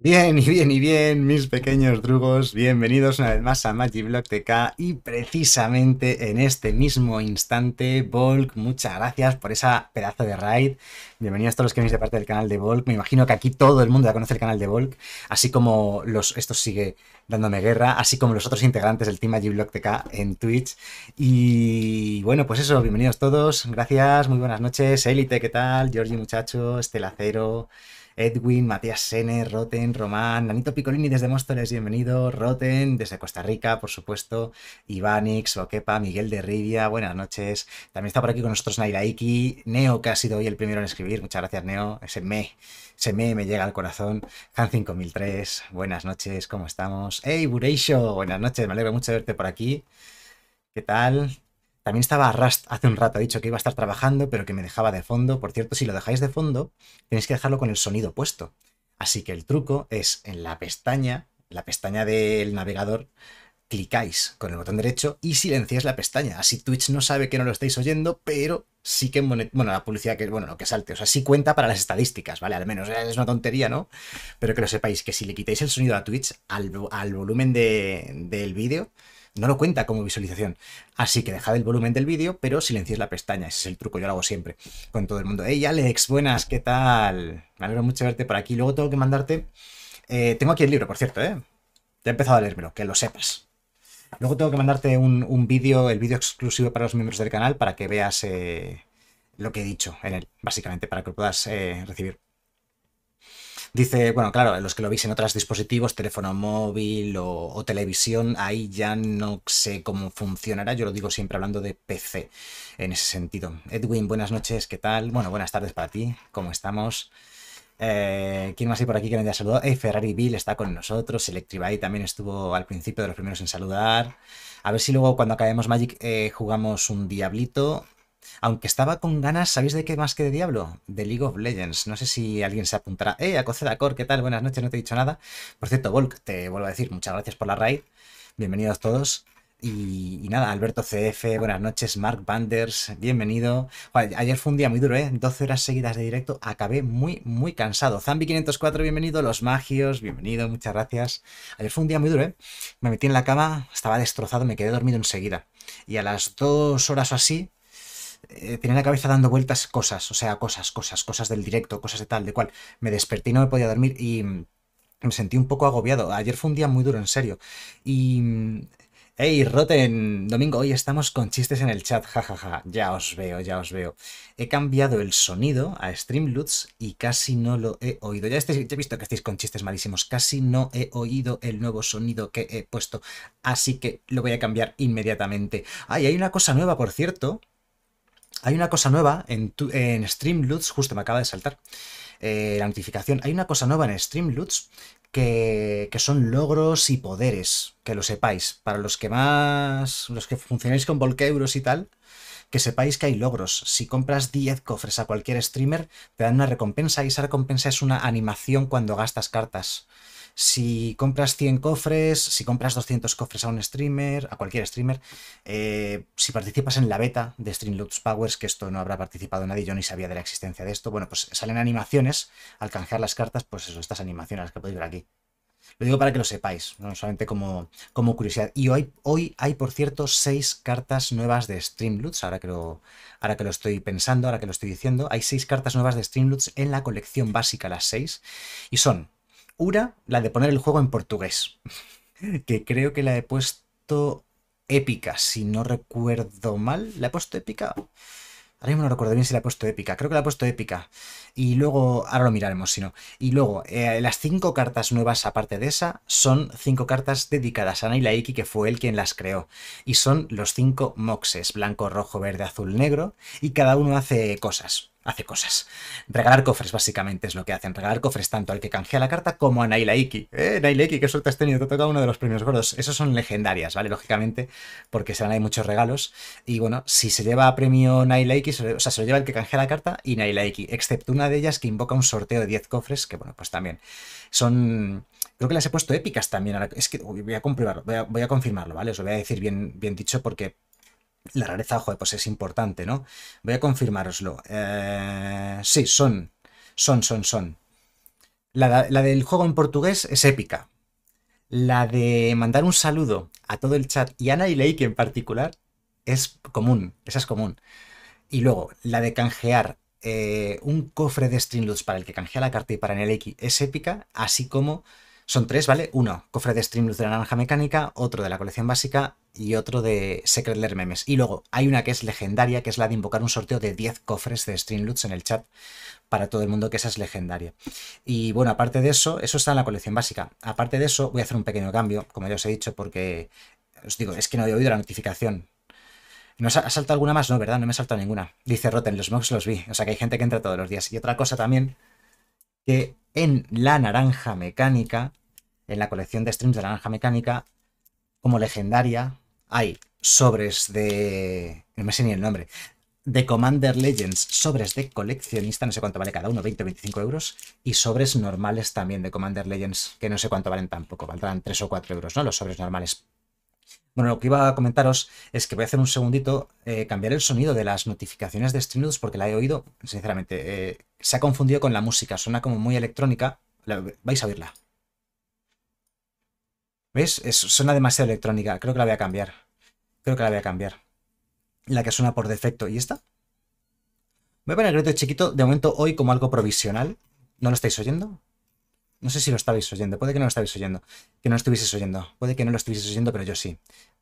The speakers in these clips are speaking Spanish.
Bien, y bien, y bien, mis pequeños drugos, bienvenidos una vez más a MagiblockTK. y precisamente en este mismo instante, Volk, muchas gracias por esa pedazo de raid. Bienvenidos todos los que venís de parte del canal de Volk. Me imagino que aquí todo el mundo ya conoce el canal de Volk, así como los esto sigue dándome guerra, así como los otros integrantes del Team Magiblock TK en Twitch. Y bueno, pues eso, bienvenidos todos, gracias, muy buenas noches. Elite, ¿qué tal? Georgie, muchacho, Estelacero. Cero. Edwin, Matías Sene, Roten, Román, Nanito Piccolini desde Móstoles, bienvenido, Roten desde Costa Rica, por supuesto, Ivanix, Oquepa, Miguel de Rivia, buenas noches. También está por aquí con nosotros Nairaiki, Neo, que ha sido hoy el primero en escribir, muchas gracias Neo, ese me, ese me me llega al corazón, Han 5003, buenas noches, ¿cómo estamos? Hey, Bureisho, buenas noches, me alegro mucho de verte por aquí. ¿Qué tal? También estaba Rust hace un rato, ha dicho que iba a estar trabajando, pero que me dejaba de fondo. Por cierto, si lo dejáis de fondo, tenéis que dejarlo con el sonido puesto. Así que el truco es en la pestaña, la pestaña del navegador, clicáis con el botón derecho y silenciáis la pestaña. Así Twitch no sabe que no lo estáis oyendo, pero sí que, bueno, la publicidad que, bueno, lo que salte, o sea, sí cuenta para las estadísticas, ¿vale? Al menos eh, es una tontería, ¿no? Pero que lo sepáis, que si le quitáis el sonido a Twitch al, volumen del vídeo, no lo cuenta como visualización. Así que dejad el volumen del vídeo, pero silenciéis la pestaña. Ese es el truco, yo lo hago siempre con todo el mundo. Hey Alex, buenas, ¿qué tal? Me alegro mucho verte por aquí. Luego tengo que mandarte... Eh, tengo aquí el libro, por cierto, ¿eh? Te he empezado a leérmelo, que lo sepas. Luego tengo que mandarte un, vídeo, el vídeo exclusivo para los miembros del canal, para que veas eh, lo que he dicho en él, básicamente, para que lo puedas eh, recibir. Dice, bueno, claro, los que lo veis en otros dispositivos, teléfono móvil o, televisión, ahí ya no sé cómo funcionará, yo lo digo siempre hablando de PC en ese sentido. Edwin, buenas noches, ¿qué tal? Bueno, buenas tardes para ti, ¿cómo estamos? Eh, ¿Quién más hay por aquí que me haya saludado? Eh, Ferrari Bill está con nosotros. Electribay también estuvo al principio de los primeros en saludar. A ver si luego cuando acabemos Magic eh, jugamos un Diablito. Aunque estaba con ganas, ¿sabéis de qué más que de Diablo? De League of Legends. No sé si alguien se apuntará. ¡Eh, cocer a Cor, ¿qué tal? Buenas noches, no te he dicho nada. Por cierto, Volk, te vuelvo a decir, muchas gracias por la raid. Bienvenidos todos. Y, nada, Alberto CF, buenas noches, Mark Banders, bienvenido. ayer fue un día muy duro, ¿eh? 12 horas seguidas de directo, acabé muy, muy cansado. Zambi504, bienvenido, Los Magios, bienvenido, muchas gracias. Ayer fue un día muy duro, ¿eh? Me metí en la cama, estaba destrozado, me quedé dormido enseguida. Y a las dos horas o así, eh, tenía la cabeza dando vueltas cosas, o sea, cosas, cosas, cosas del directo, cosas de tal, de cual. Me desperté y no me podía dormir y mm, me sentí un poco agobiado. Ayer fue un día muy duro, en serio. Y... Mm, ¡Ey, Roten, domingo, hoy estamos con chistes en el chat, jajaja, ja, ja. ya os veo, ya os veo. He cambiado el sonido a Streamlutz y casi no lo he oído. Ya, he visto que estáis con chistes malísimos, casi no he oído el nuevo sonido que he puesto, así que lo voy a cambiar inmediatamente. Ay, hay una cosa nueva, por cierto, hay una cosa nueva en, Stream en justo me acaba de saltar eh, la notificación. Hay una cosa nueva en Streamloots que, que, son logros y poderes, que lo sepáis. Para los que más, los que funcionáis con volqueuros y tal, que sepáis que hay logros. Si compras 10 cofres a cualquier streamer, te dan una recompensa y esa recompensa es una animación cuando gastas cartas si compras 100 cofres, si compras 200 cofres a un streamer, a cualquier streamer, eh, si participas en la beta de Streamlutz Powers, que esto no habrá participado nadie, yo ni sabía de la existencia de esto, bueno, pues salen animaciones al canjear las cartas, pues eso, estas animaciones que podéis ver aquí. Lo digo para que lo sepáis, no solamente como, como curiosidad. Y hoy, hoy hay, por cierto, seis cartas nuevas de Streamloots, ahora que, lo, ahora que lo estoy pensando, ahora que lo estoy diciendo. Hay seis cartas nuevas de Streamloots en la colección básica, las seis. Y son una, la de poner el juego en portugués, que creo que la he puesto épica, si no recuerdo mal. ¿La he puesto épica? Ahora mismo no recuerdo bien si la he puesto épica. Creo que la he puesto épica. Y luego, ahora lo miraremos si no. Y luego, eh, las cinco cartas nuevas aparte de esa son cinco cartas dedicadas a Nailaiki, que fue él quien las creó. Y son los cinco moxes, blanco, rojo, verde, azul, negro. Y cada uno hace cosas hace cosas. Regalar cofres, básicamente, es lo que hacen. Regalar cofres tanto al que canjea la carta como a Nailaiki. ¡Eh, Nailaiki, qué suerte has tenido! Te tocado uno de los premios gordos. Esos son legendarias, ¿vale? Lógicamente, porque serán hay muchos regalos. Y bueno, si se lleva a premio Nailaiki, o sea, se lo lleva el que canjea la carta y Nailaiki, excepto una de ellas que invoca un sorteo de 10 cofres, que bueno, pues también son... Creo que las he puesto épicas también. Es que voy a comprobarlo, voy a, confirmarlo, ¿vale? Os lo voy a decir bien, bien dicho porque la rareza, juego pues es importante, ¿no? Voy a confirmaroslo. Eh, sí, son. Son, son, son. La, del juego en portugués es épica. La de mandar un saludo a todo el chat y a Ana y en particular es común. Esa es común. Y luego, la de canjear eh, un cofre de Streamloots para el que canjea la carta y para Neleiki es épica, así como son tres, ¿vale? Uno, cofre de Streamloots de la naranja mecánica, otro de la colección básica y otro de Secret Lair Memes. Y luego hay una que es legendaria, que es la de invocar un sorteo de 10 cofres de Stream Loots en el chat para todo el mundo, que esa es legendaria. Y bueno, aparte de eso, eso está en la colección básica. Aparte de eso, voy a hacer un pequeño cambio, como ya os he dicho, porque os digo, es que no he oído la notificación. no ha saltado alguna más? No, ¿verdad? No me ha saltado ninguna. Dice Rotten, los mobs los vi. O sea que hay gente que entra todos los días. Y otra cosa también, que en la naranja mecánica, en la colección de streams de la naranja mecánica, como legendaria, hay sobres de... No me sé ni el nombre. De Commander Legends, sobres de coleccionista, no sé cuánto vale cada uno, 20 o 25 euros. Y sobres normales también de Commander Legends, que no sé cuánto valen tampoco, valdrán 3 o 4 euros, ¿no? Los sobres normales. Bueno, lo que iba a comentaros es que voy a hacer un segundito, eh, cambiar el sonido de las notificaciones de StreamLabs porque la he oído, sinceramente, eh, se ha confundido con la música, suena como muy electrónica. Vais a oírla suena demasiado electrónica. Creo que la voy a cambiar. Creo que la voy a cambiar. La que suena por defecto. ¿Y esta? Voy a poner el grito chiquito de momento hoy como algo provisional. ¿No lo estáis oyendo? No sé si lo estabais oyendo. Puede que no lo estáis oyendo. Que no lo oyendo. Puede que no lo estuvieses oyendo, pero yo sí.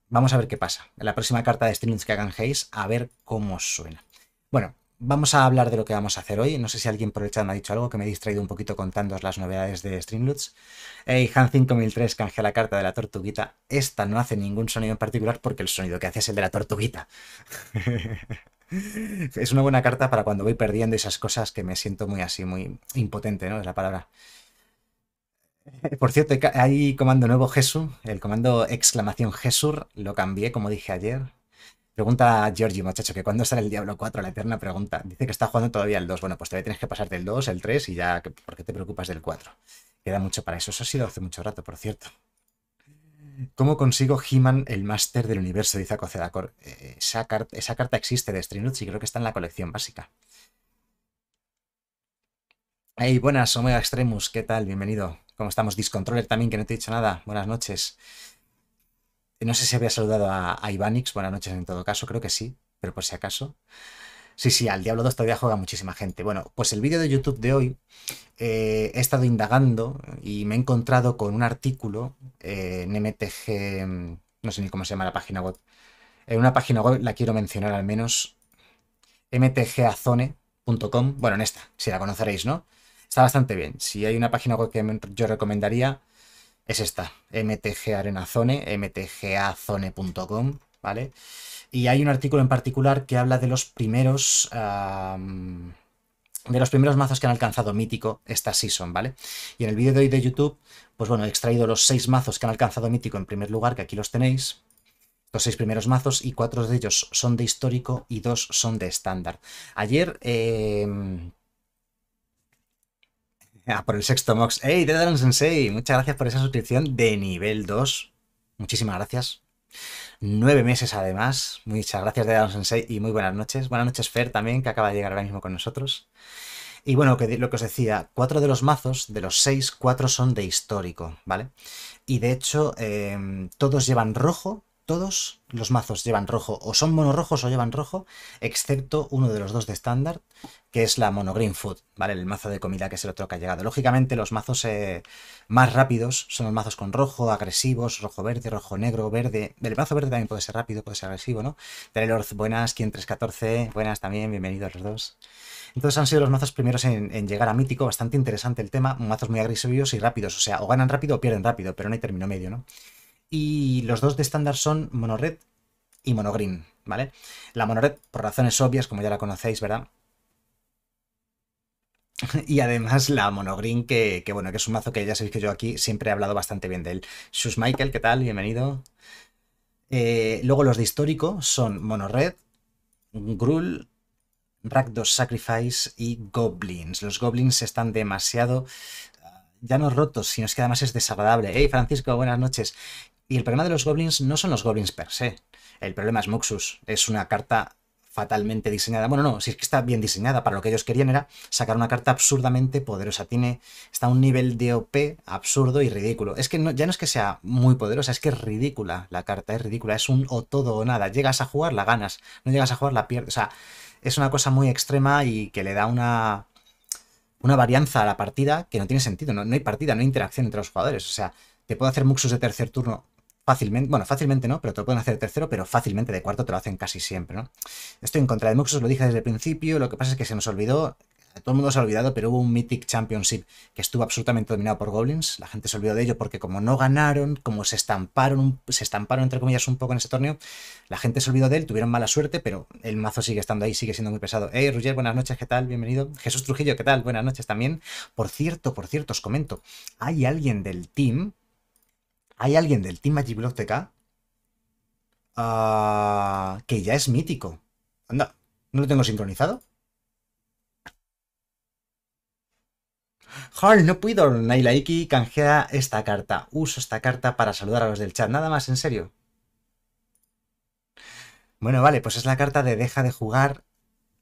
Vamos a ver qué pasa. En la próxima carta de streams que hagan a ver cómo suena. Bueno, vamos a hablar de lo que vamos a hacer hoy. No sé si alguien por el chat me ha dicho algo, que me he distraído un poquito contándoos las novedades de Streamloots. Hey, Han 5003 canjea la carta de la tortuguita. Esta no hace ningún sonido en particular porque el sonido que hace es el de la tortuguita. es una buena carta para cuando voy perdiendo esas cosas que me siento muy así, muy impotente, ¿no? Es la palabra. Por cierto, hay comando nuevo Jesús, el comando exclamación Jesur, lo cambié como dije ayer, Pregunta a Georgie, muchacho, que cuando sale el Diablo 4, la eterna pregunta. Dice que está jugando todavía el 2. Bueno, pues todavía tienes que pasarte el 2, el 3 y ya, ¿por qué te preocupas del 4? Queda mucho para eso. Eso ha sido hace mucho rato, por cierto. ¿Cómo consigo He-Man, el máster del universo? Dice Acocedacor. Eh, esa, carta, existe de Strinuts y creo que está en la colección básica. Hey, buenas, Omega Extremus, ¿qué tal? Bienvenido. ¿Cómo estamos? Discontroller también, que no te he dicho nada. Buenas noches no sé si había saludado a, a Ivanix, buenas noches en todo caso, creo que sí, pero por si acaso. Sí, sí, al Diablo 2 todavía juega muchísima gente. Bueno, pues el vídeo de YouTube de hoy eh, he estado indagando y me he encontrado con un artículo eh, en MTG, no sé ni cómo se llama la página web. En una página web, la quiero mencionar al menos, mtgazone.com. Bueno, en esta, si la conoceréis, ¿no? Está bastante bien. Si hay una página web que yo recomendaría, es esta, MTG mtgazone.com, ¿vale? Y hay un artículo en particular que habla de los primeros... de los primeros mazos que han alcanzado mítico esta season, ¿vale? Y en el vídeo de hoy de YouTube, pues bueno, he extraído los seis mazos que han alcanzado mítico en primer lugar, que aquí los tenéis. Los seis primeros mazos y cuatro de ellos son de histórico y dos son de estándar. Ayer em, Ah, por el sexto Mox. ¡Hey, Dreadon Sensei! Muchas gracias por esa suscripción de nivel 2. Muchísimas gracias. Nueve meses además. Muchas gracias, Dreadon Sensei, y muy buenas noches. Buenas noches, Fer, también, que acaba de llegar ahora mismo con nosotros. Y bueno, lo que os decía, cuatro de los mazos, de los seis, cuatro son de histórico, ¿vale? Y de hecho, em, todos llevan rojo, todos los mazos llevan rojo, o son monorrojos o llevan rojo, excepto uno de los dos de estándar, que es la mono green food, ¿vale? El mazo de comida que es el otro que ha llegado. Lógicamente, los mazos eh, más rápidos son los mazos con rojo, agresivos, rojo verde, rojo negro, verde. El mazo verde también puede ser rápido, puede ser agresivo, ¿no? Lord, buenas, quien 314, buenas también, bienvenidos los dos. Entonces han sido los mazos primeros en, en llegar a mítico, bastante interesante el tema, mazos muy agresivos y rápidos, o sea, o ganan rápido o pierden rápido, pero no hay término medio, ¿no? y los dos de estándar son monored y monogreen, ¿vale? La monored, por razones obvias, como ya la conocéis, ¿verdad? Y además la monogreen, que, que, bueno, que es un mazo que ya sabéis que yo aquí siempre he hablado bastante bien de él. Sus Michael, ¿qué tal? Bienvenido. Eh, luego los de histórico son monored, Gruul, Ragdos Sacrifice y Goblins. Los Goblins están demasiado, ah, ya no rotos, sino es que además es desagradable. ¡Ey, Francisco, buenas noches. Y el problema de los goblins no son los goblins per se. El problema es Muxus. Es una carta fatalmente diseñada. Bueno, no, si es que está bien diseñada. Para lo que ellos querían era sacar una carta absurdamente poderosa. Tiene, está un nivel de OP absurdo y ridículo. Es que no, ya no es que sea muy poderosa, es que es ridícula la carta, es ridícula. Es un o todo o nada. Llegas a jugar, la ganas. No llegas a jugar, la pierdes. O sea, es una cosa muy extrema y que le da una, una varianza a la partida que no tiene sentido. no hay partida, no hay interacción entre los jugadores. O sea, te puedo hacer muxus de tercer turno fácilmente, bueno, fácilmente no, pero te lo pueden hacer de tercero, pero fácilmente de cuarto te lo hacen casi siempre, ¿no? Estoy en contra de Muxos, lo dije desde el principio, lo que pasa es que se nos olvidó, todo el mundo se ha olvidado, pero hubo un Mythic Championship que estuvo absolutamente dominado por Goblins, la gente se olvidó de ello porque como no ganaron, como se estamparon, se estamparon entre comillas un poco en ese torneo, la gente se olvidó de él, tuvieron mala suerte, pero el mazo sigue estando ahí, sigue siendo muy pesado. Hey, Roger, buenas noches, ¿qué tal? Bienvenido. Jesús Trujillo, ¿qué tal? Buenas noches también. Por cierto, por cierto, os comento, hay alguien del team hay alguien del Team Magic TK ah, que ya es mítico. Anda, ¿no lo tengo sincronizado? Hall, no puedo. Naila Iki canjea esta carta. Uso esta carta para saludar a los del chat. Nada más, en serio. Bueno, vale, pues es la carta de deja de jugar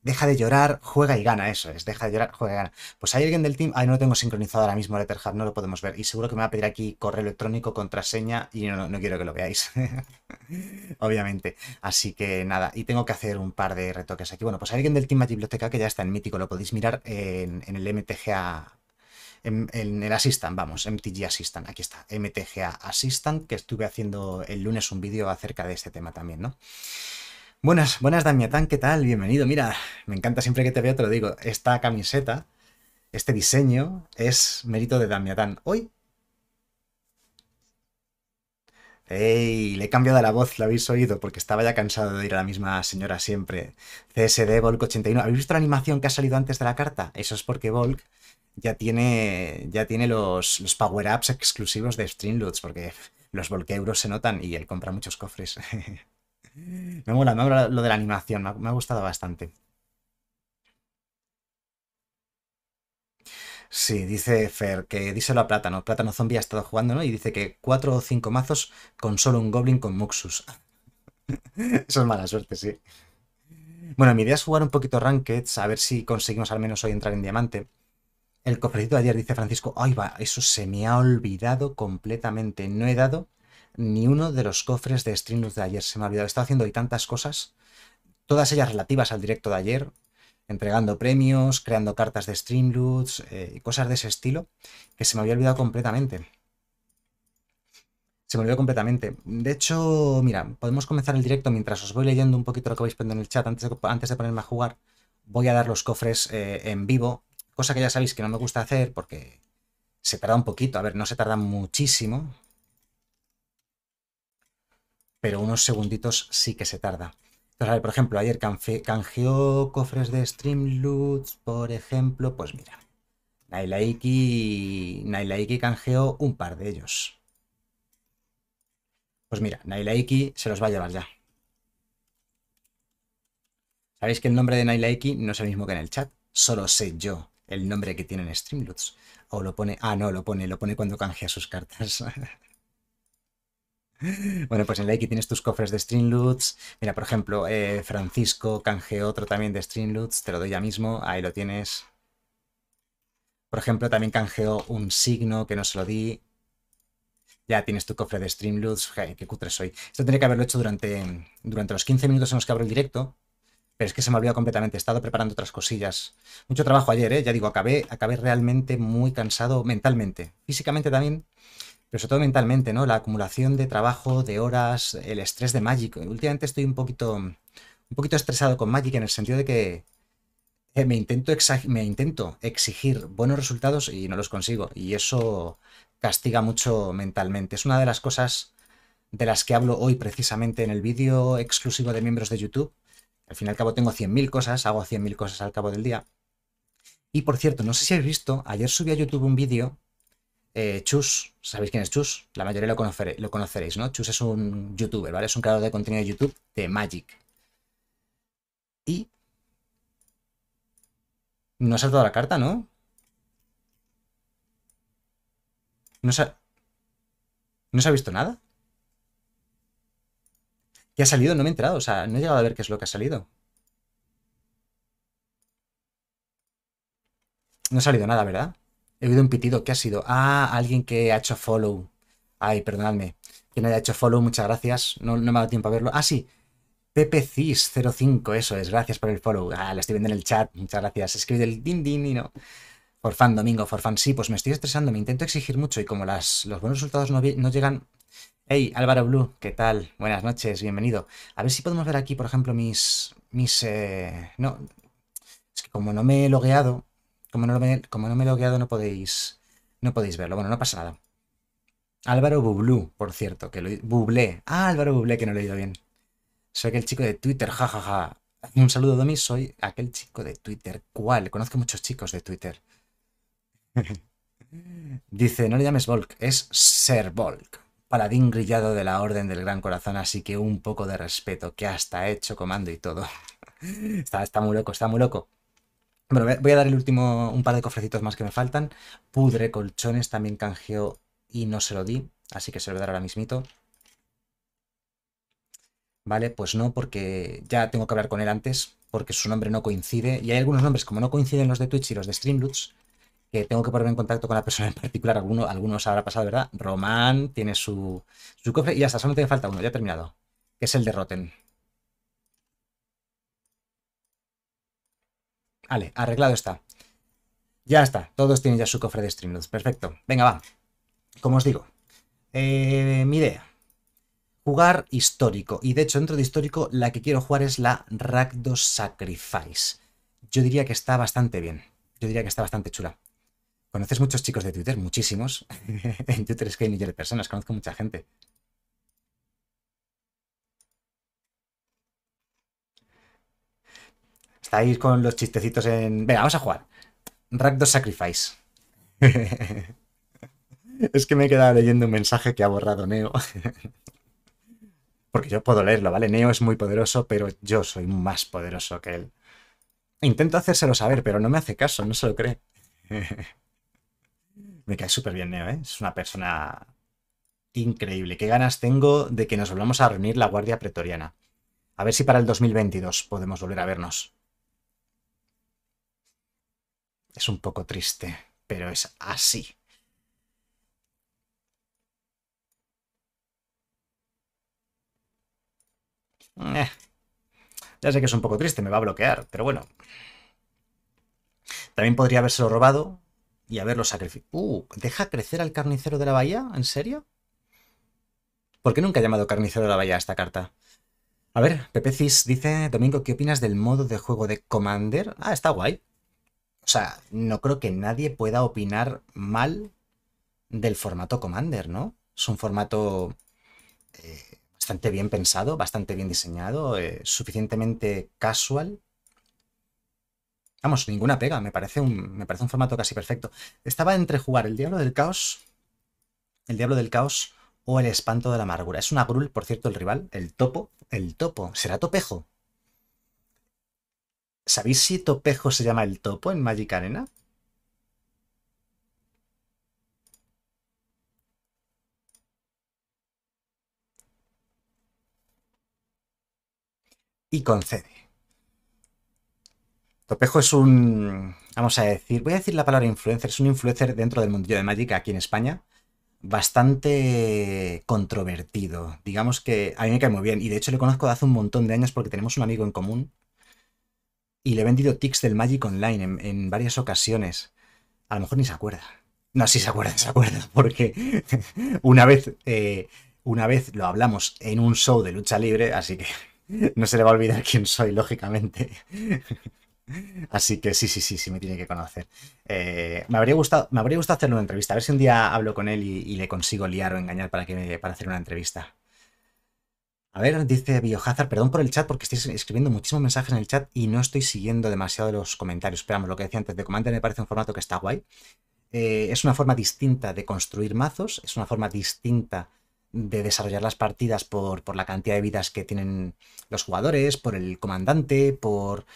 deja de llorar, juega y gana, eso es, deja de llorar, juega y gana. Pues hay alguien del team, ay, no lo tengo sincronizado ahora mismo, Letterhub, no lo podemos ver, y seguro que me va a pedir aquí correo electrónico, contraseña, y no, quiero que lo veáis, obviamente. Así que nada, y tengo que hacer un par de retoques aquí. Bueno, pues hay alguien del team de biblioteca que ya está en mítico, lo podéis mirar en, el MTGA en, en, el Assistant, vamos, MTG Assistant, aquí está, MTGA Assistant, que estuve haciendo el lunes un vídeo acerca de este tema también, ¿no? Buenas, buenas Damiatán, ¿qué tal? Bienvenido. Mira, me encanta siempre que te veo, te lo digo, esta camiseta, este diseño es mérito de Damiatán. Hoy... ¡Ey! Le he cambiado la voz, lo habéis oído, porque estaba ya cansado de ir a la misma señora siempre. CSD, Volk 81. ¿Habéis visto la animación que ha salido antes de la carta? Eso es porque Volk ya tiene, ya tiene los, power-ups exclusivos de Streamloots, porque los Volk euros se notan y él compra muchos cofres. Me mola, me mola lo de la animación, me ha, gustado bastante. Sí, dice Fer que díselo a Plátano. Plátano Zombie ha estado jugando, ¿no? Y dice que cuatro o cinco mazos con solo un Goblin con Muxus. Eso es mala suerte, sí. Bueno, mi idea es jugar un poquito Ranked, a ver si conseguimos al menos hoy entrar en diamante. El cofrecito de ayer dice Francisco, ay va, eso se me ha olvidado completamente. No he dado ni uno de los cofres de Streamlabs de ayer. Se me ha olvidado, estaba haciendo hoy tantas cosas, todas ellas relativas al directo de ayer, entregando premios, creando cartas de Streamlabs y eh, cosas de ese estilo, que se me había olvidado completamente. Se me olvidó completamente. De hecho, mira, podemos comenzar el directo mientras os voy leyendo un poquito lo que vais poniendo en el chat. Antes de, antes de ponerme a jugar, voy a dar los cofres eh, en vivo, cosa que ya sabéis que no me gusta hacer porque se tarda un poquito. A ver, no se tarda muchísimo, pero unos segunditos sí que se tarda. Entonces, por ejemplo, ayer canjeó cofres de Streamloots, por ejemplo, pues mira, Nailaiki, Nailaiki canjeó un par de ellos. Pues mira, Nailaiki se los va a llevar ya. Sabéis que el nombre de Nailaiki no es el mismo que en el chat, solo sé yo el nombre que tiene en Streamloots. O lo pone, ah, no, lo pone, lo pone cuando canjea sus cartas. Bueno, pues en la X tienes tus cofres de Loots. Mira, por ejemplo, eh, Francisco canjeó otro también de Loots. Te lo doy ya mismo. Ahí lo tienes. Por ejemplo, también canjeó un signo que no se lo di. Ya tienes tu cofre de streamluts. Qué cutre soy. Esto tendría que haberlo hecho durante, durante los 15 minutos en los que abro el directo. Pero es que se me olvidado completamente. He estado preparando otras cosillas. Mucho trabajo ayer, ¿eh? Ya digo, acabé, acabé realmente muy cansado mentalmente. Físicamente también pero sobre todo mentalmente, ¿no? La acumulación de trabajo, de horas, el estrés de Magic. Últimamente estoy un poquito, un poquito estresado con Magic en el sentido de que eh, me intento, me intento exigir buenos resultados y no los consigo. Y eso castiga mucho mentalmente. Es una de las cosas de las que hablo hoy precisamente en el vídeo exclusivo de miembros de YouTube. Al fin y al cabo tengo 100.000 cosas, hago 100.000 cosas al cabo del día. Y por cierto, no sé si habéis visto, ayer subí a YouTube un vídeo eh, Chus, ¿sabéis quién es Chus? La mayoría lo, lo conoceréis, ¿no? Chus es un youtuber, ¿vale? Es un creador de contenido de YouTube de Magic. Y... No ha saltado la carta, ¿no? No se ha... ¿No se ha visto nada? ¿Qué ha salido? No me he enterado. O sea, no he llegado a ver qué es lo que ha salido. No ha salido nada, ¿verdad? He oído un pitido. ¿Qué ha sido? Ah, alguien que ha hecho follow. Ay, perdonadme. Quien haya hecho follow, muchas gracias. No, no me ha dado tiempo a verlo. Ah, sí. PPCIS05, eso es. Gracias por el follow. Ah, la estoy viendo en el chat. Muchas gracias. Escribe el din din y no. Forfan, Domingo, Forfan. Sí, pues me estoy estresando. Me intento exigir mucho y como las, los buenos resultados no, no llegan... Hey, Álvaro Blue, ¿qué tal? Buenas noches, bienvenido. A ver si podemos ver aquí, por ejemplo, mis... mis eh, No, es que como no me he logueado, como no, me, como no he logueado no podéis, no podéis verlo. Bueno, no pasa nada. Álvaro Bublú, por cierto, que lo Bublé. Ah, Álvaro Bublé, que no lo he oído bien. Soy aquel chico de Twitter, jajaja. Ja, Un saludo, Domi. Soy aquel chico de Twitter. ¿Cuál? Conozco muchos chicos de Twitter. Dice, no le llames Volk, es Ser Volk. Paladín grillado de la Orden del Gran Corazón, así que un poco de respeto, que hasta hecho comando y todo. está muy loco, está muy loco. Bueno, voy a dar el último, un par de cofrecitos más que me faltan. Pudre Colchones también canjeó y no se lo di, así que se lo voy a dar ahora mismito. Vale, pues no, porque ya tengo que hablar con él antes, porque su nombre no coincide. Y hay algunos nombres, como no coinciden los de Twitch y los de Streamloots, que tengo que ponerme en contacto con la persona en particular. Alguno, algunos habrá pasado, ¿verdad? Román tiene su, su cofre y ya está, solo me falta uno, ya he terminado. Que es el de Rotten. Vale, arreglado está. Ya está, todos tienen ya su cofre de Streamlabs, perfecto. Venga, va. Como os digo, eh, mi idea, jugar histórico. Y de hecho, dentro de histórico, la que quiero jugar es la Ragdos Sacrifice. Yo diría que está bastante bien. Yo diría que está bastante chula. Conoces muchos chicos de Twitter, muchísimos. en Twitter es que hay millones de personas, conozco mucha gente. Ahí con los chistecitos en. Venga, vamos a jugar. Ragdos Sacrifice. es que me he quedado leyendo un mensaje que ha borrado Neo. Porque yo puedo leerlo, ¿vale? Neo es muy poderoso, pero yo soy más poderoso que él. Intento hacérselo saber, pero no me hace caso, no se lo cree. me cae súper bien Neo, ¿eh? Es una persona increíble. Qué ganas tengo de que nos volvamos a reunir la Guardia Pretoriana. A ver si para el 2022 podemos volver a vernos. Es un poco triste, pero es así. Eh, ya sé que es un poco triste, me va a bloquear, pero bueno. También podría habérselo robado y haberlo sacrificado. Uh, ¿deja crecer al carnicero de la bahía? ¿En serio? ¿Por qué nunca ha llamado carnicero de la bahía a esta carta? A ver, Pepecis dice, Domingo, ¿qué opinas del modo de juego de Commander? Ah, está guay. O sea, no creo que nadie pueda opinar mal del formato Commander, ¿no? Es un formato eh, bastante bien pensado, bastante bien diseñado, eh, suficientemente casual. Vamos, ninguna pega, me parece, un, me parece un formato casi perfecto. Estaba entre jugar el Diablo del Caos, el Diablo del Caos o el Espanto de la Amargura. Es una grul, por cierto, el rival, el topo, el topo, será topejo, ¿Sabéis si Topejo se llama el topo en Magic Arena? Y concede. Topejo es un, vamos a decir, voy a decir la palabra influencer, es un influencer dentro del mundillo de Magic aquí en España, bastante controvertido. Digamos que a mí me cae muy bien y de hecho le conozco de hace un montón de años porque tenemos un amigo en común y le he vendido tics del Magic Online en, varias ocasiones. A lo mejor ni se acuerda. No, sí se acuerda, se acuerda, porque una vez, eh, una vez lo hablamos en un show de lucha libre, así que no se le va a olvidar quién soy, lógicamente. Así que sí, sí, sí, sí me tiene que conocer. Eh, me, habría gustado, me habría gustado hacerle una entrevista. A ver si un día hablo con él y, le consigo liar o engañar para, que para hacer una entrevista. A ver, dice Biohazard, perdón por el chat porque estoy escribiendo muchísimos mensajes en el chat y no estoy siguiendo demasiado los comentarios. Esperamos lo que decía antes de Commander me parece un formato que está guay. Eh, es una forma distinta de construir mazos, es una forma distinta de desarrollar las partidas por, la cantidad de vidas que tienen los jugadores, por el comandante, por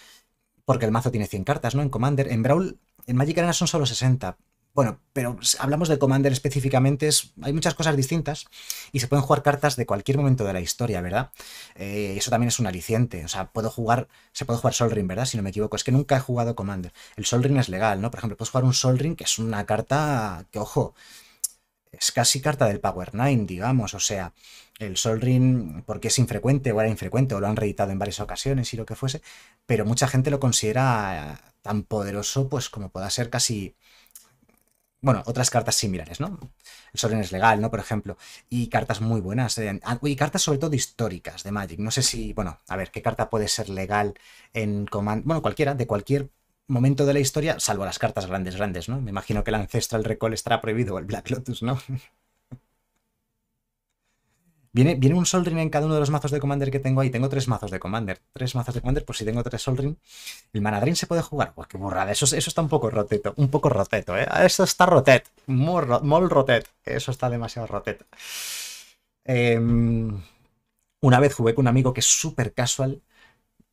porque el mazo tiene 100 cartas, ¿no? En Commander, en Brawl, en Magic Arena son solo 60, bueno, pero hablamos de Commander específicamente, hay muchas cosas distintas y se pueden jugar cartas de cualquier momento de la historia, ¿verdad? Eh, eso también es un aliciente, o sea, puedo jugar, se puede jugar Sol Ring, ¿verdad? Si no me equivoco, es que nunca he jugado Commander. El Sol Ring es legal, ¿no? Por ejemplo, puedes jugar un Sol Ring que es una carta que, ojo, es casi carta del Power 9, digamos, o sea, el Sol Ring, porque es infrecuente o era infrecuente o lo han reeditado en varias ocasiones y lo que fuese, pero mucha gente lo considera tan poderoso pues como pueda ser casi bueno, otras cartas similares, ¿no? El Soren es legal, ¿no? Por ejemplo. Y cartas muy buenas. Eh, ah, y cartas sobre todo históricas de Magic. No sé si, bueno, a ver, ¿qué carta puede ser legal en Command? Bueno, cualquiera, de cualquier momento de la historia, salvo las cartas grandes, grandes, ¿no? Me imagino que el Ancestral Recall estará prohibido, o el Black Lotus, ¿no? Viene, un Ring en cada uno de los mazos de Commander que tengo ahí. Tengo tres mazos de Commander. Tres mazos de Commander, pues si tengo tres Ring. ¿El Manadrin se puede jugar? Pues qué burrada. Eso, eso está un poco roteto. Un poco roteto, ¿eh? Ah, eso está rotet. Mol, rotet. Eso está demasiado roteto. Em, una vez jugué con un amigo que es súper casual,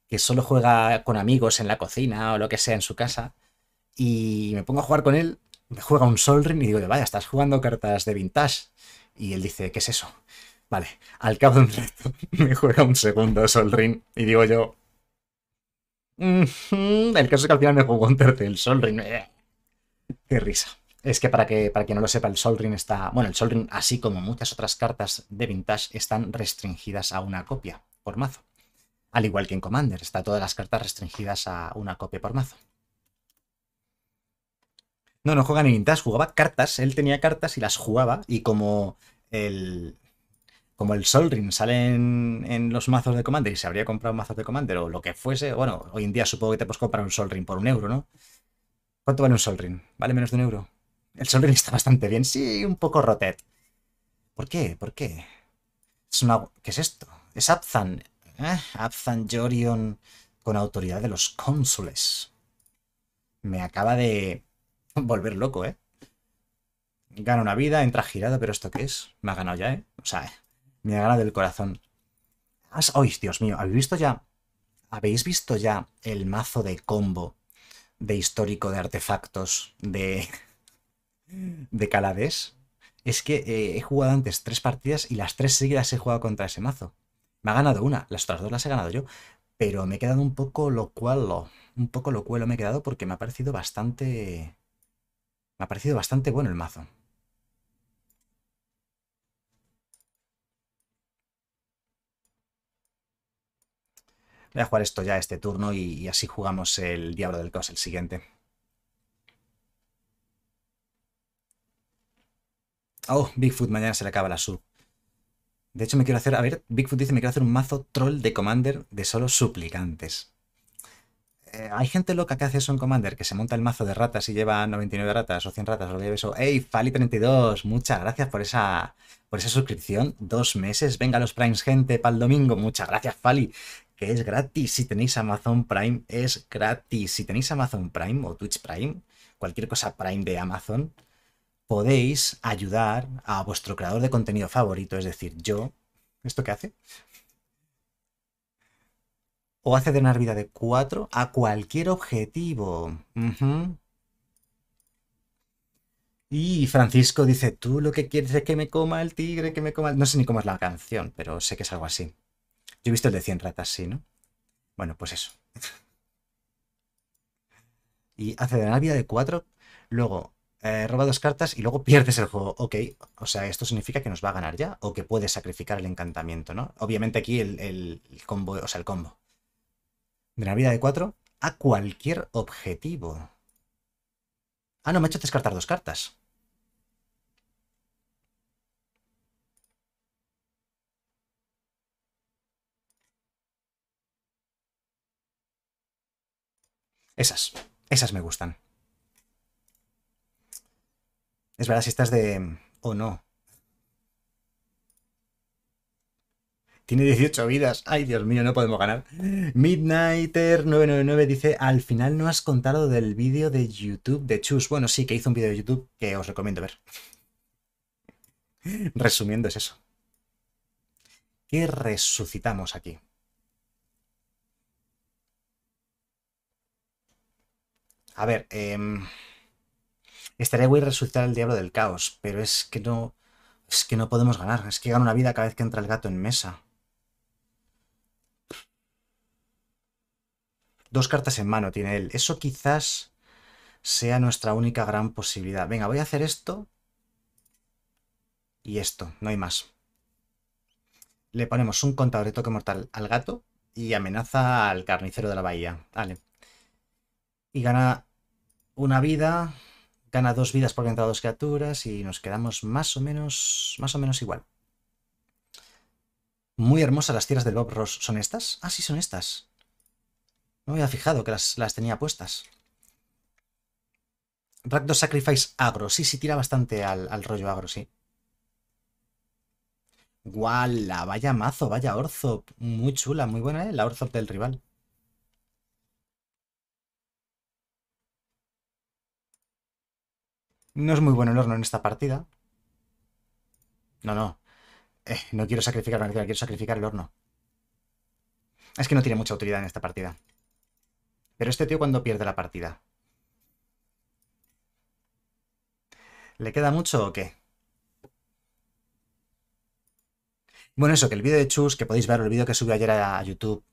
que solo juega con amigos en la cocina o lo que sea en su casa. Y me pongo a jugar con él, me juega un Solring y digo, vaya, estás jugando cartas de vintage. Y él dice, ¿qué es eso? Vale, al cabo de un rato me juega un segundo Sol Ring y digo yo... El caso es que al final me jugó un tercer el Sol Ring. Eh, qué risa. Es que para, que para quien no lo sepa, el Sol Ring está... Bueno, el Sol Ring, así como muchas otras cartas de Vintage, están restringidas a una copia por mazo. Al igual que en Commander, está todas las cartas restringidas a una copia por mazo. No, no juega ni Vintage, jugaba cartas. Él tenía cartas y las jugaba. Y como el, como el Sol Ring sale en, los mazos de Commander y se habría comprado mazos de Commander o lo que fuese, bueno, hoy en día supongo que te puedes comprar un Sol Ring por un euro, ¿no? ¿Cuánto vale un Sol Ring? ¿Vale menos de un euro? El Sol Ring está bastante bien, sí, un poco rotet. ¿Por qué? ¿Por qué? Es ¿Qué es esto? Es Abzan. ¿eh? Abzan Jorion con autoridad de los cónsules. Me acaba de volver loco, ¿eh? Gana una vida, entra girada, pero ¿esto qué es? Me ha ganado ya, ¿eh? O sea, me ganado el corazón. ¡Ay, Dios mío! ¿Habéis visto ya? ¿Habéis visto ya el mazo de combo de histórico de artefactos de, de Calades? Es que eh, he jugado antes tres partidas y las tres seguidas he jugado contra ese mazo. Me ha ganado una, las otras dos las he ganado yo, pero me he quedado un poco locuelo. Un poco locuelo me he quedado porque me ha parecido bastante. Me ha parecido bastante bueno el mazo. Voy a jugar esto ya este turno y, así jugamos el Diablo del Caos el siguiente. Oh, Bigfoot mañana se le acaba la sub. De hecho, me quiero hacer. A ver, Bigfoot dice: Me quiero hacer un mazo troll de Commander de solo suplicantes. Eh, hay gente loca que hace eso en Commander, que se monta el mazo de ratas y lleva 99 ratas o 100 ratas o lo eso. ¡Ey, Fali32! Muchas gracias por esa, por esa suscripción. Dos meses. Venga, los Primes, gente, para el domingo. Muchas gracias, Fali que es gratis si tenéis Amazon Prime, es gratis. Si tenéis Amazon Prime o Twitch Prime, cualquier cosa Prime de Amazon, podéis ayudar a vuestro creador de contenido favorito, es decir, yo, ¿esto qué hace? O hace de una vida de 4 a cualquier objetivo. Y Francisco dice, tú lo que quieres es que me coma el tigre, que me coma... No sé ni cómo es la canción, pero sé que es algo así. Yo he visto el de 100 ratas, sí, ¿no? Bueno, pues eso. y hace de Navidad de 4, luego eh, roba dos cartas y luego pierdes el juego. Ok, o sea, esto significa que nos va a ganar ya o que puedes sacrificar el encantamiento, ¿no? Obviamente aquí el, combo, o sea, el combo. De Navidad de 4 a cualquier objetivo. Ah, no, me ha hecho descartar dos cartas. Esas, esas me gustan. Es verdad, si estás de... o no. Tiene 18 vidas. Ay, Dios mío, no podemos ganar. Midnighter999 dice, al final no has contado del vídeo de YouTube de Chus. Bueno, sí, que hizo un vídeo de YouTube que os recomiendo ver. Resumiendo es eso. ¿Qué resucitamos aquí? A ver, eh, estaría a resucitar el diablo del caos, pero es que no... Es que no podemos ganar. Es que gana una vida cada vez que entra el gato en mesa. Dos cartas en mano tiene él. Eso quizás sea nuestra única gran posibilidad. Venga, voy a hacer esto. Y esto. No hay más. Le ponemos un contador de toque mortal al gato y amenaza al carnicero de la bahía. Vale. Y gana una vida, gana dos vidas porque entra dos criaturas y nos quedamos más o menos, más o menos igual. Muy hermosas las tierras del Bob Ross. ¿Son estas? Ah, sí, son estas. No me había fijado que las, tenía puestas. 2 Sacrifice agro. Sí, sí, tira bastante al, rollo agro, sí. Guala, vaya mazo, vaya orzo. Muy chula, muy buena, ¿eh? La orzo del rival. No es muy bueno el horno en esta partida. No, no. Eh, no quiero sacrificar la quiero sacrificar el horno. Es que no tiene mucha utilidad en esta partida. Pero este tío cuando pierde la partida. ¿Le queda mucho o qué? Bueno, eso, que el vídeo de Chus, que podéis ver, el vídeo que subí ayer a YouTube,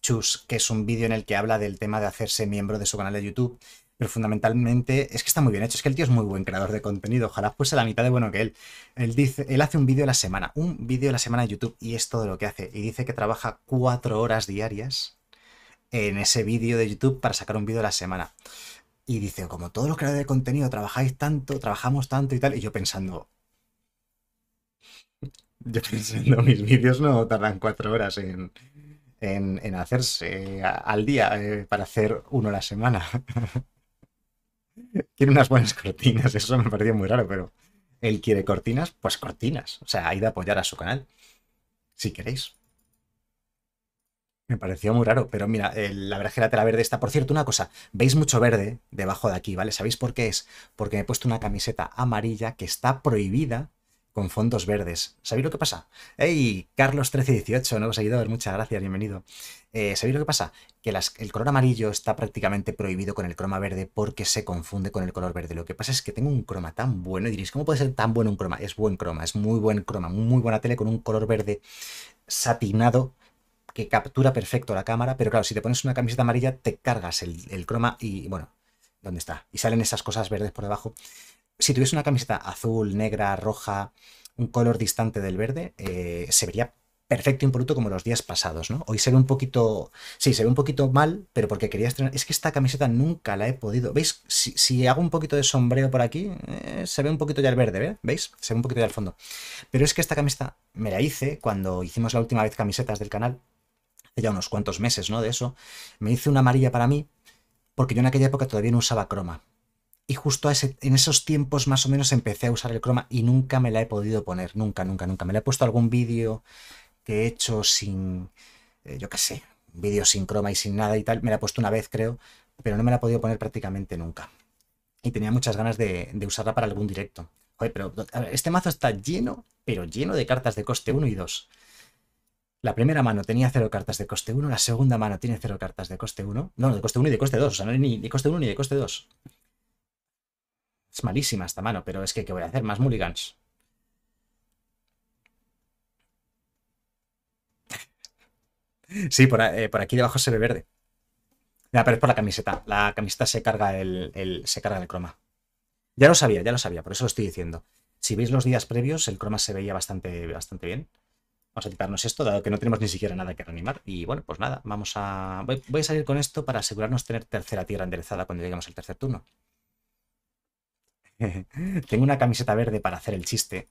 Chus, que es un vídeo en el que habla del tema de hacerse miembro de su canal de YouTube, pero fundamentalmente es que está muy bien hecho. Es que el tío es muy buen creador de contenido. Ojalá fuese la mitad de bueno que él. Él, dice, él hace un vídeo a la semana, un vídeo a la semana de YouTube y es todo lo que hace. Y dice que trabaja cuatro horas diarias en ese vídeo de YouTube para sacar un vídeo a la semana. Y dice, como todos los creadores de contenido trabajáis tanto, trabajamos tanto y tal. Y yo pensando, yo pensando, mis vídeos no tardan cuatro horas en, hacerse al día eh, para hacer uno a la semana. quiere unas buenas cortinas, eso me pareció muy raro, pero él quiere cortinas, pues cortinas. O sea, hay de apoyar a su canal, si queréis. Me pareció muy raro, pero mira, la verdad que la tela verde está. Por cierto, una cosa, veis mucho verde debajo de aquí, ¿vale? ¿Sabéis por qué es? Porque me he puesto una camiseta amarilla que está prohibida con fondos verdes. ¿Sabéis lo que pasa? ey carlos Carlos1318, nuevo ver muchas gracias, bienvenido. Eh, ¿Sabéis lo que pasa? Que el color amarillo está prácticamente prohibido con el croma verde porque se confunde con el color verde. Lo que pasa es que tengo un croma tan bueno y diréis, ¿cómo puede ser tan bueno un croma? Es buen croma, es muy buen croma, muy buena tele con un color verde satinado que captura perfecto la cámara, pero claro, si te pones una camiseta amarilla te cargas el, el croma y bueno, ¿dónde está? Y salen esas cosas verdes por debajo si tuviese una camiseta azul, negra, roja, un color distante del verde, eh, se vería perfecto y impoluto como los días pasados, ¿no? Hoy se ve un poquito, sí, se ve un poquito mal, pero porque quería estrenar, es que esta camiseta nunca la he podido, ¿veis? Si, hago un poquito de sombreo por aquí, eh, se ve un poquito ya el verde, ¿ves? ¿veis? Se ve un poquito ya el fondo. Pero es que esta camiseta me la hice cuando hicimos la última vez camisetas del canal, ya unos cuantos meses, ¿no? De eso, me hice una amarilla para mí, porque yo en aquella época todavía no usaba croma y justo en esos tiempos más o menos empecé a usar el croma y nunca me la he podido poner, nunca, nunca, nunca. Me la he puesto algún vídeo que he hecho sin, eh, yo qué sé, vídeo sin croma y sin nada y tal. Me la he puesto una vez, creo, pero no me la he podido poner prácticamente nunca. Y tenía muchas ganas de, usarla para algún directo. Oye, pero este mazo está lleno, pero lleno de cartas de coste 1 y 2. La primera mano tenía 0 cartas de coste 1, la segunda mano tiene 0 cartas de coste 1. No, de coste 1 y de coste 2, o sea, no hay ni de coste 1 ni de coste 2. Es malísima esta mano, pero es que ¿qué voy a hacer? Más mulligans. Sí, eh, por, aquí debajo se ve verde. Ah, pero es por la camiseta. La camiseta se carga el, se carga el croma. Ya lo sabía, ya lo sabía, por eso lo estoy diciendo. Si veis los días previos, el croma se veía bastante, bastante bien. Vamos a quitarnos esto, dado que no tenemos ni siquiera nada que reanimar. Y bueno, pues nada, vamos a... Voy, a salir con esto para asegurarnos tener tercera tierra enderezada cuando lleguemos al tercer turno. Tengo una camiseta verde para hacer el chiste.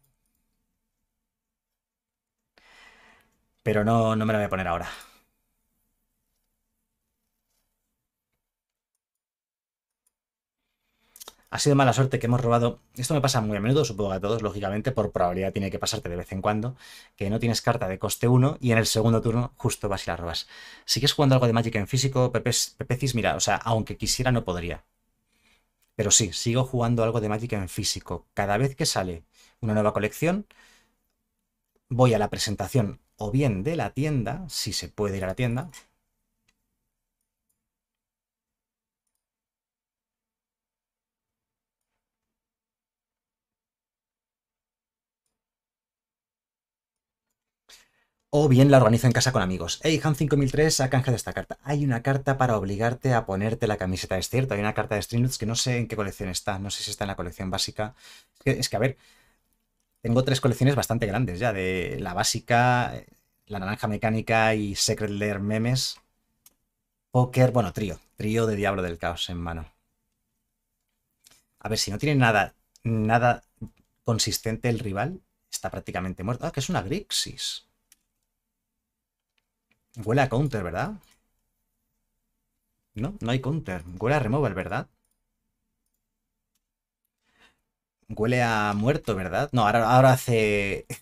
Pero no, no me la voy a poner ahora. Ha sido mala suerte que hemos robado. Esto me pasa muy a menudo, supongo que a todos, lógicamente, por probabilidad tiene que pasarte de vez en cuando, que no tienes carta de coste 1 y en el segundo turno justo vas y la robas. Si quieres jugando algo de Magic en físico, Pepecis, mira, o sea, aunque quisiera no podría. Pero sí, sigo jugando algo de Magic en físico. Cada vez que sale una nueva colección, voy a la presentación o bien de la tienda, si se puede ir a la tienda, o bien la organizo en casa con amigos. Hey, Han 5003 a canje de esta carta. Hay una carta para obligarte a ponerte la camiseta, es cierto. Hay una carta de Streamlabs que no sé en qué colección está. No sé si está en la colección básica. Es que, a ver, tengo tres colecciones bastante grandes ya. De la básica, la naranja mecánica y Secret Lair memes. Poker, bueno, trío. Trío de Diablo del Caos en mano. A ver, si no tiene nada, nada consistente el rival, está prácticamente muerto. Ah, que es una Grixis. Huele a counter, ¿verdad? No, no hay counter. Huele a removal, ¿verdad? Huele a muerto, ¿verdad? No, ahora, ahora hace...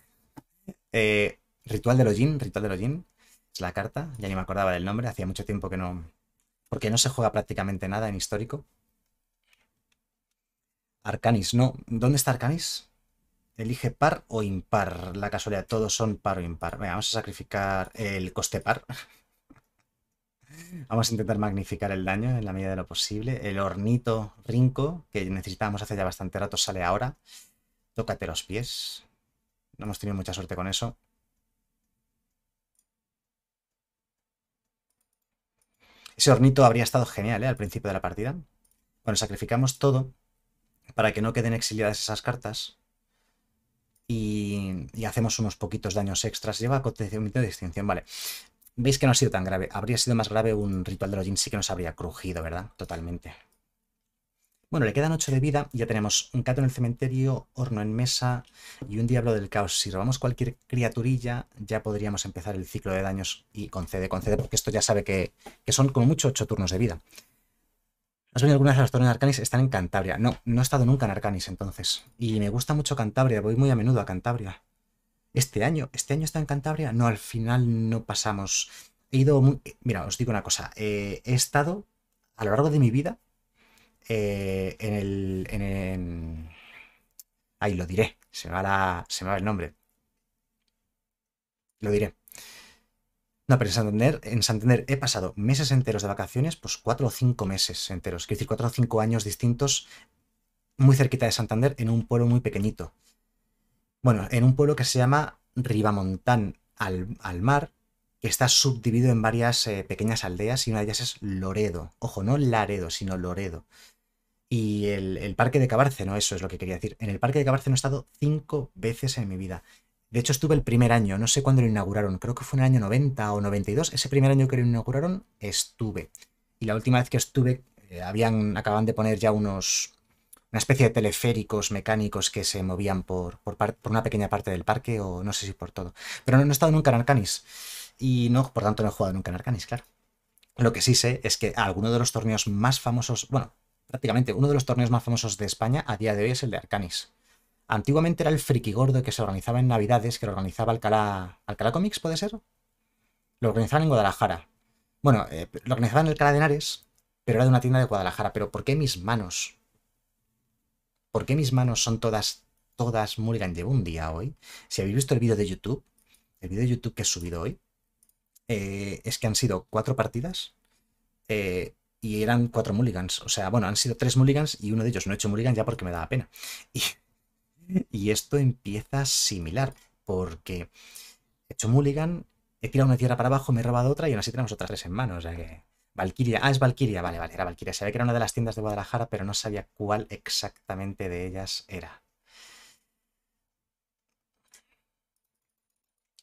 Eh, ritual de ojin Ritual de ojin Es la carta, ya ni me acordaba del nombre. Hacía mucho tiempo que no... Porque no se juega prácticamente nada en histórico. Arcanis, no. ¿Dónde está Arcanis? Elige par o impar. La casualidad, todos son par o impar. vamos a sacrificar el coste par. Vamos a intentar magnificar el daño en la medida de lo posible. El hornito rinco, que necesitábamos hace ya bastante rato, sale ahora. Tócate los pies. No hemos tenido mucha suerte con eso. Ese hornito habría estado genial ¿eh? al principio de la partida. Bueno, sacrificamos todo para que no queden exiliadas esas cartas y, hacemos unos poquitos daños extras. Lleva acontecimiento de distinción, vale. Veis que no ha sido tan grave. Habría sido más grave un ritual de los sí que nos habría crujido, ¿verdad? Totalmente. Bueno, le quedan 8 de vida. Ya tenemos un gato en el cementerio, horno en mesa y un diablo del caos. Si robamos cualquier criaturilla, ya podríamos empezar el ciclo de daños y concede, concede, porque esto ya sabe que, que son como mucho 8 turnos de vida. Has venido algunas de las torres de Arcanis, están en Cantabria. No, no he estado nunca en Arcanis entonces. Y me gusta mucho Cantabria, voy muy a menudo a Cantabria. Este año, este año está en Cantabria. No, al final no pasamos. He ido. Muy... Eh, mira, os digo una cosa. Eh, he estado a lo largo de mi vida eh, en el. Ahí lo diré. Se va se me va el nombre. Lo diré. No, pero en Santander, en Santander he pasado meses enteros de vacaciones, pues cuatro o cinco meses enteros. Quiero decir, cuatro o cinco años distintos, muy cerquita de Santander, en un pueblo muy pequeñito. Bueno, en un pueblo que se llama Ribamontán al, mar, que está subdividido en varias eh, pequeñas aldeas y una de ellas es Loredo. Ojo, no Laredo, sino Loredo. Y el, el, Parque de Cabarce, no, eso es lo que quería decir. En el Parque de Cabarce no he estado cinco veces en mi vida. De hecho, estuve el primer año, no sé cuándo lo inauguraron, creo que fue en el año 90 o 92. Ese primer año que lo inauguraron, estuve. Y la última vez que estuve, eh, habían, acaban de poner ya unos, una especie de teleféricos mecánicos que se movían por, por, una pequeña parte del parque o no sé si por todo. Pero no, he estado nunca en Arcanis. Y no, por tanto, no he jugado nunca en Arcanis, claro. Lo que sí sé es que alguno de los torneos más famosos, bueno, prácticamente uno de los torneos más famosos de España a día de hoy es el de Arcanis. Antiguamente era el friki gordo que se organizaba en Navidades, que lo organizaba Alcalá. ¿Alcalá Comics puede ser? Lo organizaban en Guadalajara. Bueno, eh, lo organizaban en Alcalá de Henares, pero era de una tienda de Guadalajara. Pero ¿por qué mis manos? ¿Por qué mis manos son todas, todas Mulligan de un día hoy? Si habéis visto el vídeo de YouTube, el vídeo de YouTube que he subido hoy, eh, es que han sido cuatro partidas eh, y eran cuatro mulligans. O sea, bueno, han sido tres mulligans y uno de ellos no he hecho mulligan ya porque me daba pena. Y y esto empieza similar, porque he hecho mulligan, he tirado una tierra para abajo, me he robado otra y aún así tenemos otras tres en mano. O sea que... Valkyria, ah, es Valkyria, vale, vale, era Valkyria. ve que era una de las tiendas de Guadalajara, pero no sabía cuál exactamente de ellas era.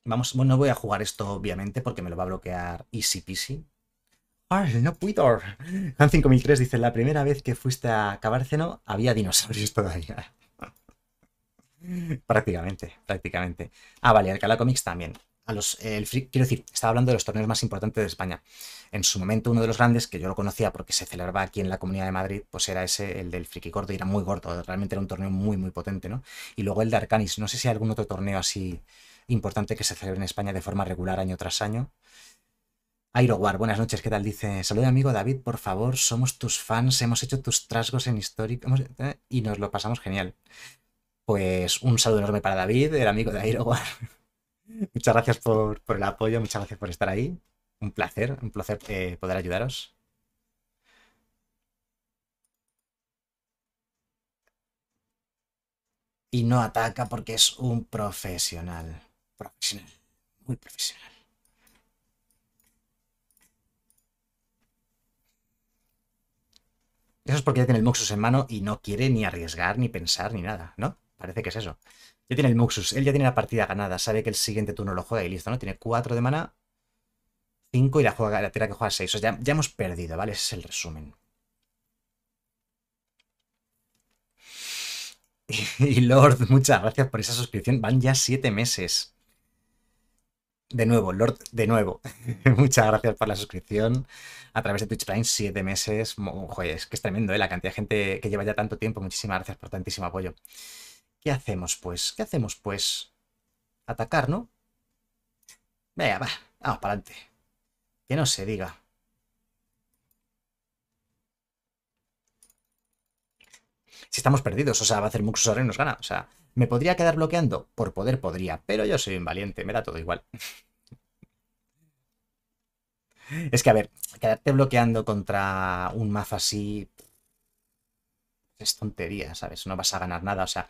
Vamos, bueno, no voy a jugar esto, obviamente, porque me lo va a bloquear easy peasy. ¡Ah, no puedo! Han 5003 dice, la primera vez que fuiste a Cabárceno había dinosaurios todavía prácticamente, prácticamente. Ah, vale, Alcalá Comics también. A los, el quiero decir, estaba hablando de los torneos más importantes de España. En su momento, uno de los grandes, que yo lo conocía porque se celebraba aquí en la Comunidad de Madrid, pues era ese, el del Friki gordo y era muy gordo, realmente era un torneo muy, muy potente, ¿no? Y luego el de Arcanis, no sé si hay algún otro torneo así importante que se celebre en España de forma regular año tras año. Airoguar, buenas noches, ¿qué tal? Dice, saluda amigo David, por favor, somos tus fans, hemos hecho tus trasgos en histórico eh, y nos lo pasamos genial. Pues un saludo enorme para David, el amigo de Airowar. muchas gracias por, el apoyo, muchas gracias por estar ahí. Un placer, un placer eh, poder ayudaros. Y no ataca porque es un profesional. Profesional, muy profesional. Eso es porque ya tiene el Moxus en mano y no quiere ni arriesgar, ni pensar, ni nada, ¿no? Parece que es eso. Ya tiene el Muxus, él ya tiene la partida ganada, sabe que el siguiente turno lo juega y listo, ¿no? Tiene 4 de mana, 5 y la, juega, la tira que juega 6. O sea, ya, hemos perdido, ¿vale? Ese es el resumen. Y Lord, muchas gracias por esa suscripción. Van ya 7 meses. De nuevo, Lord, de nuevo. muchas gracias por la suscripción a través de Twitch Prime. 7 meses. Joder, es que es tremendo, ¿eh? La cantidad de gente que lleva ya tanto tiempo. Muchísimas gracias por tantísimo apoyo. ¿Qué hacemos, pues? ¿Qué hacemos, pues? Atacar, ¿no? Venga, va. Vamos, para adelante. Que no se diga. Si estamos perdidos, o sea, va a hacer muchos y nos gana. O sea, ¿me podría quedar bloqueando? Por poder podría, pero yo soy invaliente, me da todo igual. Es que, a ver, quedarte bloqueando contra un mazo así es tontería, ¿sabes? No vas a ganar nada. O sea,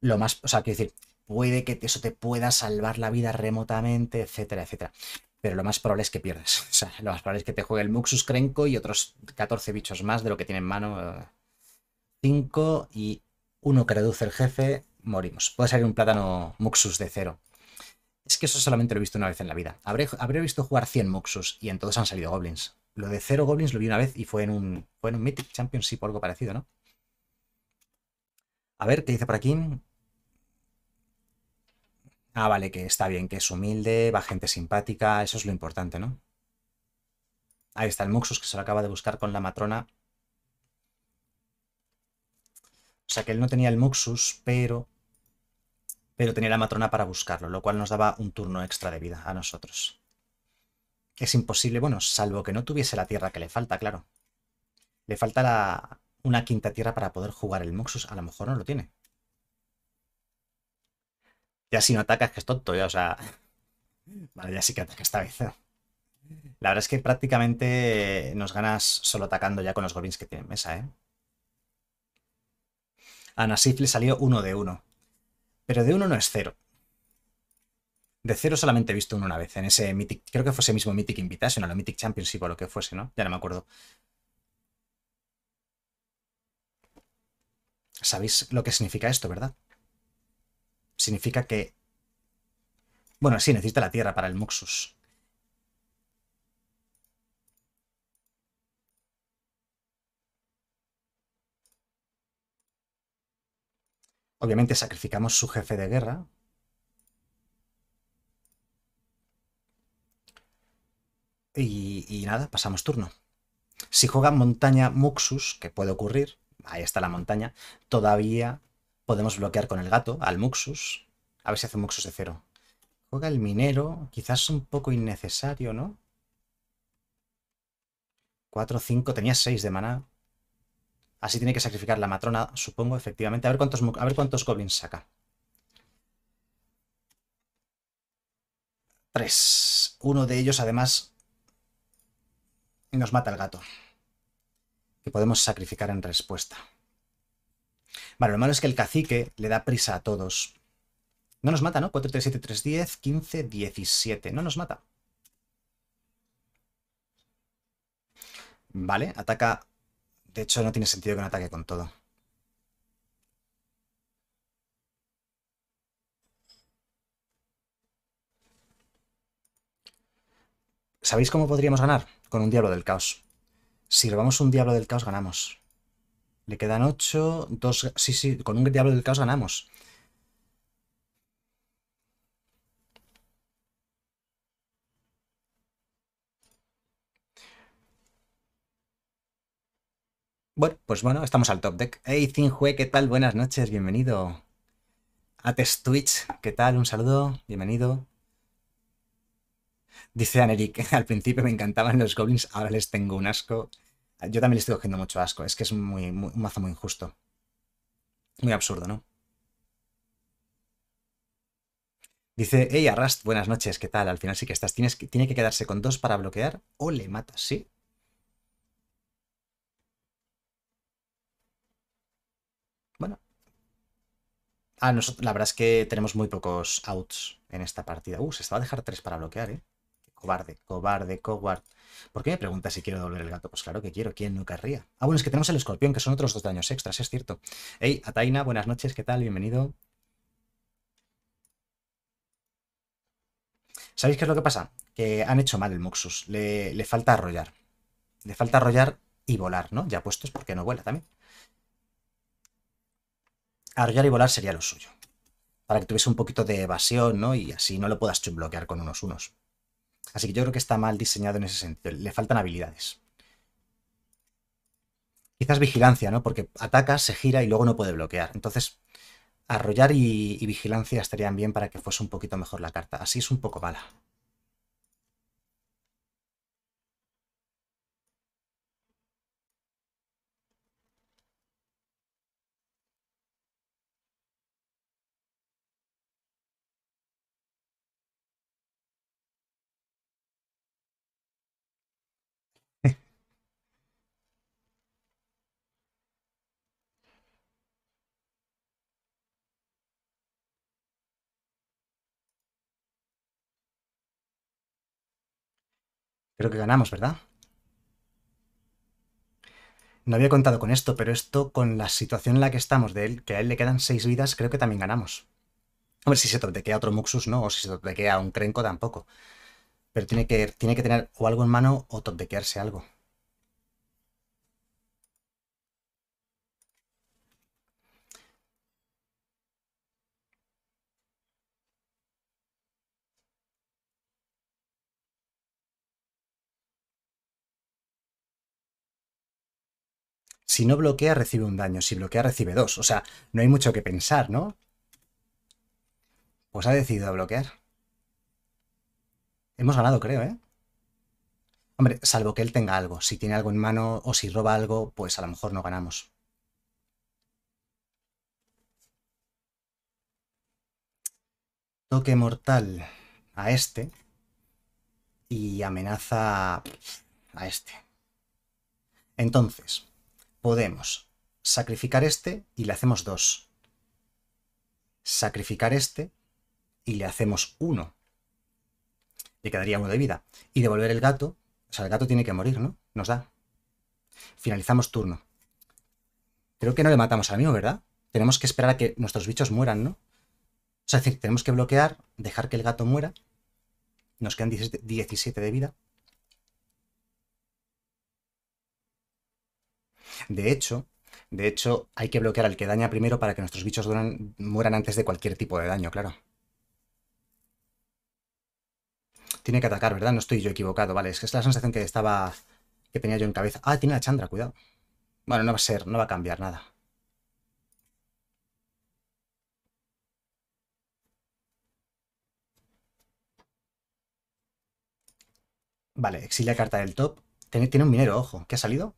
lo más, o sea, quiero decir, puede que eso te pueda salvar la vida remotamente, etcétera, etcétera. Pero lo más probable es que pierdas. O sea, lo más probable es que te juegue el Muxus Crenco y otros 14 bichos más de lo que tiene en mano. 5 eh, y uno que reduce el jefe, morimos. Puede salir un plátano Muxus de cero. Es que eso solamente lo he visto una vez en la vida. Habré, visto jugar 100 Muxus y en todos han salido Goblins. Lo de cero Goblins lo vi una vez y fue en un, fue en un Mythic Championship o algo parecido, ¿no? A ver, ¿qué dice por aquí? Ah, vale, que está bien, que es humilde, va gente simpática, eso es lo importante, ¿no? Ahí está el Muxus que se lo acaba de buscar con la matrona. O sea que él no tenía el Muxus, pero... Pero tenía la matrona para buscarlo, lo cual nos daba un turno extra de vida a nosotros. Es imposible, bueno, salvo que no tuviese la tierra que le falta, claro. Le falta una quinta tierra para poder jugar el Muxus, a lo mejor no lo tiene. Ya si no atacas, que es tonto, ya, o sea. Vale, ya sí que ataca esta vez. La verdad es que prácticamente nos ganas solo atacando ya con los goblins que tienen mesa, ¿eh? A Nasif le salió uno de uno. Pero de uno no es cero. De cero solamente he visto uno una vez, en ese Mythic, creo que fue ese mismo Mythic Invitation, o la Mythic Championship o lo que fuese, ¿no? Ya no me acuerdo. Sabéis lo que significa esto, ¿verdad? significa que... Bueno, sí, necesita la tierra para el Muxus. Obviamente sacrificamos su jefe de guerra. Y, y, nada, pasamos turno. Si juega montaña Muxus, que puede ocurrir, ahí está la montaña, todavía Podemos bloquear con el gato al Muxus. A ver si hace un Muxus de cero. Juega el minero. Quizás un poco innecesario, ¿no? 4, 5. Tenía 6 de maná. Así tiene que sacrificar la matrona, supongo, efectivamente. A ver cuántos, a ver cuántos goblins saca. 3. Uno de ellos, además, nos mata el gato. Que podemos sacrificar en respuesta. Vale, lo malo es que el cacique le da prisa a todos. No nos mata, ¿no? 4, 3, 7, 3, 10, 15, 17. No nos mata. Vale, ataca... De hecho, no tiene sentido que no ataque con todo. ¿Sabéis cómo podríamos ganar? Con un Diablo del Caos. Si robamos un Diablo del Caos, ganamos. Le quedan 8, 2... Sí, sí, con un Diablo del Caos ganamos. Bueno, pues bueno, estamos al top deck. Hey, Cinjue, ¿qué tal? Buenas noches, bienvenido. Test Twitch, ¿qué tal? Un saludo, bienvenido. Dice Aneric, al principio me encantaban los goblins, ahora les tengo un asco. Yo también le estoy cogiendo mucho asco. Es que es muy, un mazo muy injusto. Muy absurdo, ¿no? Dice, hey Arrast, buenas noches, ¿qué tal? Al final sí que estás. Tienes tiene que quedarse con dos para bloquear o le matas, ¿sí? Bueno. Ah, nosotros, la verdad es que tenemos muy pocos outs en esta partida. Uh, se estaba a dejar tres para bloquear, ¿eh? Cobarde, cobarde, coward. ¿Por qué me pregunta si quiero devolver el gato? Pues claro que quiero, ¿quién no querría? Ah, bueno, es que tenemos el escorpión, que son otros dos daños extras, es cierto. Hey, Ataina, buenas noches, ¿qué tal? Bienvenido. ¿Sabéis qué es lo que pasa? Que han hecho mal el Moxus. Le, falta arrollar. Le falta arrollar y volar, ¿no? Ya puestos porque no vuela también. Arrollar y volar sería lo suyo. Para que tuviese un poquito de evasión, ¿no? Y así no lo puedas bloquear con unos unos. Así que yo creo que está mal diseñado en ese sentido. Le faltan habilidades. Quizás vigilancia, ¿no? Porque ataca, se gira y luego no puede bloquear. Entonces, arrollar y, y vigilancia estarían bien para que fuese un poquito mejor la carta. Así es un poco mala. Creo que ganamos, ¿verdad? No había contado con esto, pero esto, con la situación en la que estamos, de él, que a él le quedan seis vidas, creo que también ganamos. A ver si se topdequea otro Muxus, no, o si se topdequea un Krenko, tampoco. Pero tiene que, tiene que tener o algo en mano o topdequearse algo. Si no bloquea, recibe un daño. Si bloquea, recibe dos. O sea, no hay mucho que pensar, ¿no? Pues ha decidido bloquear. Hemos ganado, creo, ¿eh? Hombre, salvo que él tenga algo. Si tiene algo en mano o si roba algo, pues a lo mejor no ganamos. Toque mortal a este y amenaza a este. Entonces, podemos sacrificar este y le hacemos dos. Sacrificar este y le hacemos uno. Le quedaría uno de vida. Y devolver el gato. O sea, el gato tiene que morir, ¿no? Nos da. Finalizamos turno. Creo que no le matamos al amigo, ¿verdad? Tenemos que esperar a que nuestros bichos mueran, ¿no? O sea, es decir, tenemos que bloquear, dejar que el gato muera. Nos quedan 17 de vida. De hecho, de hecho, hay que bloquear al que daña primero para que nuestros bichos mueran antes de cualquier tipo de daño, claro. Tiene que atacar, ¿verdad? No estoy yo equivocado. Vale, es que es la sensación que estaba... que tenía yo en cabeza. Ah, tiene la Chandra, cuidado. Bueno, no va a ser, no va a cambiar nada. Vale, exilia carta del top. Tiene, tiene un minero, ojo. ¿Qué ha salido?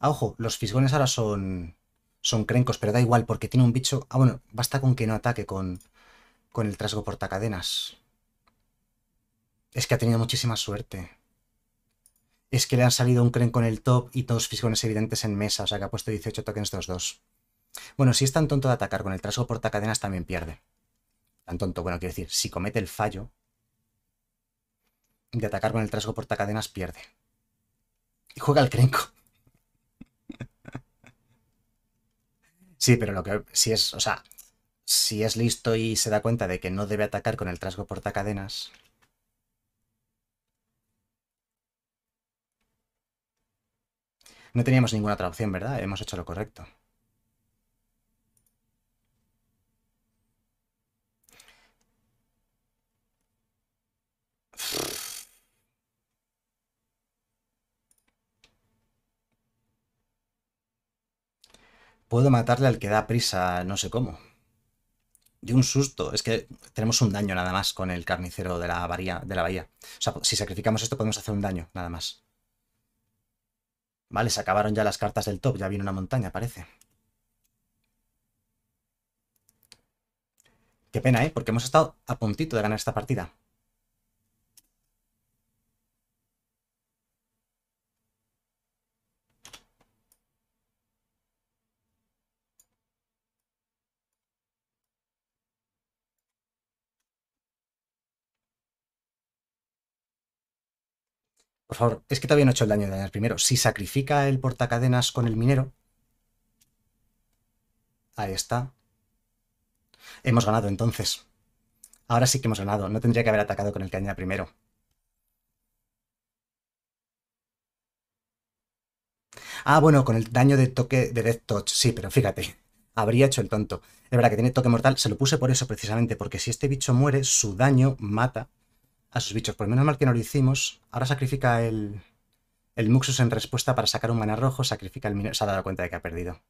Ah, ojo, los fisgones ahora son, son crencos, pero da igual porque tiene un bicho... Ah, bueno, basta con que no ataque con, con el trasgo portacadenas. Es que ha tenido muchísima suerte. Es que le han salido un crenco en el top y todos fisgones evidentes en mesa, o sea que ha puesto 18 tokens los dos. Bueno, si es tan tonto de atacar con el trasgo portacadenas también pierde. Tan tonto, bueno, quiero decir, si comete el fallo de atacar con el trasgo portacadenas pierde. Y juega el crenco. Sí, pero lo que si es, o sea, si es listo y se da cuenta de que no debe atacar con el trasgo portacadenas. No teníamos ninguna otra opción, ¿verdad? Hemos hecho lo correcto. Puedo matarle al que da prisa, no sé cómo. Y un susto. Es que tenemos un daño nada más con el carnicero de la, bahía, de la bahía. O sea, si sacrificamos esto podemos hacer un daño, nada más. Vale, se acabaron ya las cartas del top. Ya viene una montaña, parece. Qué pena, ¿eh? Porque hemos estado a puntito de ganar esta partida. Por favor, es que todavía no he hecho el daño de dañar primero. Si sacrifica el portacadenas con el minero. Ahí está. Hemos ganado entonces. Ahora sí que hemos ganado. No tendría que haber atacado con el caña primero. Ah, bueno, con el daño de toque de Death Touch. Sí, pero fíjate. Habría hecho el tonto. Es verdad que tiene toque mortal. Se lo puse por eso precisamente. Porque si este bicho muere, su daño mata a sus bichos. Por pues menos mal que no lo hicimos. Ahora sacrifica el, el Muxus en respuesta para sacar un mana rojo. Sacrifica el minero. Se ha dado cuenta de que ha perdido.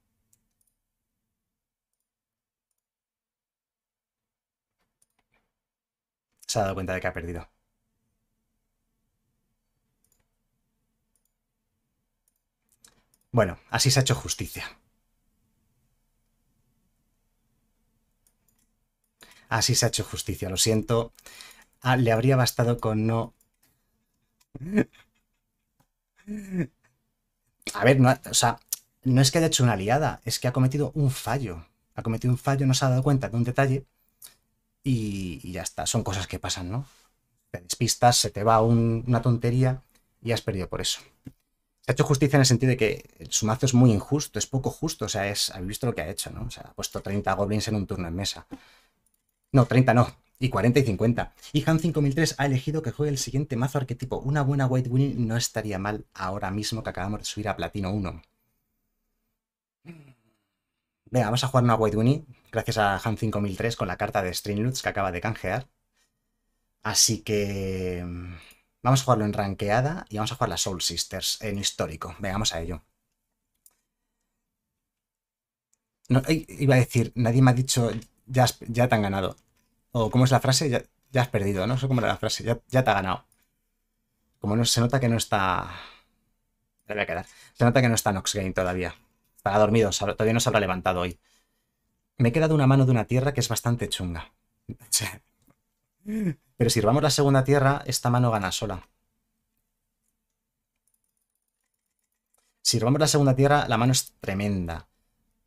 Se ha dado cuenta de que ha perdido. Bueno, así se ha hecho justicia. Así se ha hecho justicia, lo siento. Ah, le habría bastado con no. A ver, no, o sea, no es que haya hecho una liada, es que ha cometido un fallo. Ha cometido un fallo, no se ha dado cuenta de un detalle y, ya está. Son cosas que pasan, ¿no? Te despistas, se te va una tontería y has perdido por eso. Se ha hecho justicia en el sentido de que su mazo es muy injusto, es poco justo. O sea, es, habéis visto lo que ha hecho, ¿no? O sea, ha puesto 30 goblins en un turno en mesa. No, 30 no, y 40 y 50. Y Han 5003 ha elegido que juegue el siguiente mazo arquetipo. Una buena White Winnie no estaría mal ahora mismo que acabamos de subir a Platino 1. Venga, vamos a jugar una White Winnie, gracias a Han 5003 con la carta de lutz que acaba de canjear. Así que mm, vamos a jugarlo en ranqueada y vamos a jugar la Soul Sisters en histórico. Venga, vamos a ello. Eh, iba a decir, nadie me ha dicho ya, ya te han ganado. O cómo es la frase, ya, has perdido, ¿no? sé cómo era la frase, ya, te ha ganado. Como no, se nota que no está... Se nota que no está Nox Game todavía. está dormido, todavía no se habrá levantado hoy. Me he quedado una mano de una tierra que es bastante chunga. Pero si robamos la segunda tierra, esta mano gana sola. Si robamos la segunda tierra, la mano es tremenda.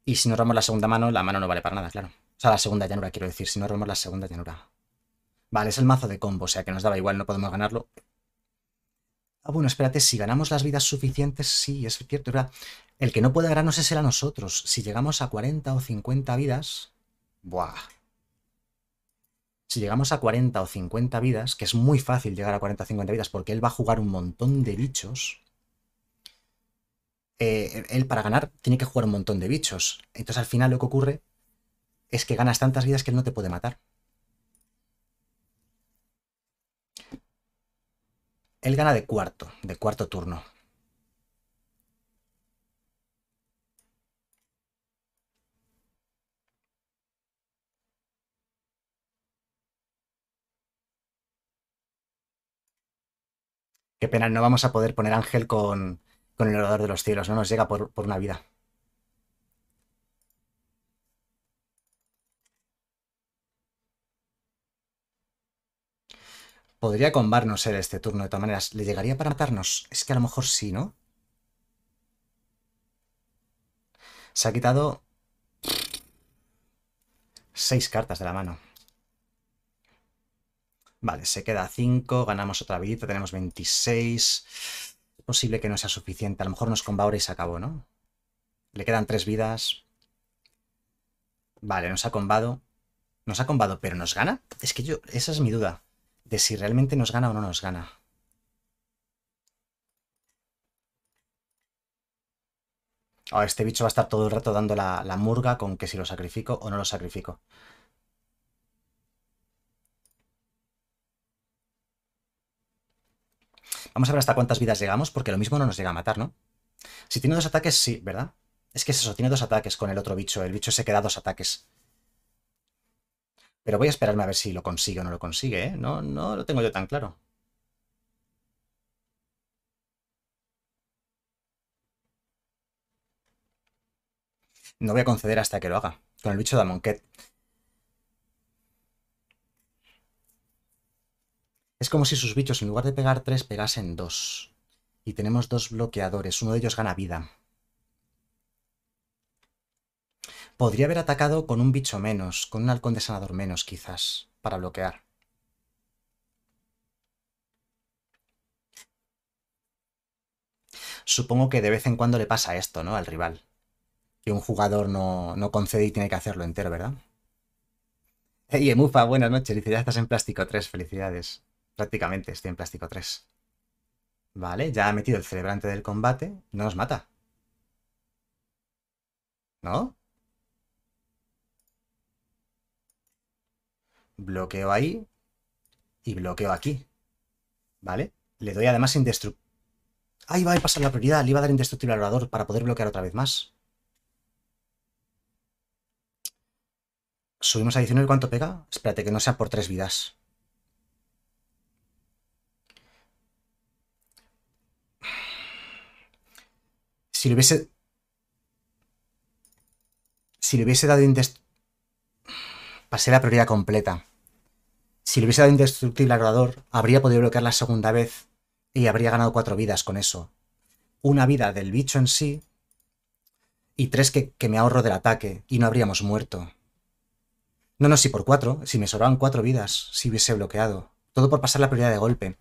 Y si no robamos la segunda mano, la mano no vale para nada, claro sea, la segunda llanura, quiero decir. Si no rompemos la segunda llanura. Vale, es el mazo de combo, o sea que nos daba igual, no podemos ganarlo. Ah, bueno, espérate, si ganamos las vidas suficientes, sí, es cierto, El que no pueda ganarnos es él a nosotros. Si llegamos a 40 o 50 vidas... Buah. Si llegamos a 40 o 50 vidas, que es muy fácil llegar a 40 o 50 vidas porque él va a jugar un montón de bichos... Eh, él para ganar tiene que jugar un montón de bichos. Entonces al final lo que ocurre es que ganas tantas vidas que él no te puede matar. Él gana de cuarto, de cuarto turno. Qué pena, no vamos a poder poner Ángel con, el orador de los cielos, no nos llega por una vida. Podría combarnos él este turno, de todas maneras. ¿Le llegaría para matarnos? Es que a lo mejor sí, ¿no? Se ha quitado... Seis cartas de la mano. Vale, se queda 5, ganamos otra vida. tenemos 26. Es posible que no sea suficiente. A lo mejor nos comba ahora y se acabó, ¿no? Le quedan tres vidas. Vale, nos ha combado. Nos ha combado, pero ¿nos gana? Es que yo... Esa es mi duda de si realmente nos gana o no nos gana. este bicho va a estar todo el rato dando la, la murga con que si lo sacrifico o no lo sacrifico. Vamos a ver hasta cuántas vidas llegamos, porque lo mismo no nos llega a matar, ¿no? Si tiene dos ataques, sí, ¿verdad? Es que es eso, tiene dos ataques con el otro bicho. El bicho se queda dos ataques. Pero voy a esperarme a ver si lo consigue o no lo consigue, ¿eh? No, no lo tengo yo tan claro. No voy a conceder hasta que lo haga. Con el bicho de Amonquet. Es como si sus bichos, en lugar de pegar tres, pegasen dos. Y tenemos dos bloqueadores. Uno de ellos gana vida. Podría haber atacado con un bicho menos, con un halcón de sanador menos quizás, para bloquear. Supongo que de vez en cuando le pasa esto, ¿no? Al rival. Que un jugador no, no concede y tiene que hacerlo entero, ¿verdad? Hey, Emufa, buenas noches. Dice, ya estás en plástico 3, felicidades. Prácticamente estoy en plástico 3. Vale, ya ha metido el celebrante del combate. No nos mata. ¿No? bloqueo ahí y bloqueo aquí, ¿vale? Le doy además indestructible. Ahí va a pasar la prioridad, le iba a dar indestructible al orador para poder bloquear otra vez más. Subimos a 19, ¿cuánto pega? Espérate, que no sea por tres vidas. Si le hubiese... Si le hubiese dado indestructible... Pasé la prioridad completa. Si le hubiese dado indestructible al orador, habría podido bloquear la segunda vez y habría ganado cuatro vidas con eso. Una vida del bicho en sí y tres que, me ahorro del ataque y no habríamos muerto. No, no, si por cuatro, si me sobraban cuatro vidas, si hubiese bloqueado. Todo por pasar la prioridad de golpe.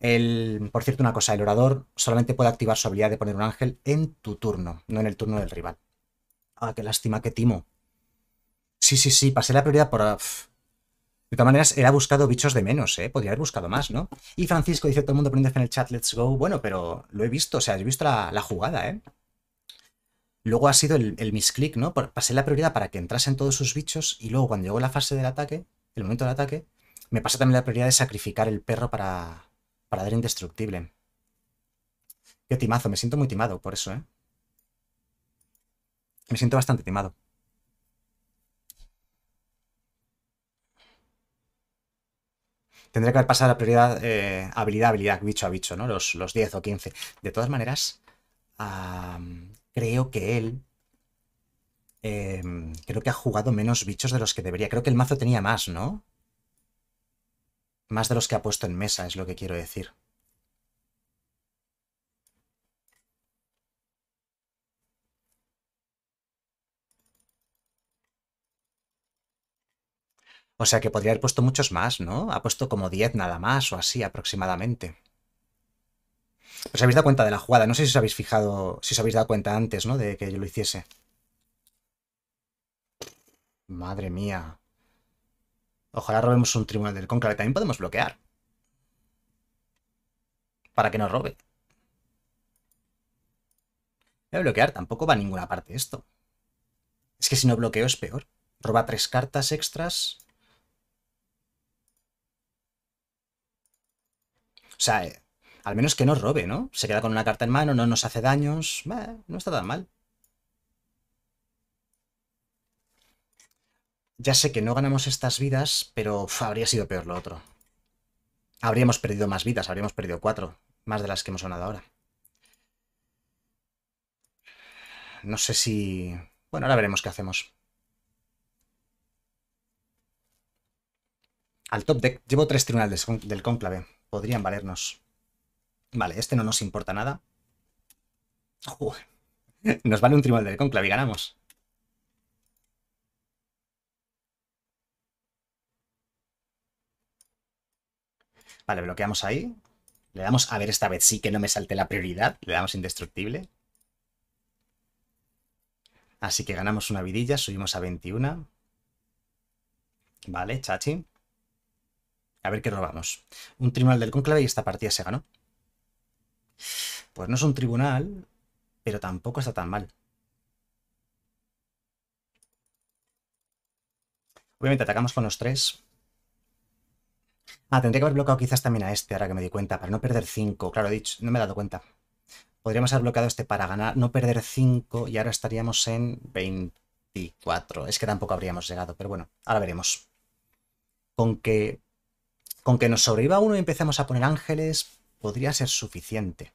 El, por cierto, una cosa, el orador solamente puede activar su habilidad de poner un ángel en tu turno, no en el turno del rival. Ah, qué lástima, qué timo. Sí, sí, sí, pasé la prioridad por... Ah, de todas maneras, era buscado bichos de menos, ¿eh? Podría haber buscado más, ¿no? Y Francisco dice, todo el mundo prende en el chat, let's go. Bueno, pero lo he visto, o sea, he visto la, jugada, ¿eh? Luego ha sido el, el misclick, ¿no? pasé la prioridad para que entrasen todos sus bichos y luego cuando llegó la fase del ataque, el momento del ataque, me pasa también la prioridad de sacrificar el perro para, para dar indestructible. Qué timazo, me siento muy timado por eso, ¿eh? Me siento bastante timado. tendría que haber pasado la prioridad eh, habilidad, habilidad, bicho a bicho, ¿no? Los, los 10 o 15. De todas maneras, creo que él... Em, creo que ha jugado menos bichos de los que debería. Creo que el mazo tenía más, ¿no? Más de los que ha puesto en mesa, es lo que quiero decir. O sea que podría haber puesto muchos más, ¿no? Ha puesto como 10 nada más o así aproximadamente. Os habéis dado cuenta de la jugada, no sé si os habéis fijado, si os habéis dado cuenta antes, ¿no? De que yo lo hiciese. Madre mía. Ojalá robemos un tribunal del conclave. También podemos bloquear. Para que no robe. Voy a bloquear, tampoco va a ninguna parte esto. Es que si no bloqueo es peor. Roba tres cartas extras. O sea, eh, al menos que no robe, ¿no? Se queda con una carta en mano, no nos hace daños. no está tan mal. Ya sé que no ganamos estas vidas, pero habría sido peor lo otro. Habríamos perdido más vidas, habríamos perdido cuatro. Más de las que hemos ganado ahora. No sé si... Bueno, ahora veremos qué hacemos. Al top deck llevo tres tribunales del cónclave podrían valernos. Vale, este no nos importa nada. Nos vale un Tribunal del conclave y ganamos. Vale, bloqueamos ahí. Le damos, a ver, esta vez sí que no me salte la prioridad. Le damos indestructible. Así que ganamos una vidilla, subimos a 21. Vale, chachi. A ver qué robamos. Un tribunal del conclave y esta partida se ganó. Pues no es un tribunal, pero tampoco está tan mal. Obviamente atacamos con los tres. Ah, tendría que haber bloqueado quizás también a este, ahora que me di cuenta, para no perder cinco. Claro, he dicho, no me he dado cuenta. Podríamos haber bloqueado este para ganar, no perder cinco y ahora estaríamos en 24. Es que tampoco habríamos llegado, pero bueno, ahora veremos. Con que con que nos sobreviva uno y empecemos a poner ángeles podría ser suficiente.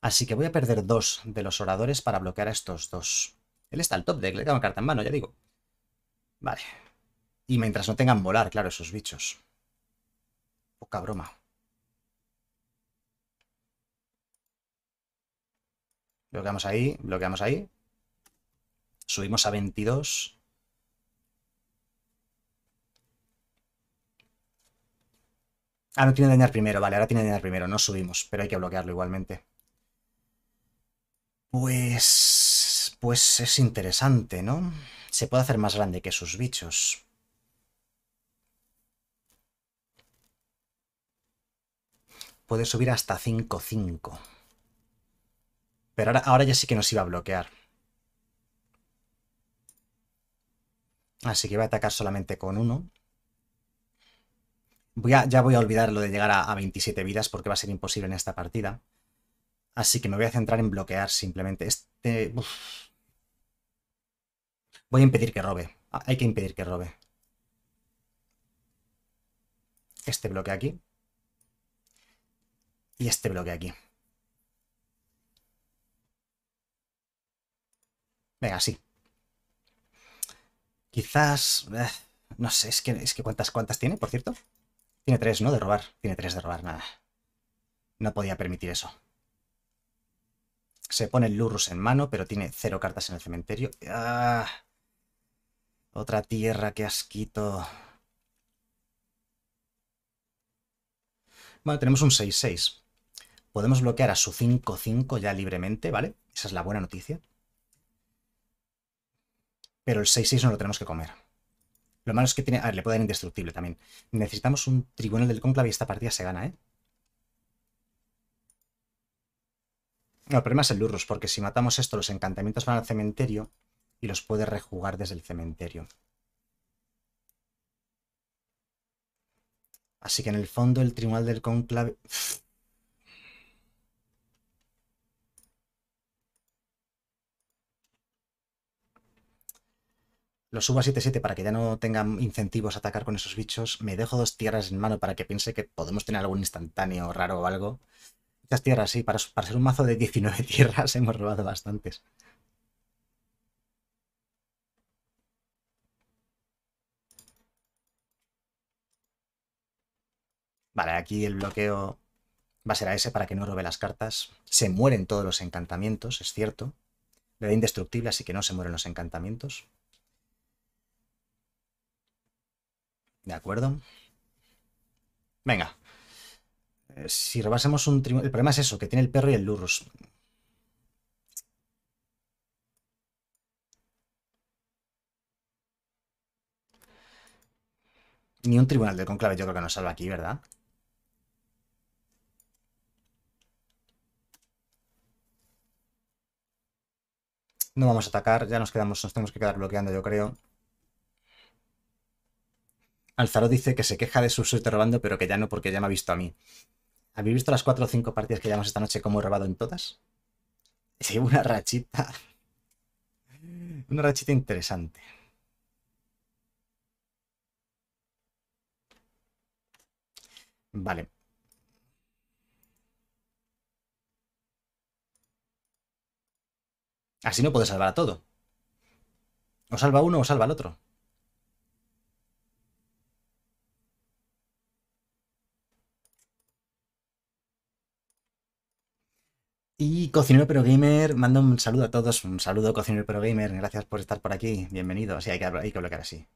Así que voy a perder dos de los oradores para bloquear a estos dos. Él está al top deck, le tengo carta en mano, ya digo. Vale. Y mientras no tengan volar, claro, esos bichos. Poca broma. Bloqueamos ahí, bloqueamos ahí. Subimos a 22. Ah, no tiene dañar primero, vale, ahora tiene dañar primero, no subimos, pero hay que bloquearlo igualmente. Pues... pues es interesante, ¿no? Se puede hacer más grande que sus bichos. Puede subir hasta 5-5. Pero ahora, ahora ya sí que nos iba a bloquear. Así que va a atacar solamente con uno ya voy a olvidar lo de llegar a, 27 vidas porque va a ser imposible en esta partida. Así que me voy a centrar en bloquear simplemente. Este... Voy a impedir que robe. Ah, hay que impedir que robe. Este bloque aquí. Y este bloque aquí. Venga, sí. Quizás... Eh, no sé, es que, es que cuántas, cuántas tiene, por cierto. Tiene tres, ¿no? De robar. Tiene tres de robar, nada. No podía permitir eso. Se pone el Lurus en mano, pero tiene cero cartas en el cementerio. ¡Ah! Otra tierra, qué asquito. Bueno, tenemos un 6-6. Podemos bloquear a su 5-5 ya libremente, ¿vale? Esa es la buena noticia. Pero el 6-6 no lo tenemos que comer. Lo malo es que tiene. A ver, le puede dar indestructible también. Necesitamos un tribunal del conclave y esta partida se gana, ¿eh? No, el problema es el Lurrus, porque si matamos esto, los encantamientos van al cementerio y los puede rejugar desde el cementerio. Así que en el fondo el tribunal del conclave... lo subo a 7-7 para que ya no tengan incentivos a atacar con esos bichos, me dejo dos tierras en mano para que piense que podemos tener algún instantáneo raro o algo. Estas tierras, sí, para, ser un mazo de 19 tierras hemos robado bastantes. Vale, aquí el bloqueo va a ser a ese para que no robe las cartas. Se mueren todos los encantamientos, es cierto. Le da indestructible, así que no se mueren los encantamientos. ¿De acuerdo? Venga. Eh, si robásemos un tribunal... El problema es eso, que tiene el perro y el lurus. Ni un tribunal de conclave yo creo que nos salva aquí, ¿verdad? No vamos a atacar, ya nos quedamos, nos tenemos que quedar bloqueando, yo creo. Alzaro dice que se queja de su suerte robando, pero que ya no porque ya me ha visto a mí. ¿Habéis visto las cuatro o cinco partidas que llevamos esta noche como he robado en todas? Sí, una rachita. Una rachita interesante. Vale. Así no puedes salvar a todo. O salva uno o salva al otro. Y Cocinero Pero Gamer, mando un saludo a todos, un saludo Cocinero Pero Gamer, gracias por estar por aquí, bienvenido, así hay que, hay que bloquear así.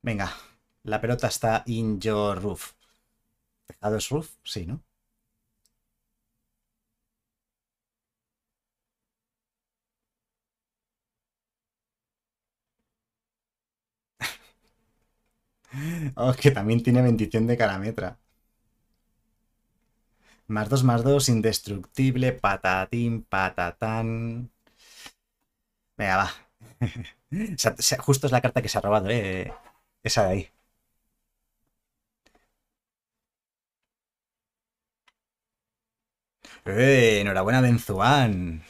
Venga, la pelota está in your roof. ¿Tejado es roof? Sí, ¿no? oh, que también tiene bendición de calametra. Más dos, más dos, indestructible, patatín, patatán. Venga, va. Justo es la carta que se ha robado, ¿eh? Esa de ahí. Eh, enhorabuena, Benzuan.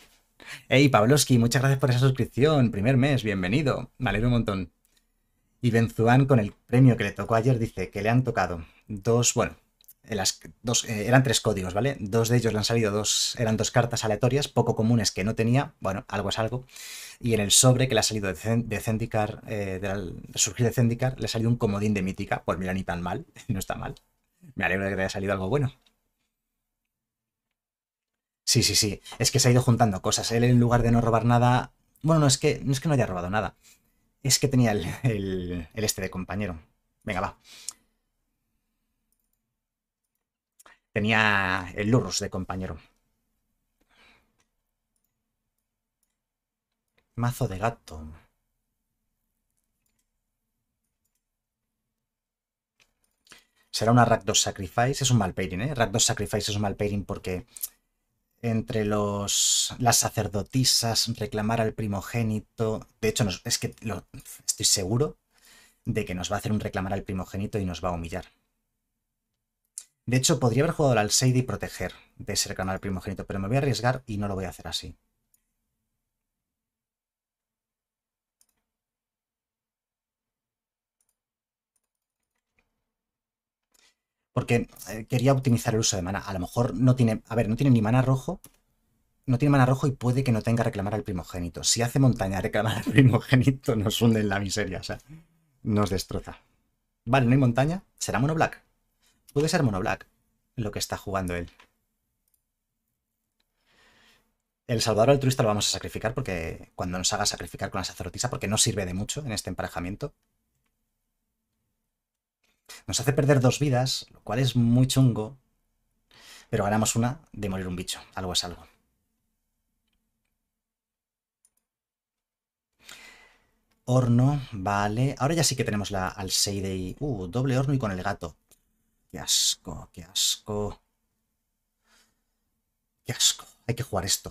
Ey, Pabloski, muchas gracias por esa suscripción. Primer mes, bienvenido. Me un montón. Y Benzuan, con el premio que le tocó ayer, dice que le han tocado dos, bueno, eh, eh, eran tres códigos, ¿vale? Dos de ellos le han salido, dos, eran dos cartas aleatorias, poco comunes que no tenía, bueno, algo es algo. Y en el sobre que le ha salido de, Zendikar, eh, surgir de Zendikar, le ha salido un comodín de mítica, pues mira, ni tan mal, no está mal. Me alegro de que le haya salido algo bueno. Sí, sí, sí, es que se ha ido juntando cosas. Él en lugar de no robar nada, bueno, no es que no, haya robado nada, es que tenía el este de compañero. Venga, va. Tenía el lurus de compañero. Mazo de gato. Será una Rakdos Sacrifice. Es un mal pairing, ¿eh? Rakdos Sacrifice es un mal pairing porque entre los, las sacerdotisas reclamar al primogénito. De hecho, es que estoy seguro de que nos va a hacer un reclamar al primogénito y nos va a humillar. De hecho, podría haber jugado al Alseide y proteger de reclamar al primogénito, pero me voy a arriesgar y no lo voy a hacer así. Porque eh, quería optimizar el uso de mana. A lo mejor no tiene... A ver, no tiene ni mana rojo. No tiene mana rojo y puede que no tenga reclamar al primogénito. Si hace montaña reclamar al primogénito, nos hunde en la miseria. O sea, nos destroza. Vale, no hay montaña. ¿Será mono black? Puede ser mono black lo que está jugando él. El salvador altruista lo vamos a sacrificar porque cuando nos haga sacrificar con la sacerdotisa, porque no sirve de mucho en este emparejamiento. Nos hace perder dos vidas, lo cual es muy chungo, pero ganamos una de morir un bicho. Algo es algo. Horno, vale. Ahora ya sí que tenemos la al y... Uh, doble horno y con el gato. Qué asco, qué asco. Qué asco. Hay que jugar esto.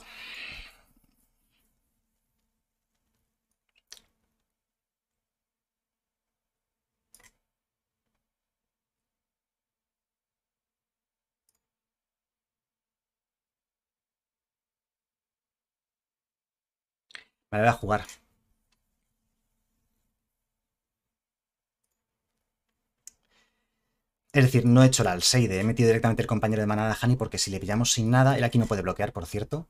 Me voy a jugar. Es decir, no he hecho la Alseide, he metido directamente el compañero de manada Hani porque si le pillamos sin nada, él aquí no puede bloquear, por cierto.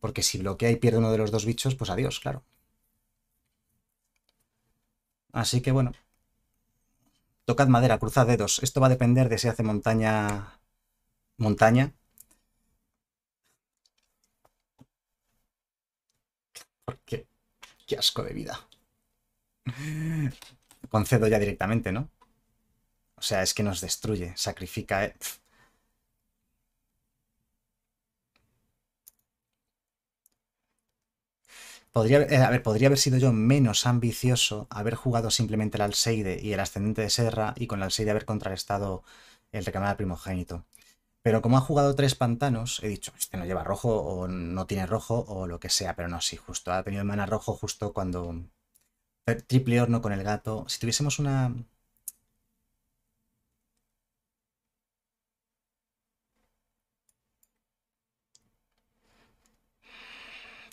Porque si bloquea y pierde uno de los dos bichos, pues adiós, claro. Así que bueno. Tocad madera, cruzad dedos. Esto va a depender de si hace montaña... Montaña. Porque... Qué asco de vida. Concedo ya directamente, ¿no? O sea, es que nos destruye, sacrifica... Eh. Podría, eh, a ver, podría haber sido yo menos ambicioso haber jugado simplemente el Alseide y el Ascendente de Serra y con el Alseide haber contrarrestado el Reclamada primogénito. Pero como ha jugado tres pantanos, he dicho, este no lleva rojo o no tiene rojo o lo que sea, pero no, sí, justo ha tenido el mana rojo justo cuando eh, triple horno con el gato. Si tuviésemos una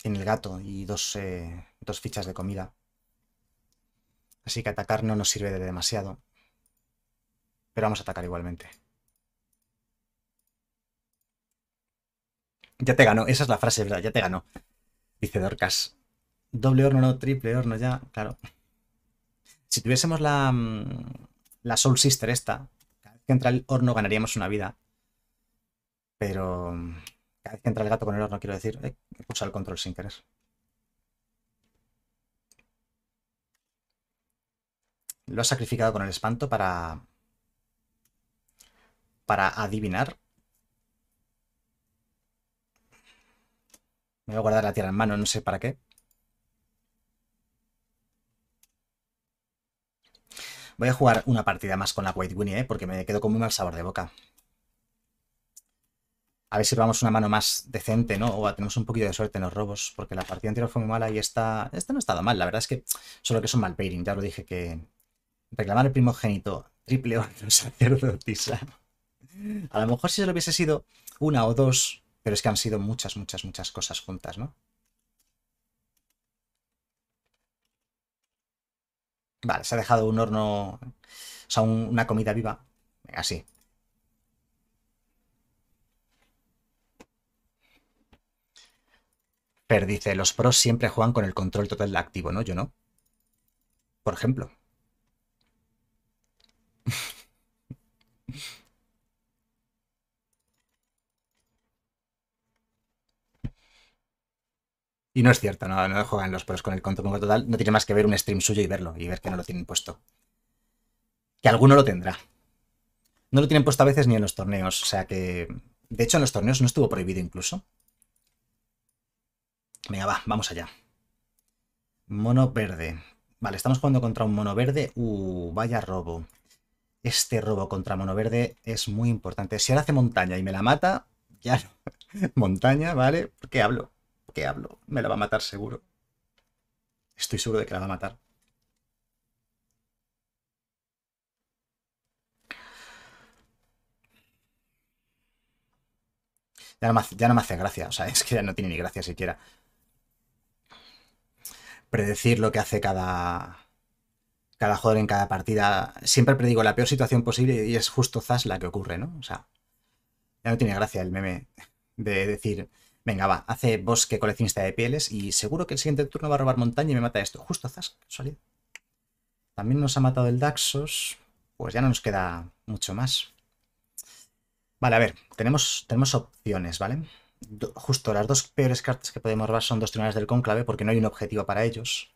En el gato y dos, eh, dos fichas de comida. Así que atacar no nos sirve de demasiado. Pero vamos a atacar igualmente. Ya te ganó, esa es la frase, ¿verdad? Ya te ganó, dice Dorcas. Doble horno, no, triple horno, ya, claro. Si tuviésemos la, mm, la Soul Sister esta, cada vez que entra el horno ganaríamos una vida. Pero mm, cada vez que entra el gato con el horno, quiero decir, he eh, usa el control sin querer. Lo he sacrificado con el espanto para... Para adivinar. Me voy a guardar la tierra en mano, no sé para qué. Voy a jugar una partida más con la White Winnie, eh, porque me quedo con muy mal sabor de boca a ver si robamos una mano más decente, ¿no? O tenemos un poquito de suerte en los robos, porque la partida anterior fue muy mala y esta, esta no ha estado mal. La verdad es que solo que es un mal pairing, ya lo dije que reclamar el primogénito triple orden sacerdotisa. A lo mejor si se lo hubiese sido una o dos, pero es que han sido muchas, muchas, muchas cosas juntas, ¿no? Vale, se ha dejado un horno, o sea, una comida viva. Así, dice, los pros siempre juegan con el control total activo, ¿no? Yo no. Por ejemplo. Y no es cierto, no, no juegan los pros con el control total. No tiene más que ver un stream suyo y verlo, y ver que no lo tienen puesto. Que alguno lo tendrá. No lo tienen puesto a veces ni en los torneos. O sea que. De hecho, en los torneos no estuvo prohibido incluso. Venga, va, vamos allá. Mono verde. Vale, estamos jugando contra un mono verde. Uh, vaya robo. Este robo contra mono verde es muy importante. Si ahora hace montaña y me la mata, ya no. montaña, ¿vale? ¿Por qué hablo? ¿Por qué hablo? Me la va a matar seguro. Estoy seguro de que la va a matar. Ya no, hace, ya no me hace gracia, o sea, es que ya no tiene ni gracia siquiera predecir lo que hace cada, cada jugador en cada partida. Siempre predigo la peor situación posible y es justo Zas la que ocurre, ¿no? O sea, ya no tiene gracia el meme de decir, venga, va, hace bosque coleccionista de pieles y seguro que el siguiente turno va a robar montaña y me mata esto. Justo Zas, También nos ha matado el Daxos, pues ya no nos queda mucho más. Vale, a ver, tenemos, tenemos opciones, ¿vale? vale justo las dos peores cartas que podemos robar son dos tribunales del cónclave porque no hay un objetivo para ellos.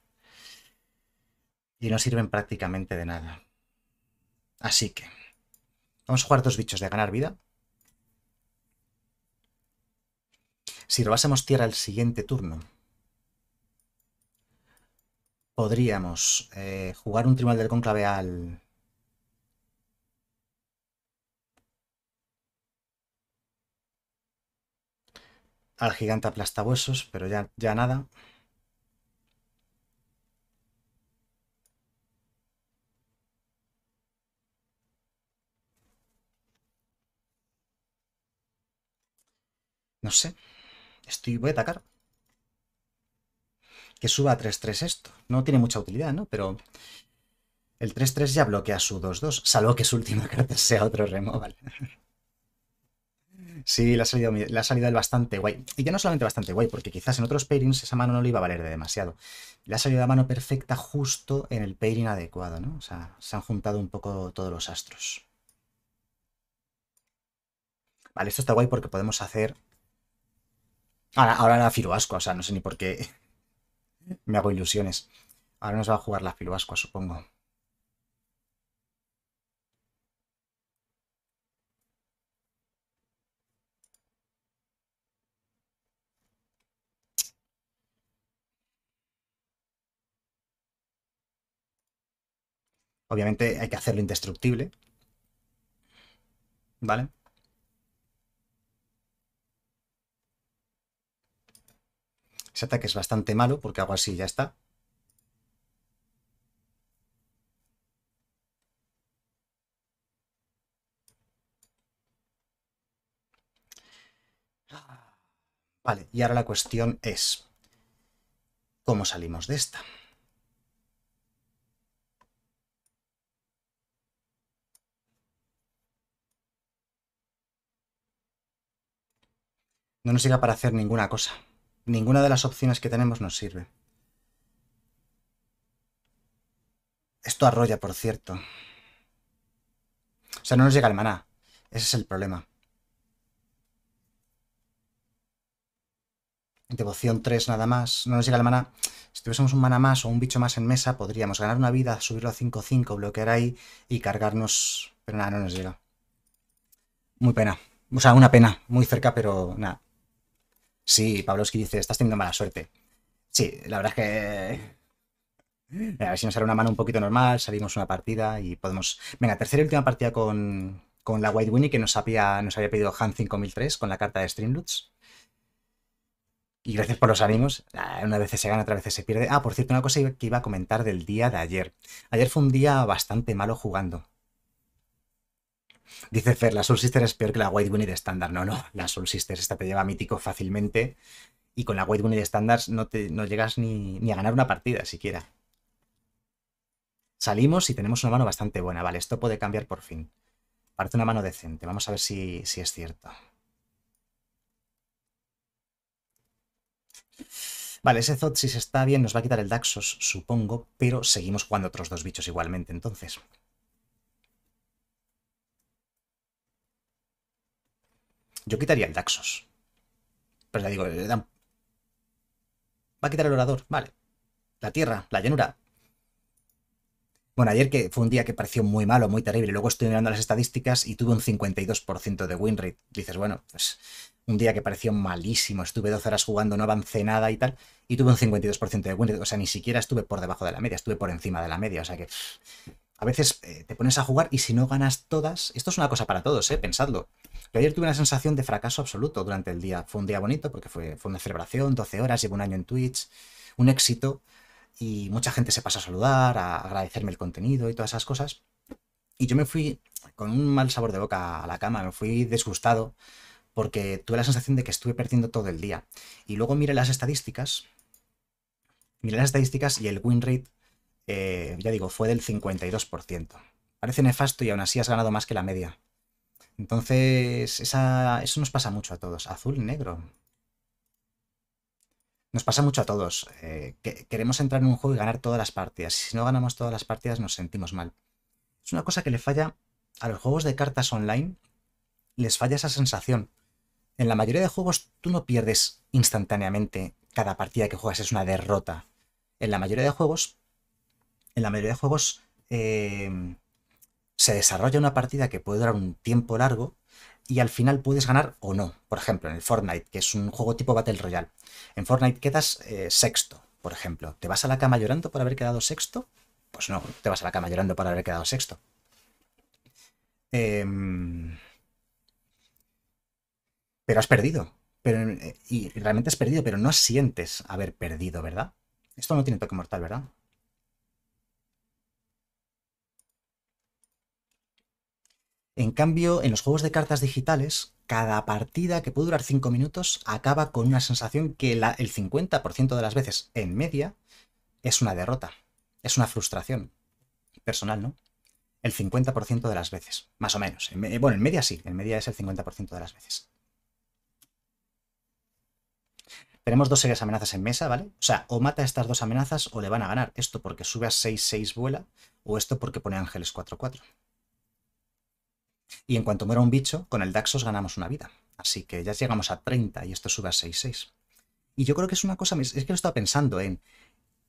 Y no sirven prácticamente de nada. Así que... Vamos a jugar dos bichos de ganar vida. Si robásemos tierra el siguiente turno, podríamos eh, jugar un tribunal del cónclave al, al gigante huesos, pero ya, ya nada. No sé. Estoy, voy a atacar. Que suba a 3-3 esto. No tiene mucha utilidad, ¿no? Pero el 3-3 ya bloquea su 2-2. Salvo que su última carta sea otro removal. Sí, la ha, salido, bastante guay. Y ya no solamente bastante guay, porque quizás en otros pairings esa mano no le iba a valer de demasiado. Le ha salido la mano perfecta justo en el pairing adecuado, ¿no? O sea, se han juntado un poco todos los astros. Vale, esto está guay porque podemos hacer... Ahora, la firuascua, o sea, no sé ni por qué me hago ilusiones. Ahora nos va a jugar la firuascua, supongo. Obviamente hay que hacerlo indestructible. ¿Vale? Ese ataque es bastante malo porque algo así ya está. Vale, y ahora la cuestión es, ¿cómo salimos de esta? No nos llega para hacer ninguna cosa. Ninguna de las opciones que tenemos nos sirve. Esto arrolla, por cierto. O sea, no nos llega el maná. Ese es el problema. Devoción 3 nada más. No nos llega el maná. Si tuviésemos un maná más o un bicho más en mesa, podríamos ganar una vida, subirlo a 5-5, bloquear ahí y cargarnos... Pero nada, no nos llega. Muy pena. O sea, una pena. Muy cerca, pero nada. Sí, Pavlovsky dice, estás teniendo mala suerte. Sí, la verdad es que... A ver si nos sale una mano un poquito normal, salimos una partida y podemos... Venga, tercera y última partida con, con la White Winnie que nos había, nos había pedido Han 5003 con la carta de Streamloots. Y gracias por los ánimos. Ah, una vez se gana, otra vez se pierde. Ah, por cierto, una cosa que iba a comentar del día de ayer. Ayer fue un día bastante malo jugando. Dice Fer, la Soul Sister es peor que la White Bunny de estándar. No, no, la Soul Sister esta te lleva mítico fácilmente y con la White Bunny de estándar no, llegas ni, a ganar una partida siquiera. Salimos y tenemos una mano bastante buena. Vale, esto puede cambiar por fin. Parece una mano decente. Vamos a ver si, si es cierto. Vale, ese Zotsis está bien, nos va a quitar el Daxos, supongo, pero seguimos jugando otros dos bichos igualmente, entonces. Yo quitaría el Daxos. Pero le digo, eh, le dan... va a quitar el orador, vale. La tierra, la llanura. Bueno, ayer que fue un día que pareció muy malo, muy terrible, luego estoy mirando las estadísticas y tuve un 52% de win rate. Dices, bueno, pues un día que pareció malísimo, estuve 12 horas jugando, no avancé nada y tal, y tuve un 52% de win rate. O sea, ni siquiera estuve por debajo de la media, estuve por encima de la media. O sea que a veces eh, te pones a jugar y si no ganas todas, esto es una cosa para todos, ¿eh? pensadlo. ayer tuve una sensación de fracaso absoluto durante el día. Fue un día bonito porque fue, fue una celebración, 12 horas, llevo un año en Twitch, un éxito y mucha gente se pasa a saludar, a agradecerme el contenido y todas esas cosas. Y yo me fui con un mal sabor de boca a la cama, me fui disgustado porque tuve la sensación de que estuve perdiendo todo el día. Y luego miré las estadísticas, miré las estadísticas y el win rate eh, ya digo, fue del 52%. Parece nefasto y aún así has ganado más que la media. Entonces, eso nos pasa mucho a todos. Azul, negro. Nos pasa mucho a todos. Eh, queremos entrar en un juego y ganar todas las partidas. Si no ganamos todas las partidas nos sentimos mal. Es una cosa que le falla a los juegos de cartas online. Les falla esa sensación. En la mayoría de juegos tú no pierdes instantáneamente. Cada partida que juegas es una derrota. En la mayoría de juegos en la mayoría de juegos eh, se desarrolla una partida que puede durar un tiempo largo y al final puedes ganar o no. Por ejemplo, en el Fortnite, que es un juego tipo Battle Royale. En Fortnite quedas eh, sexto, por ejemplo. ¿Te vas a la cama llorando por haber quedado sexto? Pues no, te vas a la cama llorando por haber quedado sexto. Em, pero has perdido. Pero, eh, y realmente has perdido, pero no sientes haber perdido, ¿verdad? Esto no tiene toque mortal, ¿verdad? En cambio, en los juegos de cartas digitales, cada partida que puede durar 5 minutos acaba con una sensación que el 50% de las veces, en media, es una derrota, es una frustración personal, ¿no? El 50% de las veces, más o menos. Eh, bueno, en media sí, en media es el 50% de las veces. Tenemos dos series amenazas en mesa, ¿vale? O sea, o mata estas dos amenazas o le van a ganar. Esto porque sube a 6-6 vuela, o esto porque pone ángeles 4-4. Y en cuanto muera un bicho, con el Daxos ganamos una vida. Así que ya llegamos a 30 y esto sube a 6-6. Y yo creo que es una cosa, es que lo estaba pensando en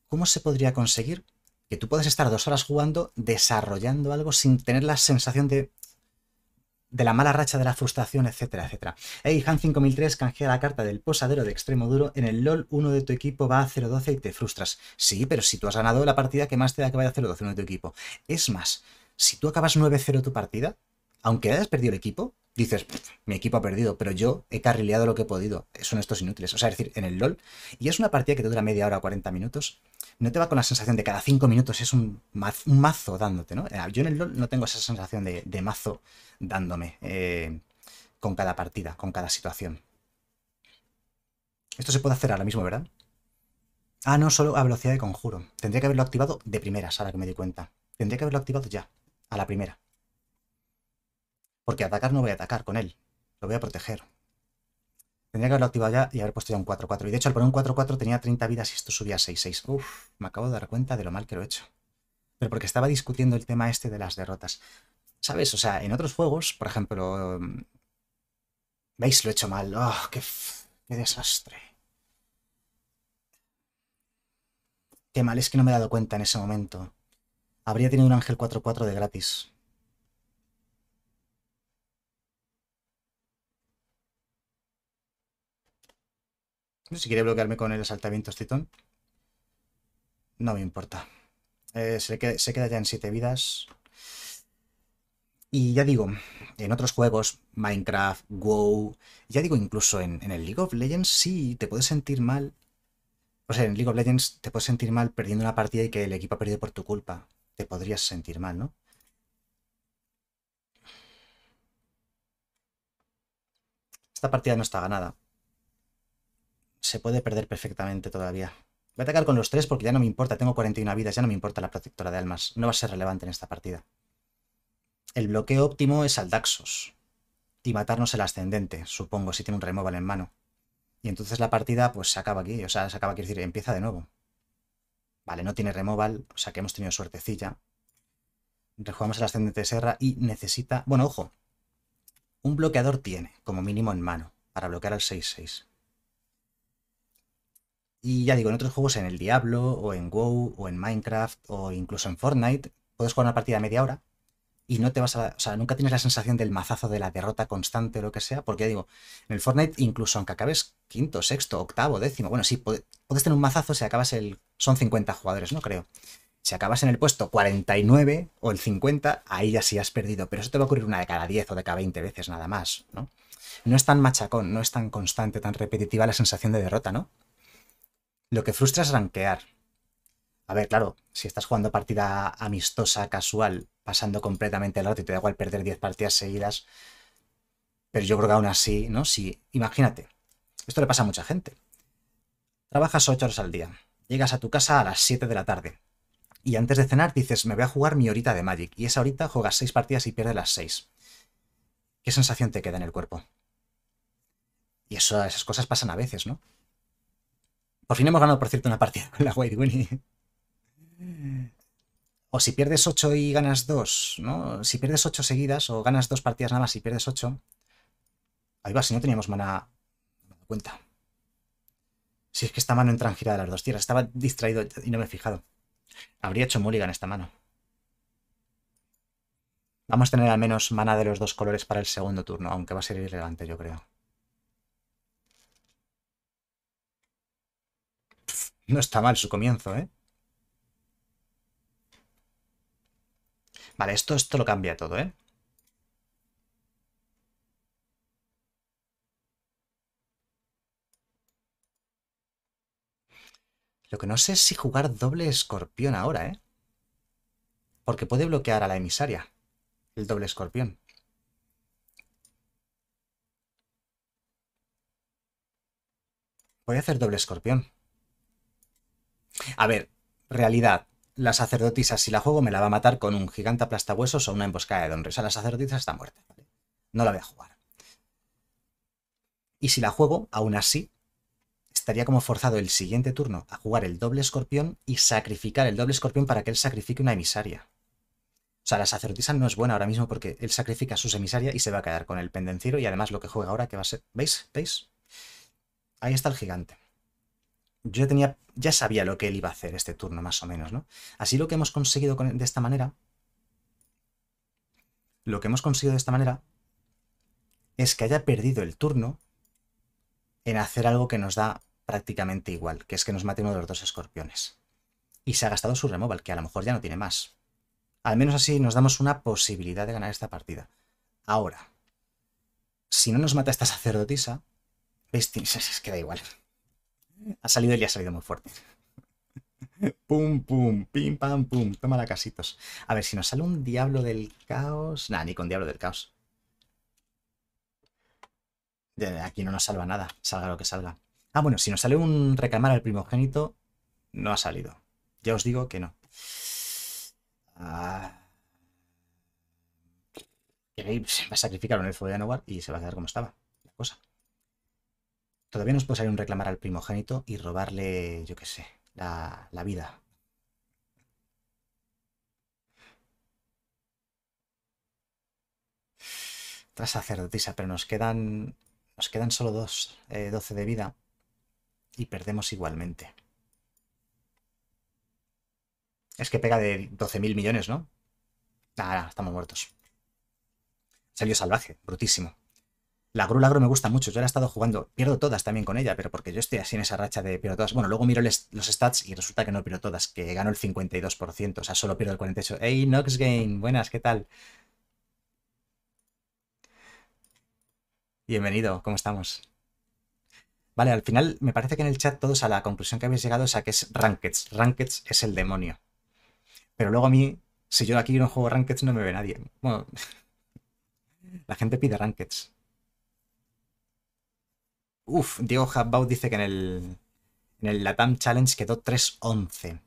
cómo se podría conseguir que tú puedas estar dos horas jugando, desarrollando algo sin tener la sensación de, de la mala racha, de la frustración, etcétera, etcétera. Hey, Han 5003 canjea la carta del posadero de extremo duro. En el LOL, uno de tu equipo va a 0-12 y te frustras. Sí, pero si tú has ganado la partida, que más te da que vaya a 0-12 de tu equipo? Es más, si tú acabas 9-0 tu partida, aunque hayas perdido el equipo, dices, mi equipo ha perdido, pero yo he carrileado lo que he podido. Son estos inútiles. O sea, es decir, en el LOL, y es una partida que te dura media hora o 40 minutos, no te va con la sensación de cada 5 minutos es un, mazo, dándote, ¿no? Eh, yo en el LOL no tengo esa sensación de, mazo dándome eh, con cada partida, con cada situación. Esto se puede hacer ahora mismo, ¿verdad? Ah, no, solo a velocidad de conjuro. Tendría que haberlo activado de primeras, ahora que me di cuenta. Tendría que haberlo activado ya, a la primera. Porque atacar no voy a atacar con él. Lo voy a proteger. Tendría que haberlo activado ya y haber puesto ya un 4-4. Y de hecho, al poner un 4-4 tenía 30 vidas y esto subía a 6-6. Uf, me acabo de dar cuenta de lo mal que lo he hecho. Pero porque estaba discutiendo el tema este de las derrotas. ¿Sabes? O sea, en otros juegos, por ejemplo... Mm, ¿Veis? Lo he hecho mal. ¡Oh, qué, qué desastre! Qué mal, es que no me he dado cuenta en ese momento. Habría tenido un ángel 4-4 de gratis. Si quiere bloquearme con el asaltamiento este Titón. No me importa. Eh, se, queda, ya en 7 vidas. Y ya digo, en otros juegos, Minecraft, WoW, ya digo incluso en, en el League of Legends, sí, te puedes sentir mal. O sea, en League of Legends te puedes sentir mal perdiendo una partida y que el equipo ha perdido por tu culpa. Te podrías sentir mal, ¿no? Esta partida no está ganada se puede perder perfectamente todavía. Voy a atacar con los tres porque ya no me importa, tengo 41 vidas, ya no me importa la protectora de almas, no va a ser relevante en esta partida. El bloqueo óptimo es al Daxos y matarnos el ascendente, supongo, si tiene un removal en mano. Y entonces la partida pues se acaba aquí, o sea, se acaba, es decir, empieza de nuevo. Vale, no tiene removal, o sea que hemos tenido suertecilla. Rejugamos el ascendente de Serra y necesita... Bueno, ojo, un bloqueador tiene, como mínimo en mano, para bloquear al 6-6. Y ya digo, en otros juegos, en el Diablo, o en WoW, o en Minecraft, o incluso en Fortnite, puedes jugar una partida media hora y no te vas a. O sea, nunca tienes la sensación del mazazo, de la derrota constante o lo que sea, porque ya digo, en el Fortnite, incluso aunque acabes quinto, sexto, octavo, décimo, bueno, sí, puedes, puedes tener un mazazo si acabas el. Son 50 jugadores, ¿no? Creo. Si acabas en el puesto 49 o el 50, ahí ya sí has perdido, pero eso te va a ocurrir una de cada 10 o de cada 20 veces nada más, ¿no? No es tan machacón, no es tan constante, tan repetitiva la sensación de derrota, ¿no? Lo que frustra es rankear. A ver, claro, si estás jugando partida amistosa, casual, pasando completamente el rato y te da igual perder 10 partidas seguidas, pero yo creo que aún así, ¿no? Si, imagínate, esto le pasa a mucha gente. Trabajas 8 horas al día, llegas a tu casa a las 7 de la tarde y antes de cenar dices, me voy a jugar mi horita de Magic y esa horita juegas 6 partidas y pierdes las 6. ¿Qué sensación te queda en el cuerpo? Y eso, esas cosas pasan a veces, ¿no? Por fin hemos ganado, por cierto, una partida con la White Winnie. O si pierdes 8 y ganas 2, ¿no? Si pierdes 8 seguidas, o ganas 2 partidas nada más y pierdes 8. Ahí va, si no teníamos mana. No me doy cuenta. Si es que esta mano entra en gira de las dos tierras. Estaba distraído y no me he fijado. Habría hecho mulligan esta mano. Vamos a tener al menos mana de los dos colores para el segundo turno, aunque va a ser irrelevante, yo creo. No está mal su comienzo, ¿eh? Vale, esto, esto lo cambia todo, ¿eh? Lo que no sé es si jugar doble escorpión ahora, ¿eh? Porque puede bloquear a la emisaria, el doble escorpión. Voy a hacer doble escorpión. A ver, realidad. La sacerdotisa, si la juego, me la va a matar con un gigante huesos o una emboscada de don O sea, la sacerdotisa está muerta. ¿vale? No la voy a jugar. Y si la juego, aún así, estaría como forzado el siguiente turno a jugar el doble escorpión y sacrificar el doble escorpión para que él sacrifique una emisaria. O sea, la sacerdotisa no es buena ahora mismo porque él sacrifica sus emisarias y se va a quedar con el pendenciero y además lo que juega ahora que va a ser... ¿Veis? ¿Veis? Ahí está el gigante yo tenía, ya sabía lo que él iba a hacer este turno, más o menos, ¿no? Así lo que hemos conseguido de esta manera, lo que hemos conseguido de esta manera es que haya perdido el turno en hacer algo que nos da prácticamente igual, que es que nos mate uno de los dos escorpiones. Y se ha gastado su removal, que a lo mejor ya no tiene más. Al menos así nos damos una posibilidad de ganar esta partida. Ahora, si no nos mata esta sacerdotisa, es que da igual ha salido y le ha salido muy fuerte. pum, pum, pim, pam, pum. Toma la casitos. A ver, si nos sale un diablo del caos. Nah, ni con diablo del caos. aquí no nos salva nada, salga lo que salga. Ah, bueno, si nos sale un reclamar al primogénito, no ha salido. Ya os digo que no. Ah... Va a sacrificar un elfo de Anowar y se va a quedar como estaba cosa. Todavía nos puede salir un reclamar al primogénito y robarle, yo qué sé, la, vida. Tras sacerdotisa, pero nos quedan, nos quedan solo dos, 12 eh, de vida y perdemos igualmente. Es que pega de 12.000 millones, ¿no? Nada, estamos muertos. Salió salvaje, brutísimo. La Gru me gusta mucho, yo la he estado jugando, pierdo todas también con ella, pero porque yo estoy así en esa racha de pierdo todas. Bueno, luego miro los stats y resulta que no pierdo todas, que gano el 52%, o sea, solo pierdo el 48%. Ey, Nox Game, buenas, ¿qué tal? Bienvenido, ¿cómo estamos? Vale, al final me parece que en el chat todos a la conclusión que habéis llegado es a que es Rankets. Rankets es el demonio. Pero luego a mí, si yo aquí no juego Rankeds, no me ve nadie. Bueno, la gente pide Rankeds. Uf, Diego Habbao dice que en el, Latam Challenge quedó 3-11.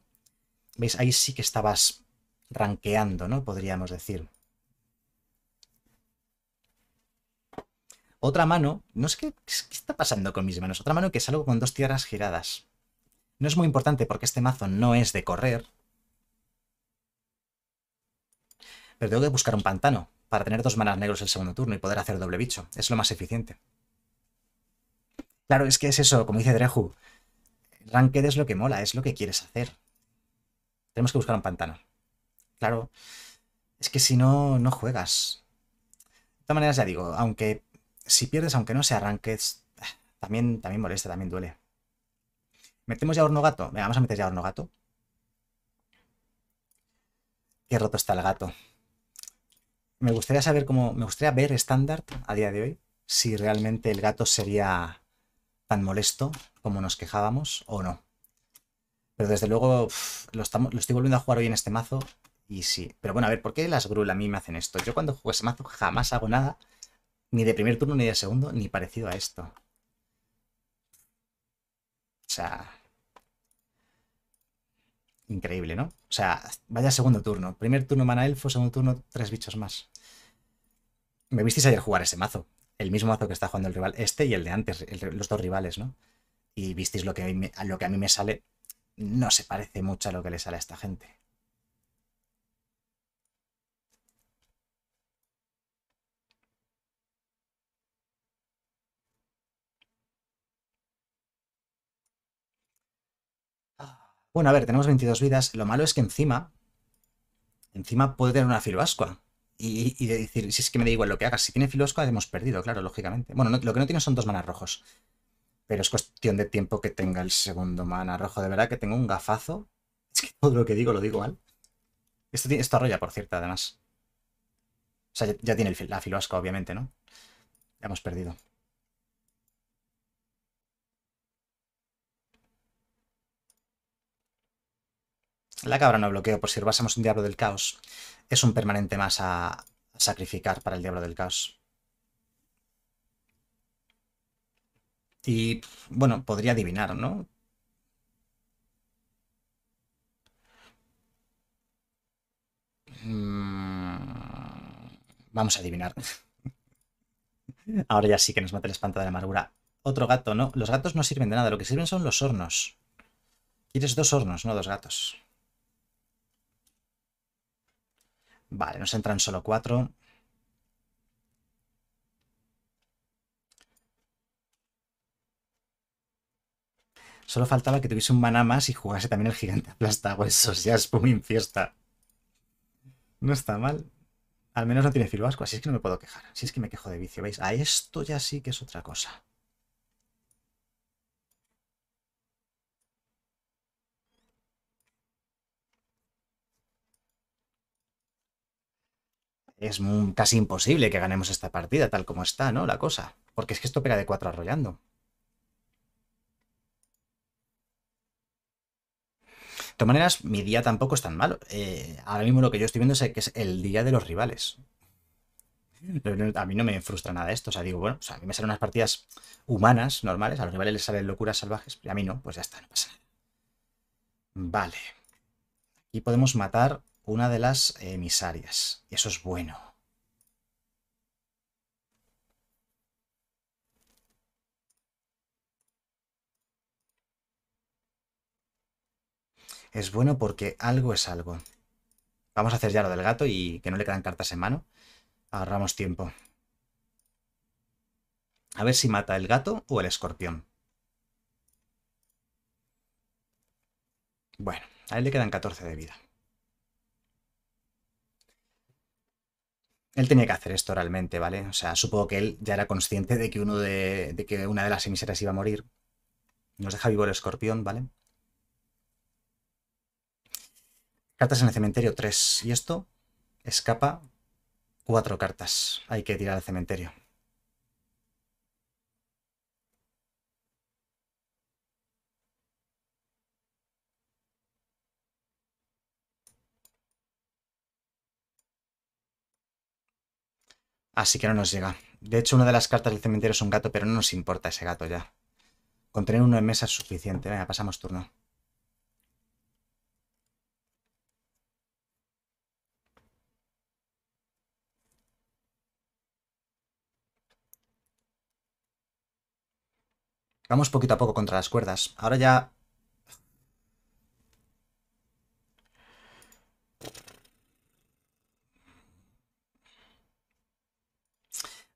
¿Veis? Ahí sí que estabas ranqueando, ¿no? Podríamos decir. Otra mano, no sé qué, qué está pasando con mis manos, otra mano que salgo con dos tierras giradas. No es muy importante porque este mazo no es de correr. Pero tengo que buscar un pantano para tener dos manas negros el segundo turno y poder hacer doble bicho. Es lo más eficiente. Claro, es que es eso, como dice Dreju. Ranked es lo que mola, es lo que quieres hacer. Tenemos que buscar un pantano. Claro, es que si no, no juegas. De todas maneras, ya digo, aunque si pierdes, aunque no sea Ranked, también, también molesta, también duele. ¿Metemos ya horno gato? Venga, vamos a meter ya horno gato. Qué roto está el gato. Me gustaría saber cómo. Me gustaría ver estándar a día de hoy si realmente el gato sería tan molesto como nos quejábamos o no. Pero desde luego lo, estamos, lo estoy volviendo a jugar hoy en este mazo y sí. Pero bueno, a ver, ¿por qué las Grul a mí me hacen esto? Yo cuando juego ese mazo jamás hago nada, ni de primer turno, ni de segundo, ni parecido a esto. O sea... Increíble, ¿no? O sea, vaya segundo turno. Primer turno mana elfo, segundo turno tres bichos más. Me visteis ayer jugar ese mazo el mismo mazo que está jugando el rival, este y el de antes, los dos rivales, ¿no? Y visteis lo que, a lo que a mí me sale, no se parece mucho a lo que le sale a esta gente. Bueno, a ver, tenemos 22 vidas. Lo malo es que encima, encima puede tener una ascoa y, de decir, si es que me da igual lo que hagas, si tiene filosco hemos perdido, claro, lógicamente. Bueno, lo que no tiene son dos manas rojos, pero es cuestión de tiempo que tenga el segundo mana rojo. De verdad que tengo un gafazo. Es que todo lo que digo lo digo mal. Esto, esto arrolla, por cierto, además. O sea, ya, tiene la filosco obviamente, ¿no? Ya hemos perdido. La cabra no bloqueo, por si robásemos un diablo del caos, es un permanente más a sacrificar para el diablo del caos. Y, bueno, podría adivinar, ¿no? Mm, vamos a adivinar. Ahora ya sí que nos mata el espanto de la amargura. Otro gato, ¿no? Los gatos no sirven de nada, lo que sirven son los hornos. Quieres dos hornos, no dos gatos. Vale, nos entran solo cuatro. Solo faltaba que tuviese un maná más y jugase también el gigante eso Ya es muy fiesta. No está mal. Al menos no tiene filo vasco, así es que no me puedo quejar. Así es que me quejo de vicio, ¿veis? A esto ya sí que es otra cosa. es casi imposible que ganemos esta partida tal como está, ¿no? La cosa. Porque es que esto pega de cuatro arrollando. De todas maneras, mi día tampoco es tan malo. Eh, ahora mismo lo que yo estoy viendo es que es el día de los rivales. A mí no me frustra nada esto. O sea, digo, bueno, a mí me salen unas partidas humanas, normales. A los rivales les salen locuras salvajes. Y a mí no, pues ya está, no pasa nada. Vale. Y podemos matar una de las emisarias. Y eso es bueno. Es bueno porque algo es algo. Vamos a hacer ya lo del gato y que no le quedan cartas en mano. Agarramos tiempo. A ver si mata el gato o el escorpión. Bueno, a él le quedan 14 de vida. él tenía que hacer esto realmente, ¿vale? O sea, supongo que él ya era consciente de que, uno de, que una de las emisoras iba a morir. Nos deja vivo el escorpión, ¿vale? Cartas en el cementerio, tres. Y esto escapa cuatro cartas. Hay que tirar al cementerio. Así que no nos llega. De hecho, una de las cartas del cementerio es un gato, pero no nos importa ese gato ya. Con tener uno en mesa es suficiente. Venga, pasamos turno. Vamos poquito a poco contra las cuerdas. Ahora ya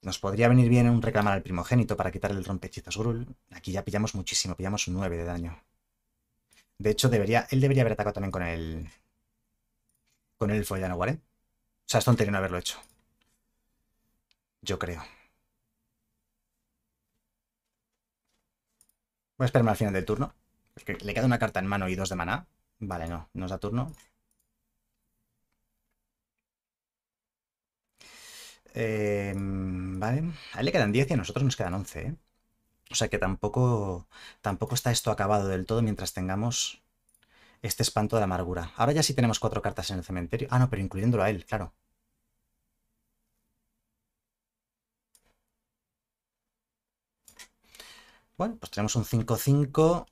Nos podría venir bien un reclamar al primogénito para quitarle el rompechitos Grul. Aquí ya pillamos muchísimo, pillamos un 9 de daño. De hecho, debería, él debería haber atacado también con el... Con el follano, ¿eh? O sea, es tontería no haberlo hecho. Yo creo. Voy a esperarme al final del turno. le queda una carta en mano y dos de maná. Vale, no. Nos da turno. Em, vale. A él le quedan 10 y a nosotros nos quedan 11. ¿eh? O sea que tampoco, tampoco está esto acabado del todo mientras tengamos este espanto de amargura. Ahora ya sí tenemos cuatro cartas en el cementerio. Ah, no, pero incluyéndolo a él, claro. Bueno, pues tenemos un 5-5.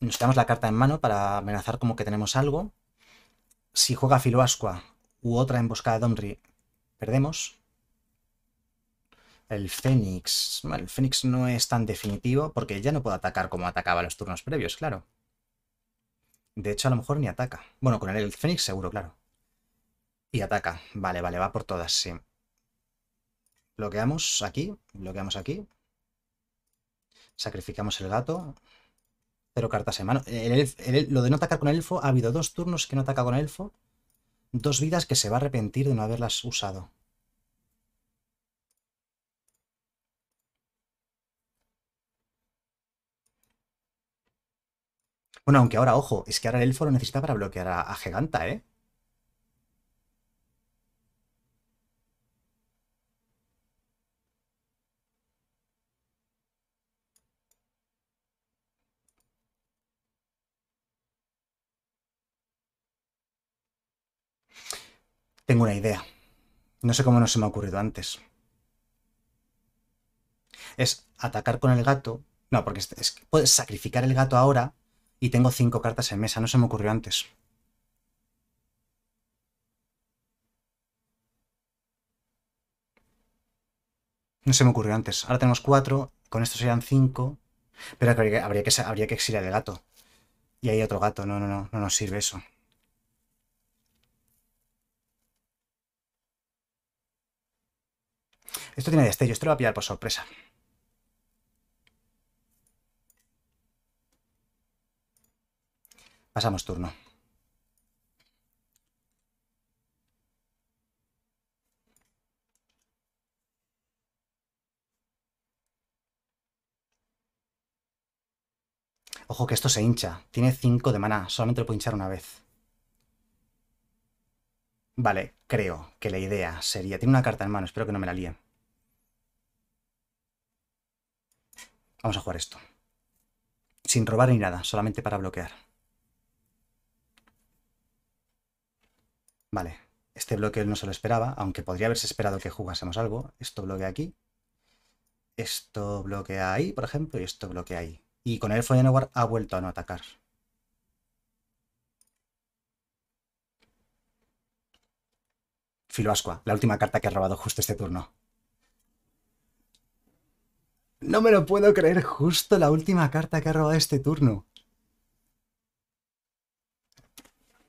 Nos quedamos la carta en mano para amenazar como que tenemos algo. Si juega Filoasqua u otra emboscada de Domri Perdemos. El Fénix. el Fénix no es tan definitivo porque ya no puede atacar como atacaba los turnos previos, claro. De hecho, a lo mejor ni ataca. Bueno, con el Fénix seguro, claro. Y ataca. Vale, vale, va por todas, sí. Bloqueamos aquí, bloqueamos aquí. Sacrificamos el gato. Cero cartas en mano. lo de no atacar con el elfo, ha habido dos turnos que no ataca con el elfo dos vidas que se va a arrepentir de no haberlas usado. Bueno, aunque ahora, ojo, es que ahora el elfo lo necesita para bloquear a, a Giganta, ¿eh? Tengo una idea. No sé cómo no se me ha ocurrido antes. Es atacar con el gato. No, porque puedes sacrificar el gato ahora y tengo cinco cartas en mesa. No se me ocurrió antes. No se me ocurrió antes. Ahora tenemos cuatro, con esto serían cinco. Pero habría que, habría habría que exiliar el gato. Y hay otro gato. No, no, no, no nos sirve eso. Esto tiene destello, esto lo va a pillar por sorpresa. Pasamos turno. Ojo que esto se hincha. Tiene 5 de maná. Solamente lo puedo hinchar una vez. Vale, creo que la idea sería... Tiene una carta en mano, espero que no me la líe. Vamos a jugar esto. Sin robar ni nada, solamente para bloquear. Vale, este bloque no se lo esperaba, aunque podría haberse esperado que jugásemos algo. Esto bloquea aquí. Esto bloquea ahí, por ejemplo, y esto bloquea ahí. Y con el Foyanowar ha vuelto a no atacar. Filoasqua, la última carta que ha robado justo este turno. No me lo puedo creer, justo la última carta que ha robado este turno.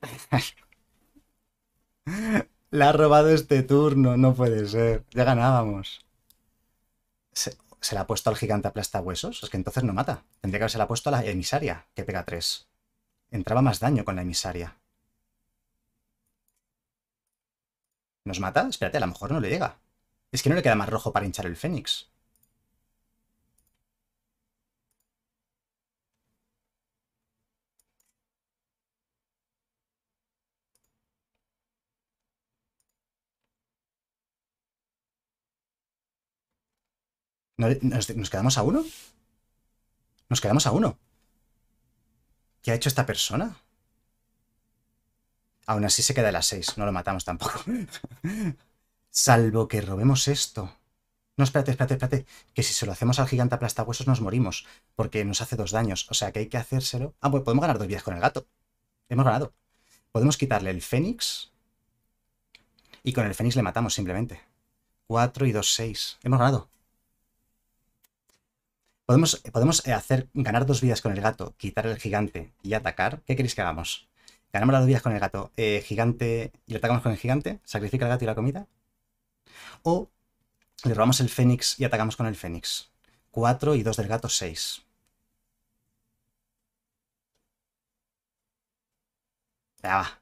la ha robado este turno, no puede ser. Ya ganábamos. Se, la ha puesto al gigante aplasta huesos, es que entonces no mata. Tendría que haberse la puesto a la emisaria, que pega 3. Entraba más daño con la emisaria. ¿Nos mata? Espérate, a lo mejor no le llega. Es que no le queda más rojo para hinchar el fénix. Nos, quedamos a uno. Nos quedamos a uno. ¿Qué ha hecho esta persona? Aún así se queda a las 6, no lo matamos tampoco. Salvo que robemos esto. No, espérate, espérate, espérate. Que si se lo hacemos al gigante huesos nos morimos, porque nos hace dos daños. O sea que hay que hacérselo. Ah, pues podemos ganar dos vidas con el gato. Hemos ganado. Podemos quitarle el fénix. Y con el fénix le matamos simplemente. 4 y 2, 6. Hemos ganado. Podemos, eh, hacer ganar dos vidas con el gato, quitar el gigante y atacar. ¿Qué queréis que hagamos? Ganamos las dos vidas con el gato, eh, gigante y le atacamos con el gigante, sacrifica el gato y la comida. O le robamos el fénix y atacamos con el fénix. 4 y 2 del gato, 6. va. Ah.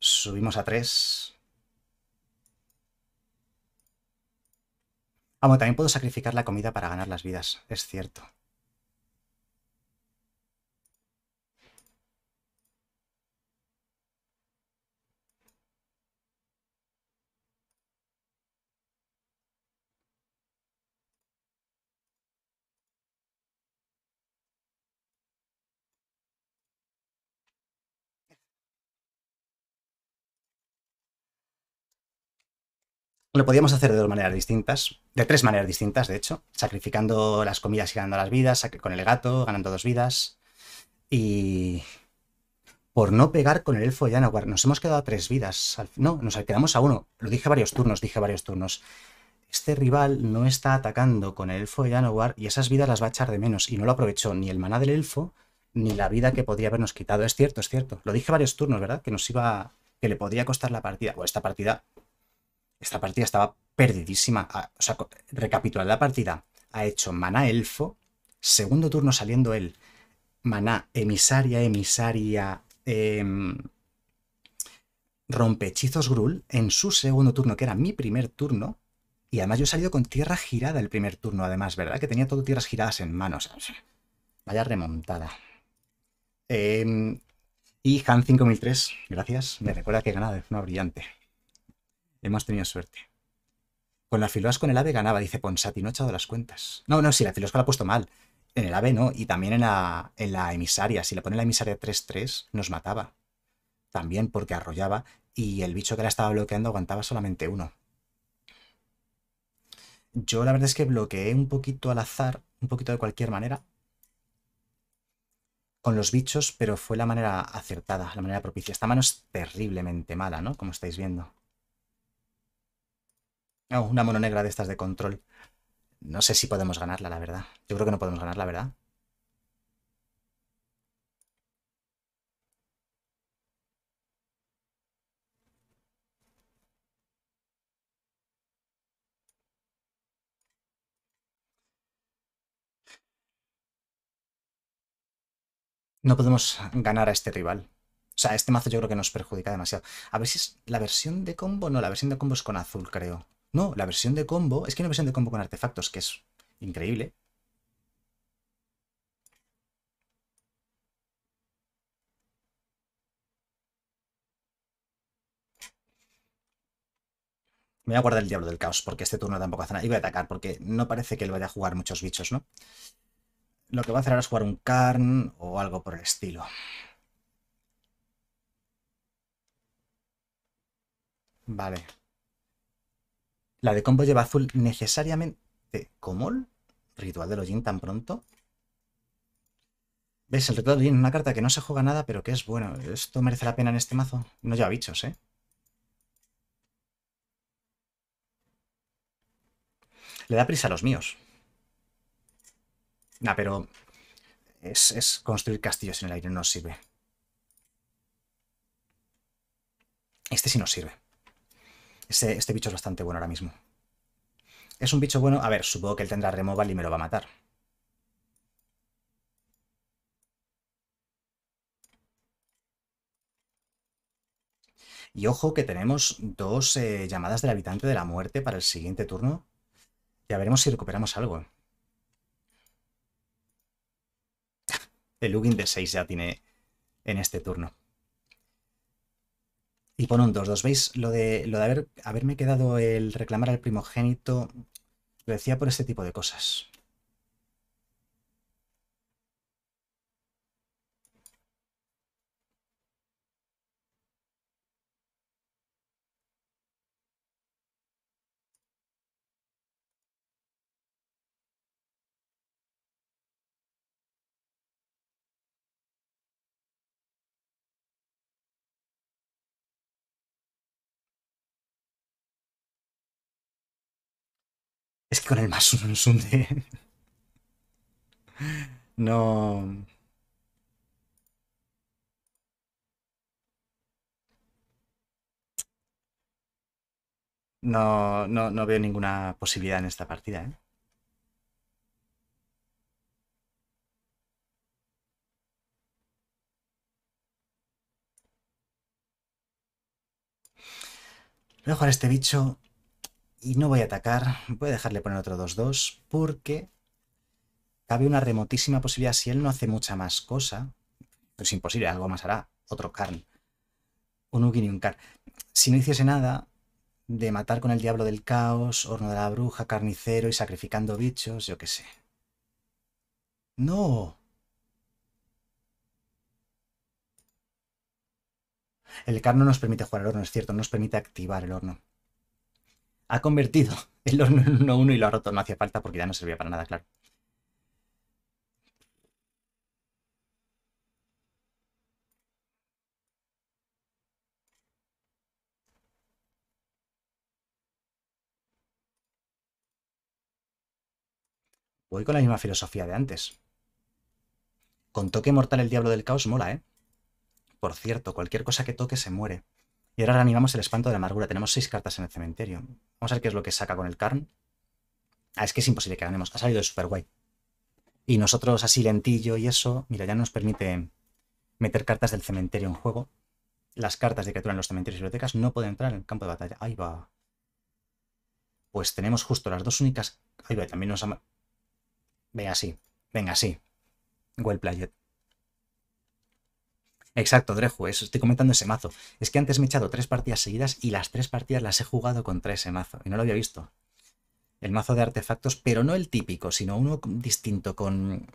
Subimos a 3. Ah, bueno, también puedo sacrificar la comida para ganar las vidas, es cierto. lo podíamos hacer de dos maneras distintas, de tres maneras distintas, de hecho, sacrificando las comidas y ganando las vidas, con el gato, ganando dos vidas. Y por no pegar con el elfo de Janowar. nos hemos quedado a tres vidas. No, nos quedamos a uno. Lo dije varios turnos, dije varios turnos. Este rival no está atacando con el elfo de Janowar y esas vidas las va a echar de menos. Y no lo aprovechó ni el maná del elfo, ni la vida que podría habernos quitado. Es cierto, es cierto. Lo dije varios turnos, ¿verdad? Que nos iba. que le podría costar la partida. O esta partida esta partida estaba perdidísima. Ah, o sea, recapitular la partida. Ha hecho maná elfo, segundo turno saliendo él, maná emisaria, emisaria, eh, em, rompechizos grul, en su segundo turno, que era mi primer turno, y además yo he salido con tierra girada el primer turno, además, ¿verdad? Que tenía todo tierras giradas en manos. Vaya remontada. Em, y Han5003, gracias. Me recuerda que he ganado de forma brillante. Hemos tenido suerte. Con la Filoas con el AVE ganaba, dice Ponsati, no he echado las cuentas. No, no, sí, la Filoas la ha puesto mal. En el AVE no, y también en la, en la emisaria. Si le pone la emisaria 3-3, nos mataba. También porque arrollaba y el bicho que la estaba bloqueando aguantaba solamente uno. Yo la verdad es que bloqueé un poquito al azar, un poquito de cualquier manera, con los bichos, pero fue la manera acertada, la manera propicia. Esta mano es terriblemente mala, ¿no? Como estáis viendo. Ah, una mono negra de estas de control. No sé si podemos ganarla, la verdad. Yo creo que no podemos ganarla, ¿verdad? no podemos ganar a este rival. O sea, este mazo yo creo que nos perjudica demasiado. A ver si es la versión de combo. No, la versión de combo es con azul, creo. No, la versión de combo, es que hay una versión de combo con artefactos que es increíble. Me voy a guardar el Diablo del Caos, porque este turno tampoco hace nada. Y voy a atacar, porque no parece que él vaya a jugar muchos bichos, ¿no? Lo que va a hacer ahora es jugar un Karn o algo por el estilo. Vale. La de combo lleva azul necesariamente. como el ritual de Login tan pronto? ¿Ves? El ritual de Login, una carta que no se juega nada, pero que es bueno. Esto merece la pena en este mazo. No lleva bichos, ¿eh? Le da prisa a los míos. Nah, pero es, es construir castillos en el aire, no sirve. Este sí nos sirve. Este, este, bicho es bastante bueno ahora mismo. Es un bicho bueno. A ver, supongo que él tendrá removal y me lo va a matar. Y ojo que tenemos dos eh, llamadas del habitante de la muerte para el siguiente turno. Ya veremos si recuperamos algo. El Lugin de 6 ya tiene en este turno. Y pon un 2-2. ¿Veis? Lo de, haberme quedado el reclamar al primogénito, lo decía por este tipo de cosas. con el más de... No... No, no, no veo ninguna posibilidad en esta partida, ¿eh? este bicho y no voy a atacar, voy a dejarle poner otro 2-2 porque cabe una remotísima posibilidad si él no hace mucha más cosa. es imposible, algo más hará. Otro Karn. Un Ugin y un Karn. Si no hiciese nada de matar con el Diablo del Caos, Horno de la Bruja, Carnicero y sacrificando bichos, yo qué sé. ¡No! El Karn no nos permite jugar el horno, es cierto, no nos permite activar el horno ha convertido el horno en 1-1 y lo ha roto. No hacía falta porque ya no servía para nada, claro. Voy con la misma filosofía de antes. Con toque mortal el diablo del caos mola, ¿eh? Por cierto, cualquier cosa que toque se muere. Y ahora reanimamos el espanto de la amargura. Tenemos seis cartas en el cementerio. Vamos a ver qué es lo que saca con el Karn. Ah, es que es imposible que ganemos. Ha salido de super guay. Y nosotros así lentillo y eso, mira, ya nos permite meter cartas del cementerio en juego. Las cartas de criatura en los cementerios y bibliotecas no pueden entrar en el campo de batalla. Ahí va. Pues tenemos justo las dos únicas... Ahí va, también nos... Ama... Venga, sí. Venga, sí. Well played. Exacto, Dreju, eso estoy comentando ese mazo. Es que antes me he echado tres partidas seguidas y las tres partidas las he jugado contra ese mazo y no lo había visto. El mazo de artefactos, pero no el típico, sino uno distinto con...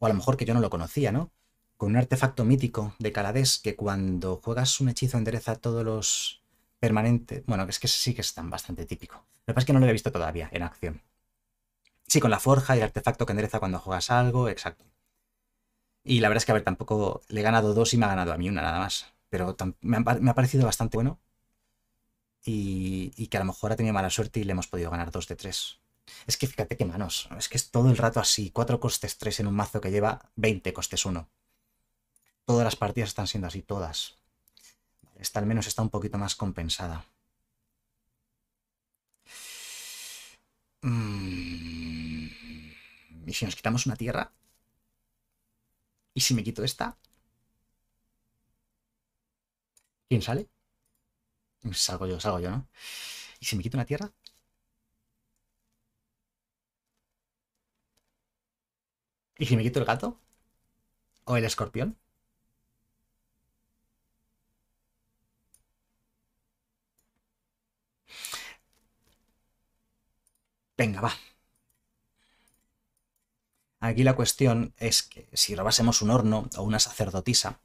O a lo mejor que yo no lo conocía, ¿no? Con un artefacto mítico de Calades que cuando juegas un hechizo endereza todos los permanentes... Bueno, es que sí que es bastante típico. Lo que pasa es que no lo había visto todavía en acción. Sí, con la forja y el artefacto que endereza cuando juegas algo, exacto. Y la verdad es que, a ver, tampoco le he ganado dos y me ha ganado a mí una nada más. Pero me ha, parecido bastante bueno y, que a lo mejor ha tenido mala suerte y le hemos podido ganar dos de tres. Es que fíjate qué manos. Es que es todo el rato así. Cuatro costes tres en un mazo que lleva 20 costes uno. Todas las partidas están siendo así, todas. Esta al menos está un poquito más compensada. Mm. ¿Y si nos quitamos una tierra? ¿Y si me quito esta? ¿Quién sale? Salgo yo, salgo yo, ¿no? ¿Y si me quito una tierra? ¿Y si me quito el gato? ¿O el escorpión? Venga, va. Aquí la cuestión es que si robásemos un horno o una sacerdotisa,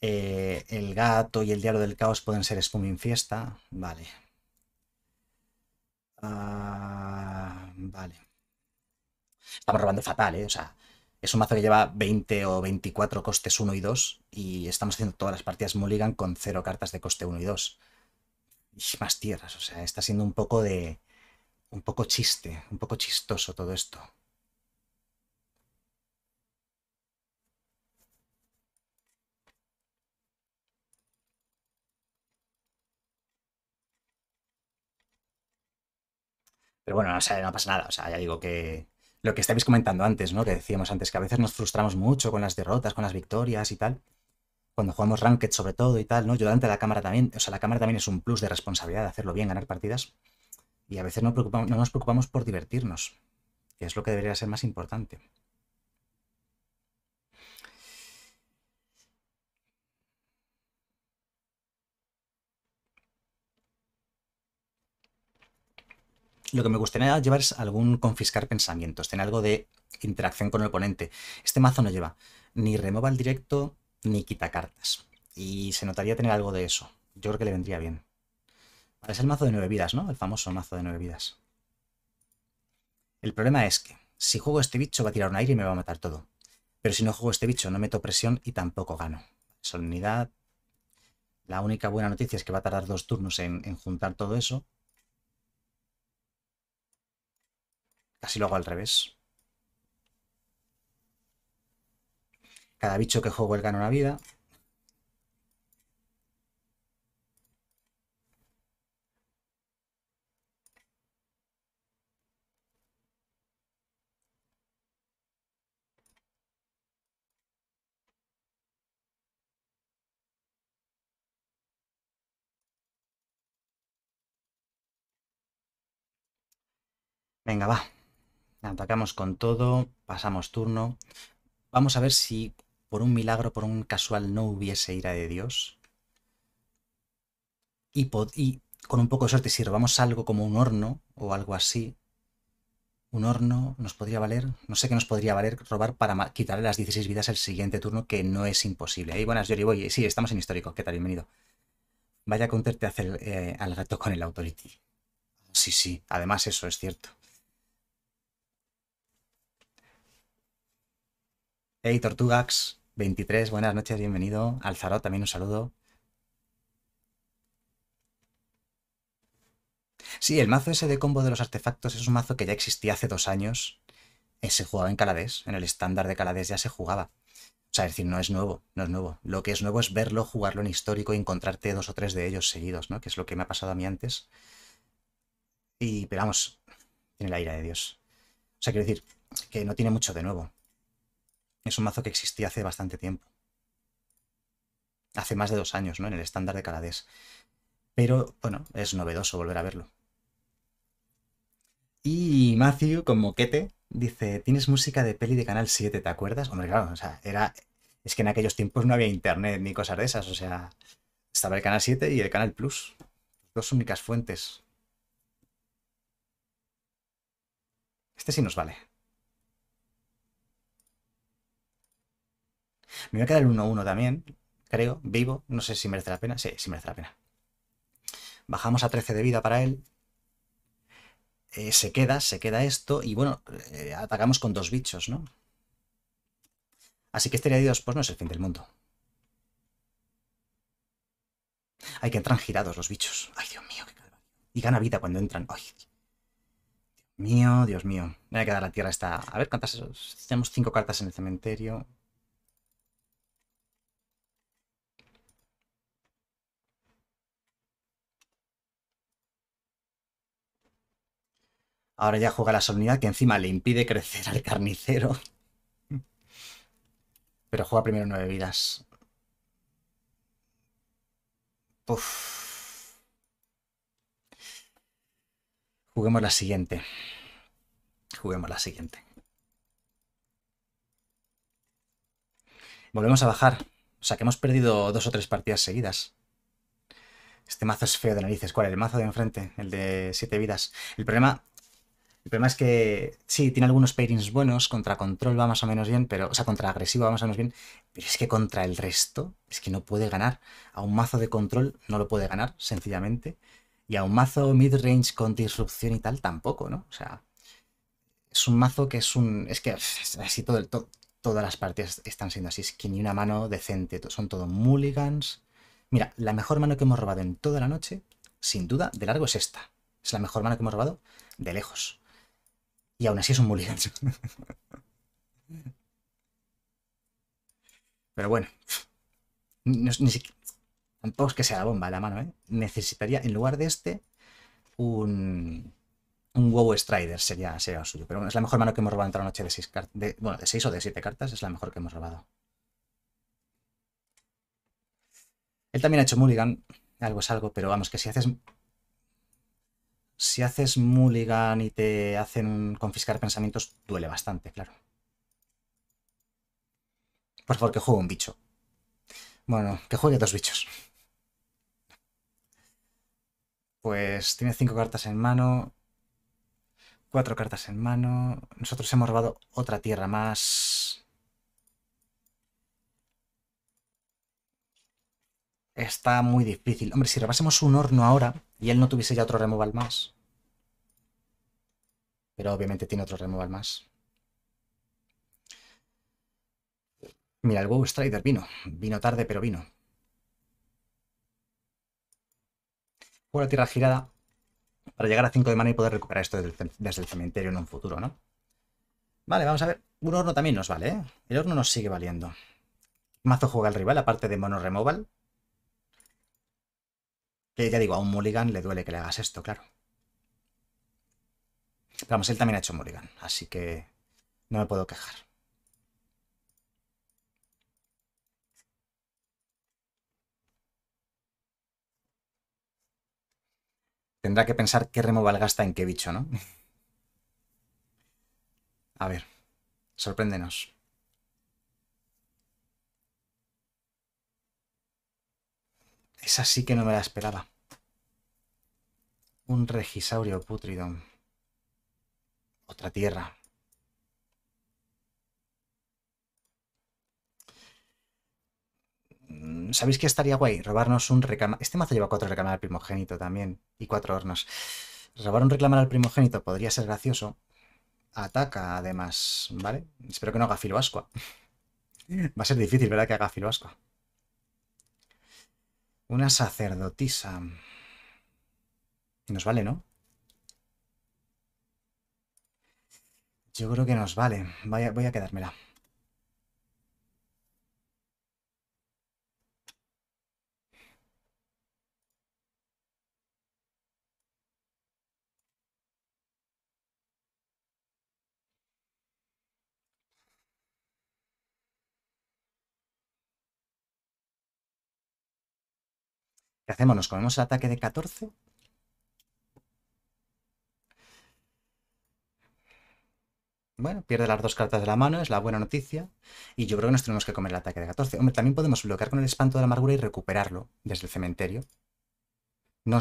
eh, el gato y el diablo del caos pueden ser Spumin Fiesta. Vale. Ah, vale. Estamos robando fatal, ¿eh? O sea, es un mazo que lleva 20 o 24 costes 1 y 2 y estamos haciendo todas las partidas mulligan con 0 cartas de coste 1 y 2. Y más tierras, o sea, está siendo un poco de... un poco chiste, un poco chistoso todo esto. Pero bueno, no pasa nada. O sea, ya digo que lo que estabais comentando antes, ¿no? Que decíamos antes que a veces nos frustramos mucho con las derrotas, con las victorias y tal. Cuando jugamos ranked sobre todo y tal, ¿no? Yo delante de la cámara también, o sea, la cámara también es un plus de responsabilidad de hacerlo bien, ganar partidas. Y a veces no nos preocupamos por divertirnos, que es lo que debería ser más importante. lo que me gustaría llevar es algún confiscar pensamientos, tener algo de interacción con el oponente. Este mazo no lleva ni remova el directo ni quita cartas. Y se notaría tener algo de eso. Yo creo que le vendría bien. es el mazo de nueve vidas, ¿no? El famoso mazo de nueve vidas. El problema es que si juego este bicho va a tirar un aire y me va a matar todo. Pero si no juego este bicho no meto presión y tampoco gano. Solemnidad. La única buena noticia es que va a tardar dos turnos en juntar todo eso. Casi lo hago al revés. Cada bicho que juego él gana una vida. Venga, va. Atacamos con todo, pasamos turno. Vamos a ver si por un milagro, por un casual, no hubiese ira de Dios. Y, y con un poco de suerte, si robamos algo como un horno o algo así, un horno nos podría valer, no sé qué nos podría valer robar para quitarle las 16 vidas el siguiente turno, que no es imposible. Ahí, buenas, Yori Sí, estamos en histórico. ¿Qué tal? Bienvenido. Vaya a te eh, al reto con el Authority. Sí, sí, además eso es cierto. Hey, Tortugax23, buenas noches, bienvenido. Alzaro, también un saludo. Sí, el mazo ese de combo de los artefactos es un mazo que ya existía hace dos años. Se jugaba en Calades, en el estándar de Calades ya se jugaba. O sea, es decir, no es nuevo, no es nuevo. Lo que es nuevo es verlo, jugarlo en histórico y encontrarte dos o tres de ellos seguidos, ¿no? Que es lo que me ha pasado a mí antes. Y, pero vamos, tiene la ira de Dios. O sea, quiero decir que no tiene mucho de nuevo. Es un mazo que existía hace bastante tiempo. Hace más de dos años, ¿no? En el estándar de Calades Pero, bueno, es novedoso volver a verlo. Y Matthew, con moquete, dice, tienes música de peli de Canal 7, ¿te acuerdas? Hombre, claro, o sea, era... Es que en aquellos tiempos no había internet ni cosas de esas, o sea, estaba el Canal 7 y el Canal Plus. Dos únicas fuentes. Este sí nos vale. Me voy a quedar el 1-1 también, creo, vivo. No sé si merece la pena. Sí, sí merece la pena. Bajamos a 13 de vida para él. Eh, se queda, se queda esto. Y bueno, eh, atacamos con dos bichos, ¿no? Así que este día pues no es el fin del mundo. Hay que entran girados los bichos. Ay, Dios mío, qué Y gana vida cuando entran. Ay, Dios mío, Dios mío. Me voy a quedar la tierra esta. A ver cuántas. Tenemos cinco cartas en el cementerio. Ahora ya juega la solemnidad que encima le impide crecer al carnicero. Pero juega primero nueve vidas. Juguemos la siguiente. Juguemos la siguiente. Volvemos a bajar. O sea que hemos perdido dos o tres partidas seguidas. Este mazo es feo de narices. ¿Cuál? El mazo de enfrente, el de siete vidas. El problema el problema es que sí, tiene algunos pairings buenos, contra control va más o menos bien, pero, o sea, contra agresivo va más o menos bien, pero es que contra el resto es que no puede ganar. A un mazo de control no lo puede ganar, sencillamente. Y a un mazo mid-range con disrupción y tal tampoco, ¿no? O sea, es un mazo que es un... Es que así todo el... top, todas las partidas están siendo así, es que ni una mano decente, son todo mulligans. Mira, la mejor mano que hemos robado en toda la noche, sin duda, de largo es esta. Es la mejor mano que hemos robado de lejos. Y aún así es un mulligan. Pero bueno. tampoco es que sea la bomba la mano, ¿eh? Necesitaría, en lugar de este, un, un huevo Strider sería, sería suyo. Pero es la mejor mano que hemos robado en toda la noche de 6 cartas. Bueno, de 6 o de 7 cartas es la mejor que hemos robado. Él también ha hecho mulligan, algo es algo, pero vamos, que si haces si haces mulligan y te hacen confiscar pensamientos, duele bastante, claro. Por favor, que juegue un bicho. Bueno, que juegue dos bichos. Pues tiene cinco cartas en mano. Cuatro cartas en mano. Nosotros hemos robado otra tierra más. está muy difícil. Hombre, si repasemos un horno ahora y él no tuviese ya otro removal más. Pero obviamente tiene otro removal más. Mira, el Wow Strider vino. Vino tarde, pero vino. Puedo la tierra girada para llegar a 5 de mano y poder recuperar esto desde el cementerio en un futuro, ¿no? Vale, vamos a ver. Un horno también nos vale, ¿eh? El horno nos sigue valiendo. Mazo juega al rival, aparte de mono removal ya digo, a un Mulligan le duele que le hagas esto, claro. Pero vamos, él también ha hecho Mulligan, así que no me puedo quejar. Tendrá que pensar qué removal gasta en qué bicho, ¿no? A ver, sorpréndenos. Esa sí que no me la esperaba. Un regisaurio pútrido. Otra tierra. Mm, ¿Sabéis qué estaría guay? Robarnos un reclamar... Este mazo lleva cuatro reclamar al primogénito también. Y cuatro hornos. Robar un reclamar al primogénito podría ser gracioso. Ataca, además, ¿vale? Espero que no haga filo ascua. Va a ser difícil, ¿verdad? Que haga filo ascua. Una sacerdotisa. Nos vale, ¿no? Yo creo que nos vale. Voy a, voy a quedármela. ¿Qué hacemos? ¿Nos comemos el ataque de 14? Bueno, pierde las dos cartas de la mano, es la buena noticia. Y yo creo que nos tenemos que comer el ataque de 14. Hombre, también podemos bloquear con el espanto de la amargura y recuperarlo desde el cementerio. No,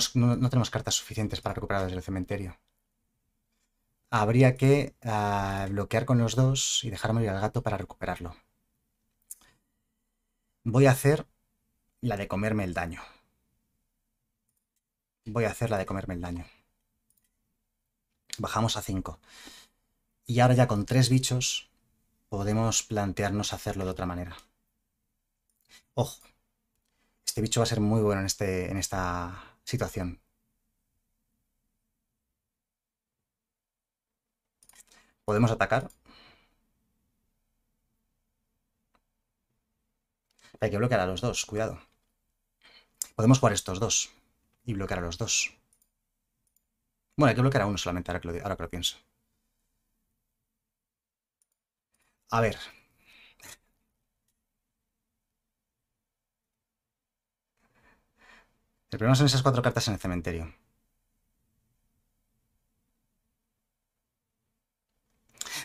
tenemos cartas suficientes para recuperarlo desde el cementerio. Habría que ah, bloquear con los dos y dejar morir al gato para recuperarlo. Voy a hacer la de comerme el daño voy a hacer la de comerme el daño. Bajamos a 5. Y ahora ya con tres bichos podemos plantearnos hacerlo de otra manera. Ojo, este bicho va a ser muy bueno en, este, en esta situación. Podemos atacar. Hay que bloquear a los dos, cuidado. Podemos jugar estos dos y bloquear a los dos. Bueno, hay que bloquear a uno solamente, ahora que lo, pienso. A ver. El problema son esas cuatro cartas en el cementerio.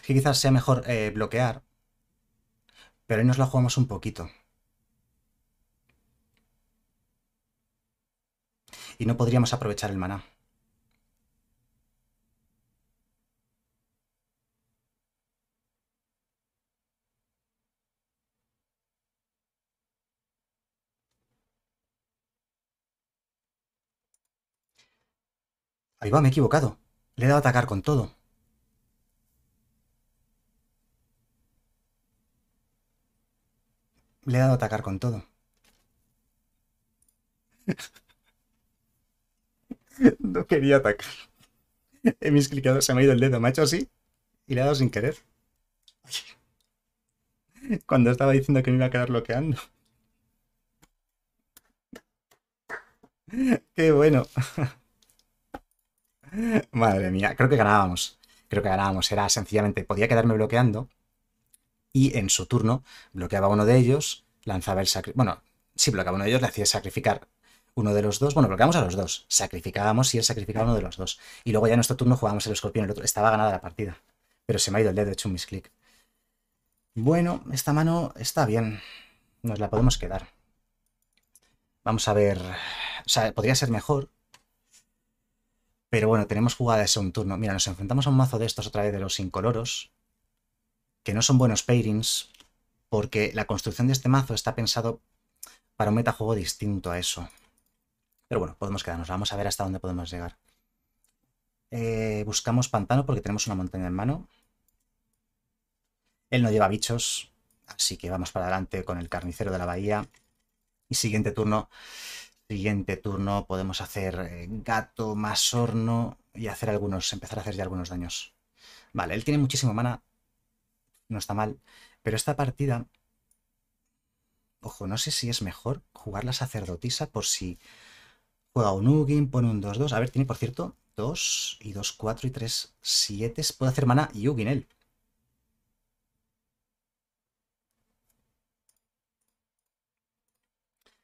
Es que quizás sea mejor eh, bloquear, pero hoy nos la jugamos un poquito. y no podríamos aprovechar el maná. Ahí va, me he equivocado. Le he dado a atacar con todo. Le he dado a atacar con todo. No quería atacar. He mis clicados, se me ha ido el dedo, me ha hecho así y le ha dado sin querer. Cuando estaba diciendo que me iba a quedar bloqueando. Qué bueno. Madre mía, creo que ganábamos. Creo que ganábamos. Era sencillamente, podía quedarme bloqueando y en su turno bloqueaba uno de ellos, lanzaba el sacrificio. Bueno, si bloqueaba uno de ellos, le hacía sacrificar uno de los dos, bueno, bloqueamos a los dos, sacrificábamos y él sacrificaba uno de los dos. Y luego ya en nuestro turno jugábamos el escorpión, el otro estaba ganada la partida. Pero se me ha ido el dedo, he hecho un misclick. Bueno, esta mano está bien. Nos la podemos quedar. Vamos a ver... O sea, podría ser mejor. Pero bueno, tenemos jugada ese un turno. Mira, nos enfrentamos a un mazo de estos otra vez de los incoloros. Que no son buenos pairings. Porque la construcción de este mazo está pensado para un metajuego distinto a eso. Pero bueno, podemos quedarnos. Vamos a ver hasta dónde podemos llegar. Eh, buscamos pantano porque tenemos una montaña en mano. Él no lleva bichos, así que vamos para adelante con el carnicero de la bahía. Y siguiente turno, siguiente turno podemos hacer eh, gato más horno y hacer algunos, empezar a hacer ya algunos daños. Vale, él tiene muchísimo mana, no está mal, pero esta partida, ojo, no sé si es mejor jugar la sacerdotisa por si Juega un Ugin, pone un 2-2. A ver, tiene por cierto 2 y 2, 4 y 3, 7. Puede hacer mana y Ugin él.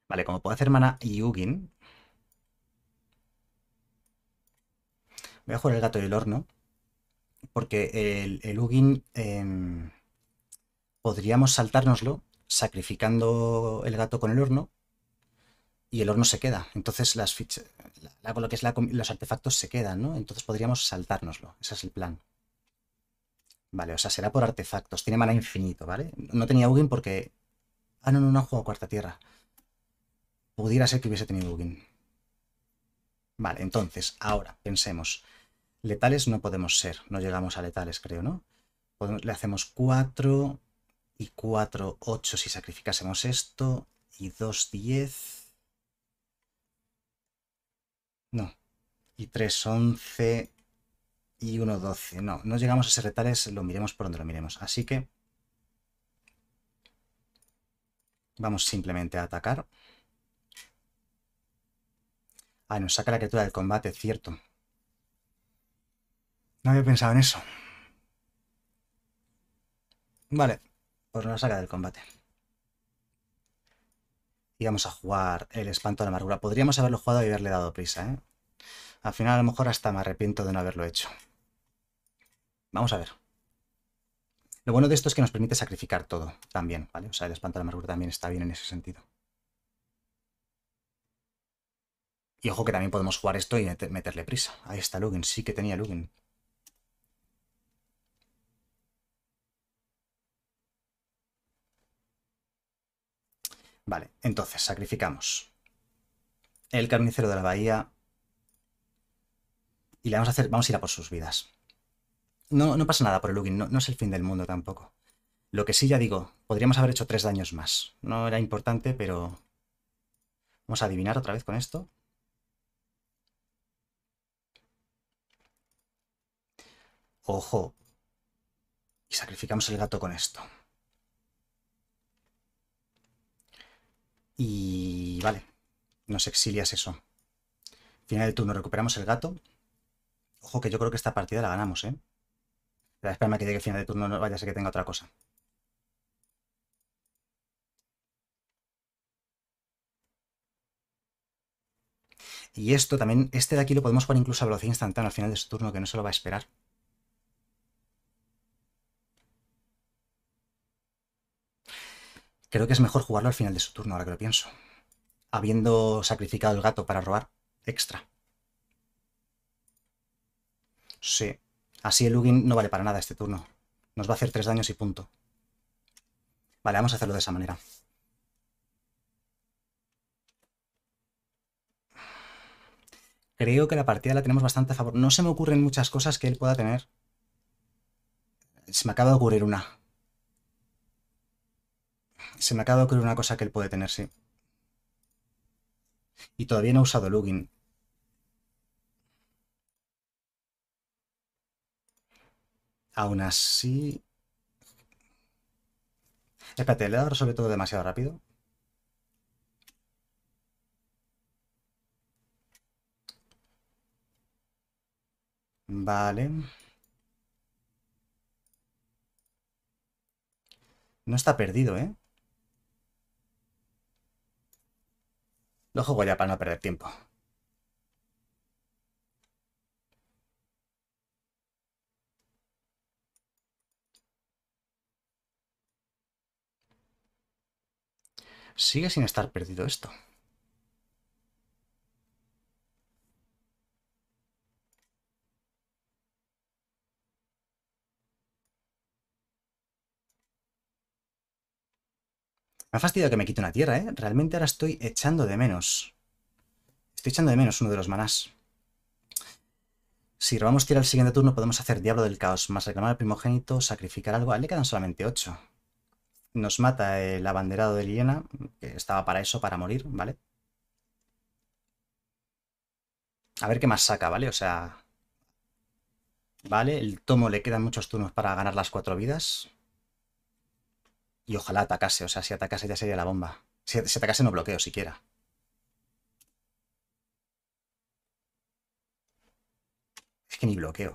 Vale, como puedo hacer mana y Ugin. Voy a jugar el gato y el horno. Porque el, Ugin em, podríamos saltárnoslo sacrificando el gato con el horno y el horno se queda. Entonces las fichas, lo que es los artefactos se quedan, ¿no? Entonces podríamos saltárnoslo. Ese es el plan. Vale, o sea, será por artefactos. Tiene mana infinito, ¿vale? No tenía Ugin porque... Ah, no, no, no juego cuarta tierra. Pudiera ser que hubiese tenido Ugin. Vale, entonces, ahora, pensemos. Letales no podemos ser. No llegamos a letales, creo, ¿no? le hacemos 4 y 4, 8 si sacrificásemos esto. Y 2, 10 no. Y 3, 11 y 1, 12. No, no llegamos a ser retales, lo miremos por donde lo miremos. Así que vamos simplemente a atacar. Ah, nos saca la criatura del combate, cierto. No había pensado en eso. Vale, por pues nos saca del combate vamos a jugar el espanto de la amargura. Podríamos haberlo jugado y haberle dado prisa, ¿eh? Al final a lo mejor hasta me arrepiento de no haberlo hecho. Vamos a ver. Lo bueno de esto es que nos permite sacrificar todo también, ¿vale? O sea, el espanto de la amargura también está bien en ese sentido. Y ojo que también podemos jugar esto y meterle prisa. Ahí está Lugin, sí que tenía Lugin. Vale, entonces, sacrificamos el carnicero de la bahía y le vamos a hacer, vamos a ir a por sus vidas. No, no pasa nada por el lugin, no, no es el fin del mundo tampoco. Lo que sí, ya digo, podríamos haber hecho tres daños más. No era importante, pero... Vamos a adivinar otra vez con esto. Ojo. Y sacrificamos el gato con esto. Y vale, nos exilias eso. Final del turno, recuperamos el gato. Ojo que yo creo que esta partida la ganamos, ¿eh? espera me que final de turno, no vaya a ser que tenga otra cosa. Y esto también, este de aquí lo podemos poner incluso a velocidad instantánea al final de su turno, que no se lo va a esperar. Creo que es mejor jugarlo al final de su turno, ahora que lo pienso. Habiendo sacrificado el gato para robar extra. Sí. Así el Ugin no vale para nada este turno. Nos va a hacer tres daños y punto. Vale, vamos a hacerlo de esa manera. Creo que la partida la tenemos bastante a favor. No se me ocurren muchas cosas que él pueda tener. Se me acaba de ocurrir una. Se me acaba de ocurrir una cosa que él puede tener, sí. Y todavía no ha usado Lugin. Aún así... Espérate, le he dado sobre todo demasiado rápido. Vale. No está perdido, ¿eh? Lo juego ya para no perder tiempo. Sigue sin estar perdido esto. ha que me quite una tierra, ¿eh? Realmente ahora estoy echando de menos. Estoy echando de menos uno de los manás. Si robamos tierra el siguiente turno, podemos hacer Diablo del Caos, más reclamar al primogénito, sacrificar algo. le quedan solamente 8. Nos mata el abanderado de Liena, que estaba para eso, para morir, ¿vale? A ver qué más saca, ¿vale? O sea... Vale, el tomo le quedan muchos turnos para ganar las cuatro vidas. Y ojalá atacase. O sea, si atacase ya sería la bomba. Si, atacase no bloqueo siquiera. Es que ni bloqueo.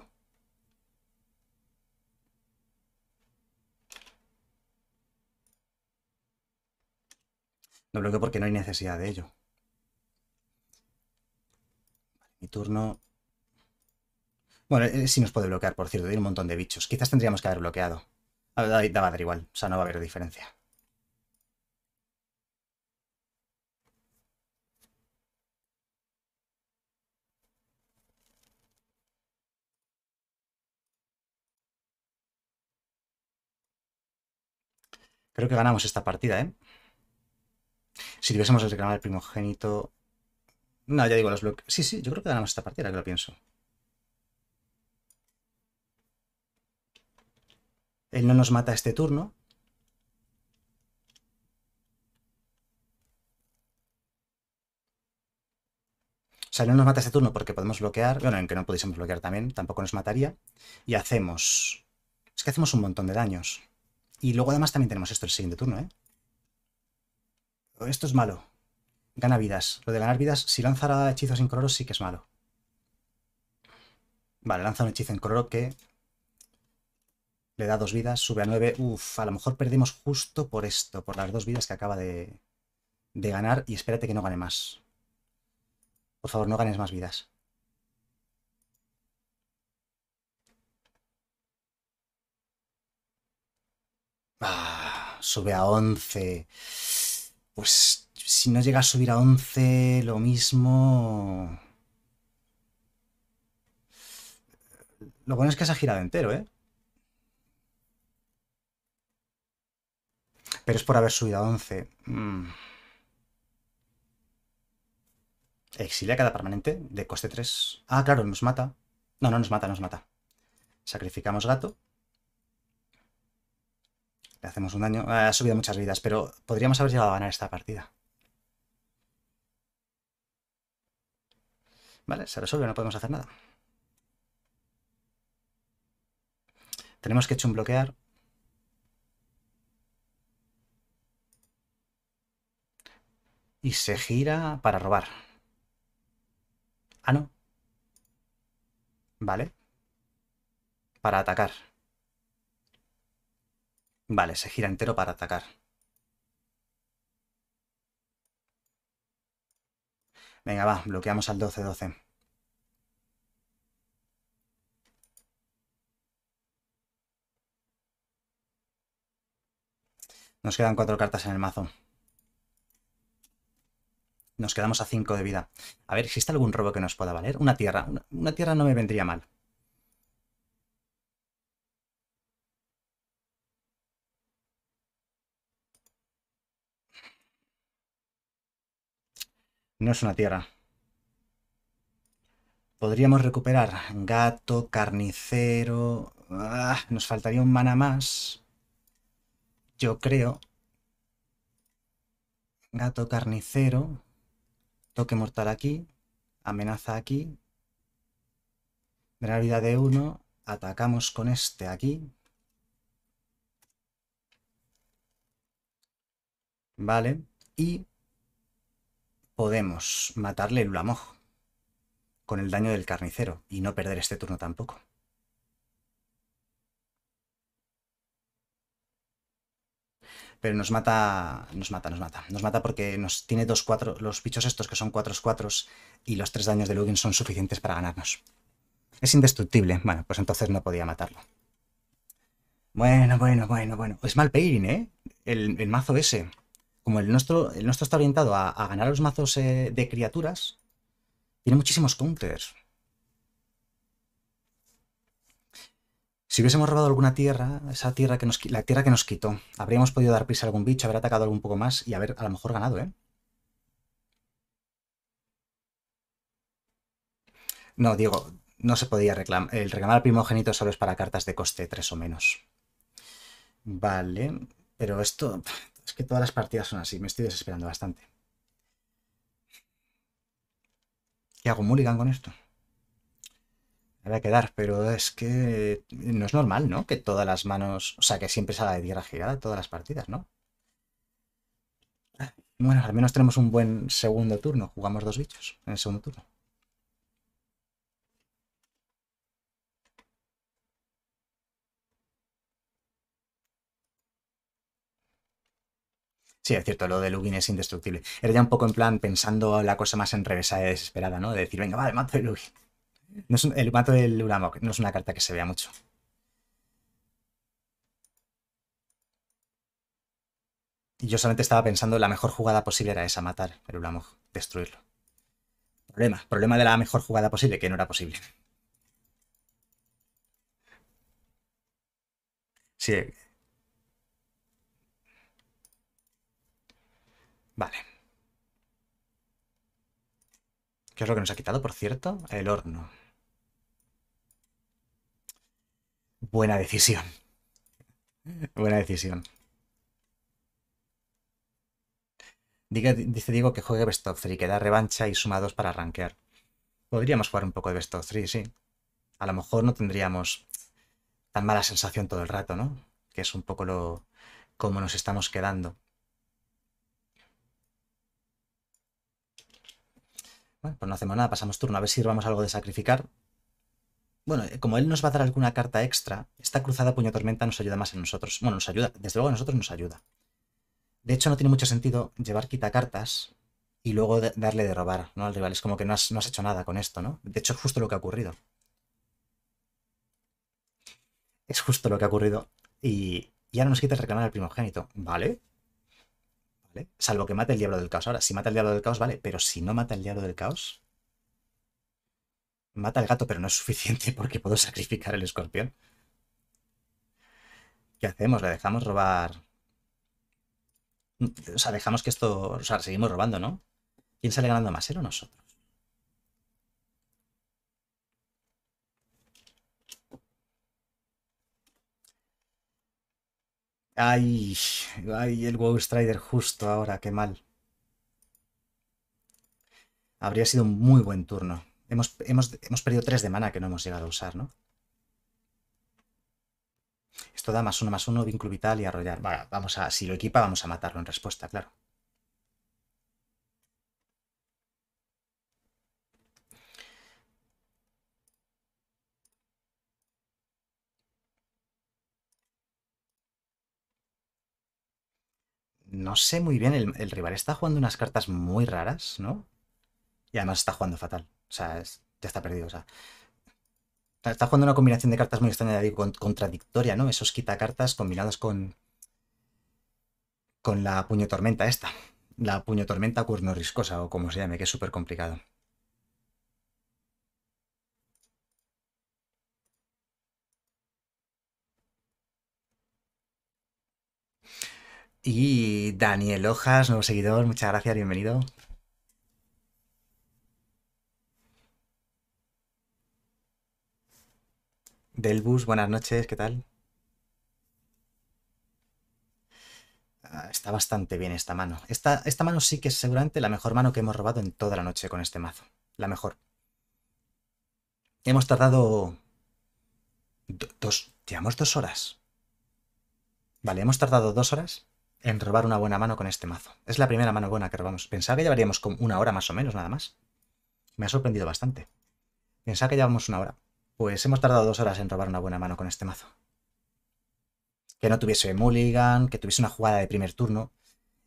No bloqueo porque no hay necesidad de ello. Mi turno... Bueno, eh, si nos puede bloquear, por cierto. Tiene un montón de bichos. Quizás tendríamos que haber bloqueado. A ah, ver, da, va igual, o sea, no va a haber diferencia. Creo que ganamos esta partida, ¿eh? Si tuviésemos el canal el primogénito... No, ya digo los bloques... Sí, sí, yo creo que ganamos esta partida, que lo pienso. Él no nos mata este turno. O sea, no nos mata este turno porque podemos bloquear. Bueno, que no pudiésemos bloquear también, tampoco nos mataría. Y hacemos... Es que hacemos un montón de daños. Y luego además también tenemos esto el siguiente turno, ¿eh? Esto es malo. Gana vidas. Lo de ganar vidas, si lanzara hechizos incoloros sí que es malo. Vale, lanza un hechizo incoloro que le da dos vidas, sube a nueve. Uf, a lo mejor perdemos justo por esto, por las dos vidas que acaba de, ganar. Y espérate que no gane más. Por favor, no ganes más vidas. Ah, sube a once. Pues si no llega a subir a once, lo mismo... Lo bueno es que se ha girado entero, ¿eh? Pero es por haber subido a 11. Mm. Exilia cada permanente de coste 3. Ah, claro, nos mata. No, no nos mata, nos mata. Sacrificamos gato. Le hacemos un daño. ha subido muchas vidas, pero podríamos haber llegado a ganar esta partida. Vale, se resuelve, no podemos hacer nada. Tenemos que un bloquear. y se gira para robar. Ah, no. Vale. Para atacar. Vale, se gira entero para atacar. Venga, va, bloqueamos al 12-12. Nos quedan cuatro cartas en el mazo. Nos quedamos a 5 de vida. A ver, ¿existe algún robo que nos pueda valer? Una tierra. Una, tierra no me vendría mal. No es una tierra. Podríamos recuperar gato, carnicero... Ah, nos faltaría un mana más. Yo creo. Gato, carnicero... Toque mortal aquí. Amenaza aquí. Gran de uno Atacamos con este aquí. Vale. Y podemos matarle el Ulamog con el daño del carnicero y no perder este turno tampoco. Pero nos mata, nos mata, nos mata. Nos mata porque nos tiene dos cuatro, los bichos estos que son cuatro 4 y los tres daños de Lugin son suficientes para ganarnos. Es indestructible. Bueno, pues entonces no podía matarlo. Bueno, bueno, bueno, bueno. Es mal pairing, ¿eh? El, mazo ese. Como el nuestro, el nuestro está orientado a, ganar los mazos eh, de criaturas, tiene muchísimos counters. Si hubiésemos robado alguna tierra, esa tierra que nos, la tierra que nos quitó, habríamos podido dar prisa a algún bicho, haber atacado algún poco más y haber a lo mejor ganado, ¿eh? No, digo, no se podía reclamar. El reclamar primogénito solo es para cartas de coste 3 o menos. Vale, pero esto... Es que todas las partidas son así, me estoy desesperando bastante. ¿Qué hago mulligan con esto? Habrá que dar, pero es que eh, no es normal, ¿no? Que todas las manos, o sea, que siempre salga de tierra girada todas las partidas, ¿no? Bueno, al menos tenemos un buen segundo turno. Jugamos dos bichos en el segundo turno. Sí, es cierto, lo de Lugin es indestructible. Era ya un poco en plan pensando la cosa más enrevesada y desesperada, ¿no? De decir, venga, vale, mato a Lugin. No es el mato del Uramok no es una carta que se vea mucho. Y yo solamente estaba pensando la mejor jugada posible era esa, matar el Ulamog. destruirlo. Problema, problema de la mejor jugada posible, que no era posible. Sí. Vale. ¿Qué es lo que nos ha quitado, por cierto? El horno. Buena decisión. Buena decisión. Dice Diego que juegue Best of 3, que da revancha y sumados para rankear. Podríamos jugar un poco de Best of 3, sí. A lo mejor no tendríamos tan mala sensación todo el rato, ¿no? Que es un poco lo como nos estamos quedando. Bueno, pues no hacemos nada, pasamos turno. A ver si vamos algo de sacrificar. Bueno, eh, como él nos va a dar alguna carta extra, esta cruzada puño tormenta nos ayuda más a nosotros. Bueno, nos ayuda, desde luego a nosotros nos ayuda. De hecho, no tiene mucho sentido llevar quita-cartas y luego darle de robar ¿no? al rival. Es como que no has, hecho nada con esto, ¿no? De hecho, es justo lo que ha ocurrido. Es justo lo que ha ocurrido. Y, ya no nos quita reclamar al primogénito. ¿Vale? ¿Vale? Salvo que mate el diablo del caos. Ahora, si mata el diablo del caos, vale. Pero si no mata el diablo del caos, Mata al gato, pero no es suficiente porque puedo sacrificar el escorpión. ¿Qué hacemos? ¿Le dejamos robar? O sea, dejamos que esto... O sea, seguimos robando, ¿no? ¿Quién sale ganando más, él nosotros? Ay, ay, el Wow Strider justo ahora, qué mal. Habría sido un muy buen turno. Hemos, perdido 3 de mana que no hemos llegado a usar, ¿no? Esto da más uno, más uno, vínculo vital y arrollar. vamos a, si lo equipa, vamos a matarlo en respuesta, claro. No sé muy bien, el, el rival está jugando unas cartas muy raras, ¿no? Y además está jugando fatal. O sea, ya está perdido. O sea, está jugando una combinación de cartas muy extraña, contradictoria, ¿no? Esos quitacartas combinados con. con la puño tormenta esta. La puño tormenta cuerno riscosa, o como se llame, que es súper complicado. Y Daniel Hojas, nuevo seguidor, muchas gracias, bienvenido. Delbus, buenas noches, ¿qué tal? Ah, está bastante bien esta mano. Esta, esta mano sí que es seguramente la mejor mano que hemos robado en toda la noche con este mazo. La mejor. Hemos tardado... dos... Llevamos dos horas. Vale, hemos tardado dos horas en robar una buena mano con este mazo. Es la primera mano buena que robamos. Pensaba que llevaríamos como una hora más o menos, nada más. Me ha sorprendido bastante. Pensaba que llevamos una hora. Pues hemos tardado dos horas en robar una buena mano con este mazo. Que no tuviese mulligan, que tuviese una jugada de primer turno.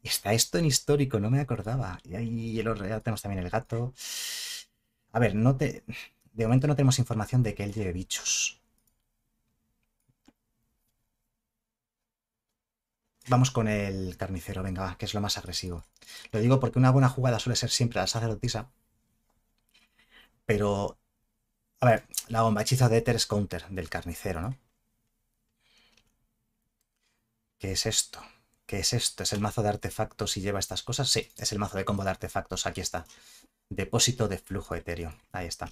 Está esto en histórico, no me acordaba. Y ahí tenemos también el gato. A ver, no te... de momento no tenemos información de que él lleve bichos. Vamos con el carnicero, venga, que es lo más agresivo. Lo digo porque una buena jugada suele ser siempre la sacerdotisa. Pero a ver, la bomba hechizo de Ether del carnicero, ¿no? ¿Qué es esto? ¿Qué es esto? ¿Es el mazo de artefactos y lleva estas cosas? Sí, es el mazo de combo de artefactos. Aquí está. Depósito de flujo etéreo. Ahí está.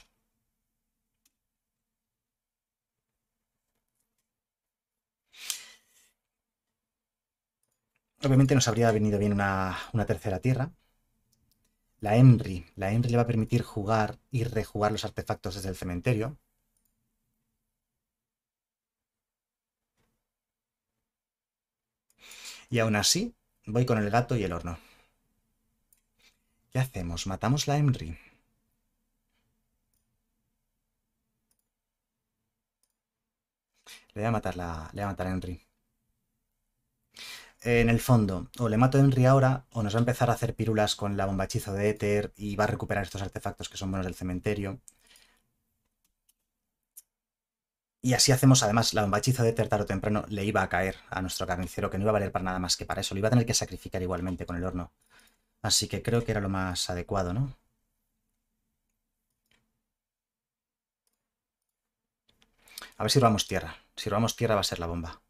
Obviamente nos habría venido bien una, una tercera tierra la Emry. La Emry le va a permitir jugar y rejugar los artefactos desde el cementerio. Y aún así, voy con el gato y el horno. ¿Qué hacemos? ¿Matamos la Emry? Le voy a matar le voy a matar Henry en el fondo, o le mato a Henry ahora, o nos va a empezar a hacer pirulas con la bomba de Éter y va a recuperar estos artefactos que son buenos del cementerio. Y así hacemos, además, la bomba de Éter tarde o temprano le iba a caer a nuestro carnicero, que no iba a valer para nada más que para eso. Lo iba a tener que sacrificar igualmente con el horno. Así que creo que era lo más adecuado, ¿no? A ver si robamos tierra. Si robamos tierra va a ser la bomba.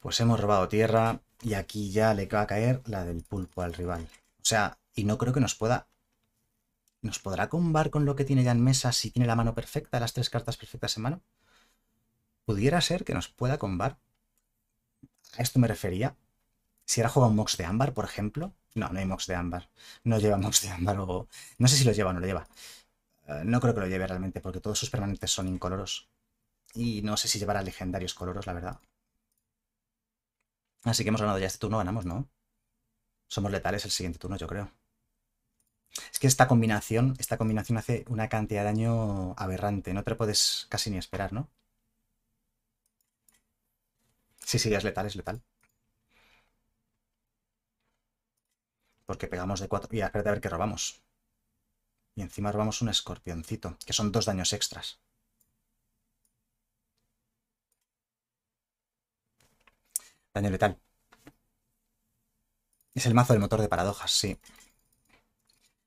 Pues hemos robado tierra y aquí ya le va a caer la del pulpo al rival. O sea, y no creo que nos pueda... ¿Nos podrá combar con lo que tiene ya en mesa si tiene la mano perfecta, las tres cartas perfectas en mano? Pudiera ser que nos pueda combar. A esto me refería. Si era jugado un Mox de Ámbar, por ejemplo. No, no hay Mox de Ámbar. No lleva Mox de Ámbar o... No sé si lo lleva o no lo lleva. Eh, no creo que lo lleve realmente porque todos sus permanentes son incoloros. Y no sé si llevará legendarios coloros, la verdad. Así que hemos ganado ya este turno, ganamos, ¿no? Somos letales el siguiente turno, yo creo. Es que esta combinación, esta combinación hace una cantidad de daño aberrante. No te lo puedes casi ni esperar, ¿no? Sí, sí, es letal, es letal. Porque pegamos de cuatro... Y espérate a ver qué robamos. Y encima robamos un escorpioncito, que son dos daños extras. Daño letal. Es el mazo del motor de paradojas, sí.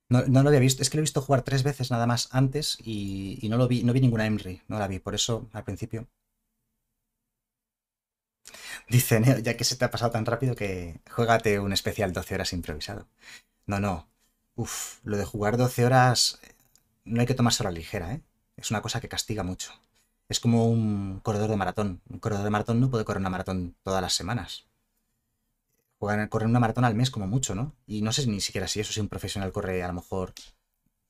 No, lo había visto. Es que lo he visto jugar tres veces nada más antes y, no lo vi, no vi ninguna Emry. No la vi, por eso al principio. Dice Neo, ya que se te ha pasado tan rápido que juégate un especial 12 horas improvisado. No, no. Uf, lo de jugar 12 horas eh, no hay que tomarse a la ligera, ¿eh? Es una cosa que castiga mucho. Es como un corredor de maratón. Un corredor de maratón no puede correr una maratón todas las semanas. Corren correr una maratón al mes como mucho, ¿no? Y no sé ni siquiera si eso, si un profesional corre a lo mejor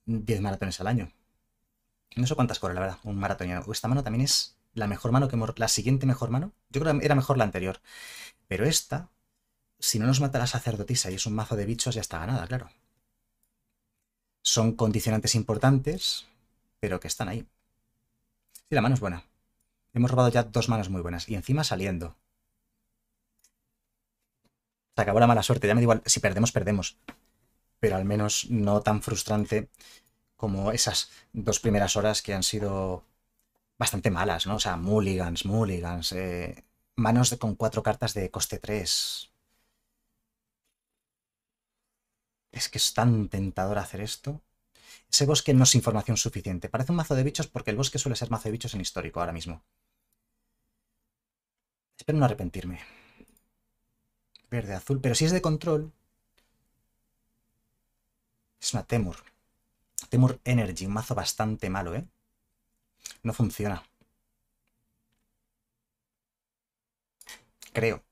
10 maratones al año. No sé cuántas corre, la verdad, un maratoniano. Esta mano también es la mejor mano que La siguiente mejor mano. Yo creo que era mejor la anterior. Pero esta, si no nos mata la sacerdotisa y es un mazo de bichos, ya está ganada, claro. Son condicionantes importantes, pero que están ahí. Sí, la mano es buena. Hemos robado ya dos manos muy buenas. Y encima saliendo. Se acabó la mala suerte. Ya me digo, igual. Si perdemos, perdemos. Pero al menos no tan frustrante como esas dos primeras horas que han sido bastante malas, ¿no? O sea, mulligans, mulligans. Eh, manos con cuatro cartas de coste 3. Es que es tan tentador hacer esto. Ese bosque no es información suficiente. Parece un mazo de bichos porque el bosque suele ser mazo de bichos en histórico ahora mismo. Espero no arrepentirme. Verde, azul. Pero si es de control... Es una Temur. Temur Energy, un mazo bastante malo, ¿eh? No funciona. Creo.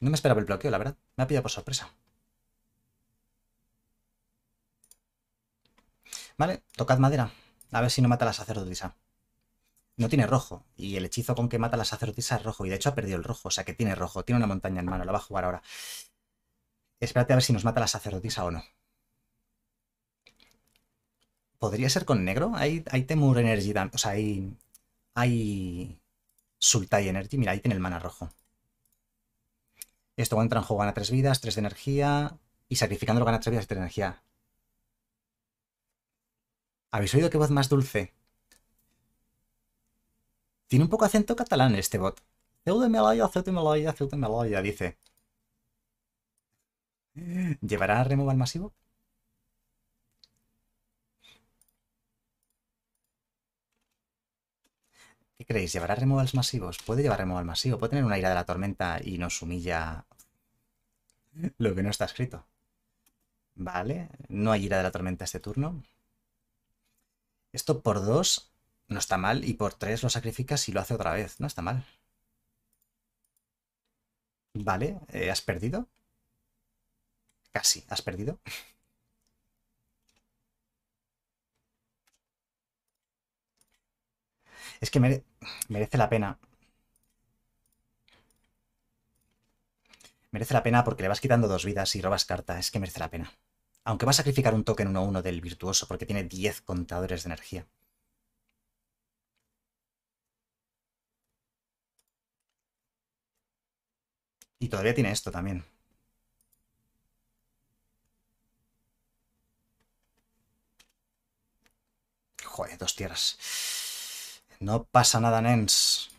No me esperaba el bloqueo, la verdad. Me ha pillado por sorpresa. Vale, tocad madera. A ver si no mata la sacerdotisa. No tiene rojo. Y el hechizo con que mata la sacerdotisa es rojo. Y de hecho ha perdido el rojo. O sea que tiene rojo. Tiene una montaña en mano. La va a jugar ahora. Espérate a ver si nos mata la sacerdotisa o no. ¿Podría ser con negro? Hay, Temur Energy. o sea, hay... Hay... Sultai Energy. Mira, ahí tiene el mana rojo. Esto a entra en juego gana 3 vidas, 3 de energía y sacrificándolo gana 3 vidas y 3 de energía. ¿Habéis oído qué voz más dulce? Tiene un poco acento catalán este bot. Ceuta Melaya, Ceuta Melaya, Ceuta Melaya, dice. ¿Llevará a removal masivo? ¿Qué creéis? ¿Llevará removals masivos? Puede llevar removal masivo. Puede tener una ira de la tormenta y nos humilla lo que no está escrito. Vale, no hay ira de la tormenta este turno. Esto por dos no está mal y por tres lo sacrificas y lo hace otra vez. No está mal. Vale, eh, ¿has perdido? Casi, ¿has perdido? Es que merece la pena. Merece la pena porque le vas quitando dos vidas y robas carta. Es que merece la pena. Aunque va a sacrificar un token 1-1 del virtuoso porque tiene 10 contadores de energía. Y todavía tiene esto también. Joder, dos tierras. No pasa nada, nens.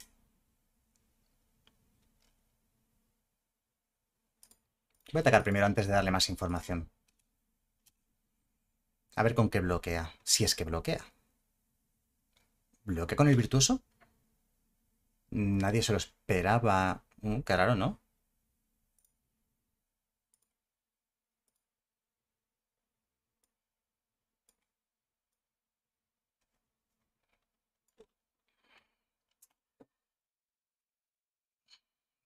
Voy a atacar primero antes de darle más información. A ver con qué bloquea. Si es que bloquea. ¿Bloquea con el virtuoso? Nadie se lo esperaba. Un mm, qué ¿no?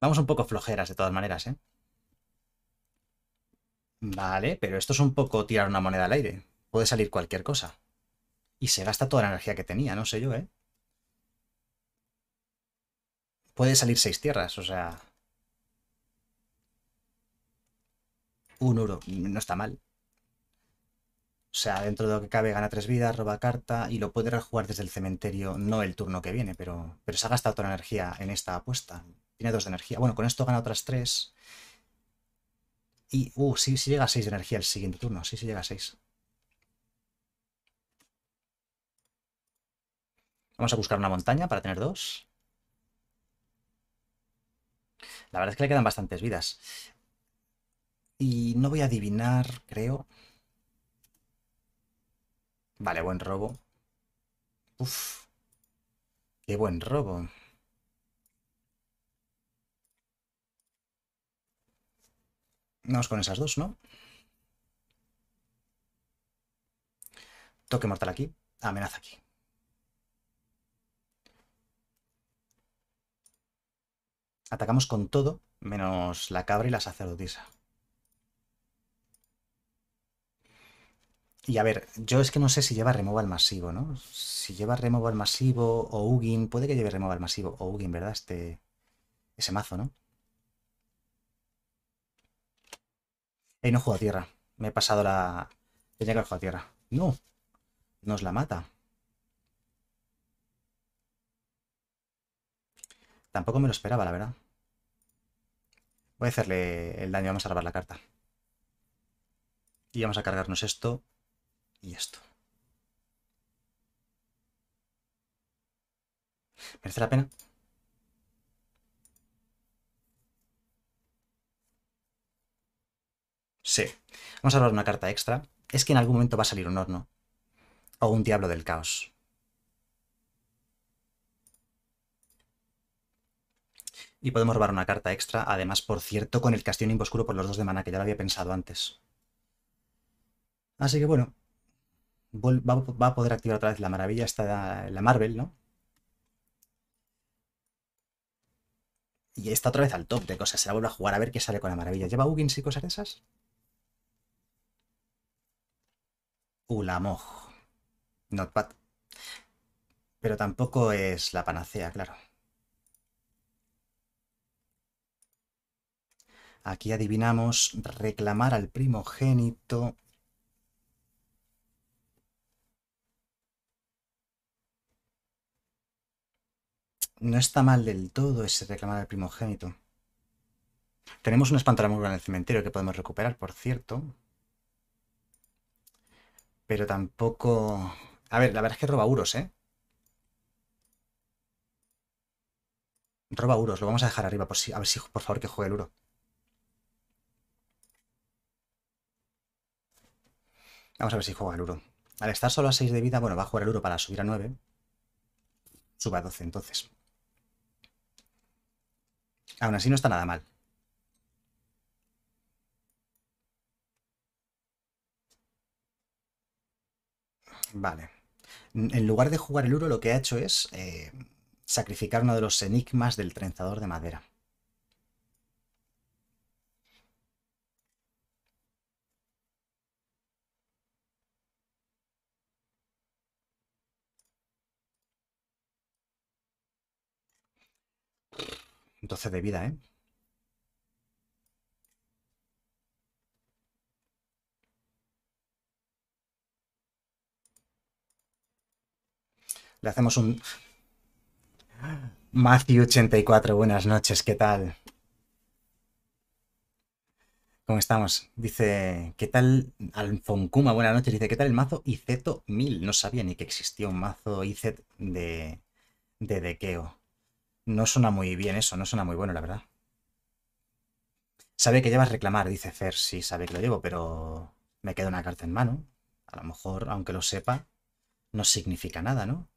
Vamos un poco flojeras de todas maneras, ¿eh? Vale, pero esto es un poco tirar una moneda al aire. Puede salir cualquier cosa. Y se gasta toda la energía que tenía, no sé yo, ¿eh? Puede salir seis tierras, o sea... Un euro, no está mal. O sea, dentro de lo que cabe gana tres vidas, roba carta y lo puede rejugar desde el cementerio, no el turno que viene, pero, pero se ha gastado toda la energía en esta apuesta. Tiene 2 de energía. Bueno, con esto gana otras tres. Y, uh, sí, llega a 6 de energía el siguiente turno. Sí, sí llega a 6. Vamos a buscar una montaña para tener dos. La verdad es que le quedan bastantes vidas. Y no voy a adivinar, creo. Vale, buen robo. Uf. Qué buen robo. Vamos con esas dos, ¿no? Toque mortal aquí. Amenaza aquí. Atacamos con todo, menos la cabra y la sacerdotisa. Y a ver, yo es que no sé si lleva removal masivo, ¿no? Si lleva removal masivo o Ugin, puede que lleve removal masivo o Ugin, ¿verdad? Este, ese mazo, ¿no? Eh, no juego a tierra. Me he pasado la... Tenía que haber a tierra. No. Nos la mata. Tampoco me lo esperaba, la verdad. Voy a hacerle el daño. Vamos a robar la carta. Y vamos a cargarnos esto y esto. ¿Merece la pena? Sí. Vamos a robar una carta extra. Es que en algún momento va a salir un horno. O un diablo del caos. Y podemos robar una carta extra, además, por cierto, con el castillo Inboscuro por los dos de mana, que ya lo había pensado antes. Así que bueno, va a poder activar otra vez la maravilla, esta, la Marvel, ¿no? Y está otra vez al top de cosas, se la vuelve a jugar a ver qué sale con la maravilla. ¿Lleva Uggins y cosas de esas? Ulamog. Not bad. Pero tampoco es la panacea, claro. Aquí adivinamos reclamar al primogénito. No está mal del todo ese reclamar al primogénito. Tenemos un espantalamurgo en el cementerio que podemos recuperar, por cierto. Pero tampoco... A ver, la verdad es que roba uros, ¿eh? Roba uros, lo vamos a dejar arriba, por si, a ver si por favor que juegue el uro. Vamos a ver si juega el uro. Al estar solo a 6 de vida, bueno, va a jugar el euro para subir a 9. Suba a 12 entonces. Aún así no está nada mal. Vale. En lugar de jugar el uro, lo que ha hecho es eh, sacrificar uno de los enigmas del trenzador de madera. Entonces de vida, ¿eh? Le hacemos un... Matthew84, buenas noches, ¿qué tal? ¿Cómo estamos? Dice, ¿qué tal Alfoncuma? Buenas noches. Dice, ¿qué tal el mazo Izeto 1000? No sabía ni que existía un mazo Izet de, de No suena muy bien eso, no suena muy bueno, la verdad. Sabe que llevas reclamar, dice Fer. Sí, sabe que lo llevo, pero me queda una carta en mano. A lo mejor, aunque lo sepa, no significa nada, ¿no?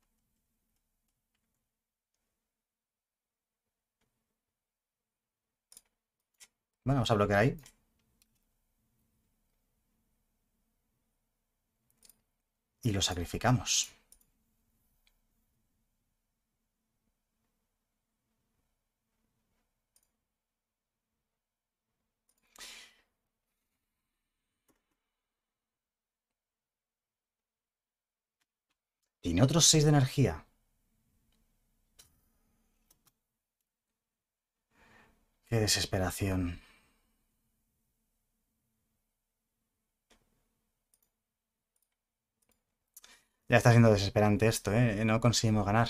Bueno, vamos a bloquear ahí. Y lo sacrificamos. Tiene otros seis de energía. Qué desesperación. Ya está siendo desesperante esto, ¿eh? No conseguimos ganar.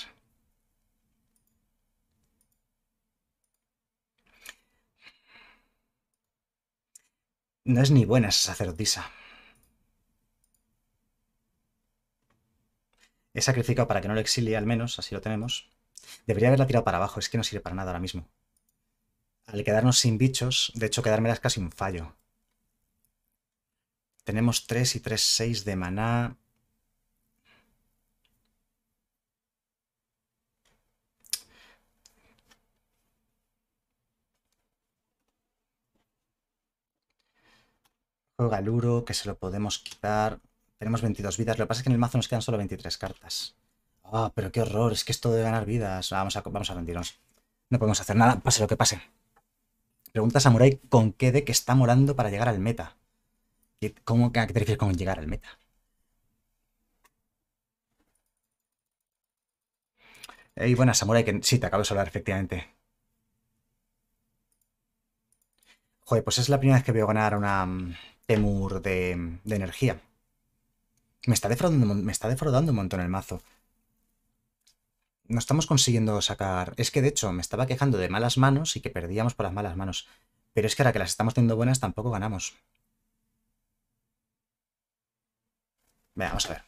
No es ni buena esa sacerdotisa. He sacrificado para que no lo exilie, al menos, así lo tenemos. Debería haberla tirado para abajo, es que no sirve para nada ahora mismo. Al quedarnos sin bichos, de hecho quedarme es casi un fallo. Tenemos 3 y 3, 6 de maná. Juega el uro, que se lo podemos quitar. Tenemos 22 vidas. Lo que pasa es que en el mazo nos quedan solo 23 cartas. Ah, pero qué horror. Es que esto de ganar vidas. Vamos a, vamos a rendirnos. No podemos hacer nada, pase lo que pase. Pregunta Samurai con qué de que está morando para llegar al meta. ¿Cómo, ¿A qué te refieres con llegar al meta? Y buena Samurai, que sí, te acabo de hablar, efectivamente. Joder, pues es la primera vez que veo ganar una, mm, Temur de, energía. Me está, defraudando, me está un montón el mazo. No estamos consiguiendo sacar... Es que de hecho me estaba quejando de malas manos y que perdíamos por las malas manos. Pero es que ahora que las estamos teniendo buenas tampoco ganamos. veamos vamos a ver.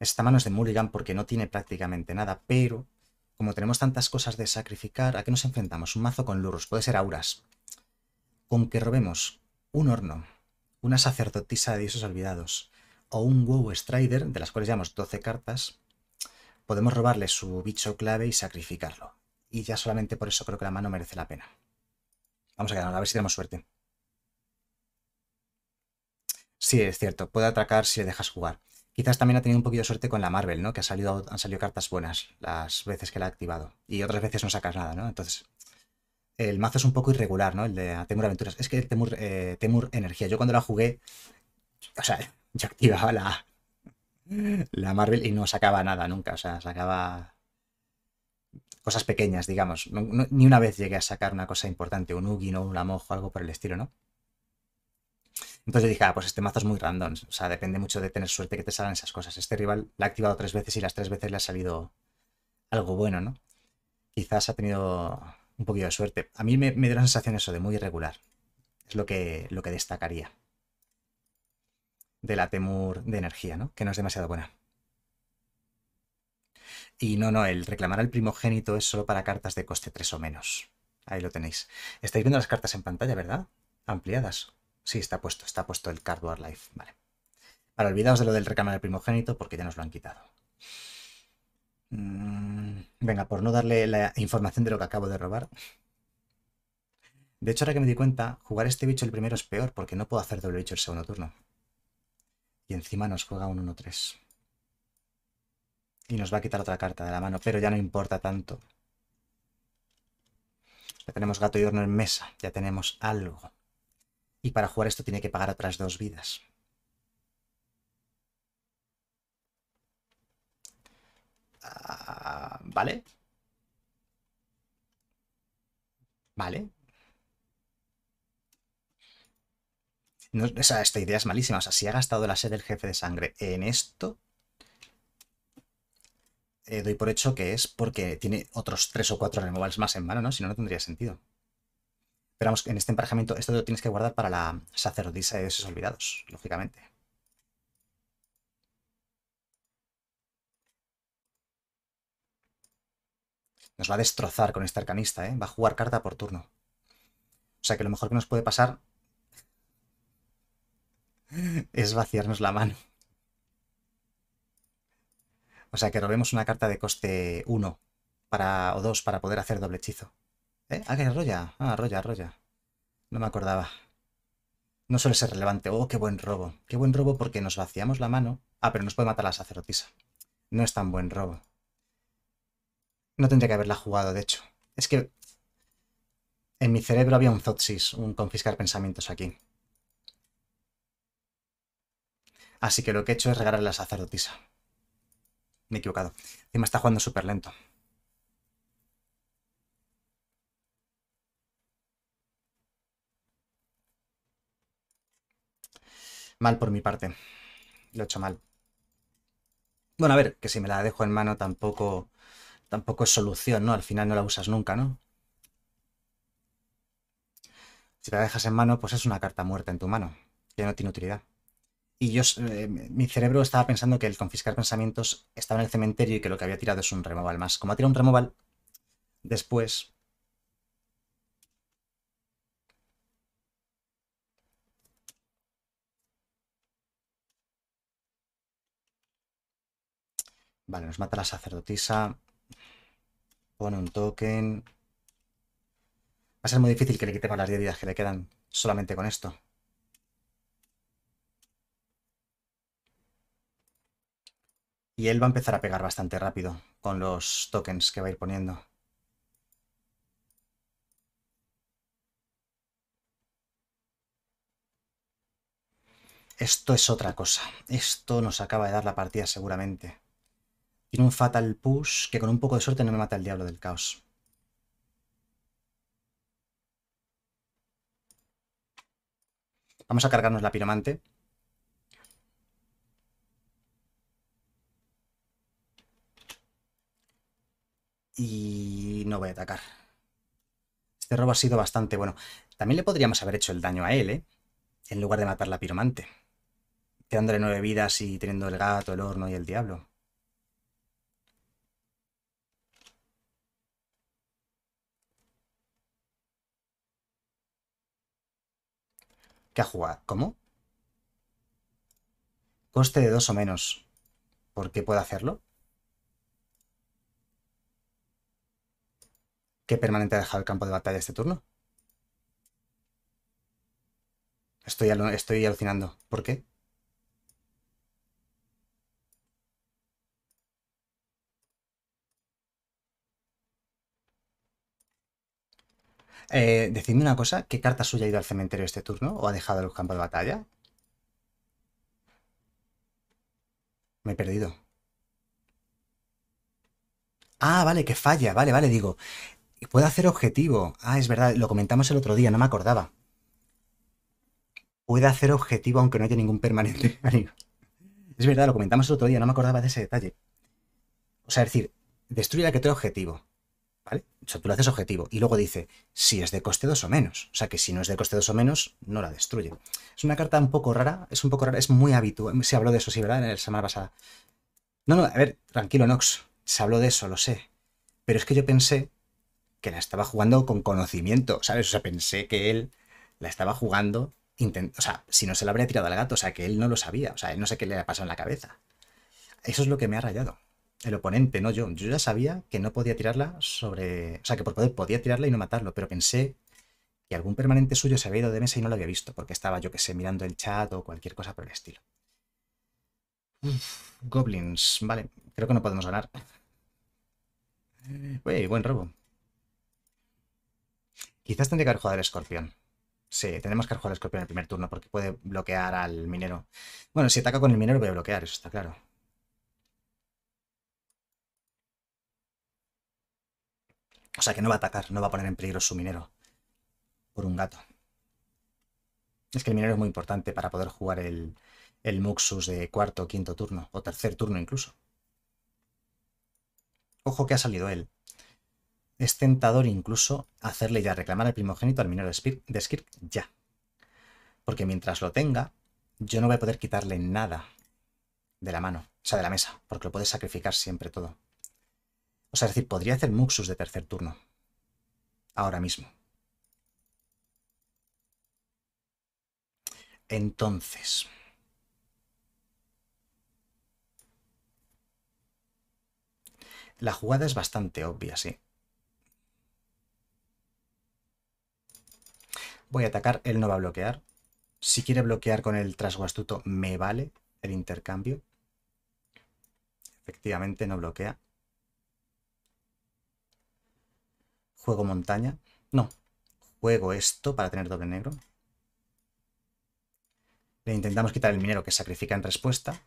Esta mano es de Mulligan porque no tiene prácticamente nada, pero como tenemos tantas cosas de sacrificar, ¿a qué nos enfrentamos? Un mazo con lurus, puede ser auras. Con que robemos un horno, una sacerdotisa de dioses olvidados o un wow strider, de las cuales llevamos 12 cartas, podemos robarle su bicho clave y sacrificarlo. Y ya solamente por eso creo que la mano merece la pena. Vamos a ganar, a ver si tenemos suerte. Sí, es cierto, puede atracar si le dejas jugar. Quizás también ha tenido un poquito de suerte con la Marvel, ¿no? Que ha salido, han salido cartas buenas las veces que la ha activado. Y otras veces no sacas nada, ¿no? Entonces, el mazo es un poco irregular, ¿no? El de Temur Aventuras. Es que eh, Temur, Energía. Yo cuando la jugué, o sea, yo activaba la, la Marvel y no sacaba nada nunca. O sea, sacaba cosas pequeñas, digamos. ni una vez llegué a sacar una cosa importante, un Ugin o un Amojo, algo por el estilo, ¿no? Entonces dije, ah, pues este mazo es muy random. O sea, depende mucho de tener suerte que te salgan esas cosas. Este rival la ha activado tres veces y las tres veces le ha salido algo bueno, ¿no? Quizás ha tenido un poquito de suerte. A mí me, dio la sensación eso de muy irregular. Es lo que, lo que destacaría de la Temur de energía, ¿no? Que no es demasiado buena. Y no, no, el reclamar al primogénito es solo para cartas de coste 3 o menos. Ahí lo tenéis. Estáis viendo las cartas en pantalla, ¿verdad? Ampliadas. Sí, está puesto, está puesto el Cardboard Life, vale. Para olvidaos de lo del recámara del primogénito porque ya nos lo han quitado. Mm, venga, por no darle la información de lo que acabo de robar. De hecho, ahora que me di cuenta, jugar este bicho el primero es peor porque no puedo hacer doble bicho el segundo turno. Y encima nos juega un 1-3. Y nos va a quitar otra carta de la mano, pero ya no importa tanto. Ya tenemos gato y horno en mesa, ya tenemos algo. Y para jugar esto tiene que pagar otras dos vidas. Ah, vale. Vale. esta idea es malísima. O si ha gastado la sed el jefe de sangre en esto, eh, doy por hecho que es porque tiene otros tres o cuatro removals más en mano, ¿no? Si no, no tendría sentido. Esperamos en este emparejamiento, esto lo tienes que guardar para la sacerdotisa de esos olvidados, lógicamente. Nos va a destrozar con este arcanista, ¿eh? Va a jugar carta por turno. O sea que lo mejor que nos puede pasar es vaciarnos la mano. O sea que robemos una carta de coste 1 o 2 para poder hacer doble hechizo. ¿Eh? ¿Ah, que arrolla? Ah, arrolla, arrolla. No me acordaba. No suele ser relevante. Oh, qué buen robo. Qué buen robo porque nos vaciamos la mano. Ah, pero nos puede matar la sacerdotisa. No es tan buen robo. No tendría que haberla jugado, de hecho. Es que en mi cerebro había un zotsis, un confiscar pensamientos aquí. Así que lo que he hecho es regalarle a la sacerdotisa. Me he equivocado. me está jugando súper lento. Mal por mi parte. Lo he hecho mal. Bueno, a ver, que si me la dejo en mano tampoco, tampoco es solución, ¿no? Al final no la usas nunca, ¿no? Si la dejas en mano, pues es una carta muerta en tu mano, que no tiene utilidad. Y yo, eh, mi cerebro estaba pensando que el confiscar pensamientos estaba en el cementerio y que lo que había tirado es un removal más. Como ha tirado un removal, después Vale, nos mata la sacerdotisa. Pone un token. Va a ser muy difícil que le quitemos las 10 vidas que le quedan solamente con esto. Y él va a empezar a pegar bastante rápido con los tokens que va a ir poniendo. Esto es otra cosa. Esto nos acaba de dar la partida seguramente. Tiene un fatal push que con un poco de suerte no me mata el diablo del caos. Vamos a cargarnos la piromante. Y no voy a atacar. Este robo ha sido bastante bueno. También le podríamos haber hecho el daño a él, ¿eh? En lugar de matar la piromante. Quedándole nueve vidas y teniendo el gato, el horno y el diablo. jugar. ¿Cómo? Coste de dos o menos. ¿Por qué puedo hacerlo? ¿Qué permanente ha dejado el campo de batalla este turno? Estoy, estoy alucinando. ¿Por qué? Eh, decidme una cosa, ¿qué carta suya ha ido al cementerio este turno o ha dejado los campos de batalla? Me he perdido. Ah, vale, que falla, vale, vale, digo. Puedo hacer objetivo. Ah, es verdad, lo comentamos el otro día, no me acordaba. Puede hacer objetivo aunque no haya ningún permanente. es verdad, lo comentamos el otro día, no me acordaba de ese detalle. O sea, decir, destruye la que tiene objetivo. ¿Vale? O sea, tú lo haces objetivo. Y luego dice si es de coste 2 o menos. O sea, que si no es de coste 2 o menos, no la destruye. Es una carta un poco rara, es un poco rara, es muy habitual. Se habló de eso, sí, ¿verdad? En la semana pasada. No, no, a ver, tranquilo, Nox. Se habló de eso, lo sé. Pero es que yo pensé que la estaba jugando con conocimiento, ¿sabes? O sea, pensé que él la estaba jugando. intento o sea, si no se la habría tirado al gato, o sea, que él no lo sabía, o sea, él no sé qué le ha pasado en la cabeza. Eso es lo que me ha rayado el oponente, no yo. Yo ya sabía que no podía tirarla sobre... O sea, que por poder podía tirarla y no matarlo, pero pensé que algún permanente suyo se había ido de mesa y no lo había visto, porque estaba, yo que sé, mirando el chat o cualquier cosa por el estilo. Uf, goblins, vale, creo que no podemos ganar. Eh, uy, buen robo. Quizás tendría que haber jugado al escorpión. Sí, tenemos que jugar al escorpión en el primer turno porque puede bloquear al minero. Bueno, si ataca con el minero voy a bloquear, eso está claro. O sea que no va a atacar, no va a poner en peligro su minero. Por un gato. Es que el minero es muy importante para poder jugar el, Muxus de cuarto o quinto turno, o tercer turno incluso. Ojo que ha salido él. Es tentador incluso hacerle ya reclamar el primogénito al minero de Skirk ya. Porque mientras lo tenga, yo no voy a poder quitarle nada de la mano, o sea, de la mesa, porque lo puede sacrificar siempre todo. O sea, es decir, podría hacer Muxus de tercer turno. Ahora mismo. Entonces... La jugada es bastante obvia, sí. Voy a atacar, él no va a bloquear. Si quiere bloquear con el trasgo astuto, me vale el intercambio. Efectivamente, no bloquea. Juego montaña. No. Juego esto para tener doble negro. Le intentamos quitar el minero que sacrifica en respuesta.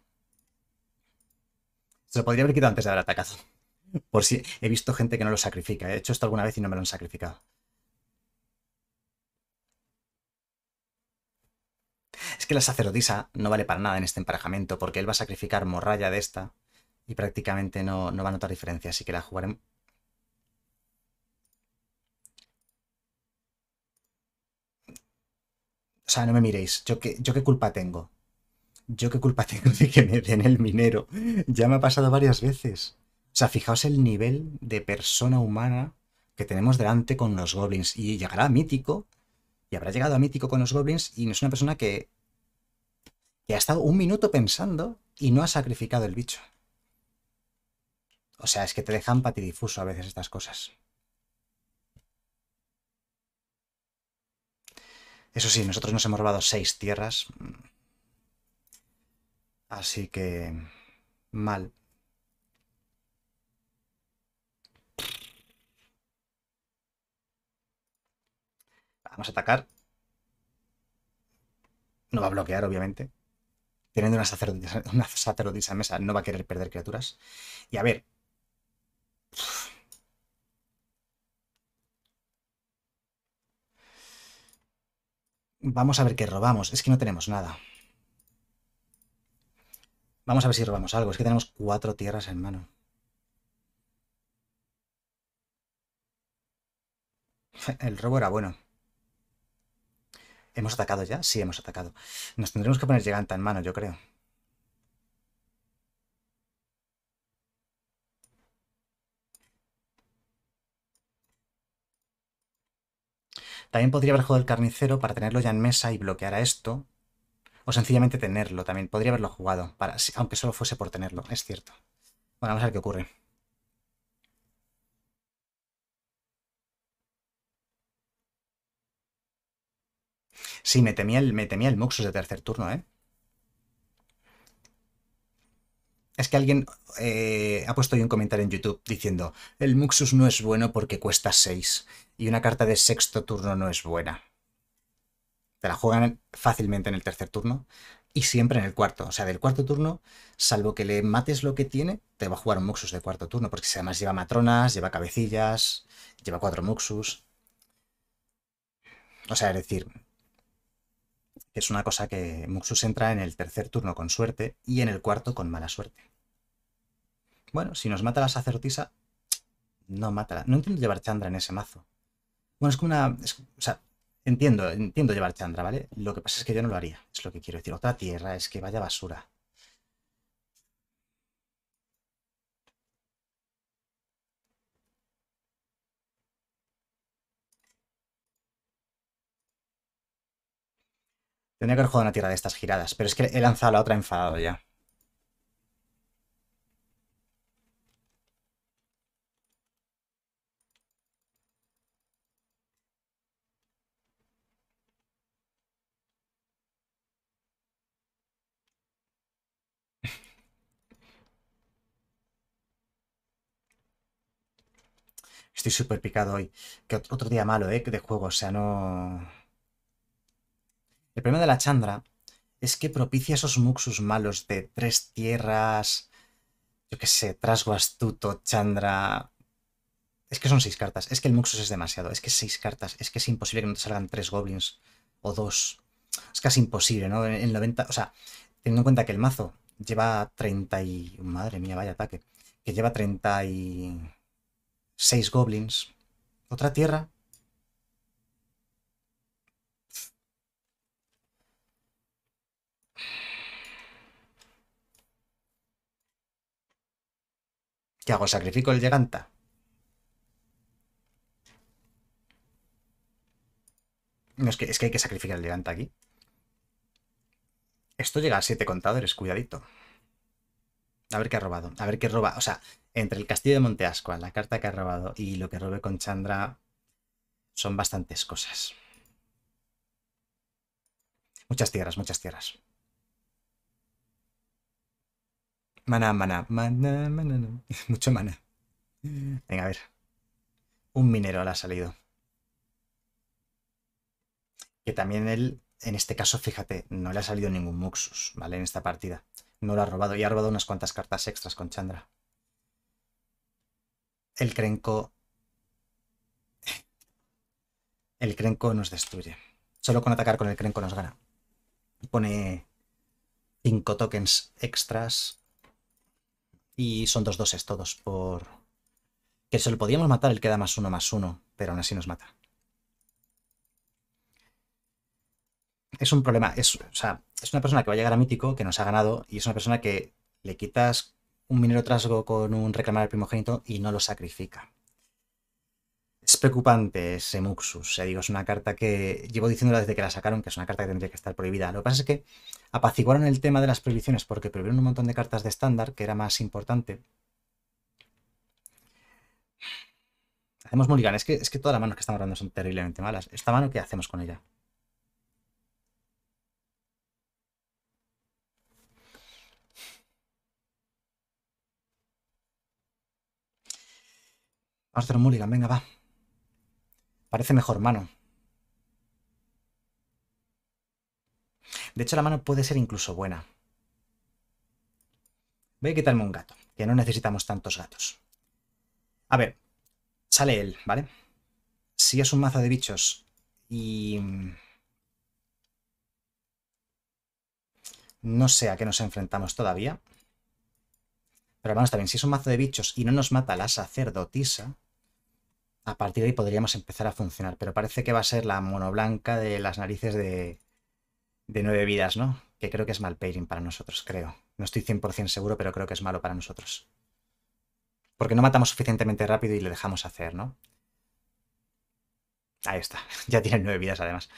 Se lo podría haber quitado antes de dar atacazo. Por si he visto gente que no lo sacrifica. He hecho esto alguna vez y no me lo han sacrificado. Es que la sacerdotisa no vale para nada en este emparejamiento porque él va a sacrificar morralla de esta y prácticamente no, no va a notar diferencia. Así que la jugaremos O sea, no me miréis, yo qué, yo qué culpa tengo. Yo qué culpa tengo de que me den el minero. Ya me ha pasado varias veces. O sea, fijaos el nivel de persona humana que tenemos delante con los goblins. Y llegará a mítico, y habrá llegado a mítico con los goblins, y no es una persona que, que ha estado un minuto pensando y no ha sacrificado el bicho. O sea, es que te dejan patidifuso a veces estas cosas. Eso sí, nosotros nos hemos robado seis tierras. Así que... Mal. Vamos a atacar. No va a bloquear, obviamente. Teniendo una sacerdotisa, una sacerdotisa mesa, no va a querer perder criaturas. Y a ver, Vamos a ver qué robamos. Es que no tenemos nada. Vamos a ver si robamos algo. Es que tenemos cuatro tierras en mano. El robo era bueno. ¿Hemos atacado ya? Sí, hemos atacado. Nos tendremos que poner giganta en mano, yo creo. También podría haber jugado el carnicero para tenerlo ya en mesa y bloquear a esto. O sencillamente tenerlo también. Podría haberlo jugado, para, aunque solo fuese por tenerlo, es cierto. Bueno, vamos a ver qué ocurre. Sí, me temía el, me temía el de tercer turno, ¿eh? Es que alguien eh, ha puesto hoy un comentario en YouTube diciendo, el Muxus no es bueno porque cuesta 6 y una carta de sexto turno no es buena. Te la juegan fácilmente en el tercer turno y siempre en el cuarto. O sea, del cuarto turno, salvo que le mates lo que tiene, te va a jugar un Muxus de cuarto turno, porque si además lleva matronas, lleva cabecillas, lleva cuatro Muxus. O sea, es decir, es una cosa que Muxus entra en el tercer turno con suerte y en el cuarto con mala suerte. Bueno, si nos mata la sacerdotisa, no mata No entiendo llevar Chandra en ese mazo. Bueno, es que una... o sea, entiendo, entiendo llevar Chandra, ¿vale? Lo que pasa es que yo no lo haría, es lo que quiero decir. Otra tierra, es que vaya basura. Tendría que haber jugado una tierra de estas giradas, pero es que he lanzado la otra enfadado ya. Estoy súper picado hoy. Que otro día malo, ¿eh? De juego, o sea, no... El problema de la Chandra es que propicia esos muxus malos de tres tierras... Yo qué sé, Trasgo Astuto, Chandra... Es que son seis cartas. Es que el Muxus es demasiado. Es que seis cartas. Es que es imposible que no te salgan tres goblins. O dos. Es casi imposible, ¿no? En 90... O sea, teniendo en cuenta que el mazo lleva 30 y... Madre mía, vaya ataque. Que lleva 30 y... Seis goblins. Otra tierra. ¿Qué hago? ¿Sacrifico el Giganta? No, es que, es que hay que sacrificar el Giganta aquí. Esto llega a siete contadores, cuidadito. A ver qué ha robado. A ver qué roba. O sea, entre el castillo de Monteascua, la carta que ha robado y lo que robe con Chandra son bastantes cosas. Muchas tierras, muchas tierras. Mana, mana, mana, mana Mucho mana Venga, a ver. Un minero le ha salido. Que también él, en este caso, fíjate, no le ha salido ningún Muxus, ¿vale? En esta partida. No lo ha robado. Y ha robado unas cuantas cartas extras con Chandra. El Krenko... El Krenko nos destruye. Solo con atacar con el Krenko nos gana. Pone 5 tokens extras. Y son dos doses todos por... Que se lo podíamos matar, el queda más uno más uno, pero aún así nos mata. es un problema. Es, o sea, es una persona que va a llegar a mítico, que nos ha ganado, y es una persona que le quitas un minero trasgo con un reclamar al primogénito y no lo sacrifica. Es preocupante ese Muxus. Eh, es una carta que llevo diciéndola desde que la sacaron, que es una carta que tendría que estar prohibida. Lo que pasa es que apaciguaron el tema de las prohibiciones porque prohibieron un montón de cartas de estándar, que era más importante. Hacemos mulligan. Es que, es que todas las manos que estamos hablando son terriblemente malas. ¿Esta mano qué hacemos con ella? Vamos mulligan, venga, va. Parece mejor mano. De hecho, la mano puede ser incluso buena. Voy a quitarme un gato, que no necesitamos tantos gatos. A ver, sale él, ¿vale? Si es un mazo de bichos y... No sé a qué nos enfrentamos todavía. Pero vamos, también si es un mazo de bichos y no nos mata la sacerdotisa, a partir de ahí podríamos empezar a funcionar. Pero parece que va a ser la monoblanca de las narices de, nueve vidas, ¿no? Que creo que es mal pairing para nosotros, creo. No estoy 100% seguro, pero creo que es malo para nosotros. Porque no matamos suficientemente rápido y le dejamos hacer, ¿no? Ahí está. Ya tienen nueve vidas, además.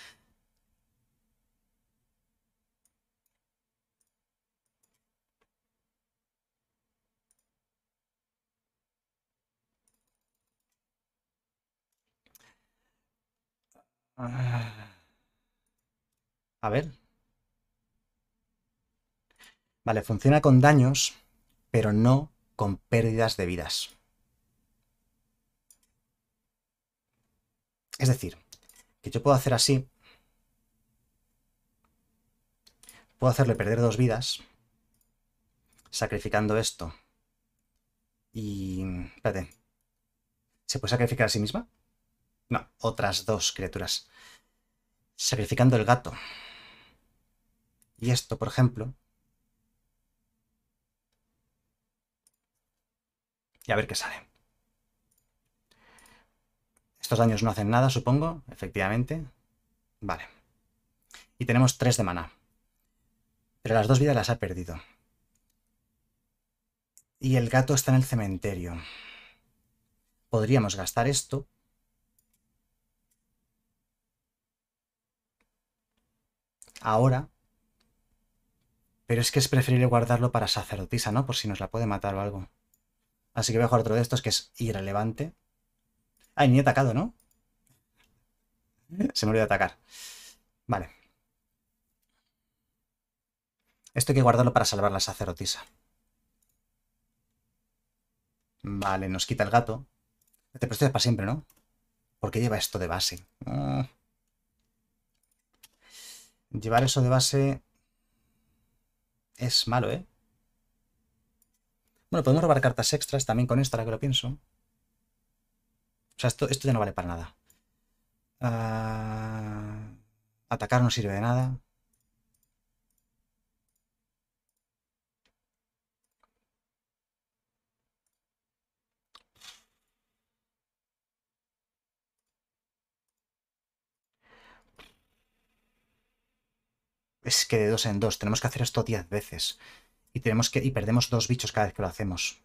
A ver. Vale, funciona con daños, pero no con pérdidas de vidas. Es decir, que yo puedo hacer así. Puedo hacerle perder dos vidas. Sacrificando esto. Y... Espérate. ¿Se puede sacrificar a sí misma? No, otras dos criaturas. Sacrificando el gato. Y esto, por ejemplo. Y a ver qué sale. Estos daños no hacen nada, supongo, efectivamente. Vale. Y tenemos tres de maná. Pero las dos vidas las ha perdido. Y el gato está en el cementerio. Podríamos gastar esto ahora, pero es que es preferible guardarlo para sacerdotisa, ¿no? Por si nos la puede matar o algo. Así que voy a jugar otro de estos que es irrelevante. Ay, ni he atacado, ¿no? Se me olvidó atacar. Vale. Esto hay que guardarlo para salvar la sacerdotisa. Vale, nos quita el gato. Te este, presto para siempre, ¿no? Porque lleva esto de base. Ah. Llevar eso de base es malo, ¿eh? Bueno, podemos robar cartas extras también con esta, ahora que lo pienso. O sea, esto, esto ya no vale para nada. Ah, atacar no sirve de nada. es que de dos en dos, tenemos que hacer esto diez veces. Y, tenemos que, y perdemos dos bichos cada vez que lo hacemos.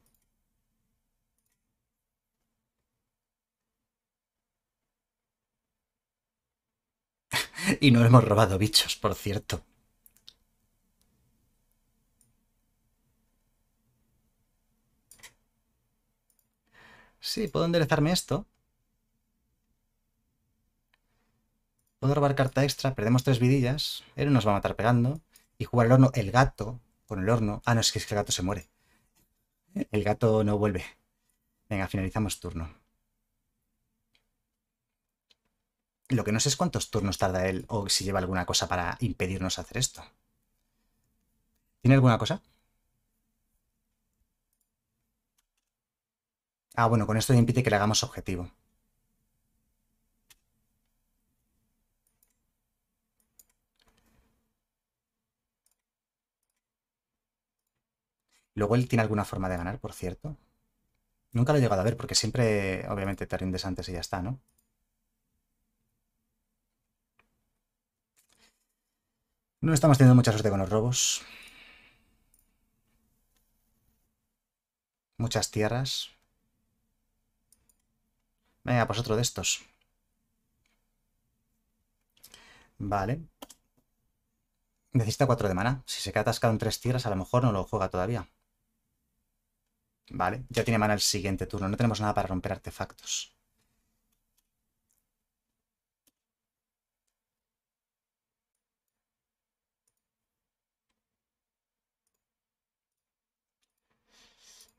y no hemos robado bichos, por cierto. Sí, puedo enderezarme esto. Puedo robar carta extra, perdemos tres vidillas. Él nos va a matar pegando. Y jugar el horno, el gato, con el horno. Ah, no, es que, es que el gato se muere. El gato no vuelve. Venga, finalizamos turno. Lo que no sé es cuántos turnos tarda él o si lleva alguna cosa para impedirnos hacer esto. ¿Tiene alguna cosa? Ah, bueno, con esto ya impide que le hagamos objetivo. Luego él tiene alguna forma de ganar, por cierto. Nunca lo he llegado a ver porque siempre, obviamente, te rindes antes y ya está, ¿no? No estamos teniendo mucha suerte con los robos. Muchas tierras. Venga, pues otro de estos. Vale. Necesita cuatro de mana. Si se queda atascado en tres tierras, a lo mejor no lo juega todavía. Vale, ya tiene mana el siguiente turno. No tenemos nada para romper artefactos.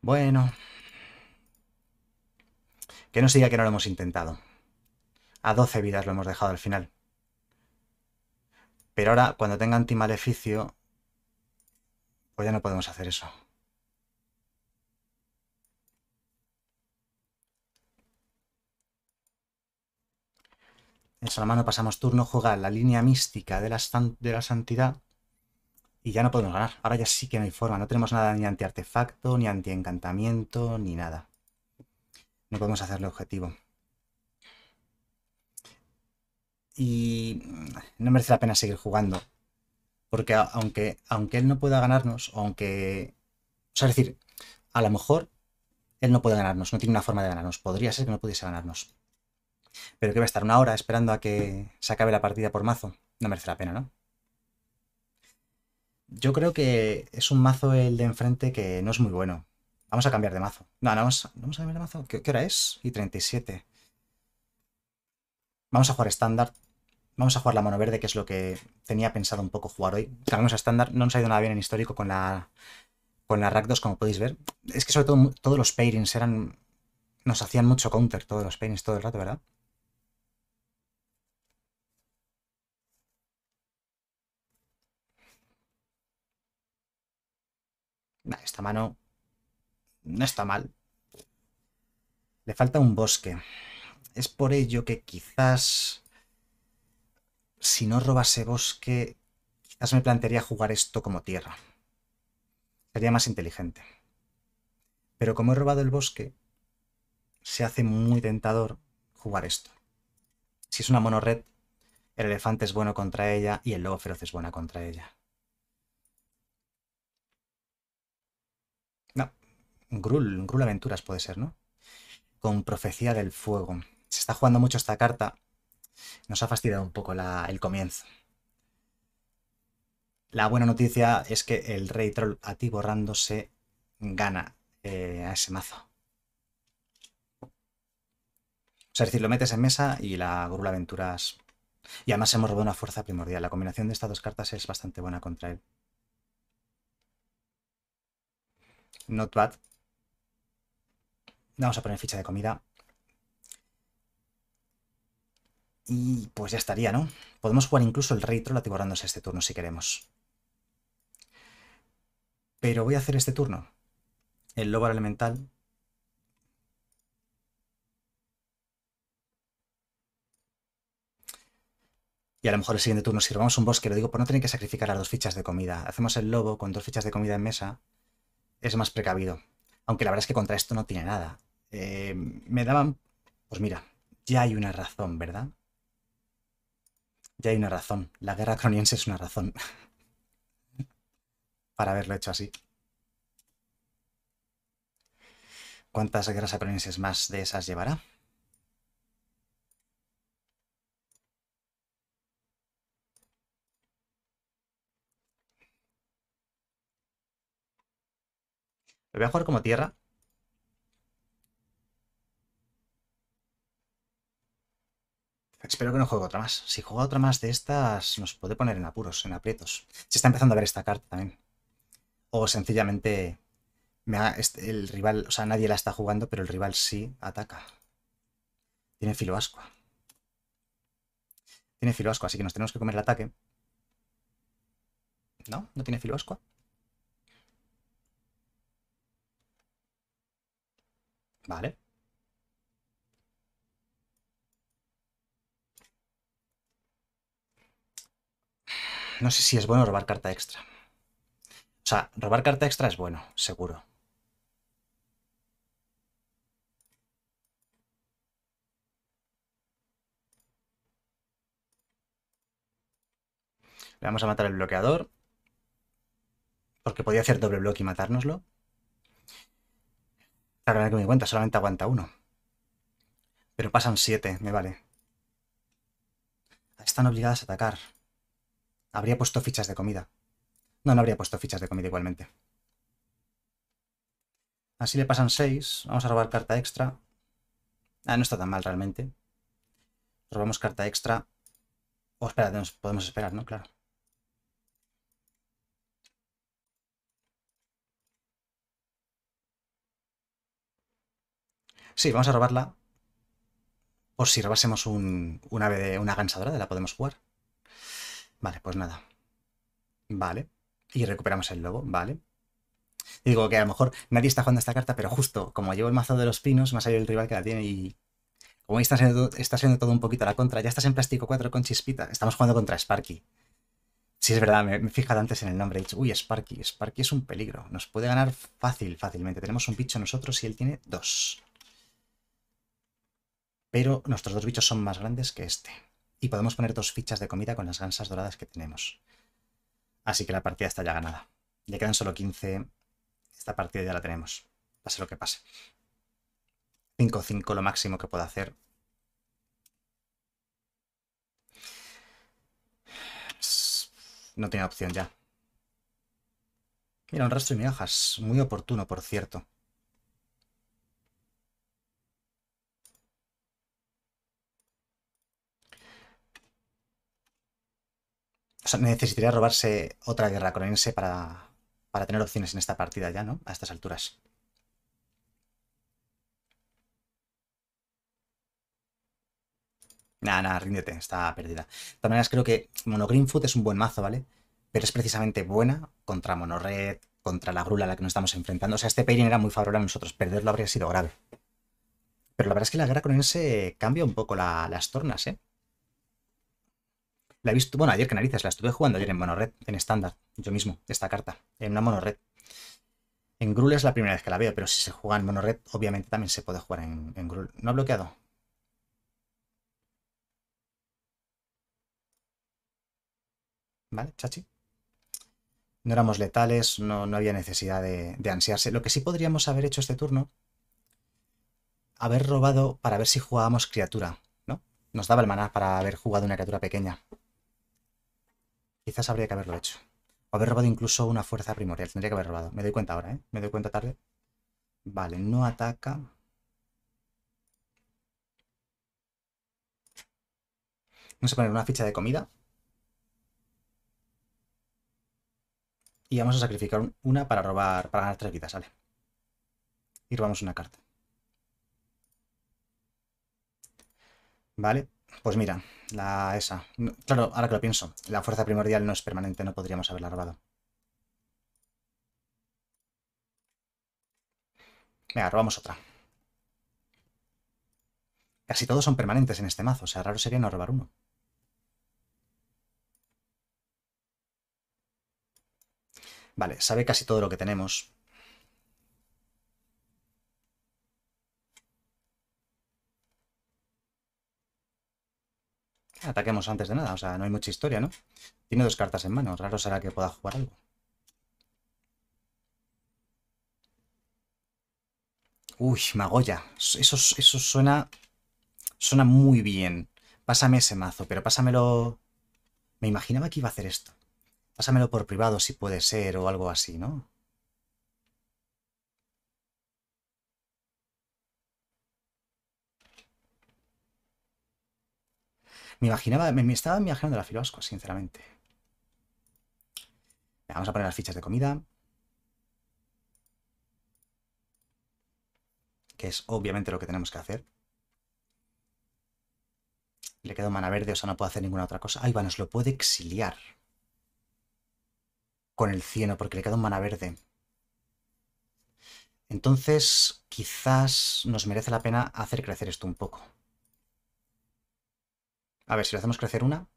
Bueno. Que no siga que no lo hemos intentado. A 12 vidas lo hemos dejado al final. Pero ahora, cuando tenga antimaleficio, pues ya no podemos hacer eso. En Salomano pasamos turno, jugar la línea mística de la, santidad y ya no podemos ganar. Ahora ya sí que no hay forma. No tenemos nada ni anti-artefacto, ni anti-encantamiento, ni nada. No podemos hacerle objetivo. Y no merece la pena seguir jugando. Porque aunque, aunque él no pueda ganarnos, aunque... O sea, es decir, a lo mejor él no puede ganarnos, no tiene una forma de ganarnos. Podría ser que no pudiese ganarnos. Pero que va a estar una hora esperando a que se acabe la partida por mazo. No merece la pena, ¿no? Yo creo que es un mazo el de enfrente que no es muy bueno. Vamos a cambiar de mazo. No, no vamos, vamos a cambiar de mazo. ¿Qué, hora es? Y 37. Vamos a jugar estándar. Vamos a jugar la mano verde, que es lo que tenía pensado un poco jugar hoy. Cambiamos a estándar. No nos ha ido nada bien en histórico con la, con la Rack 2, como podéis ver. Es que sobre todo todos los pairings eran... Nos hacían mucho counter todos los pairings todo el rato, ¿verdad? esta mano no está mal. Le falta un bosque. Es por ello que quizás, si no robase bosque, quizás me plantearía jugar esto como tierra. Sería más inteligente. Pero como he robado el bosque, se hace muy tentador jugar esto. Si es una mono red, el elefante es bueno contra ella y el lobo feroz es buena contra ella. Grul, Grul Aventuras puede ser, ¿no? Con Profecía del Fuego. Se está jugando mucho esta carta. Nos ha fastidiado un poco el comienzo. La buena noticia es que el Rey Troll a ti borrándose gana eh, a ese mazo. O sea, es decir, lo metes en mesa y la Grul Aventuras... Y además hemos robado una fuerza primordial. La combinación de estas dos cartas es bastante buena contra él. Not bad. Vamos a poner ficha de comida. Y pues ya estaría, ¿no? Podemos jugar incluso el rey troll atiborrándose este turno si queremos. Pero voy a hacer este turno. El lobo elemental. Y a lo mejor el siguiente turno, si robamos un bosque, lo digo por no tener que sacrificar las dos fichas de comida. Hacemos el lobo con dos fichas de comida en mesa. Es más precavido. Aunque la verdad es que contra esto no tiene nada. Eh, me daban... Pues mira, ya hay una razón, ¿verdad? Ya hay una razón. La guerra croniense es una razón. Para haberlo hecho así. ¿Cuántas guerras acronienses más de esas llevará? Lo voy a jugar como tierra. Espero que no juegue otra más. Si juega otra más de estas, nos puede poner en apuros, en aprietos. Se está empezando a ver esta carta también. O sencillamente este, el rival, o sea, nadie la está jugando, pero el rival sí ataca. Tiene filo ascua. Tiene filo ascua, así que nos tenemos que comer el ataque. ¿No? ¿No tiene filo ascua? Vale. No sé si es bueno robar carta extra. O sea, robar carta extra es bueno, seguro. Le vamos a matar el bloqueador. Porque podía hacer doble bloque y matárnoslo. Claro, que me cuenta, solamente aguanta uno. Pero pasan siete, me vale. Están obligadas a atacar. Habría puesto fichas de comida. No, no habría puesto fichas de comida igualmente. Así le pasan seis. Vamos a robar carta extra. Ah, no está tan mal realmente. Robamos carta extra. O oh, espera, podemos esperar, ¿no? Claro. Sí, vamos a robarla. Por si robásemos un, ave de una gansadora, de la podemos jugar. Vale, pues nada. Vale. Y recuperamos el lobo, vale. Digo que a lo mejor nadie está jugando esta carta, pero justo como llevo el mazo de los pinos, más allá del rival que la tiene y... Como está siendo, está siendo todo un poquito a la contra, ya estás en plástico 4 con chispita. Estamos jugando contra Sparky. Sí, es verdad, me, he fijado antes en el nombre. He dicho, uy, Sparky. Sparky es un peligro. Nos puede ganar fácil, fácilmente. Tenemos un bicho nosotros y él tiene dos. Pero nuestros dos bichos son más grandes que este. Y podemos poner dos fichas de comida con las gansas doradas que tenemos. Así que la partida está ya ganada. Ya quedan solo 15. Esta partida ya la tenemos. Pase lo que pase. 5-5 lo máximo que puedo hacer. No tiene opción ya. Mira, un rastro y mi hojas. Muy oportuno, por cierto. necesitaría robarse otra guerra cronense para, para tener opciones en esta partida ya, ¿no? A estas alturas. Nada, nada, ríndete, está perdida. De todas maneras, creo que Mono Greenfoot es un buen mazo, ¿vale? Pero es precisamente buena contra Mono contra la grula a la que nos estamos enfrentando. O sea, este pairing era muy favorable a nosotros, perderlo habría sido grave. Pero la verdad es que la guerra cronense cambia un poco las tornas, ¿eh? La he visto, bueno, ayer que narices, la estuve jugando ayer en monored, en estándar, yo mismo, esta carta, en una monored. En Grul es la primera vez que la veo, pero si se juega en monored, obviamente también se puede jugar en, en ¿No ha bloqueado? ¿Vale, chachi? No éramos letales, no, había necesidad de, de ansiarse. Lo que sí podríamos haber hecho este turno, haber robado para ver si jugábamos criatura, ¿no? Nos daba el maná para haber jugado una criatura pequeña. Quizás habría que haberlo hecho. O haber robado incluso una fuerza primordial. Tendría que haber robado. Me doy cuenta ahora, ¿eh? Me doy cuenta tarde. Vale, no ataca. Vamos a poner una ficha de comida. Y vamos a sacrificar una para robar, para ganar tres vidas, ¿vale? Y robamos una carta. Vale, pues mira, la esa. claro, ahora que lo pienso, la fuerza primordial no es permanente, no podríamos haberla robado. Venga, robamos otra. Casi todos son permanentes en este mazo, o sea, raro sería no robar uno. Vale, sabe casi todo lo que tenemos. Ataquemos antes de nada, o sea, no hay mucha historia, ¿no? Tiene dos cartas en mano, raro será que pueda jugar algo. Uy, Magoya, eso, eso suena, suena muy bien. Pásame ese mazo, pero pásamelo... Me imaginaba que iba a hacer esto. Pásamelo por privado si puede ser o algo así, ¿no? Me imaginaba, me, estaba imaginando la filosco, sinceramente. Vamos a poner las fichas de comida. Que es obviamente lo que tenemos que hacer. Le queda un mana verde, o sea, no puedo hacer ninguna otra cosa. Ahí va, nos lo puede exiliar. Con el cieno, porque le queda un mana verde. Entonces, quizás nos merece la pena hacer crecer esto un poco. A ver, si le hacemos crecer una.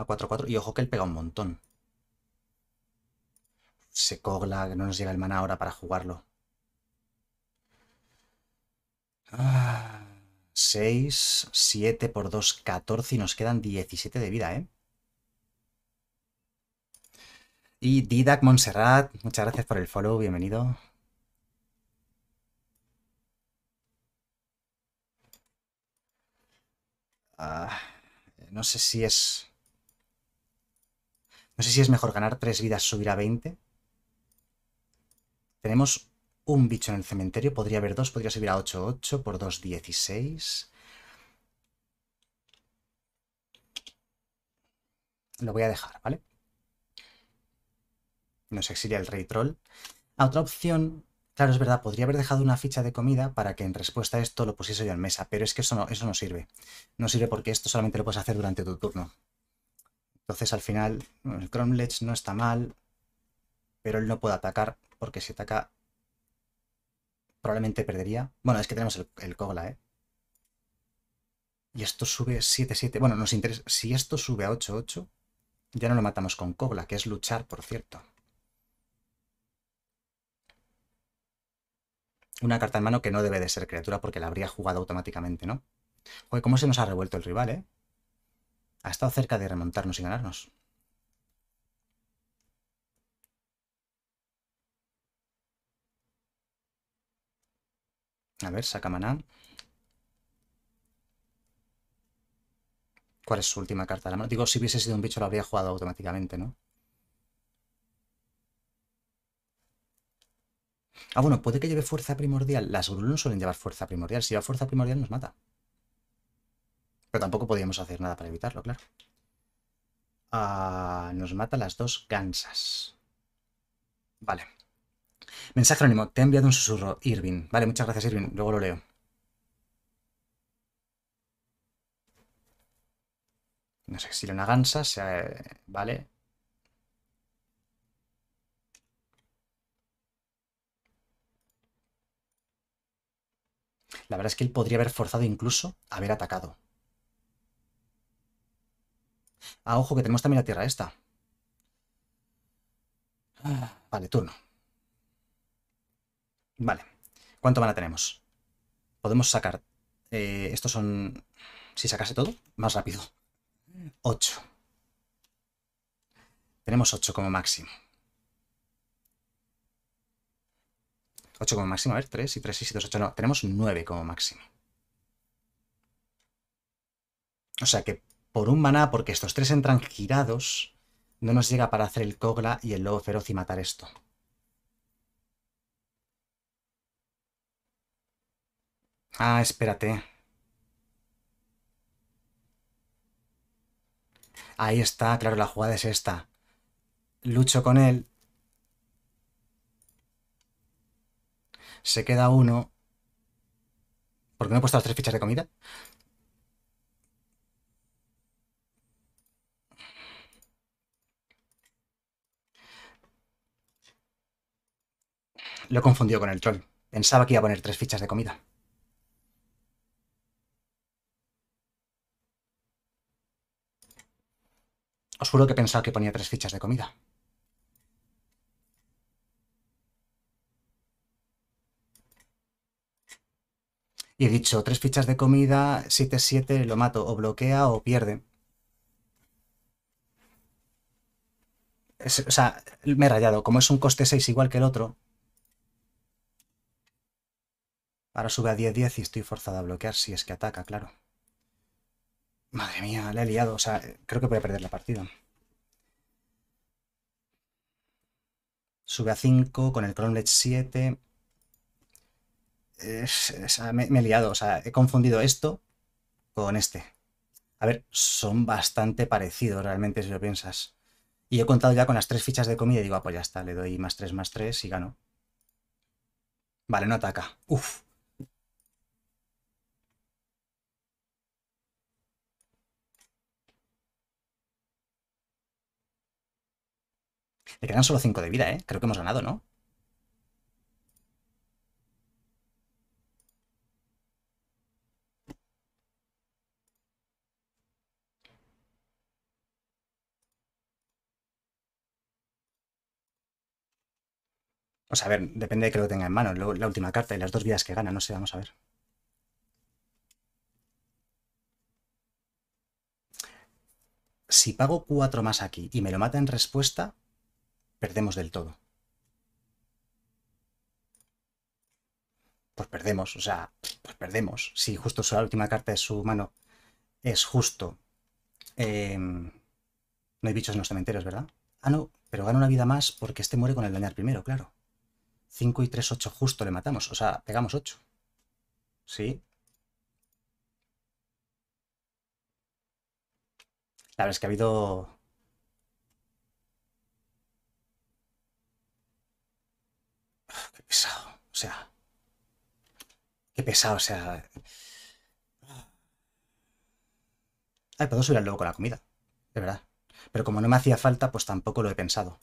A 4, 4. Y ojo que él pega un montón. Se cogla, que no nos llega el mana ahora para jugarlo. 6, ah, 7 por 2, 14 y nos quedan 17 de vida, ¿eh? Y Didac Montserrat, muchas gracias por el follow, bienvenido. Ah, no sé si es... No sé si es mejor ganar 3 vidas, subir a 20. Tenemos un bicho en el cementerio. Podría haber 2, podría subir a 8, 8 por 2, 16. Lo voy a dejar, ¿vale? Nos exilia el rey troll. A ah, otra opción Claro, es verdad, podría haber dejado una ficha de comida para que en respuesta a esto lo pusiese yo en mesa, pero es que eso no, eso no sirve. No sirve porque esto solamente lo puedes hacer durante tu turno. Entonces al final, el Cromlech no está mal, pero él no puede atacar, porque si ataca probablemente perdería. Bueno, es que tenemos el, el ¿eh? Y esto sube 7-7. Bueno, nos interesa. Si esto sube a 8-8, ya no lo matamos con Kogla, que es luchar, por cierto. una carta en mano que no debe de ser criatura porque la habría jugado automáticamente, ¿no? Oye, ¿cómo se nos ha revuelto el rival, eh? Ha estado cerca de remontarnos y ganarnos. A ver, saca maná. ¿Cuál es su última carta de la mano? Digo, si hubiese sido un bicho lo habría jugado automáticamente, ¿no? Ah, bueno, puede que lleve fuerza primordial. Las no suelen llevar fuerza primordial. Si lleva fuerza primordial nos mata. Pero tampoco podíamos hacer nada para evitarlo, claro. Ah, nos mata las dos gansas. Vale. Mensaje anónimo. Te ha enviado un susurro, Irving. Vale, muchas gracias, Irving. Luego lo leo. No sé si una gansa, se, eh, vale. La verdad es que él podría haber forzado incluso haber atacado. Ah, ojo, que tenemos también la tierra esta. Vale, turno. Vale. ¿Cuánto mana tenemos? Podemos sacar... Eh, estos son... Si sacase todo, más rápido. 8. Tenemos 8 como máximo. 8 como máximo, a ver, 3 y 3, 6 y 2, 8, no, tenemos 9 como máximo. O sea que por un maná, porque estos 3 entran girados, no nos llega para hacer el Kogla y el Lobo Feroz y matar esto. Ah, espérate. Ahí está, claro, la jugada es esta. Lucho con él, se queda uno. ¿Por qué no he puesto las tres fichas de comida? Lo he confundido con el troll. Pensaba que iba a poner tres fichas de comida. Os juro que pensaba que ponía tres fichas de comida. Y he dicho, tres fichas de comida, 7-7, lo mato, o bloquea o pierde. o sea, me he rayado. Como es un coste 6 igual que el otro, ahora sube a 10-10 y estoy forzado a bloquear si es que ataca, claro. Madre mía, le he liado. O sea, creo que voy a perder la partida. Sube a 5 con el Cronlech 7. Es, ah, me, he liado, o sea, he confundido esto con este. A ver, son bastante parecidos realmente si lo piensas. Y he contado ya con las tres fichas de comida y digo, ah, pues ya está, le doy más tres, más tres y gano. Vale, no ataca. Uf. Le quedan solo cinco de vida, ¿eh? Creo que hemos ganado, ¿no? O sea, a ver, depende de que lo tenga en mano. la última carta y las dos vidas que gana, no sé, vamos a ver. Si pago cuatro más aquí y me lo mata en respuesta, perdemos del todo. Pues perdemos, o sea, pues perdemos. Si justo la última carta de su mano es justo. Em, no hay bichos en los cementerios, ¿verdad? Ah, no, pero gana una vida más porque este muere con el dañar primero, claro. 5 y 3, 8 justo le matamos. O sea, pegamos 8. Sí. La verdad es que ha habido... qué pesado. O sea... Qué pesado, o sea... Ay, puedo subir al lobo con la comida. De verdad. Pero como no me hacía falta, pues tampoco lo he pensado.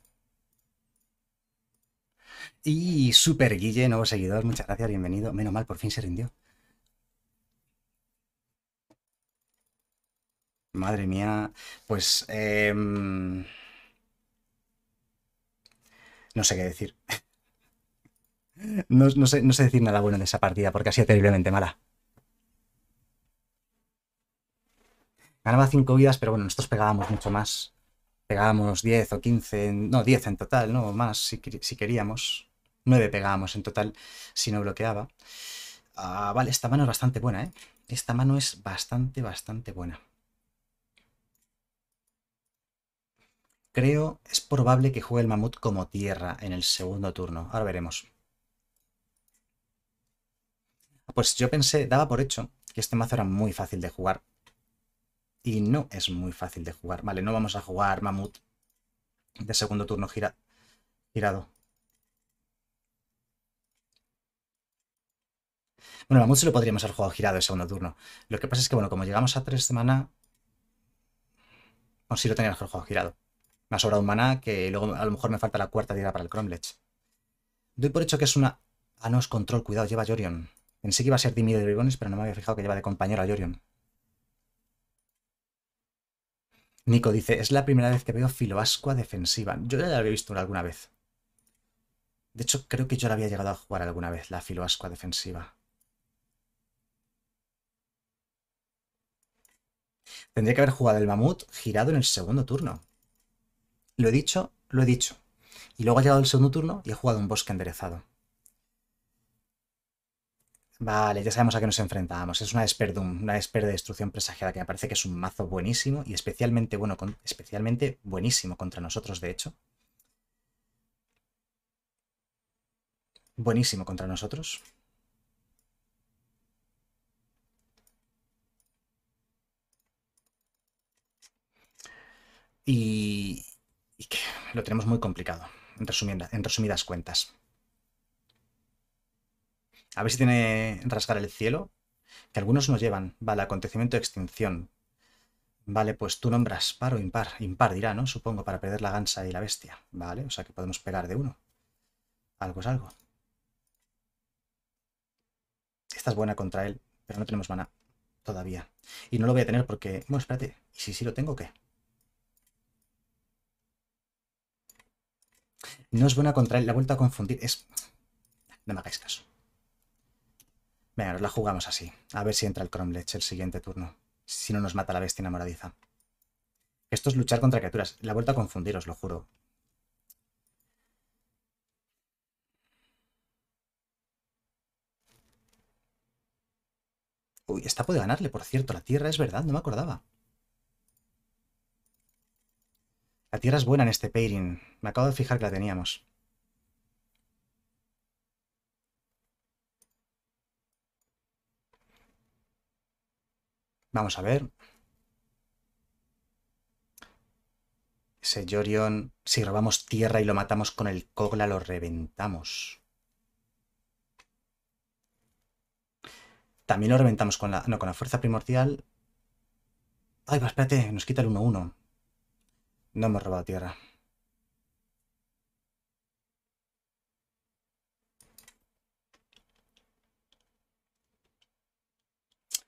Y Super Guille, nuevo seguidor, muchas gracias, bienvenido. Menos mal, por fin se rindió. Madre mía, pues... Em, no sé qué decir. No, sé, decir nada bueno de esa partida porque ha sido terriblemente mala. Ganaba 5 vidas, pero bueno, nosotros pegábamos mucho más pegábamos 10 o 15, no, 10 en total, no, más si, si queríamos. 9 pegábamos en total si no bloqueaba. Ah, vale, esta mano es bastante buena, ¿eh? Esta mano es bastante, bastante buena. Creo, es probable que juegue el mamut como tierra en el segundo turno. Ahora veremos. Pues yo pensé, daba por hecho que este mazo era muy fácil de jugar. Y no es muy fácil de jugar. Vale, no vamos a jugar mamut de segundo turno girado. Bueno, la lo podríamos haber jugado girado el segundo turno. Lo que pasa es que, bueno, como llegamos a 3 de maná... si lo teníamos que haber girado. Me ha sobrado un maná que luego a lo mejor me falta la cuarta tira para el Cromlech. Doy por hecho que es una... Ah, no, es control. Cuidado, lleva a Jorion. Pensé que iba a ser dimido de dragones pero no me había fijado que lleva de compañero a Jorion. Nico dice, es la primera vez que veo filoascua defensiva. Yo ya la había visto alguna vez. De hecho, creo que yo la había llegado a jugar alguna vez, la filoascua defensiva. Tendría que haber jugado el mamut girado en el segundo turno. Lo he dicho, lo he dicho. Y luego ha llegado el segundo turno y he jugado un bosque enderezado. Vale, ya sabemos a qué nos enfrentábamos. Es una desperdum, una Esper de destrucción presagiada que me parece que es un mazo buenísimo y especialmente bueno, especialmente buenísimo contra nosotros, de hecho. Buenísimo contra nosotros. y, lo tenemos muy complicado, en, en resumidas cuentas. A ver si tiene rasgar el cielo, que algunos nos llevan, vale, acontecimiento de extinción. Vale, pues tú nombras par o impar. Impar dirá, ¿no? Supongo, para perder la gansa y la bestia. Vale, o sea que podemos pegar de uno. Algo es algo. Esta es buena contra él, pero no tenemos mana todavía. Y no lo voy a tener porque... Bueno, espérate. ¿Y si sí si lo tengo qué? No es buena contra él, la vuelta a confundir. Es... No me hagáis caso. Venga, nos la jugamos así. A ver si entra el Cromlech el siguiente turno. Si no nos mata la bestia enamoradiza. Esto es luchar contra criaturas. La vuelta a confundir, os lo juro. Uy, esta puede ganarle, por cierto. La tierra es verdad, no me acordaba. La tierra es buena en este pairing. Me acabo de fijar que la teníamos. Vamos a ver. Ese Jorion, si robamos tierra y lo matamos con el Kogla, lo reventamos. También lo reventamos con la... No, con la fuerza primordial. Ay, espérate, nos quita el 1-1. No me robado tierra.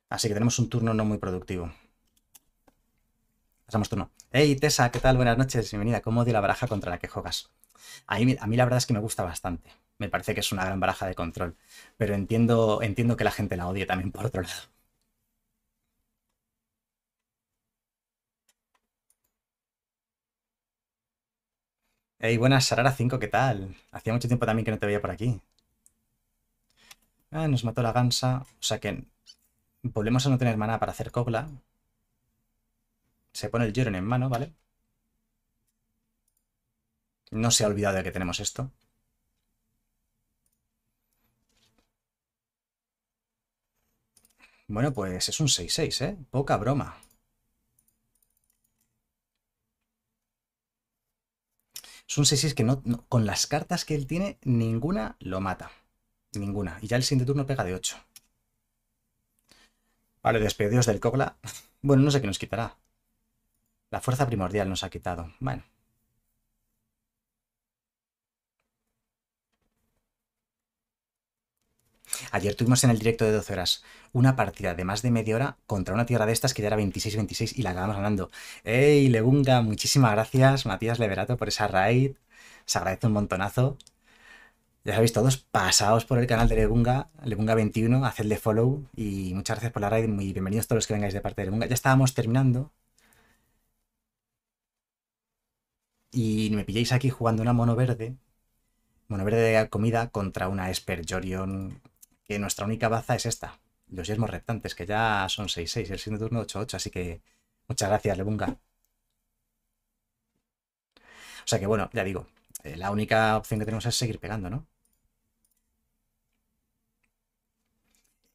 Así que tenemos un turno no muy productivo. Pasamos turno. Hey, Tessa, ¿qué tal? Buenas noches, bienvenida. ¿Cómo odio la baraja contra la que juegas? A mí, la verdad es que me gusta bastante. Me parece que es una gran baraja de control. Pero entiendo, entiendo que la gente la odie también por otro lado. Ey, buenas, Sarara 5, ¿qué tal? Hacía mucho tiempo también que no te veía por aquí. Ah, nos mató la gansa. O sea que volvemos a no tener maná para hacer cobla. Se pone el Jiren en mano, ¿vale? No se ha olvidado de que tenemos esto. Bueno, pues es un 6-6, ¿eh? Poca broma. Es un 6 que no, con las cartas que él tiene, ninguna lo mata. Ninguna. Y ya el siguiente turno pega de 8. Vale, despedidos del Kogla. Bueno, no sé qué nos quitará. La fuerza primordial nos ha quitado. Bueno. Ayer tuvimos en el directo de 12 horas una partida de más de media hora contra una tierra de estas que ya era 26-26 y la acabamos ganando. ¡Ey, Legunga! Muchísimas gracias, Matías Leverato, por esa raid. Se agradece un montonazo. Ya sabéis todos, pasaos por el canal de Legunga, Legunga21, hacedle follow y muchas gracias por la raid. Muy bienvenidos todos los que vengáis de parte de Legunga. Ya estábamos terminando. Y me pilláis aquí jugando una mono verde mono verde de comida contra una Jorion nuestra única baza es esta, los yermos reptantes, que ya son 6-6, el siguiente turno 8-8, así que muchas gracias, Lebunga. O sea que bueno, ya digo, eh, la única opción que tenemos es seguir pegando, ¿no?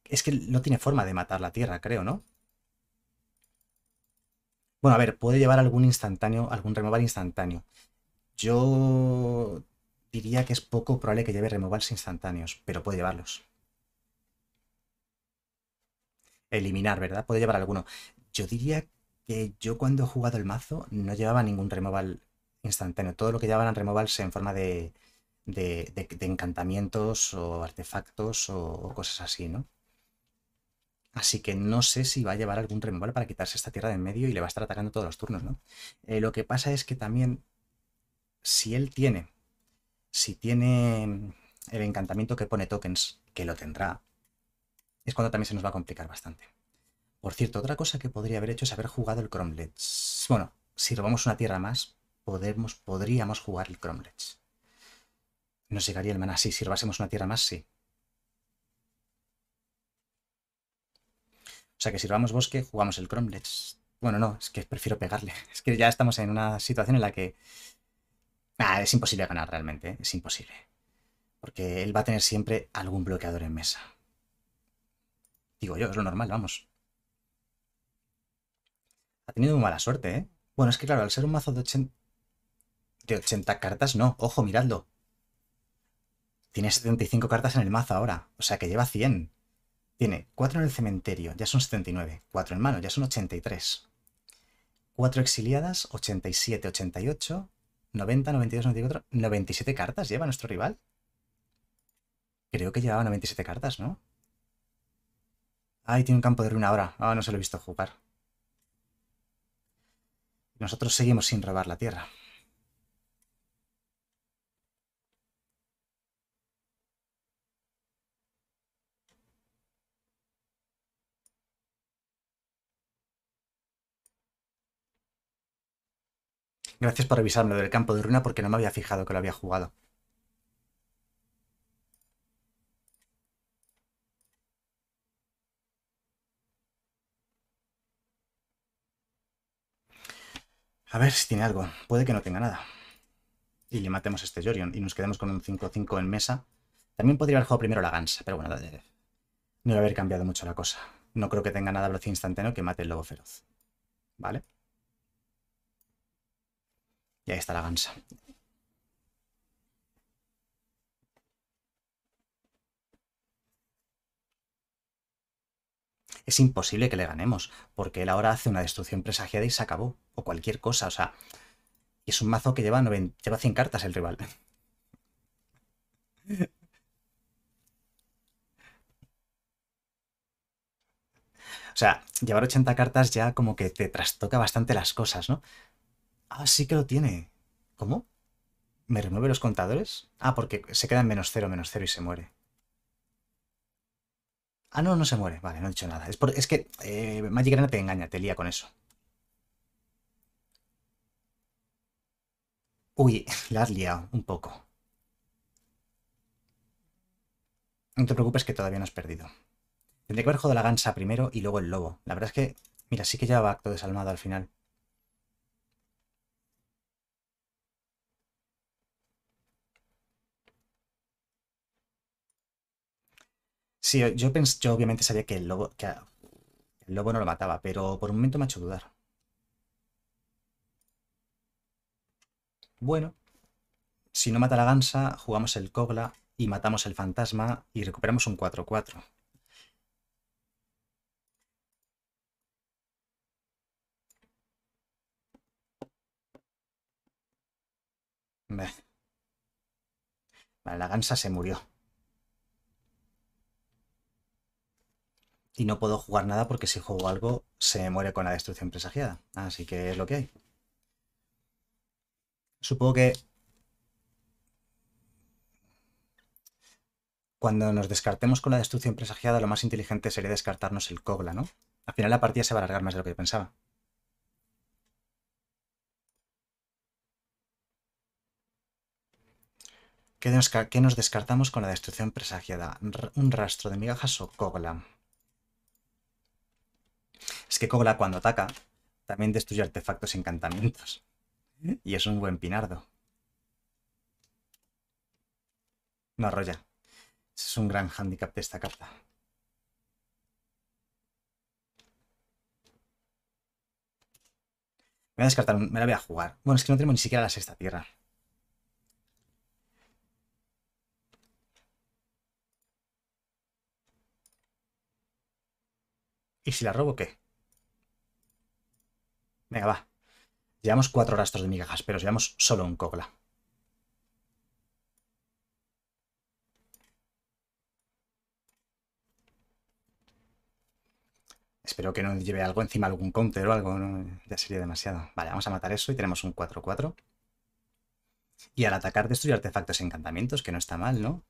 Es que no tiene forma de matar la tierra, creo, ¿no? Bueno, a ver, puede llevar algún instantáneo, algún removal instantáneo. Yo diría que es poco probable que lleve removals instantáneos, pero puede llevarlos eliminar, ¿verdad? Puede llevar alguno. Yo diría que yo cuando he jugado el mazo no llevaba ningún removal instantáneo. Todo lo que llevaban removals en forma de, de, encantamientos o artefactos o, cosas así, ¿no? Así que no sé si va a llevar algún removal para quitarse esta tierra de en medio y le va a estar atacando todos los turnos, ¿no? Eh, lo que pasa es que también, si él tiene, si tiene el encantamiento que pone tokens, que lo tendrá, es cuando también se nos va a complicar bastante. Por cierto, otra cosa que podría haber hecho es haber jugado el Cromlets. Bueno, si robamos una tierra más, podemos, podríamos jugar el Cromlets. Nos llegaría el mana Sí, si robásemos una tierra más, sí. O sea que si robamos bosque, jugamos el Cromlets. Bueno, no, es que prefiero pegarle. Es que ya estamos en una situación en la que... Ah, es imposible ganar realmente, ¿eh? es imposible. Porque él va a tener siempre algún bloqueador en mesa. Digo yo, es lo normal, vamos. Ha tenido muy mala suerte, ¿eh? Bueno, es que claro, al ser un mazo de 80... De 80 cartas, no. Ojo, miradlo. Tiene 75 cartas en el mazo ahora. O sea que lleva 100. Tiene 4 en el cementerio, ya son 79. 4 en mano, ya son 83. 4 exiliadas, 87, 88, 90, 92, 94, 97 cartas lleva nuestro rival. Creo que llevaba 97 cartas, ¿no? Ahí tiene un campo de ruina ahora. Ah, no se lo he visto jugar. Nosotros seguimos sin robar la tierra. Gracias por avisarme del campo de ruina porque no me había fijado que lo había jugado. A ver si tiene algo. Puede que no tenga nada. Y le matemos a este Jorion y nos quedemos con un 5-5 en mesa. También podría haber jugado primero la Gansa, pero bueno, eh, no a haber cambiado mucho la cosa. No creo que tenga nada velocidad instantáneo que mate el lobo feroz. ¿Vale? Y ahí está la Gansa. es imposible que le ganemos, porque él ahora hace una destrucción presagiada y se acabó, o cualquier cosa, o sea, es un mazo que lleva, lleva 100 cartas el rival. O sea, llevar 80 cartas ya como que te trastoca bastante las cosas, ¿no? Ah, sí que lo tiene. ¿Cómo? ¿Me remueve los contadores? Ah, porque se queda en menos cero, menos cero y se muere. Ah, no, no se muere. Vale, no he dicho nada. Es, es que eh, Magic te engaña, te lía con eso. Uy, la has liado un poco. No te preocupes que todavía no has perdido. Tendría que haber jodido la gansa primero y luego el lobo. La verdad es que, mira, sí que lleva acto desalmado al final. Sí, eh, yo, obviamente sabía que el lobo, que el lobo no lo mataba, pero por un momento me ha hecho dudar. Bueno, si no mata la gansa, jugamos el cobla y matamos el fantasma y recuperamos un 4-4. Vale, la gansa se murió. y no puedo jugar nada porque si juego algo se muere con la destrucción presagiada. Así que es lo que hay. Supongo que cuando nos descartemos con la destrucción presagiada lo más inteligente sería descartarnos el Kogla, ¿no? Al final la partida se va a alargar más de lo que yo pensaba. ¿Qué nos, descartamos con la destrucción presagiada? ¿Un rastro de migajas o Cogla. Es que Kogla cuando ataca también destruye artefactos y encantamientos. Y es un buen pinardo. No arrolla. es un gran hándicap de esta carta. Me voy a descartar, me la voy a jugar. Bueno, es que no tenemos ni siquiera la sexta tierra. ¿Y si la robo qué? Venga, va. Llevamos cuatro rastros de migajas, pero llevamos solo un cogla. Espero que no lleve algo encima, algún counter o algo. Ya sería demasiado. Vale, vamos a matar eso y tenemos un 4-4. Y al atacar destruye artefactos y encantamientos, que no está mal, ¿no?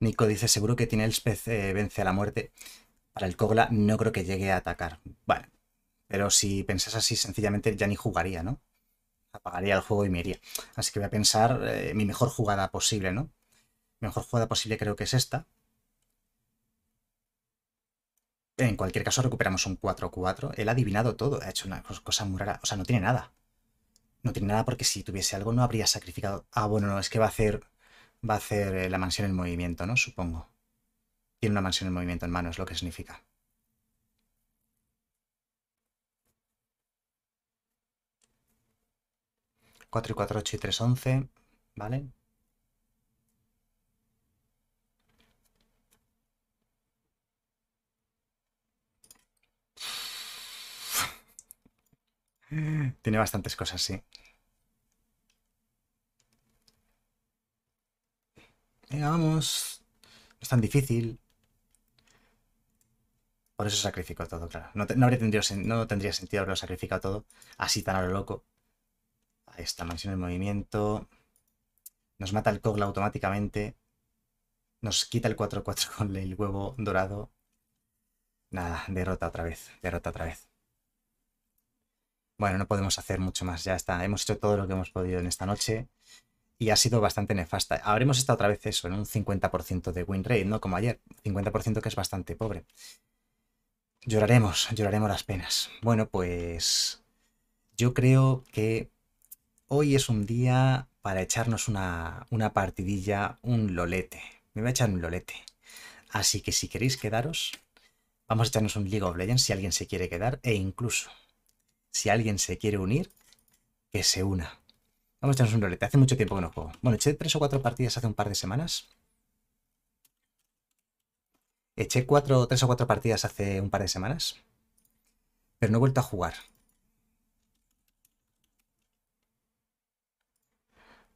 Nico dice, seguro que tiene el spec eh, vence a la muerte. Para el Kogla no creo que llegue a atacar. Vale. Pero si pensas así, sencillamente ya ni jugaría, ¿no? Apagaría el juego y me iría. Así que voy a pensar eh, mi mejor jugada posible, ¿no? Mi mejor jugada posible creo que es esta. En cualquier caso recuperamos un 4-4. Él ha adivinado todo. Ha hecho una cosa muy rara. O sea, no tiene nada. No tiene nada porque si tuviese algo no habría sacrificado. Ah, bueno, no, es que va a hacer va a hacer eh, la mansión en movimiento, ¿no? Supongo. Tiene una mansión en movimiento en mano, es lo que significa. Cuatro y cuatro, ocho y tres, once, ¿vale? Tiene bastantes cosas, sí. Venga, vamos. No es tan difícil. Por eso sacrifico todo, claro. No, tendría, sentido haberlo sacrificado todo así tan a lo loco. Ahí está, mansión en movimiento. Nos mata el Kogla automáticamente. Nos quita el 4-4 con el huevo dorado. Nada, derrota otra vez, derrota otra vez. Bueno, no podemos hacer mucho más, ya está. Hemos hecho todo lo que hemos podido en esta noche y ha sido bastante nefasta. Habremos estado otra vez eso, en un 50% de win rate, ¿no? Como ayer, 50% que es bastante pobre. Lloraremos, lloraremos las penas. Bueno, pues yo creo que hoy es un día para echarnos una, una partidilla, un lolete. Me voy a echar un lolete. Así que si queréis quedaros, vamos a echarnos un League of Legends si alguien se quiere quedar e incluso si alguien se quiere unir, que se una Vamos a echarnos un rolete. Hace mucho tiempo que no juego. Bueno, eché tres o cuatro partidas hace un par de semanas. Eché cuatro, tres o cuatro partidas hace un par de semanas. Pero no he vuelto a jugar.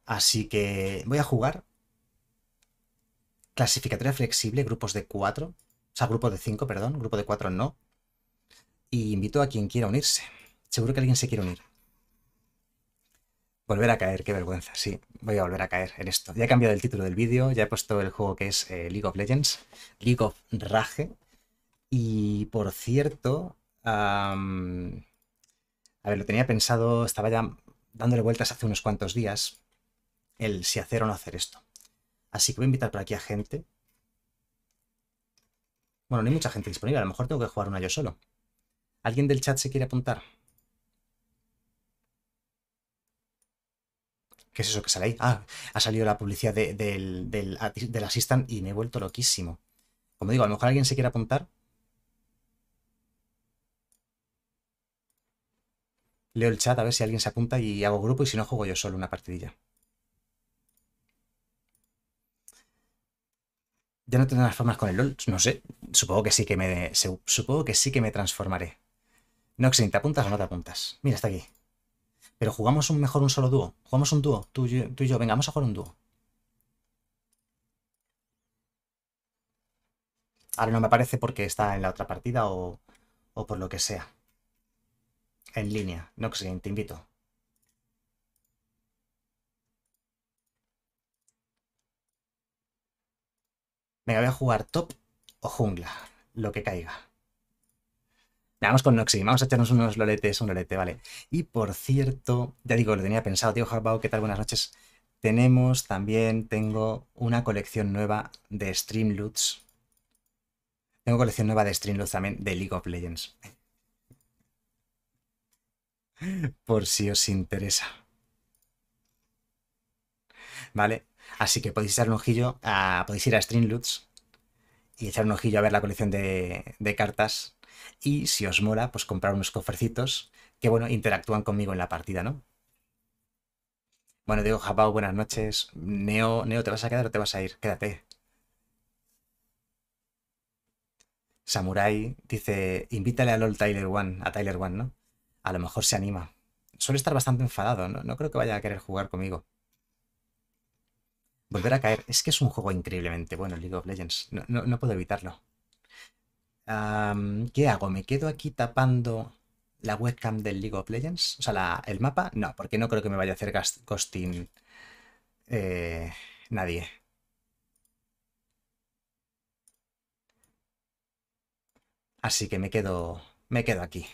Así que voy a jugar clasificatoria flexible, grupos de cuatro, o sea, grupos de cinco, perdón, grupo de cuatro no. Y invito a quien quiera unirse. Seguro que alguien se quiere unir. Volver a caer, qué vergüenza, sí, voy a volver a caer en esto. Ya he cambiado el título del vídeo, ya he puesto el juego que es eh, League of Legends, League of Rage. Y por cierto, a ver, lo tenía pensado, estaba ya dándole vueltas hace unos cuantos días, el si hacer o no hacer esto. Así que voy a invitar por aquí a gente. Bueno, no hay mucha gente disponible, a lo mejor tengo que jugar una yo solo. ¿Alguien del chat se quiere apuntar? ¿Qué es eso que sale ahí? Ah, ha salido la publicidad del, Assistant y me he vuelto loquísimo. Como digo, a lo mejor alguien se quiere apuntar. Leo el chat a ver si alguien se apunta y hago grupo y si no juego yo solo una partidilla. ¿Ya no las formas con el LOL? No sé. Supongo que sí que me. Supongo que sí que me transformaré. ¿te apuntas o no te apuntas? Mira, está aquí. Pero jugamos mejor un solo dúo. Jugamos un dúo, tú, y yo. Venga, vamos a jugar un dúo. Ahora no me parece porque está en la otra partida o, por lo que sea. En línea. No que te invito. Venga, voy a jugar top o jungla, lo que caiga vamos con Noxy, vamos a echarnos unos loletes, un lolete, vale. Y por cierto, ya digo, lo tenía pensado, tío Harbaugh, ¿qué tal? Buenas noches. Tenemos también, tengo una colección nueva de Streamloots. Tengo colección nueva de Streamloots también de League of Legends. por si os interesa. Vale, así que podéis echar un ojillo, a, podéis ir a Streamloots y echar un ojillo a ver la colección de cartas y si os mola, pues comprar unos cofrecitos que, bueno, interactúan conmigo en la partida, ¿no? Bueno, digo, Jabao, buenas noches. Neo, Neo, ¿te vas a quedar o te vas a ir? Quédate. Samurai dice, invítale a LOL Tyler One, a Tyler One, ¿no? A lo mejor se anima. Suele estar bastante enfadado, ¿no? No creo que vaya a querer jugar conmigo. Volver a caer. Es que es un juego increíblemente bueno, League of Legends. no puedo evitarlo. ¿Qué hago? ¿Me quedo aquí tapando la webcam del League of Legends? O sea, el mapa. No, porque no creo que me vaya a hacer costing eh, nadie. Así que me quedo, me quedo aquí.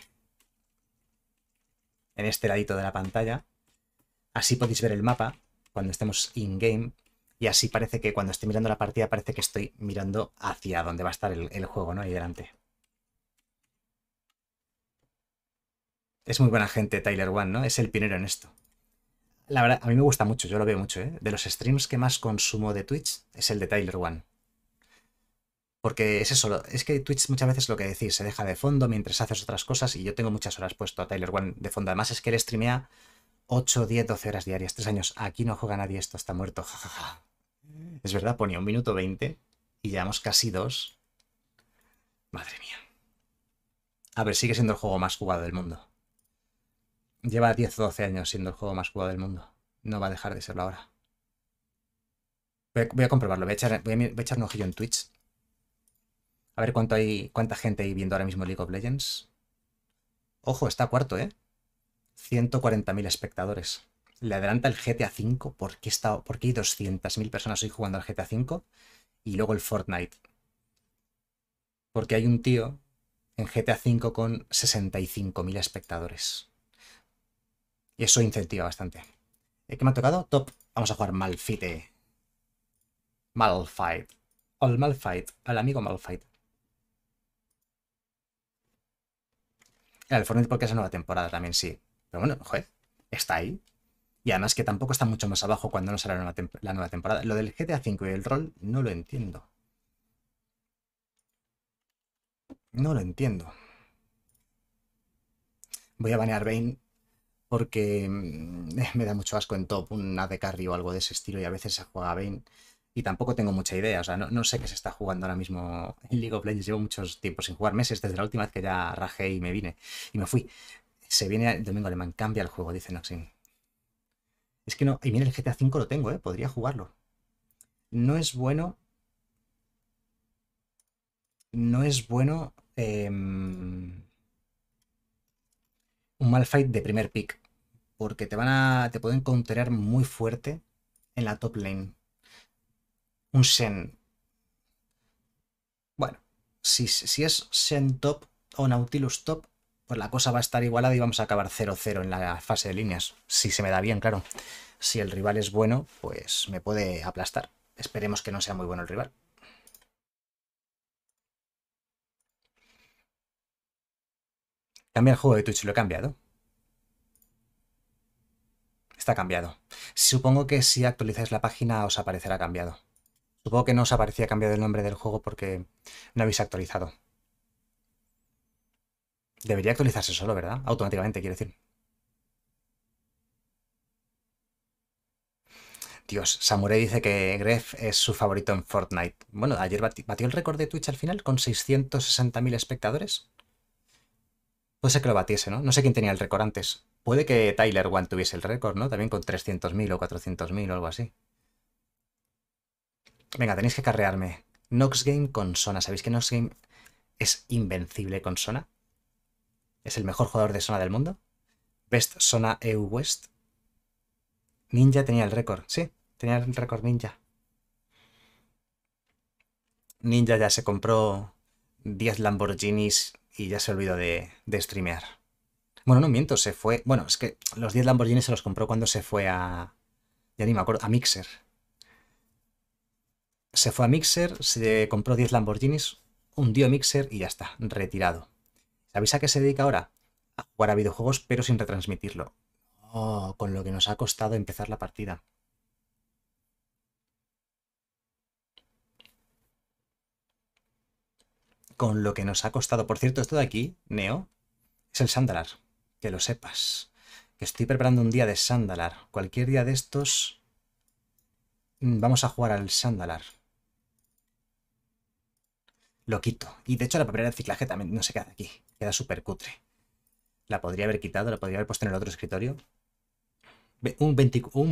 En este ladito de la pantalla. Así podéis ver el mapa cuando estemos in-game. Y así parece que cuando estoy mirando la partida, parece que estoy mirando hacia dónde va a estar el, juego, ¿no? Ahí delante. Es muy buena gente Tyler One, ¿no? Es el pionero en esto. La verdad, a mí me gusta mucho, yo lo veo mucho, ¿eh? De los streams que más consumo de Twitch es el de Tyler One. Porque es eso, es que Twitch muchas veces lo que decís, se deja de fondo mientras haces otras cosas y yo tengo muchas horas puesto a Tyler One de fondo. Además es que él streamea 8, 10, 12 horas diarias, 3 años. Aquí no juega nadie, esto está muerto, jajaja. Es verdad, ponía un minuto 20 y llevamos casi dos. Madre mía. A ver, sigue siendo el juego más jugado del mundo. Lleva 10 o 12 años siendo el juego más jugado del mundo. No va a dejar de serlo ahora. Voy a, comprobarlo, voy a, echar, un ojillo en Twitch. A ver cuánto hay, cuánta gente hay viendo ahora mismo League of Legends. Ojo, está cuarto, ¿eh? 140.000 espectadores le adelanta el GTA V porque, está, porque hay 200.000 personas hoy jugando al GTA V y luego el Fortnite. Porque hay un tío en GTA V con 65.000 espectadores. Y eso incentiva bastante. ¿Eh, ¿Qué me ha tocado? Top. Vamos a jugar Malfite. Malfight. Al Malfight. Al amigo Malfight. El Fortnite porque es nueva temporada también, sí. Pero bueno, joder, está ahí. Y además que tampoco está mucho más abajo cuando no sale la, nueva temporada. Lo del GTA V y el rol no lo entiendo. No lo entiendo. Voy a banear Bane porque mm, me da mucho asco en top un AD carry o algo de ese estilo y a veces se juega Bane y tampoco tengo mucha idea. O sea, no, no, sé qué se está jugando ahora mismo en League of Legends. Llevo muchos tiempos sin jugar, meses desde la última vez que ya rajé y me vine y me fui. Se viene el domingo alemán, cambia el juego, dice Noxin. Es que no. Y mira, el GTA 5 lo tengo, ¿eh? Podría jugarlo. No es bueno. No es bueno. Em, un mal fight de primer pick. Porque te van a. Te pueden counterar muy fuerte en la top lane. Un Shen. Bueno, si, si es Shen top o Nautilus top, pues la cosa va a estar igualada y vamos a acabar 0-0 en la fase de líneas. Si se me da bien, claro. Si el rival es bueno, pues me puede aplastar. Esperemos que no sea muy bueno el rival. Cambia el juego de Twitch, lo he cambiado. Está cambiado. Supongo que si actualizáis la página os aparecerá cambiado. Supongo que no os aparecía cambiado el nombre del juego porque no habéis actualizado. Debería actualizarse solo, ¿verdad? Automáticamente, quiero decir. Dios, Samurai dice que Gref es su favorito en Fortnite. Bueno, ayer batió el récord de Twitch al final con 660.000 espectadores. Puede ser que lo batiese, ¿no? No sé quién tenía el récord antes. Puede que Tyler One tuviese el récord, ¿no? También con 300.000 o 400.000 o algo así. Venga, tenéis que carrearme. Nox Game con Sona. ¿Sabéis que Nox Game es invencible con Sona? es el mejor jugador de zona del mundo. Best Zona EU West. Ninja tenía el récord, sí, tenía el récord Ninja. Ninja ya se compró 10 Lamborghinis y ya se olvidó de, de streamear. Bueno, no miento, se fue. Bueno, es que los 10 Lamborghinis se los compró cuando se fue a. Ya ni me acuerdo, a Mixer. Se fue a Mixer, se compró 10 Lamborghinis, hundió Mixer y ya está, retirado. ¿Sabéis a qué se dedica ahora? A jugar a videojuegos pero sin retransmitirlo. Oh, con lo que nos ha costado empezar la partida. Con lo que nos ha costado. Por cierto, esto de aquí, Neo, es el Sandalar. Que lo sepas. Que estoy preparando un día de Sandalar. Cualquier día de estos mm, vamos a jugar al Sandalar. Lo quito. Y de hecho la papelera de reciclaje también no se queda aquí. Queda súper cutre. La podría haber quitado, la podría haber puesto en el otro escritorio. Un,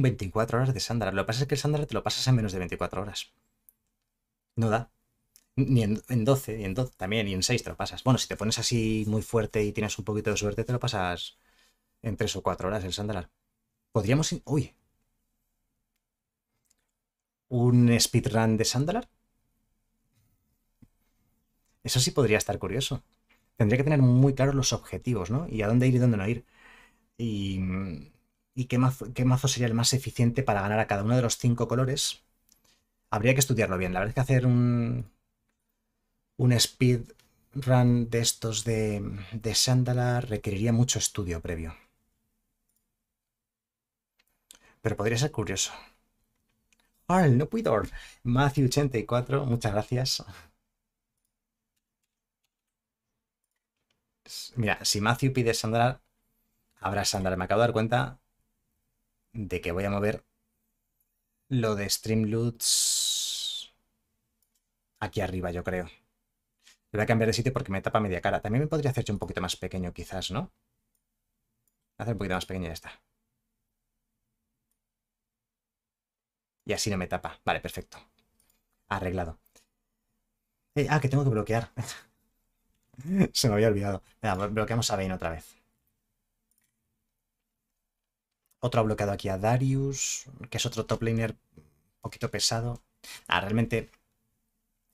24 horas de Sandra. Lo que pasa es que el Sandra te lo pasas en menos de 24 horas. No da. Ni en, 12, ni en 12 también, y en 6 te lo pasas. Bueno, si te pones así muy fuerte y tienes un poquito de suerte, te lo pasas en 3 o 4 horas el Sandra. Podríamos... Uy. ¿Un speedrun de Sandalar? Eso sí podría estar curioso tendría que tener muy claros los objetivos, ¿no? Y a dónde ir y dónde no ir. Y, qué, mazo, sería el más eficiente para ganar a cada uno de los cinco colores. Habría que estudiarlo bien. La verdad es que hacer un, un speed de estos de, de Sandala requeriría mucho estudio previo. Pero podría ser curioso. Arl, no puedo. Matthew84, muchas gracias. Mira, si Matthew pide Sandra, habrá Sandra. Me acabo de dar cuenta de que voy a mover lo de Streamloots aquí arriba, yo creo. Le voy a cambiar de sitio porque me tapa media cara. También me podría hacer yo un poquito más pequeño, quizás, ¿no? Hacer un poquito más pequeño y ya está. Y así no me tapa. Vale, perfecto. Arreglado. Eh, ah, que tengo que bloquear. Se me había olvidado. Venga, bloqueamos a Vayne otra vez. Otro ha bloqueado aquí a Darius, que es otro top laner un poquito pesado. Ah, realmente,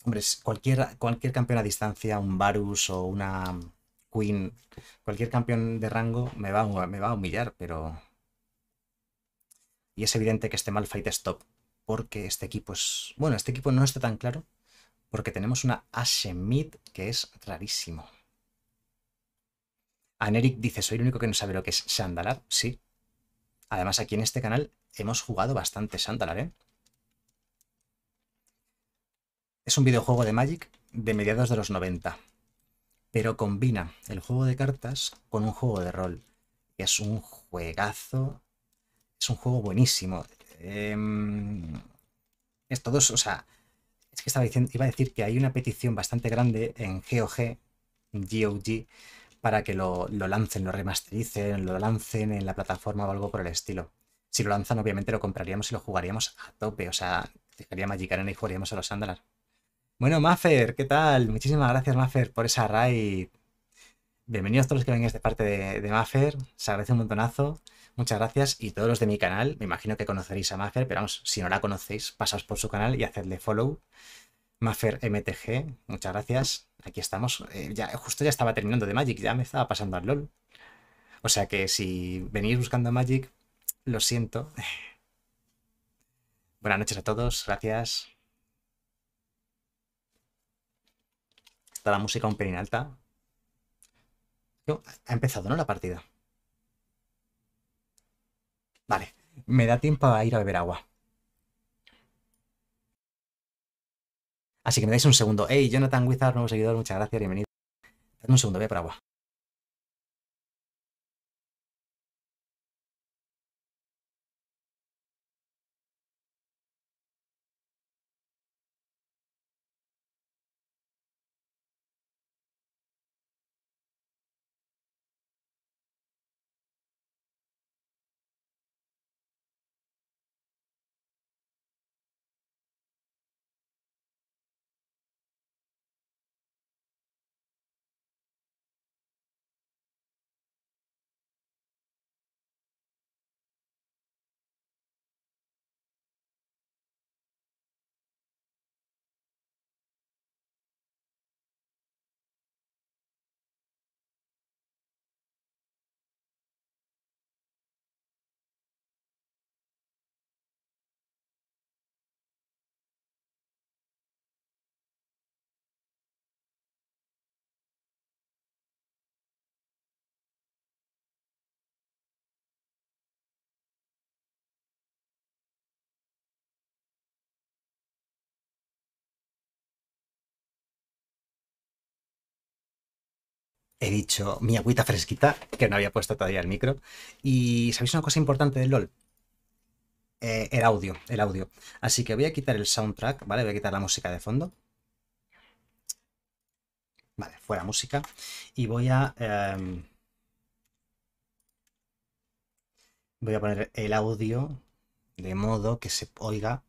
hombre, cualquier, cualquier campeón a distancia, un Varus o una Queen, cualquier campeón de rango me va, a, me va a humillar, pero... Y es evidente que este malfight es top, porque este equipo es... Bueno, este equipo no está tan claro, porque tenemos una Ashemid que es rarísimo. Aneric dice, soy el único que no sabe lo que es Shandalar. Sí. Además, aquí en este canal hemos jugado bastante Shandalar, ¿eh? Es un videojuego de Magic de mediados de los 90. Pero combina el juego de cartas con un juego de rol. Y es un juegazo. Es un juego buenísimo. Em, es todos, o sea, es que estaba iba a decir que hay una petición bastante grande en GOG, GOG, para que lo, lancen, lo remastericen, lo lancen en la plataforma o algo por el estilo. Si lo lanzan, obviamente lo compraríamos y lo jugaríamos a tope. O sea, dejaría Magic Arena y jugaríamos a los sandalar Bueno, Maffer, ¿qué tal? Muchísimas gracias, Maffer, por esa raid. Bienvenidos todos los que vengáis de parte de, de Maffer. Se agradece un montonazo. Muchas gracias y todos los de mi canal, me imagino que conoceréis a Maffer, pero vamos, si no la conocéis, pasad por su canal y hacedle follow. Maffer MTG, muchas gracias. Aquí estamos. Eh, ya, justo ya estaba terminando de Magic, ya me estaba pasando al LOL. O sea que si venís buscando Magic, lo siento. Buenas noches a todos, gracias. Está la música un pelín alta. Ha empezado, ¿no? La partida. Vale, me da tiempo a ir a beber agua. Así que me dais un segundo. Hey, Jonathan Wizard, nuevo seguidor, muchas gracias, bienvenido. Dadme un segundo, voy por agua. he dicho mi agüita fresquita, que no había puesto todavía el micro. Y ¿sabéis una cosa importante del LOL? Eh, el audio, el audio. Así que voy a quitar el soundtrack, ¿vale? Voy a quitar la música de fondo. Vale, fuera música. Y voy a... Em, voy a poner el audio de modo que se oiga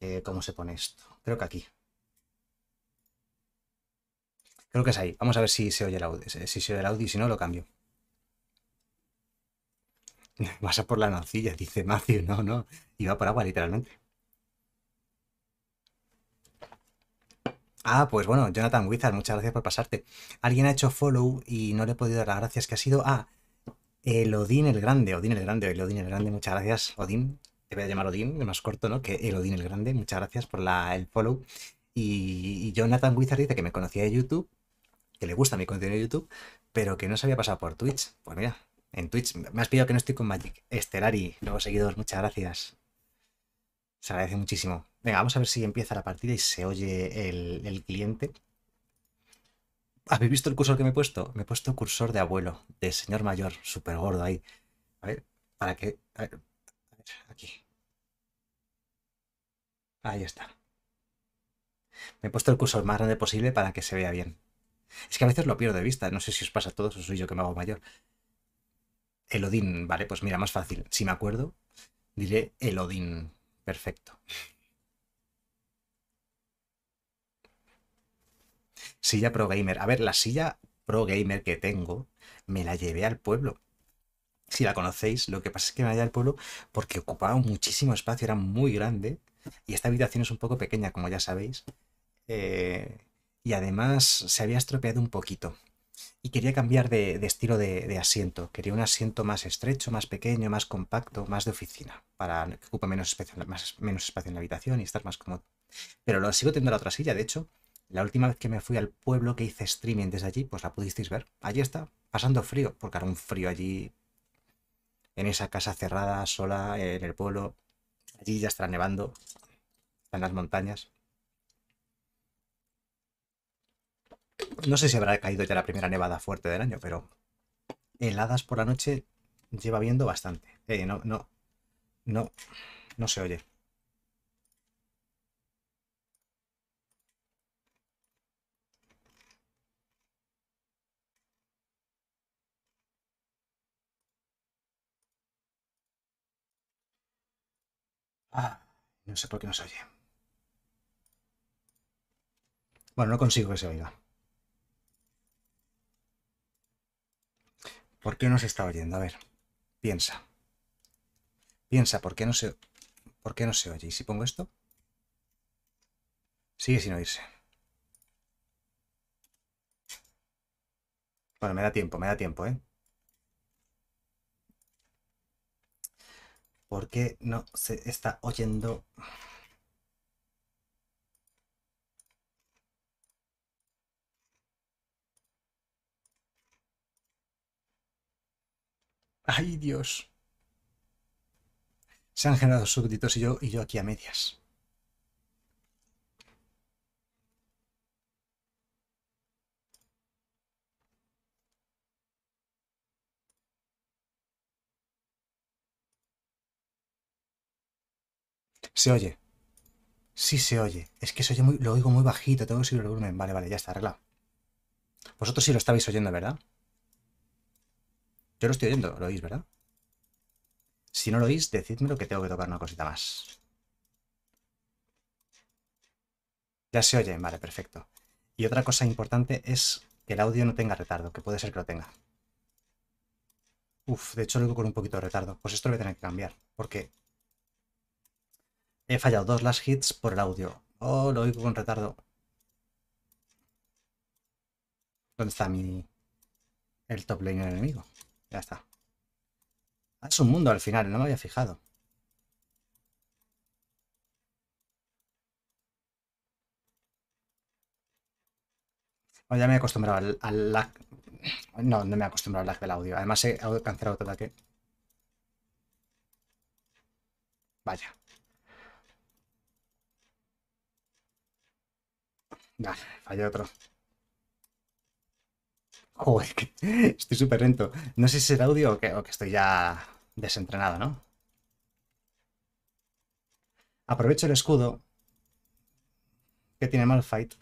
eh, cómo se pone esto. Creo que aquí. Creo que es ahí. Vamos a ver si se oye el audio. Si se oye el audio y si no, lo cambio. Vas a por la nocilla, dice Matthew. No, no. Iba por agua, literalmente. Ah, pues bueno, Jonathan Wizard, muchas gracias por pasarte. Alguien ha hecho follow y no le he podido dar las gracias que ha sido ah, el Odín el Grande. Odín el Grande, el Odín el Grande, muchas gracias, Odín. Te voy a llamar Odín, más corto, ¿no? Que el el Grande. Muchas gracias por la, el follow. Y, y Jonathan Wizard dice que me conocía de YouTube, que le gusta mi contenido de YouTube, pero que no se había pasado por Twitch. Pues mira, en Twitch me has pillado que no estoy con Magic. Estelari, nuevos seguidores, muchas gracias. Se agradece muchísimo. Venga, vamos a ver si empieza la partida y se oye el, cliente. ¿Habéis visto el cursor que me he puesto? Me he puesto cursor de abuelo, de señor mayor, súper gordo ahí. A ver, para que... a ver, aquí. Ahí está. Me he puesto el cursor más grande posible para que se vea bien. Es que a veces lo pierdo de vista, no sé si os pasa a todos o soy yo que me hago mayor. El Odín, vale, pues mira, más fácil. Si me acuerdo, diré el Odin Perfecto. Silla pro gamer. A ver, la silla pro gamer que tengo me la llevé al pueblo. Si la conocéis, lo que pasa es que me la llevé al pueblo porque ocupaba muchísimo espacio, era muy grande. Y esta habitación es un poco pequeña, como ya sabéis. Eh, y además se había estropeado un poquito. Y quería cambiar de, estilo de, asiento. Quería un asiento más estrecho, más pequeño, más compacto, más de oficina, para que ocupe menos espacio, menos espacio en la habitación y estar más cómodo. Pero lo sigo teniendo la otra silla, de hecho. La última vez que me fui al pueblo que hice streaming desde allí, pues la pudisteis ver. Allí está, pasando frío, porque era un frío allí, en esa casa cerrada, sola, en el pueblo. Allí ya está nevando, en las montañas. No sé si habrá caído ya la primera nevada fuerte del año, pero heladas por la noche lleva viendo bastante. Eh, no, no, no, no se oye. Ah, no sé por qué no se oye. Bueno, no consigo que se oiga. ¿Por qué no se está oyendo? A ver, piensa. Piensa, ¿por qué no se, por qué no se oye? ¿Y si pongo esto? Sigue sin oírse. Bueno, me da tiempo, me da tiempo, ¿eh? ¿Por qué no se está oyendo? ¡Ay, Dios! Se han generado súbditos y yo, y yo aquí a medias. Se oye. Sí se oye. Es que se oye muy, lo oigo muy bajito, tengo que lo el volumen. Vale, vale, ya está arreglado. Vosotros sí lo estabais oyendo, ¿verdad? Yo lo estoy oyendo, lo oís, ¿verdad? Si no lo oís, decídmelo que tengo que tocar una cosita más. Ya se oye, vale, perfecto. Y otra cosa importante es que el audio no tenga retardo, que puede ser que lo tenga. Uf, de hecho lo oigo con un poquito de retardo. Pues esto lo voy a tener que cambiar, porque he fallado dos last hits por el audio. Oh, lo oigo con retardo. ¿Dónde está mi... el top lane enemigo? Ya está. Ah, es un mundo al final, no me había fijado. ya me he acostumbrado al, lag. No, no me he acostumbrado al lag del audio. Además he cancelado todo que Vaya. Vale, fallé otro. Joder, estoy súper lento. No sé si es el audio o que, que estoy ya desentrenado, ¿no? Aprovecho el escudo que tiene mal fight.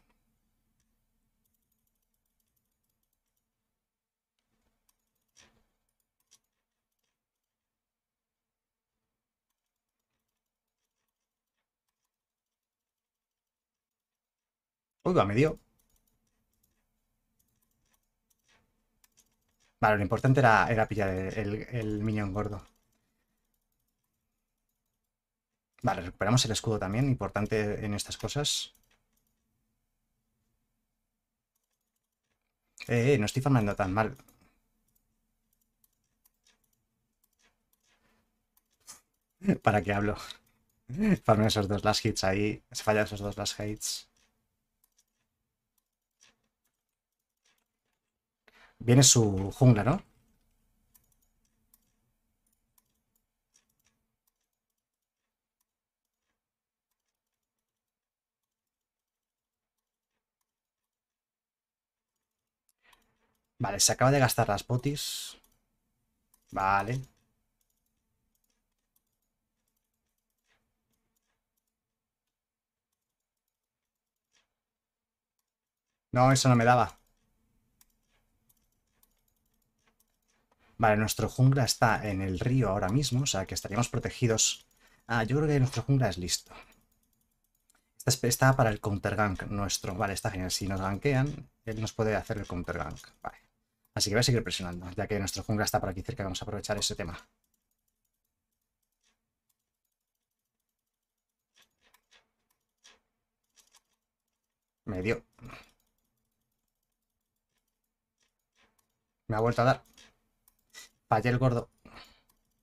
Uy, va, me dio. Vale, lo importante era, era pillar el, el minion gordo. Vale, recuperamos el escudo también, importante en estas cosas. Eh, eh no estoy farmando tan mal. ¿Para qué hablo? Farmeo esos dos last hits ahí. Se fallan esos dos last hits. viene su jungla, ¿no? Vale, se acaba de gastar las potis, Vale. No, eso no me daba. Vale, nuestro jungla está en el río ahora mismo, o sea que estaríamos protegidos. Ah, yo creo que nuestro jungla es listo. Está, está para el counter gank nuestro. Vale, está genial. Si nos gankean, él nos puede hacer el counter gank. Vale. Así que voy a seguir presionando, ya que nuestro jungla está por aquí cerca, vamos a aprovechar ese tema. Me dio. Me ha vuelto a dar. Fallé el gordo.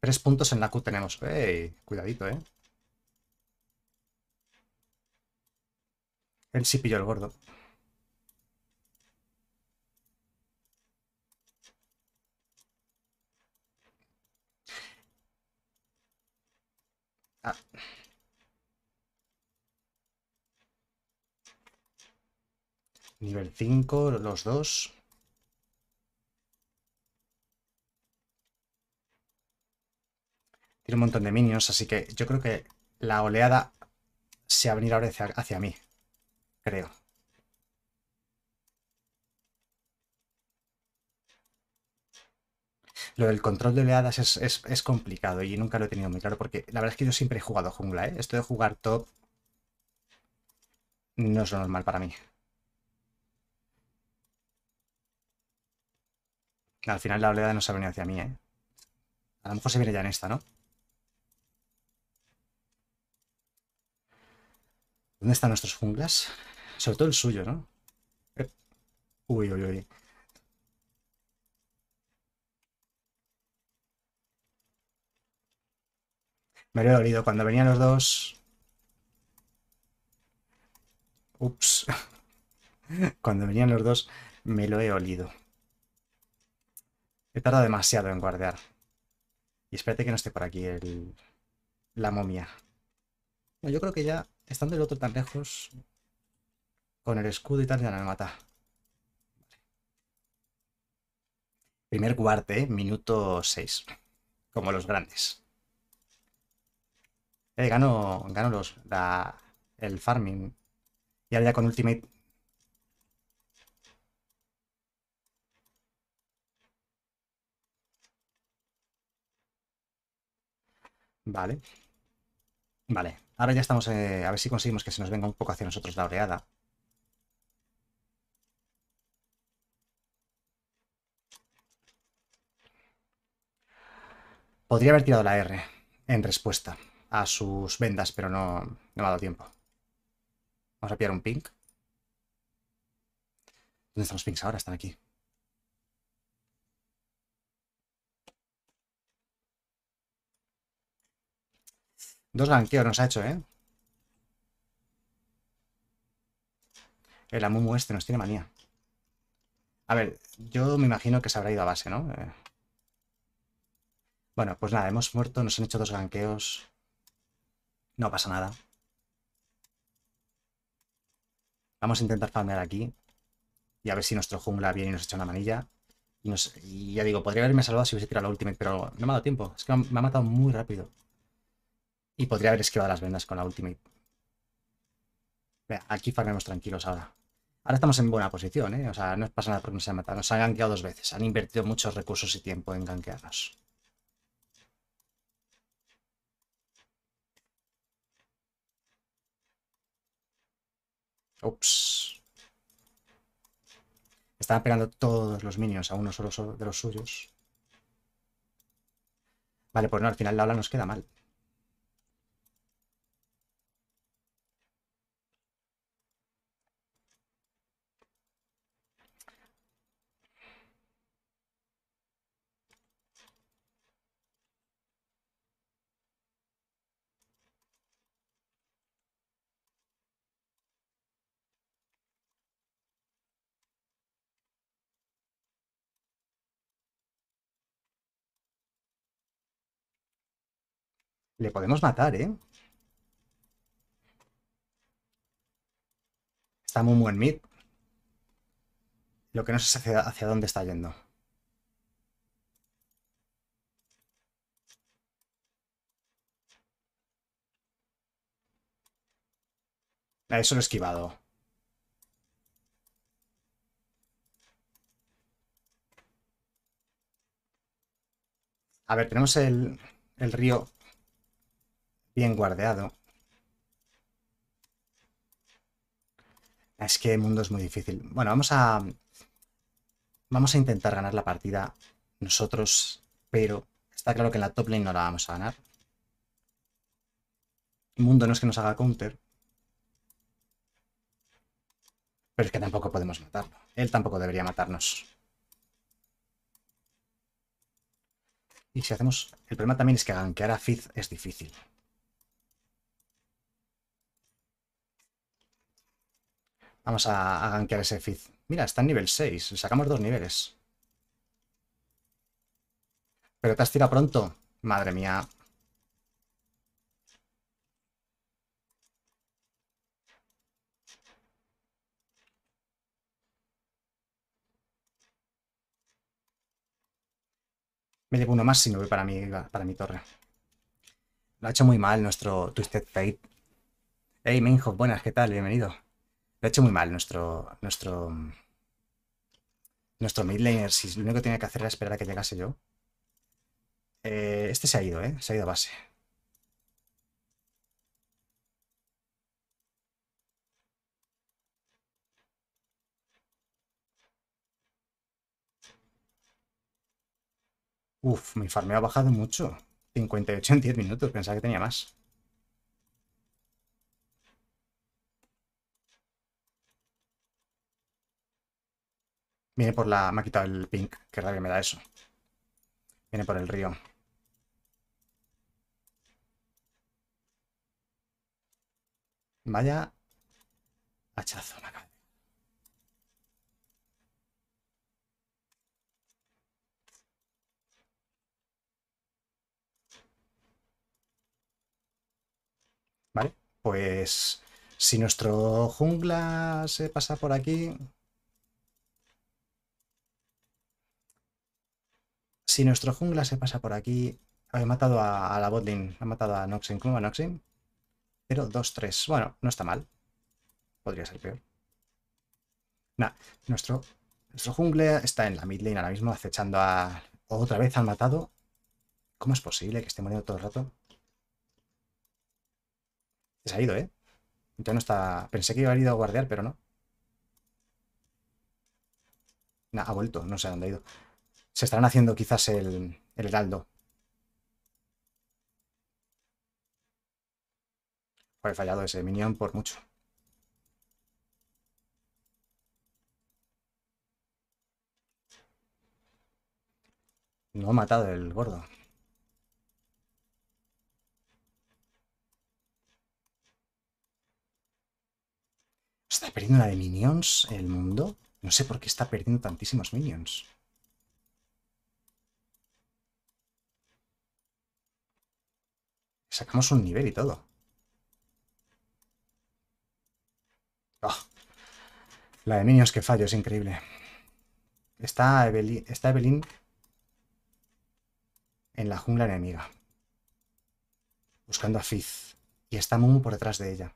Tres puntos en la Q tenemos. Hey, cuidadito, ¿eh? Él sí pilló el gordo. Ah. Nivel 5, los dos. un montón de minions, así que yo creo que la oleada se va a venir ahora hacia, mí. Creo. Lo del control de oleadas es, es, complicado y nunca lo he tenido muy claro porque la verdad es que yo siempre he jugado jungla, ¿eh? Esto de jugar top no es lo normal para mí. Al final la oleada no se ha venido hacia mí, ¿eh? A lo mejor se viene ya en esta, ¿no? ¿Dónde están nuestros junglas? Sobre todo el suyo, ¿no? Eh. Uy, uy, uy. Me lo he olido cuando venían los dos. Ups. Cuando venían los dos, me lo he olido. He tardado demasiado en guardar. Y espérate que no esté por aquí el... la momia. No, yo creo que ya Estando el otro tan lejos, con el escudo y tal, ya no me mata. Primer cuarto, minuto 6. Como los grandes. Eh, gano, gano los, el farming. Y ahora ya con ultimate Vale. Vale. Ahora ya estamos, eh, a ver si conseguimos que se nos venga un poco hacia nosotros la oleada. Podría haber tirado la R en respuesta a sus vendas, pero no, no me ha dado tiempo. Vamos a pillar un pink. ¿Dónde están los pinks ahora? Están aquí. Dos ganqueos nos ha hecho, ¿eh? El Amumu este nos tiene manía. A ver, yo me imagino que se habrá ido a base, ¿no? Eh. Bueno, pues nada, hemos muerto, nos han hecho dos ganqueos. No pasa nada. Vamos a intentar farmear aquí. Y a ver si nuestro jungla viene y nos echa una manilla. Y, nos... y ya digo, podría haberme salvado si hubiese tirado la ultimate, pero no me ha dado tiempo. Es que me ha matado muy rápido. Y podría haber esquivado las vendas con la ultimate. aquí farmemos tranquilos ahora. Ahora estamos en buena posición, ¿eh? O sea, no pasa nada porque nos han matado. Nos han ganqueado dos veces. Han invertido muchos recursos y tiempo en gankearnos. Ups. Estaban pegando todos los minions a uno solo de los suyos. Vale, pues no, al final la ola nos queda mal. Le podemos matar, ¿eh? Está muy buen mid. Lo que no sé es hacia, dónde está yendo. Ah, eso lo he esquivado. A ver, tenemos el, el río bien guardeado. Es que el mundo es muy difícil. Bueno, vamos a... Vamos a intentar ganar la partida nosotros, pero está claro que en la top lane no la vamos a ganar. El mundo no es que nos haga counter. Pero es que tampoco podemos matarlo. Él tampoco debería matarnos. Y si hacemos... El problema también es que gankear a Fizz es difícil. Vamos a, a gankear ese Fizz. Mira, está en nivel 6. Sacamos dos niveles. Pero te has tirado pronto. Madre mía. Me llevo uno más si no voy para mi, para mi torre. Lo ha hecho muy mal nuestro Twisted Fate. Hey, Mainhop. buenas, ¿qué tal? Bienvenido. Lo ha hecho muy mal nuestro, nuestro, nuestro mid Si lo único que tenía que hacer era esperar a que llegase yo. Eh, este se ha ido, ¿eh? Se ha ido a base. Uf, mi farmeo ha bajado mucho. 58 en 10 minutos, pensaba que tenía más. Viene por la... Me ha quitado el pink. Qué rabia me da eso. Viene por el río. Vaya hachazo, me Vale, pues si nuestro jungla se pasa por aquí, Si nuestro jungla se pasa por aquí... ha matado a, la botlín, ha matado a Noxin, ¿cómo va Noxin? 0, 2, 3. Bueno, no está mal. Podría ser peor. Nah, nuestro, nuestro jungle está en la mid lane ahora mismo acechando a... Otra vez han matado. ¿Cómo es posible que esté muriendo todo el rato? Se ha ido, ¿eh? Entonces no está... Pensé que iba a ir a guardear, pero no. Nah, ha vuelto, no sé a dónde ha ido se estarán haciendo quizás el, el heraldo. he fallado ese minion por mucho. No ha matado el gordo. ¿Está perdiendo la de minions el mundo? No sé por qué está perdiendo tantísimos minions. Sacamos un nivel y todo. Ah. la de niños que fallo es increíble. Está Evelyn, está Evelyn en la jungla enemiga. Buscando a Fizz. Y está Mumu por detrás de ella.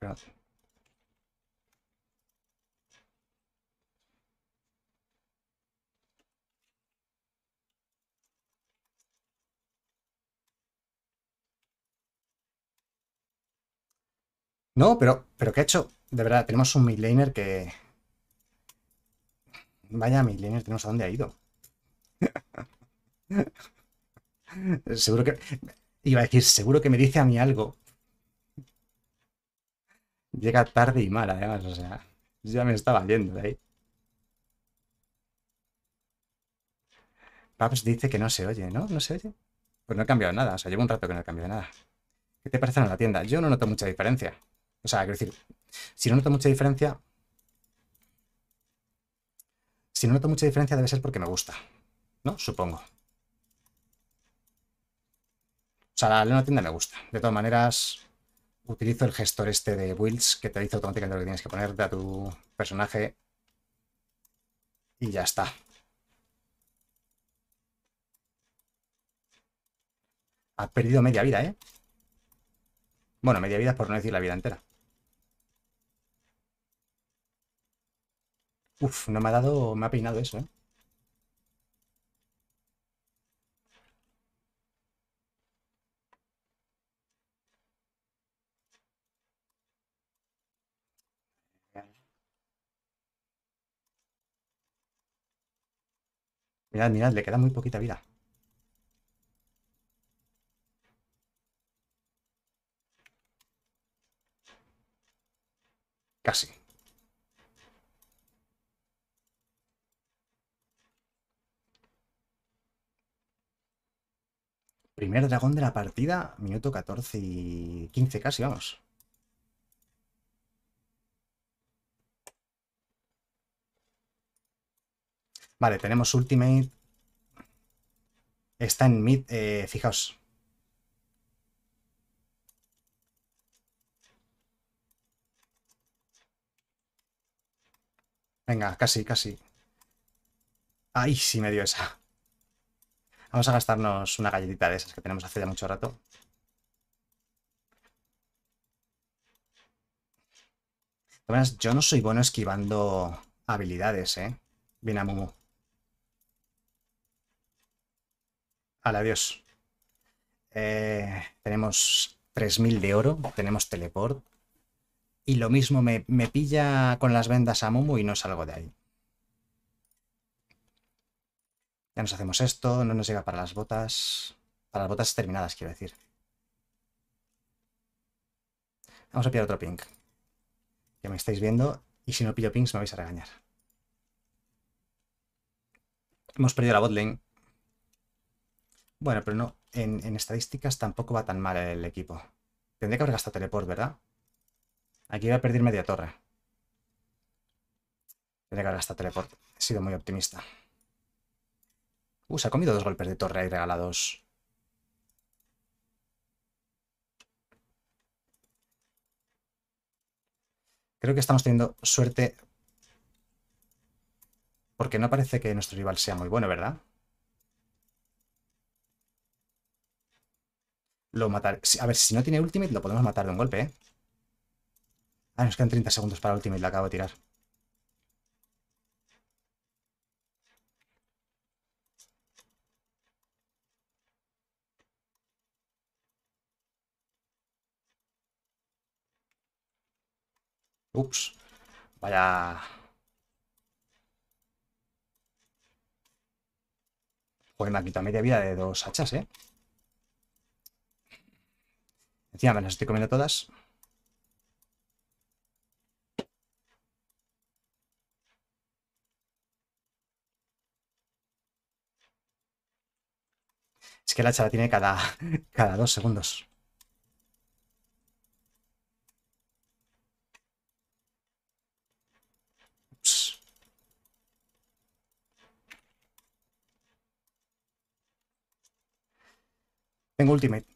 Gracias. No, pero, pero ¿qué ha hecho? De verdad, tenemos un midlaner que... Vaya midlaner, tenemos a dónde ha ido. seguro que... Iba a decir, seguro que me dice a mí algo. Llega tarde y mal, además, o sea... Ya me estaba yendo de ahí. Paps dice que no se oye, ¿no? ¿No se oye? Pues no he cambiado nada, o sea, llevo un rato que no he cambiado nada. ¿Qué te parece en la tienda? Yo no noto mucha diferencia. O sea, quiero decir, si no noto mucha diferencia, si no noto mucha diferencia debe ser porque me gusta, ¿no? Supongo. O sea, la lena Tienda me gusta. De todas maneras, utilizo el gestor este de builds que te dice automáticamente lo que tienes que poner a tu personaje. Y ya está. Ha perdido media vida, ¿eh? Bueno, media vida por no decir la vida entera. Uf, no me ha dado... Me ha peinado eso, ¿eh? Mirad, mirad, le queda muy poquita vida. Casi. Primer dragón de la partida, minuto 14 y 15 casi, vamos. Vale, tenemos Ultimate. Está en mid, eh, fijaos. Venga, casi, casi. Ay, sí me dio esa. Vamos a gastarnos una galletita de esas que tenemos hace ya mucho rato. yo no soy bueno esquivando habilidades, ¿eh? Bien a Mumu. Al adiós. Eh, tenemos 3.000 de oro, tenemos teleport. Y lo mismo me, me pilla con las vendas a Mumu y no salgo de ahí. Ya nos hacemos esto, no nos llega para las botas. Para las botas terminadas, quiero decir. Vamos a pillar otro pink. Ya me estáis viendo. Y si no pillo pings me vais a regañar. Hemos perdido la botlane. Bueno, pero no. En, estadísticas tampoco va tan mal el equipo. Tendría que haber gastado teleport, ¿verdad? Aquí iba a perder media torre. Tendría que haber gastado teleport. He sido muy optimista. Uh, se ha comido dos golpes de torre ahí regalados. Creo que estamos teniendo suerte porque no parece que nuestro rival sea muy bueno, ¿verdad? Lo mataré. A ver, si no tiene ultimate, lo podemos matar de un golpe, ¿eh? Ah, nos quedan 30 segundos para ultimate, lo acabo de tirar. Ups. Vaya... Joder, me ha quitado media vida de dos hachas, ¿eh? Encima me las estoy comiendo todas. Es que la hacha la tiene cada, cada dos segundos. Tengo ultimate.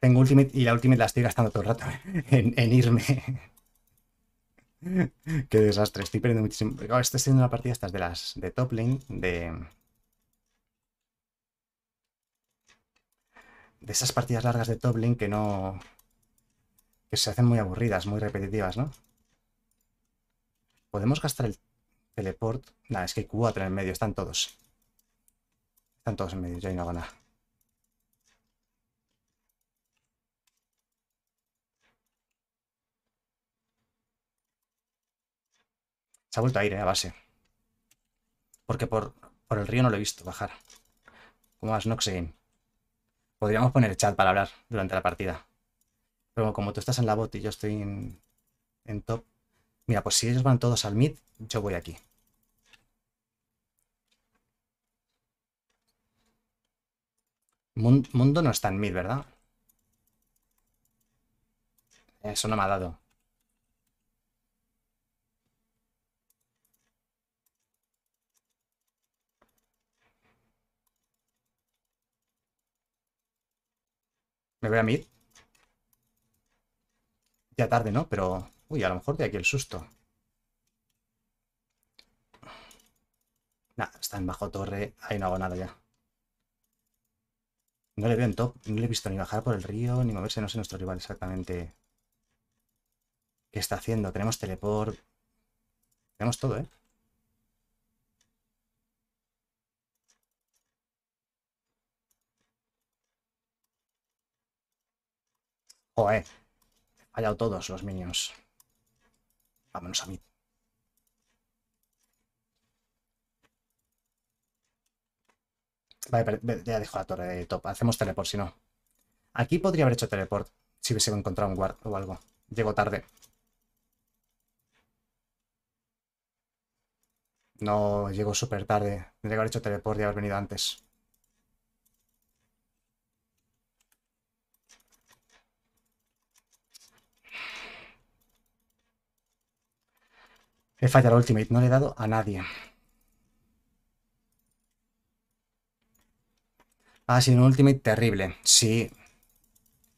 Tengo ultimate y la ultimate la estoy gastando todo el rato en, irme. Qué desastre, estoy perdiendo muchísimo. estoy haciendo una partida estas de las de top lane, de. De esas partidas largas de top lane que no. que se hacen muy aburridas, muy repetitivas, ¿no? Podemos gastar el teleport. Nada, es que hay cuatro en el medio, están todos. Están todos en medio, ya no hago nada. Se ha vuelto a ir, a base. Porque por, el río no lo he visto bajar. Como más no Podríamos poner chat para hablar durante la partida. Pero como tú estás en la bot y yo estoy en, en top. Mira, pues si ellos van todos al mid, yo voy aquí. Mundo no está en mid, ¿verdad? Eso no me ha dado. Me voy a mid. Ya tarde, ¿no? Pero... Uy, a lo mejor de aquí el susto. Nah, está en bajo torre. Ahí no hago nada ya. No le veo en top, no le he visto ni bajar por el río, ni moverse, no sé nuestro rival exactamente qué está haciendo. Tenemos teleport, tenemos todo, ¿eh? Joder, ha fallado todos los minions. Vámonos a mí. Vale, ya dejo la torre de top. Hacemos teleport, si no. Aquí podría haber hecho teleport. Si hubiese encontrado un guard o algo. Llego tarde. No, llego súper tarde. Debería haber hecho teleport y haber venido antes. He fallado ultimate. No le he dado a nadie. Ha ah, sido un ultimate terrible. Sí.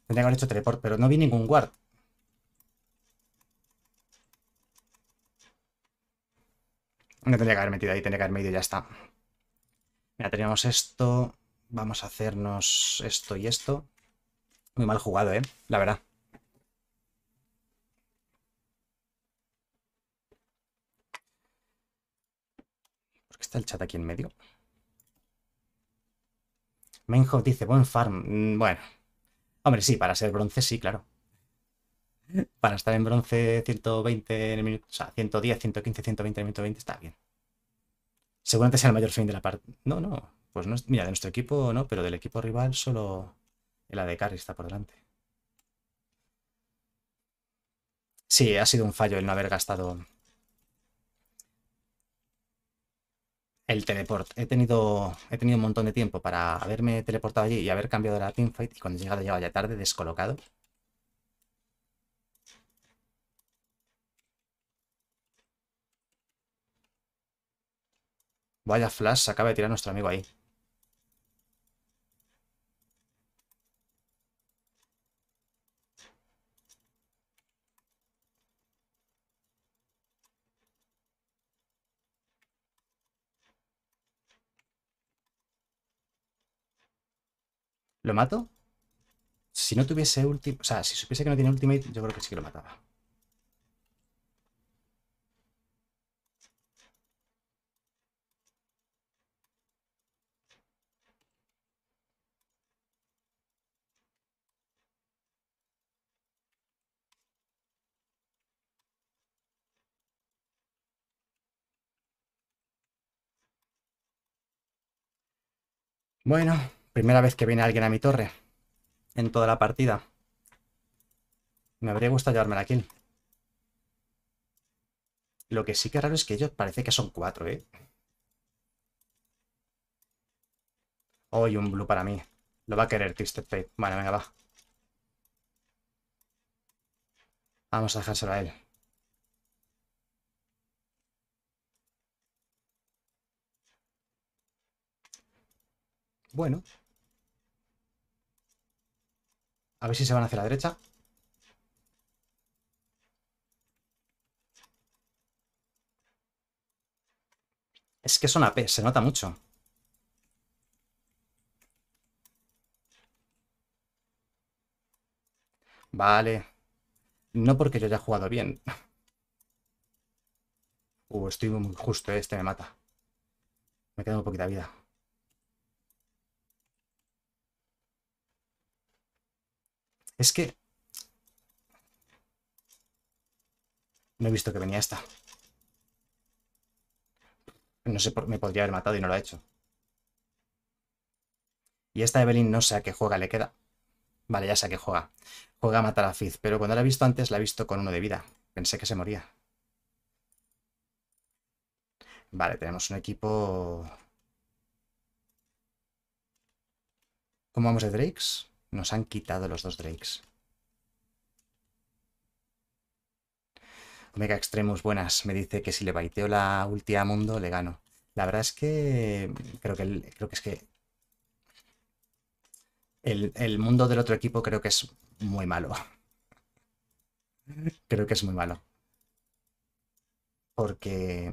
Tendría que haber hecho teleport, pero no vi ningún guard. No tendría que haber metido ahí, tendría que haber metido y ya está. Mira, teníamos esto. Vamos a hacernos esto y esto. Muy mal jugado, ¿eh? La verdad. ¿Por qué está el chat aquí en medio? Menjo dice, buen farm. Mm, bueno. Hombre, sí, para ser bronce, sí, claro. Para estar en bronce 120 en el minuto, o sea, 110, 115, 120 en el minuto 20 está bien. Seguramente sea el mayor fin de la parte. No, no. Pues no, es. mira, de nuestro equipo no, pero del equipo rival solo el Carry está por delante. Sí, ha sido un fallo el no haber gastado el teleport. He tenido, he tenido un montón de tiempo para haberme teleportado allí y haber cambiado la teamfight. Y cuando he llegado, ya ya tarde, descolocado. Vaya flash acaba de tirar nuestro amigo ahí. ¿Lo mato? Si no tuviese ultimate... O sea, si supiese que no tiene ultimate, yo creo que sí que lo mataba. Bueno, Primera vez que viene alguien a mi torre en toda la partida. Me habría gustado llevarme la kill. Lo que sí que raro es que ellos parece que son cuatro, ¿eh? Hoy un blue para mí. Lo va a querer Twisted Fate. Vale, venga, va. Vamos a dejárselo a él. Bueno, a ver si se van hacia la derecha. Es que son AP, se nota mucho. Vale. No porque yo haya jugado bien. Uh, estoy muy justo, eh, este me mata. Me queda muy poquita vida. Es que... No he visto que venía esta. No sé, me podría haber matado y no lo ha hecho. Y esta Evelyn no sé a qué juega le queda. Vale, ya sé a qué juega. Juega a matar a Fizz, pero cuando la he visto antes la he visto con uno de vida. Pensé que se moría. Vale, tenemos un equipo... ¿Cómo vamos de Drakes? Nos han quitado los dos Drakes. Omega Extremus, buenas. Me dice que si le baiteo la ulti Mundo, le gano. La verdad es que creo que, creo que es que el, el, mundo del otro equipo creo que es muy malo. Creo que es muy malo. Porque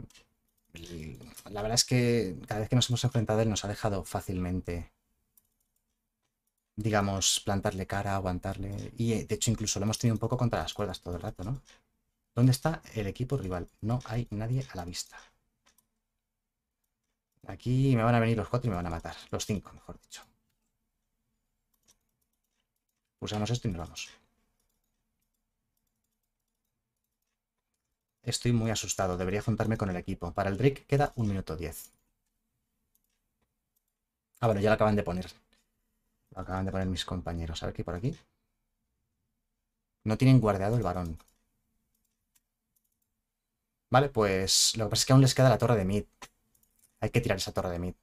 la verdad es que cada vez que nos hemos enfrentado él nos ha dejado fácilmente digamos, plantarle cara, aguantarle. Y eh, de hecho, incluso lo hemos tenido un poco contra las cuerdas todo el rato, ¿no? ¿Dónde está el equipo rival? No hay nadie a la vista. Aquí me van a venir los cuatro y me van a matar. Los cinco, mejor dicho. Usamos esto y nos vamos. Estoy muy asustado. Debería juntarme con el equipo. Para el Rick queda un minuto diez. Ah, bueno, ya lo acaban de poner acaban de poner mis compañeros. A ver qué por aquí. No tienen guardado el varón. Vale, pues lo que pasa es que aún les queda la torre de mid. Hay que tirar esa torre de mid.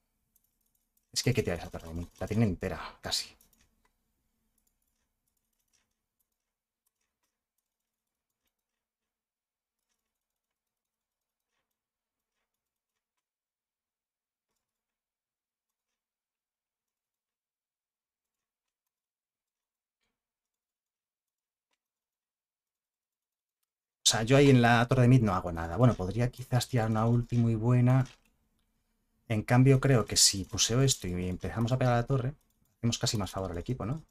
Es que hay que tirar esa torre de mid. La tienen entera, casi. O sea, yo ahí en la torre de mid no hago nada. Bueno, podría quizás tirar una ulti muy buena. En cambio, creo que si puseo esto y empezamos a pegar la torre, hacemos casi más favor al equipo, ¿no?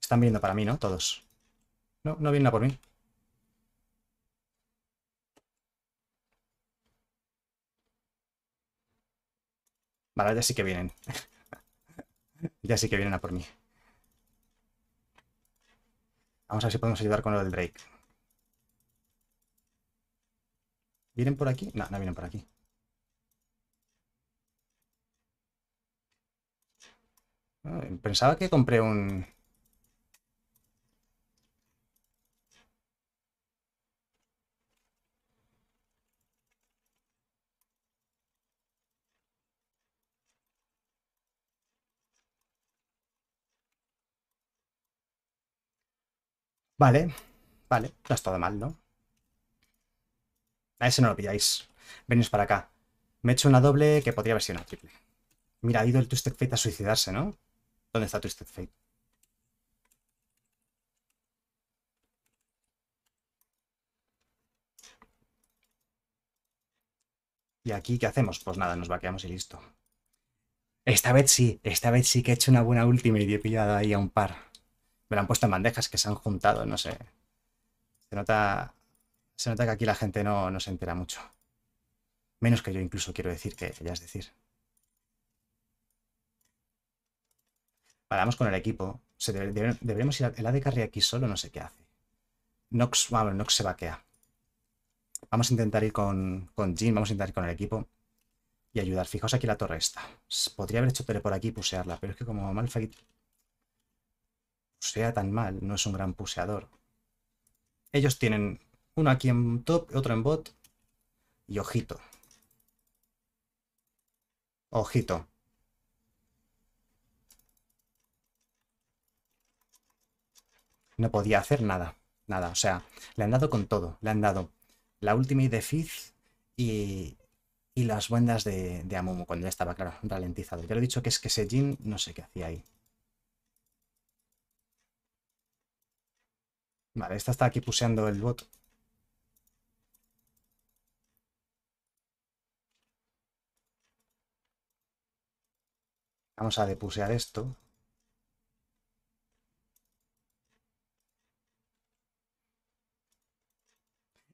Están viendo para mí, ¿no? Todos. No, no vienen a por mí. Vale, ya sí que vienen. ya sí que vienen a por mí. Vamos a ver si podemos ayudar con lo del Drake. ¿Vienen por aquí? No, no vienen por aquí. Ah, pensaba que compré un... Vale, vale, no es todo mal, ¿no? A ese no lo pilláis. Venís para acá. Me he hecho una doble que podría haber sido una triple. Mira, ha ido el Twisted Fate a suicidarse, ¿no? ¿Dónde está Twisted Fate? ¿Y aquí qué hacemos? Pues nada, nos vaqueamos y listo. Esta vez sí, esta vez sí que he hecho una buena última y he pillado ahí a un par. Me la han puesto en bandejas que se han juntado, no sé. Se nota se nota que aquí la gente no, no se entera mucho. Menos que yo incluso quiero decir que ya es decir. Paramos con el equipo. deberíamos deberemos ir el AD Carry aquí solo, no sé qué hace. Nox, vamos, Nox se vaquea. Vamos a intentar ir con, Jim. vamos a intentar ir con el equipo y ayudar. Fijaos aquí la torre esta. Podría haber hecho tele por aquí y pusearla, pero es que como Malphite sea tan mal, no es un gran puseador. Ellos tienen uno aquí en top, otro en bot. Y ojito. Ojito. No podía hacer nada. Nada. O sea, le han dado con todo. Le han dado la ultimate de Fizz y, y las buendas de, de, Amumu cuando ya estaba, claro, ralentizado. Ya lo he dicho que es que ese Jin no sé qué hacía ahí. Vale, esta está aquí puseando el bot. Vamos a depusear esto.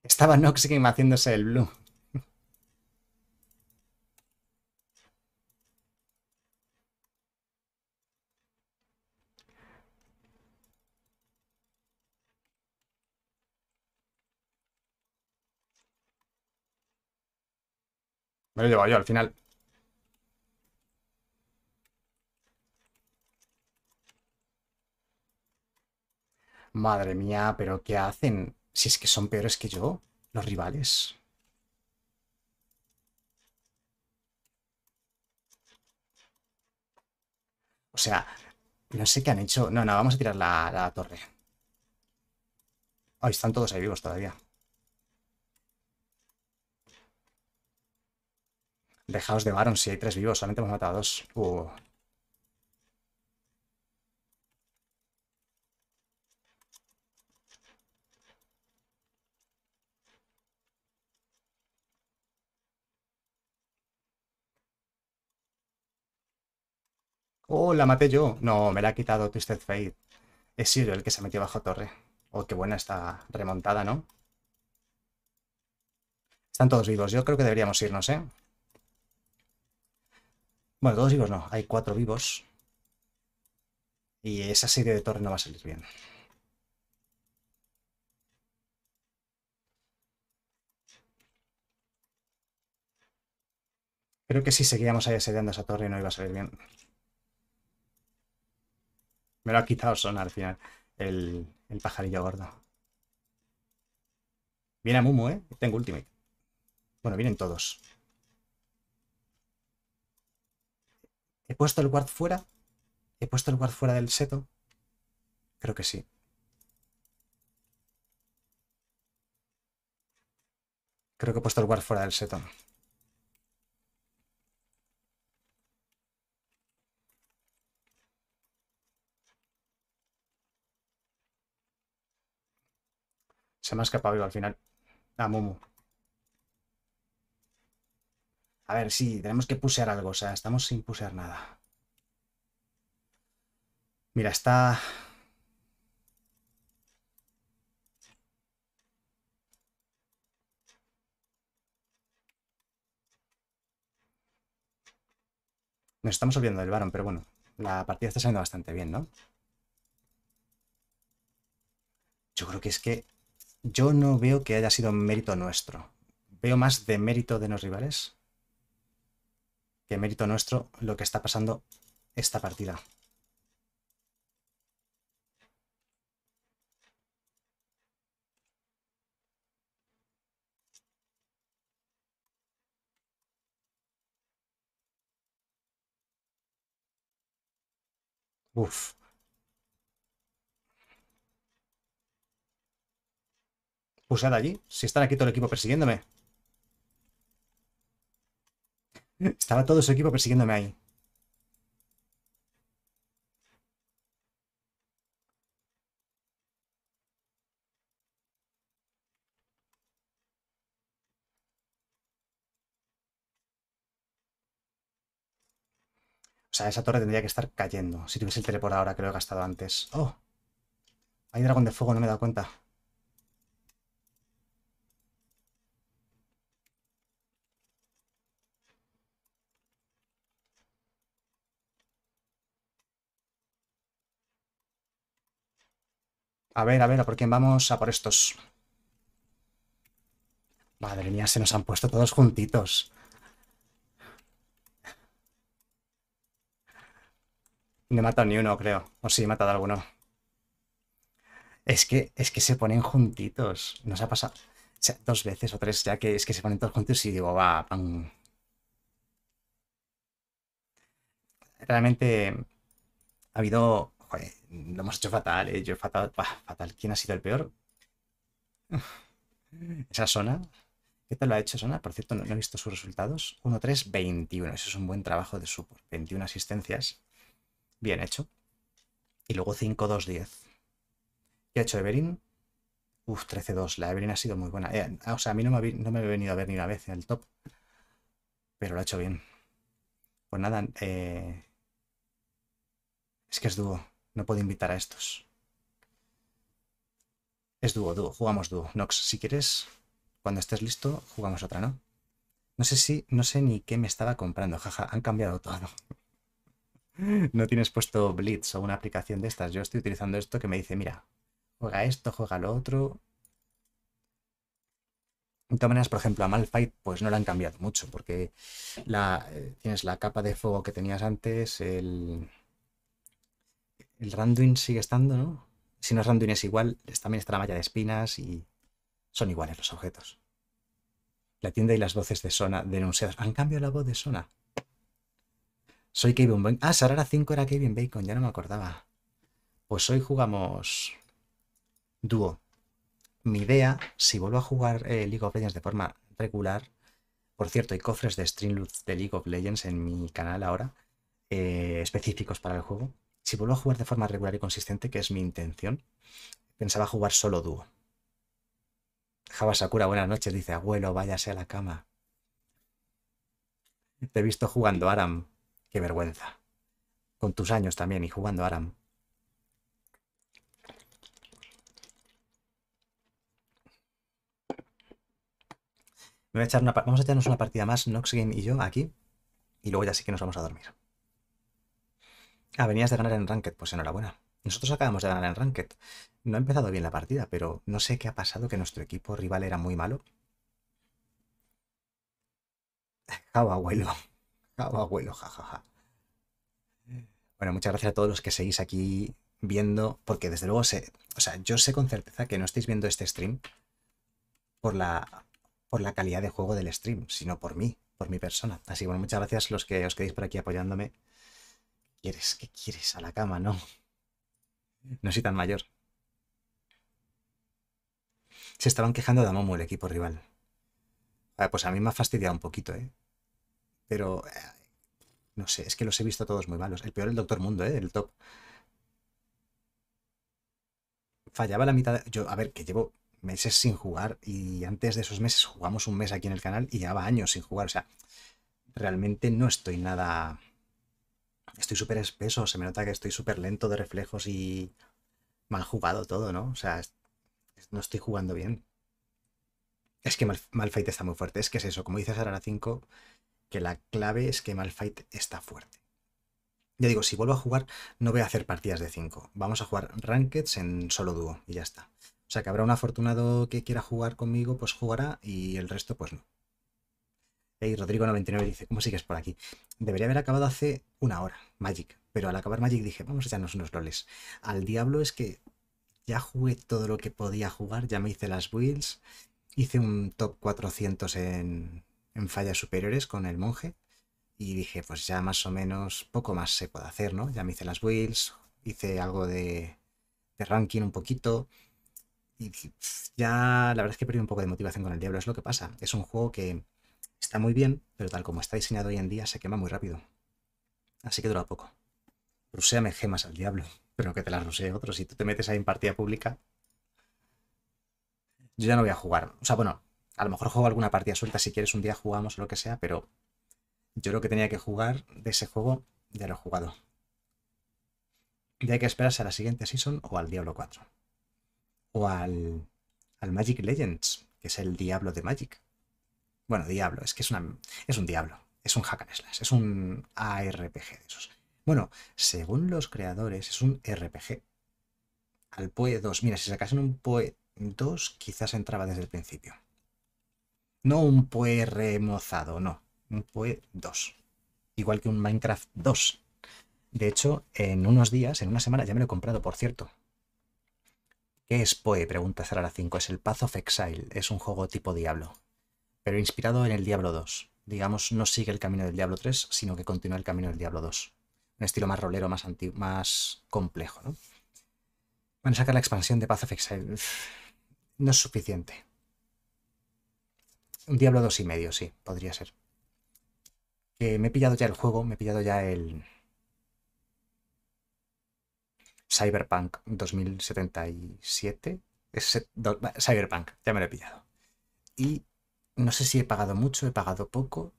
Estaba Nox haciéndose el blue. Me lo llevo yo al final. Madre mía, pero ¿qué hacen? Si es que son peores que yo, los rivales. O sea, no sé qué han hecho. No, no, vamos a tirar la, torre. Ahí están todos ahí vivos todavía. Dejaos de Baron, si hay tres vivos, solamente hemos matado a dos. Uh. Oh, la maté yo. No, me la ha quitado Twisted Fate. es sido el que se metió bajo torre. Oh, qué buena esta remontada, ¿no? Están todos vivos. Yo creo que deberíamos irnos, ¿eh? Bueno, todos vivos no. Hay cuatro vivos. Y esa serie de torre no va a salir bien. Creo que si seguíamos ahí asediando esa torre no iba a salir bien. Me lo ha quitado Sona al final, el, pajarillo gordo. Viene a Mumu, ¿eh? Tengo ultimate. Bueno, vienen todos. ¿He puesto el guard fuera? ¿He puesto el guard fuera del seto? Creo que sí. Creo que he puesto el guard fuera del seto. Se me ha escapado yo al final. Ah, Mumu. A ver, sí, tenemos que pusear algo. O sea, estamos sin pusear nada. Mira, está... Nos estamos olvidando del varón, pero bueno, la partida está saliendo bastante bien, ¿no? Yo creo que es que yo no veo que haya sido mérito nuestro. Veo más de mérito de los rivales que mérito nuestro lo que está pasando esta partida. Uf. Pusad allí. Si están aquí todo el equipo persiguiéndome. Estaba todo su equipo persiguiéndome ahí. O sea, esa torre tendría que estar cayendo. Si tuviese el teleport ahora que lo he gastado antes. ¡Oh! Hay dragón de fuego, no me he dado cuenta. A ver, a ver, ¿a por quién vamos? A por estos. Madre mía, se nos han puesto todos juntitos. No he matado ni uno, creo. O sí, he matado a alguno. Es que, es que se ponen juntitos. Nos ha pasado dos veces o tres ya que es que se ponen todos juntos y digo, va, pan. Realmente ha habido lo hemos hecho fatal, ¿eh? Yo fatal, fatal. ¿Quién ha sido el peor? Esa zona. ¿Qué tal lo ha hecho Sona? Por cierto, no, he visto sus resultados. 1-3, 21. Eso es un buen trabajo de su. 21 asistencias. Bien hecho. Y luego 5-2-10. ¿Qué ha hecho Everin? Uf, 13-2. La Everin ha sido muy buena. Eh, ah, o sea, a mí no me, había he venido a ver ni una vez en el top. Pero lo ha hecho bien. Pues nada, eh, es que es dúo. No puedo invitar a estos. Es dúo, dúo. Jugamos dúo. Nox, si quieres, cuando estés listo, jugamos otra, ¿no? No sé si, no sé ni qué me estaba comprando, jaja, han cambiado todo. No tienes puesto Blitz o una aplicación de estas. Yo estoy utilizando esto que me dice, mira, juega esto, juega lo otro. De todas maneras, por ejemplo, a Malfight pues no la han cambiado mucho, porque eh, tienes la capa de fuego que tenías antes, el, el Randuin sigue estando, ¿no? Si no es Randuin es igual, también está la malla de espinas y son iguales los objetos. La tienda y las voces de Sona denunciadas. Han cambio la voz de Sona. Soy Kevin Bacon. Ah, Sarara 5 era Kevin Bacon, ya no me acordaba. Pues hoy jugamos dúo. Mi idea, si vuelvo a jugar eh, League of Legends de forma regular, por cierto, hay cofres de loot de League of Legends en mi canal ahora, eh, específicos para el juego, si vuelvo a jugar de forma regular y consistente, que es mi intención, pensaba jugar solo dúo. Java Sakura, buenas noches, dice abuelo, váyase a la cama. Te he visto jugando Aram. Qué vergüenza. Con tus años también y jugando Aram. vamos a echarnos una partida más, Nox Game y yo, aquí. Y luego ya sí que nos vamos a dormir. Ah, venías de ganar en Ranked, pues enhorabuena. Nosotros acabamos de ganar en Ranked. No ha empezado bien la partida, pero no sé qué ha pasado, que nuestro equipo rival era muy malo. Jao, abuelo. Jao, abuelo, jajaja. Bueno, muchas gracias a todos los que seguís aquí viendo, porque desde luego sé, o sea, yo sé con certeza que no estáis viendo este stream por la, por la calidad de juego del stream, sino por mí, por mi persona. Así que bueno, muchas gracias a los que os quedéis por aquí apoyándome quieres? ¿Qué quieres? A la cama, no. No soy tan mayor. Se estaban quejando de Amomo, el equipo rival. Ah, pues a mí me ha fastidiado un poquito, ¿eh? Pero... Eh, no sé, es que los he visto todos muy malos. El peor el Doctor Mundo, ¿eh? El top. Fallaba la mitad... De... Yo, a ver, que llevo meses sin jugar y antes de esos meses jugamos un mes aquí en el canal y llevaba años sin jugar. O sea, realmente no estoy nada estoy súper espeso, se me nota que estoy súper lento de reflejos y mal jugado todo, ¿no? O sea, no estoy jugando bien. Es que Mal Malfight está muy fuerte, es que es eso, como dices ahora 5, que la clave es que Malfight está fuerte. Ya digo, si vuelvo a jugar, no voy a hacer partidas de 5. Vamos a jugar rankeds en solo dúo y ya está. O sea que habrá un afortunado que quiera jugar conmigo, pues jugará y el resto, pues no. Y Rodrigo99 dice, ¿cómo sigues por aquí? Debería haber acabado hace una hora, Magic. Pero al acabar Magic dije, vamos a echarnos unos roles. Al diablo es que ya jugué todo lo que podía jugar, ya me hice las builds, hice un top 400 en, en fallas superiores con el monje. Y dije, pues ya más o menos poco más se puede hacer, ¿no? Ya me hice las builds, hice algo de, de ranking un poquito. Y ya la verdad es que he un poco de motivación con el diablo, es lo que pasa. Es un juego que Está muy bien, pero tal como está diseñado hoy en día se quema muy rápido. Así que dura poco. Ruséame gemas al diablo, pero que te las rusee otros. Si tú te metes ahí en partida pública, yo ya no voy a jugar. O sea, bueno, a lo mejor juego alguna partida suelta si quieres, un día jugamos o lo que sea, pero yo lo que tenía que jugar de ese juego ya lo he jugado. Ya hay que esperarse a la siguiente season o al Diablo 4. O al, al Magic Legends, que es el Diablo de Magic. Bueno, Diablo, es que es, un Diablo, es un hack and slash, es un ARPG de esos. Bueno, según los creadores, es un RPG. Al PoE 2, mira, si sacasen un PoE 2, quizás entraba desde el principio. No un PoE remozado, no, un PoE 2. Igual que un Minecraft 2. De hecho, en unos días, en una semana, ya me lo he comprado, por cierto. ¿Qué es PoE? Pregunta Zara 5. Es el Path of Exile. Es un juego tipo Diablo pero inspirado en el Diablo 2. Digamos, no sigue el camino del Diablo 3, sino que continúa el camino del Diablo 2. Un estilo más rolero, más, antiguo, más complejo. ¿no? Van a sacar la expansión de Path of Exile. No es suficiente. Un Diablo 2 y medio, sí, podría ser. Eh, me he pillado ya el juego, me he pillado ya el, Cyberpunk 2077. Cyberpunk, ya me lo he pillado. Y no sé si he pagado mucho, he pagado poco,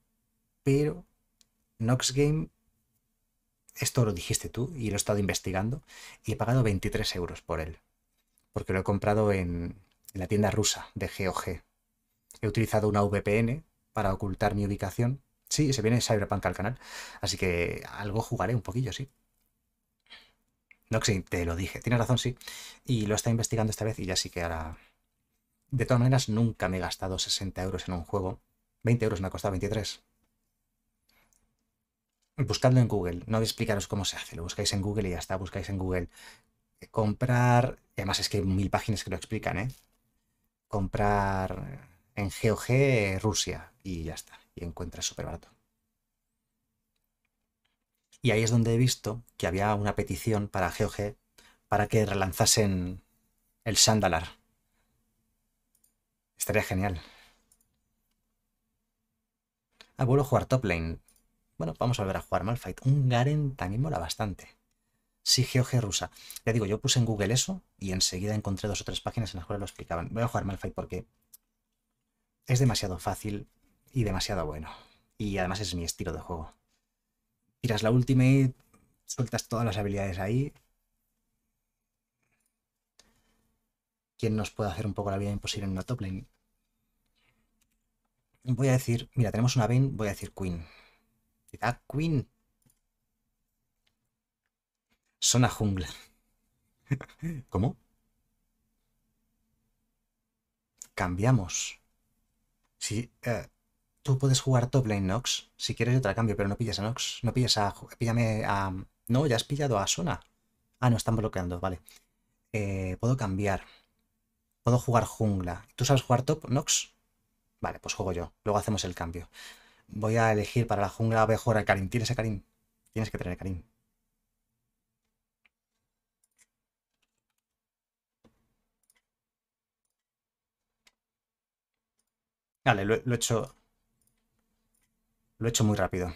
pero Nox Game, esto lo dijiste tú y lo he estado investigando, y he pagado 23 euros por él, porque lo he comprado en, la tienda rusa de GOG. He utilizado una VPN para ocultar mi ubicación. Sí, se viene Cyberpunk al canal, así que algo jugaré un poquillo, sí. Nox, te lo dije, tienes razón, sí. Y lo está investigando esta vez y ya sí que ahora de todas maneras, nunca me he gastado 60 euros en un juego. 20 euros me ha costado 23. Buscadlo en Google. No voy a explicaros cómo se hace. Lo buscáis en Google y ya está. Buscáis en Google. Eh, comprar... Además es que hay mil páginas que lo explican, ¿eh? Comprar en GOG Rusia y ya está. Y encuentras súper barato. Y ahí es donde he visto que había una petición para GOG para que relanzasen el Sandalar. Estaría genial. Ah, vuelvo a jugar top lane. Bueno, vamos a volver a jugar Malfight. Un Garen también mola bastante. Sí, GOG rusa. Ya digo, yo puse en Google eso y enseguida encontré dos o tres páginas en las cuales lo explicaban. Voy a jugar Malfight porque es demasiado fácil y demasiado bueno. Y además es mi estilo de juego. Tiras la ultimate, sueltas todas las habilidades ahí quién nos puede hacer un poco la vida imposible en una top lane. Voy a decir, mira, tenemos una Vayne, voy a decir Queen. Quizá ah, Queen? Sona jungla. ¿Cómo? Cambiamos. Sí, eh, tú puedes jugar top lane Nox, si quieres otra cambio, pero no pillas a Nox, no pillas a... Píllame a... No, ya has pillado a Sona. Ah, no, están bloqueando, vale. Eh, puedo cambiar. Puedo jugar jungla. ¿Tú sabes jugar top, Nox? Vale, pues juego yo. Luego hacemos el cambio. Voy a elegir para la jungla, mejor el Karim. ¿Tienes el Karim? Tienes que tener a Karim. Vale, lo, he hecho... Lo he hecho muy rápido.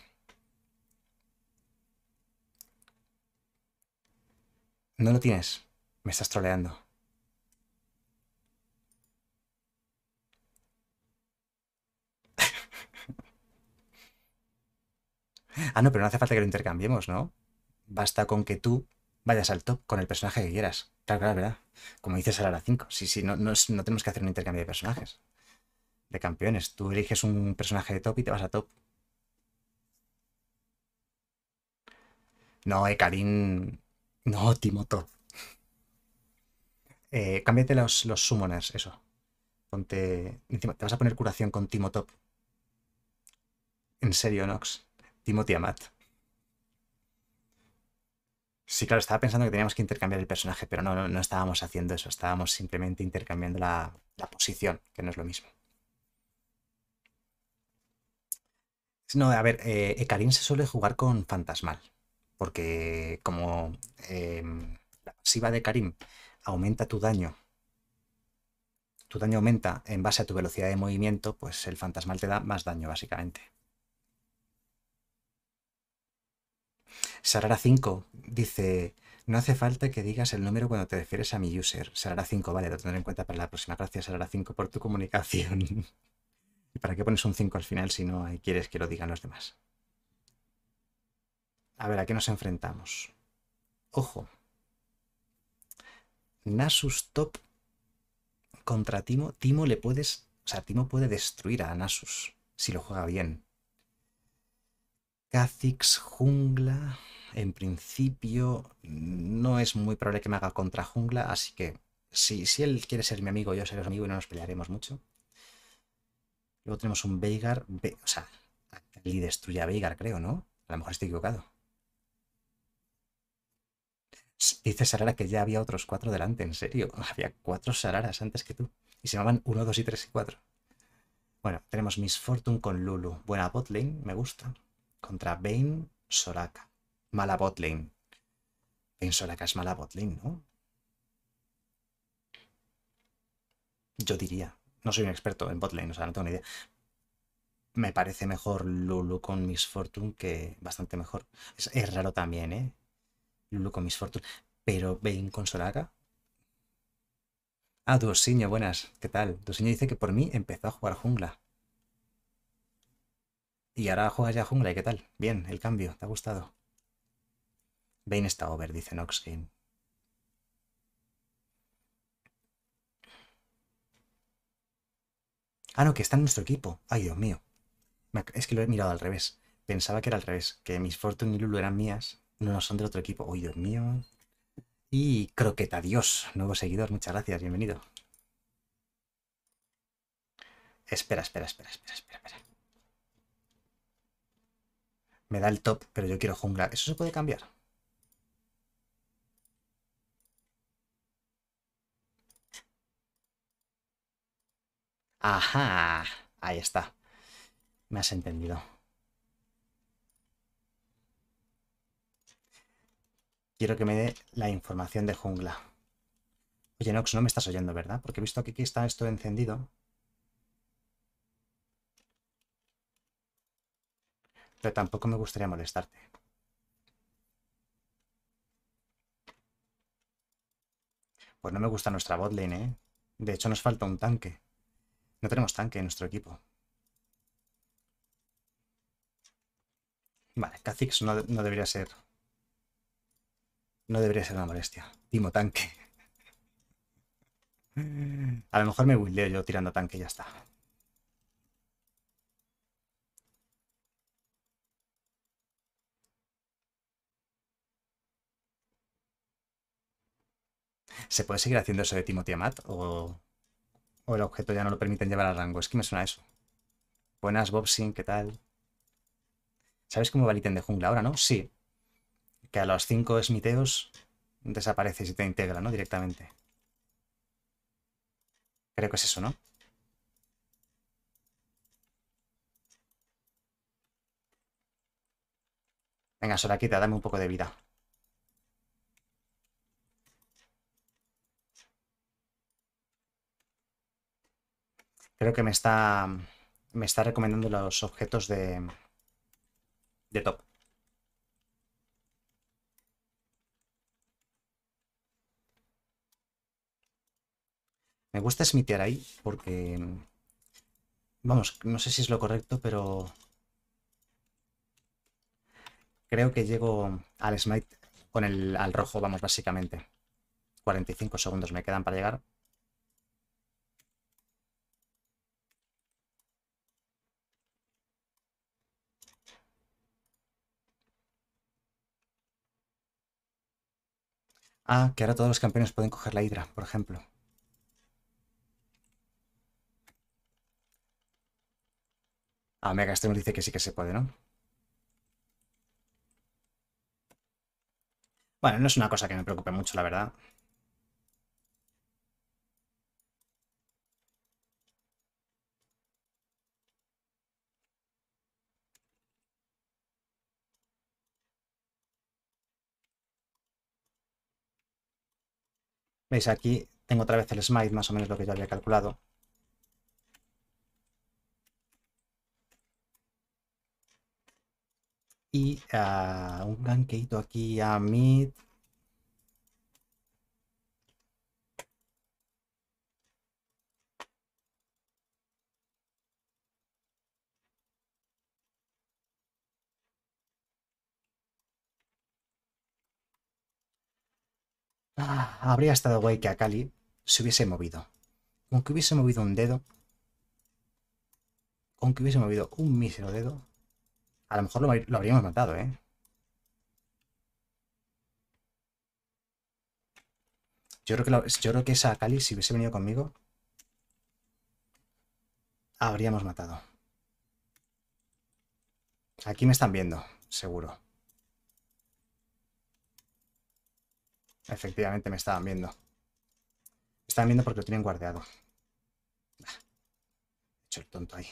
No lo tienes. Me estás troleando. Ah, no, pero no hace falta que lo intercambiemos, ¿no? Basta con que tú vayas al top con el personaje que quieras. Claro, claro, verdad. Como dices a la 5. Sí, sí, no, no, tenemos que hacer un intercambio de personajes. De campeones. Tú eliges un personaje de top y te vas a top. No, Ekarin. Eh, no, Timo Top. Eh, cámbiate los, los summoners, eso. Ponte. te vas a poner curación con Timo Top. En serio, Nox. Timothy Amat. Sí, claro, estaba pensando que teníamos que intercambiar el personaje, pero no, no, estábamos haciendo eso, estábamos simplemente intercambiando la, posición, que no es lo mismo. No, a ver, eh, se suele jugar con Fantasmal, porque como eh, la pasiva de Karim aumenta tu daño, tu daño aumenta en base a tu velocidad de movimiento, pues el Fantasmal te da más daño, básicamente. Sarara 5 dice, no hace falta que digas el número cuando te refieres a mi user. Sarara 5, vale, lo tendré en cuenta para la próxima. Gracias, Sarara 5, por tu comunicación. ¿Y para qué pones un 5 al final si no quieres que lo digan los demás? A ver, ¿a qué nos enfrentamos? Ojo. Nasus Top contra Timo. Timo le puedes... O sea, Timo puede destruir a Nasus si lo juega bien. Kha'Zix jungla, en principio no es muy probable que me haga contra jungla, así que si, si él quiere ser mi amigo, yo seré su amigo y no nos pelearemos mucho. Luego tenemos un Veigar, o sea, Lee destruye a Veigar, creo, ¿no? A lo mejor estoy equivocado. Dice Sarara que ya había otros cuatro delante, en serio. Había cuatro Sararas antes que tú. Y se llamaban uno, dos y tres y 4. Bueno, tenemos Miss Fortune con Lulu. Buena botlane, me gusta contra Bane Soraka. Mala botlane. Bane Soraka es mala botlane, ¿no? Yo diría. No soy un experto en botlane, o sea, no tengo ni idea. Me parece mejor Lulu con Miss que bastante mejor. Es, raro también, ¿eh? Lulu con Miss Pero Bane con Soraka. Ah, Dosiño, buenas. ¿Qué tal? Duosinho dice que por mí empezó a jugar jungla. Y ahora juegas ya jungla, ¿y qué tal? Bien, el cambio, ¿te ha gustado? Bane está over, dice Nox Ah, no, que está en nuestro equipo. Ay, Dios mío. Es que lo he mirado al revés. Pensaba que era al revés, que mis Fortune y Lulu eran mías, no, son del otro equipo. Ay, Dios mío. Y Croqueta Dios, nuevo seguidor, muchas gracias, bienvenido. Espera, espera, espera, espera, espera, espera. Me da el top, pero yo quiero jungla. ¿Eso se puede cambiar? Ajá, ahí está. Me has entendido. Quiero que me dé la información de jungla. Oye, Nox, no me estás oyendo, ¿verdad? Porque he visto que aquí está esto encendido. Pero tampoco me gustaría molestarte. Pues no me gusta nuestra botlane, ¿eh? De hecho, nos falta un tanque. No tenemos tanque en nuestro equipo. Vale, Kha'Zix no, debería ser... No debería ser una molestia. Timo tanque. A lo mejor me buildeo yo tirando tanque y ya está. ¿Se puede seguir haciendo eso de Timothy O, ¿O el objeto ya no lo permiten llevar al rango? Es que me suena eso. Buenas, boxing ¿qué tal? ¿Sabes cómo va el ítem de jungla ahora, no? Sí. Que a los 5 smiteos desaparece y te integra, ¿no? Directamente. Creo que es eso, ¿no? Venga, Soraquita, dame un poco de vida. Creo que me está, me está recomendando los objetos de, de top. Me gusta smitear ahí porque... Vamos, no sé si es lo correcto, pero... Creo que llego al smite con el al rojo, vamos, básicamente. 45 segundos me quedan para llegar. Ah, que ahora todos los campeones pueden coger la hidra, por ejemplo. Ah, Mega este nos dice que sí que se puede, ¿no? Bueno, no es una cosa que me preocupe mucho, la verdad. Veis, aquí tengo otra vez el smite, más o menos lo que yo había calculado. Y ah, un ganqueito aquí a mid. Ah, habría estado guay que Akali se hubiese movido. Aunque hubiese movido un dedo. Con que hubiese movido un mísero dedo. A lo mejor lo, habríamos matado, ¿eh? Yo creo, que yo creo que esa Akali, si hubiese venido conmigo, habríamos matado. Aquí me están viendo, seguro. Efectivamente me estaban viendo. Me estaban viendo porque lo tienen guardado. Ah, he hecho el tonto ahí.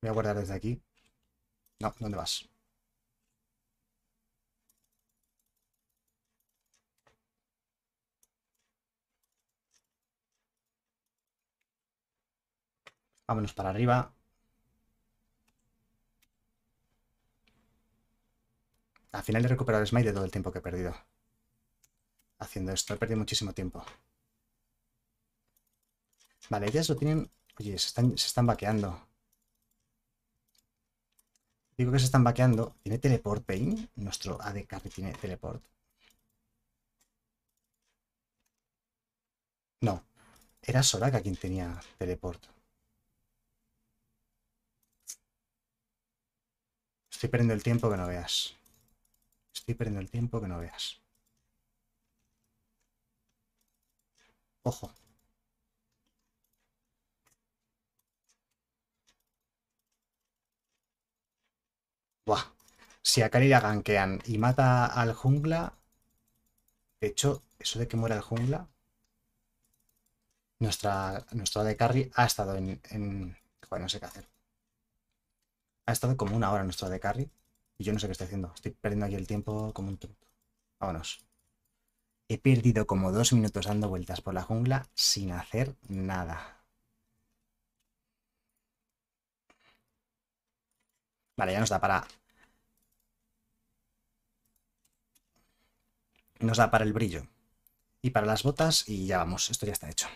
Voy a guardar desde aquí. No, ¿dónde vas? Vámonos para arriba. Al final he recuperado el smite de todo el tiempo que he perdido. Haciendo esto, he perdido muchísimo tiempo. Vale, ellas lo tienen... Oye, se están, vaqueando. Digo que se están vaqueando. ¿Tiene teleport Pain? Nuestro AD tiene teleport. No. Era Soraka quien tenía teleport. Estoy perdiendo el tiempo que no veas. Estoy perdiendo el tiempo que no veas. Ojo. Buah. Si a Kari gankean y mata al jungla... De hecho, eso de que muera el jungla... Nuestra, nuestra de carry ha estado en, en... Bueno, no sé qué hacer. Ha estado como una hora nuestra de carry. Y yo no sé qué estoy haciendo. Estoy perdiendo aquí el tiempo como un truco. Vámonos. He perdido como dos minutos dando vueltas por la jungla sin hacer nada. Vale, ya nos da para... Nos da para el brillo. Y para las botas y ya vamos. Esto ya está hecho. O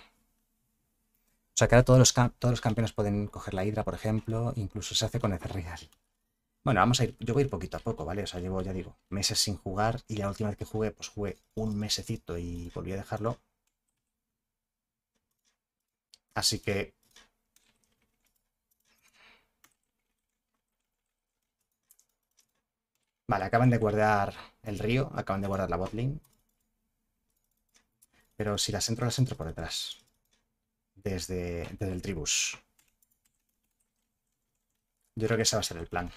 sea que ahora todos los, todos los campeones pueden coger la hidra, por ejemplo. Incluso se hace con Ezreal. Bueno, vamos a ir, yo voy a ir poquito a poco, ¿vale? O sea, llevo, ya digo, meses sin jugar y la última vez que jugué, pues jugué un mesecito y volví a dejarlo. Así que... Vale, acaban de guardar el río, acaban de guardar la botlane. Pero si las entro, las entro por detrás. Desde, desde el tribus. Yo creo que ese va a ser el plan.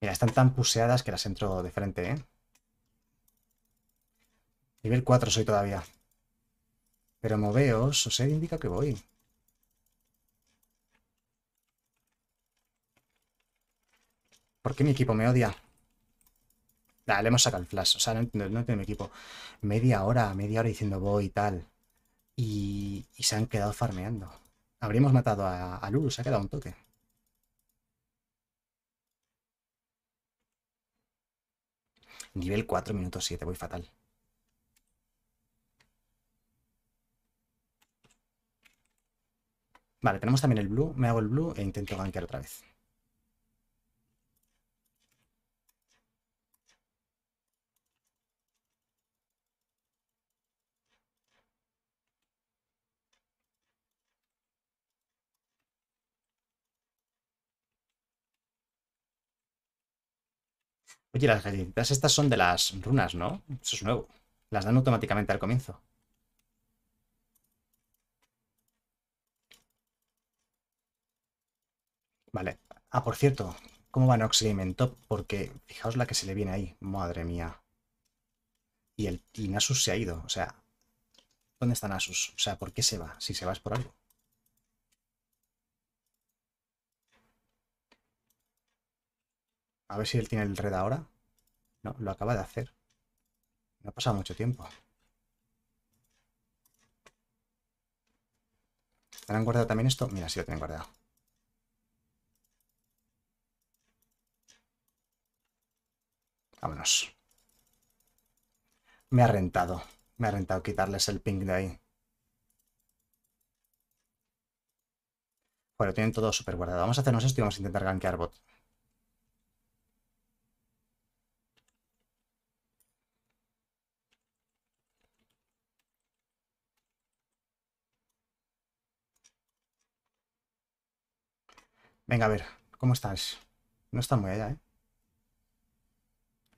Mira, están tan puseadas que las entro de frente, ¿eh? Nivel 4 soy todavía. Pero moveos, o he indica que voy. ¿Por qué mi equipo me odia? Dale, le hemos sacado el flash. O sea, no entiendo, mi equipo. Media hora, media hora diciendo voy y tal. Y, se han quedado farmeando. Habríamos matado a Lulu, se ha quedado un toque. Nivel 4, minuto 7, voy fatal. Vale, tenemos también el blue. Me hago el blue e intento gankear otra vez. Oye, las galletitas estas son de las runas, ¿no? Eso es nuevo. Las dan automáticamente al comienzo. Vale. Ah, por cierto, ¿cómo va Nox en top? Porque fijaos la que se le viene ahí. Madre mía. Y, el, y Nasus se ha ido. O sea, ¿dónde está Nasus? O sea, ¿por qué se va? Si se va es por algo. A ver si él tiene el red ahora. No, lo acaba de hacer. No ha pasado mucho tiempo. ¿Tenían guardado también esto? Mira, sí lo tienen guardado. Vámonos. Me ha rentado. Me ha rentado quitarles el ping de ahí. Bueno, tienen todo súper guardado. Vamos a hacernos esto y vamos a intentar gankear bot. Venga, a ver, ¿cómo estás? No está muy allá, ¿eh?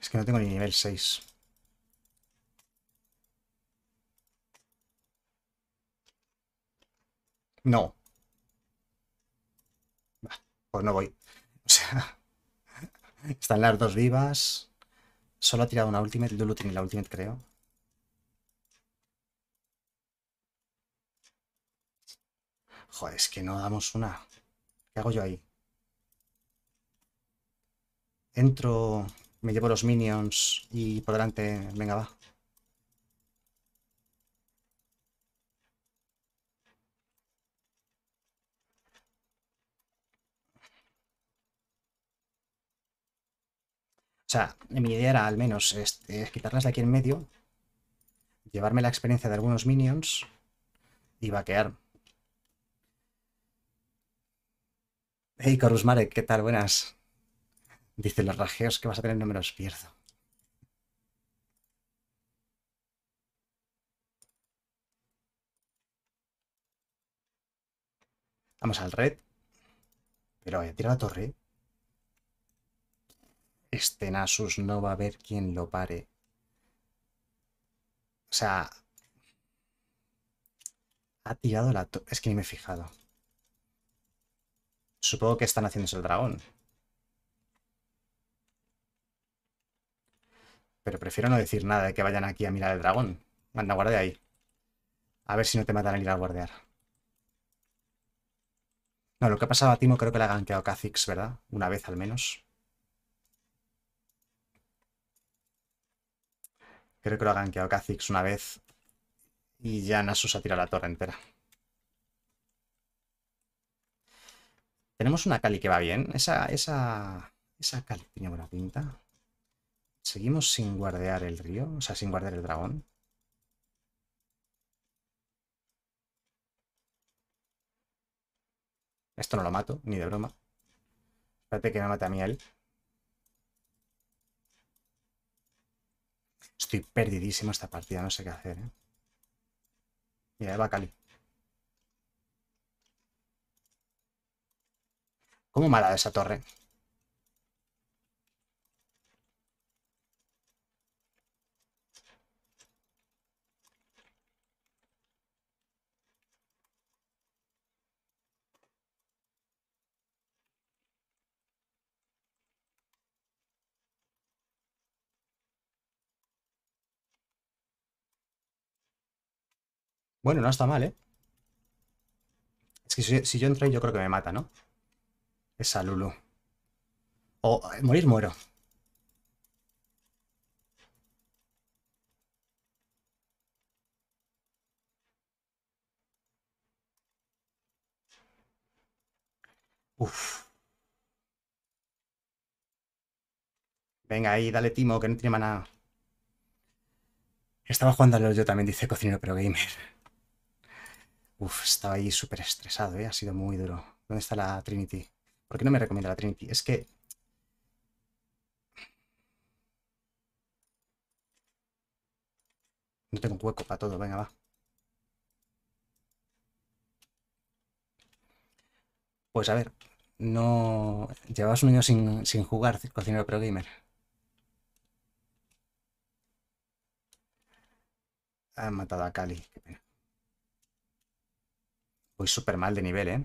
Es que no tengo ni nivel 6. No. Pues no voy. O sea, están las dos vivas. Solo ha tirado una ultimate. Lulu tiene la ultimate, creo. Joder, es que no damos una hago yo ahí? Entro, me llevo los minions y por delante, venga, va. O sea, mi idea era al menos este, quitarlas de aquí en medio, llevarme la experiencia de algunos minions y vaquear. Hey, Corusmare, ¿qué tal? Buenas. Dicen los rajeos que vas a tener, no me los pierdo. Vamos al red. Pero vaya, tira la torre. Este Nasus no va a ver quién lo pare. O sea... Ha tirado la torre. Es que ni me he fijado. Supongo que están haciéndose el dragón. Pero prefiero no decir nada de que vayan aquí a mirar el dragón. Manda, guarde ahí. A ver si no te matan al ir a guardear. No, lo que ha pasado a Timo creo que le ha gankeado Kha'Zix, ¿verdad? Una vez al menos. Creo que lo ha gankeado Kha'Zix una vez. Y ya Nasus ha tirado la torre entera. Tenemos una Cali que va bien. Esa, esa, esa Cali tiene buena pinta. Seguimos sin guardear el río, o sea, sin guardar el dragón. Esto no lo mato, ni de broma. Espérate que me mate a mí él. Estoy perdidísimo esta partida, no sé qué hacer, ¿eh? Mira, ahí va Cali. ¿Cómo mala esa torre? Bueno, no está mal, ¿eh? Es que si, si yo entré yo creo que me mata, ¿no? Esa Lulu. O eh, morir muero. Uf. Venga ahí, dale Timo, que no tiene maná. Estaba jugando a yo también, dice Cocinero pero Gamer. Uf, estaba ahí súper estresado, ¿eh? Ha sido muy duro. ¿Dónde está la Trinity? ¿Por qué no me recomienda la Trinity? Es que... No tengo hueco para todo, venga, va. Pues a ver, no... Llevabas un año sin, sin jugar, cocinero pro gamer. Han matado a Cali, qué Voy súper mal de nivel, ¿eh?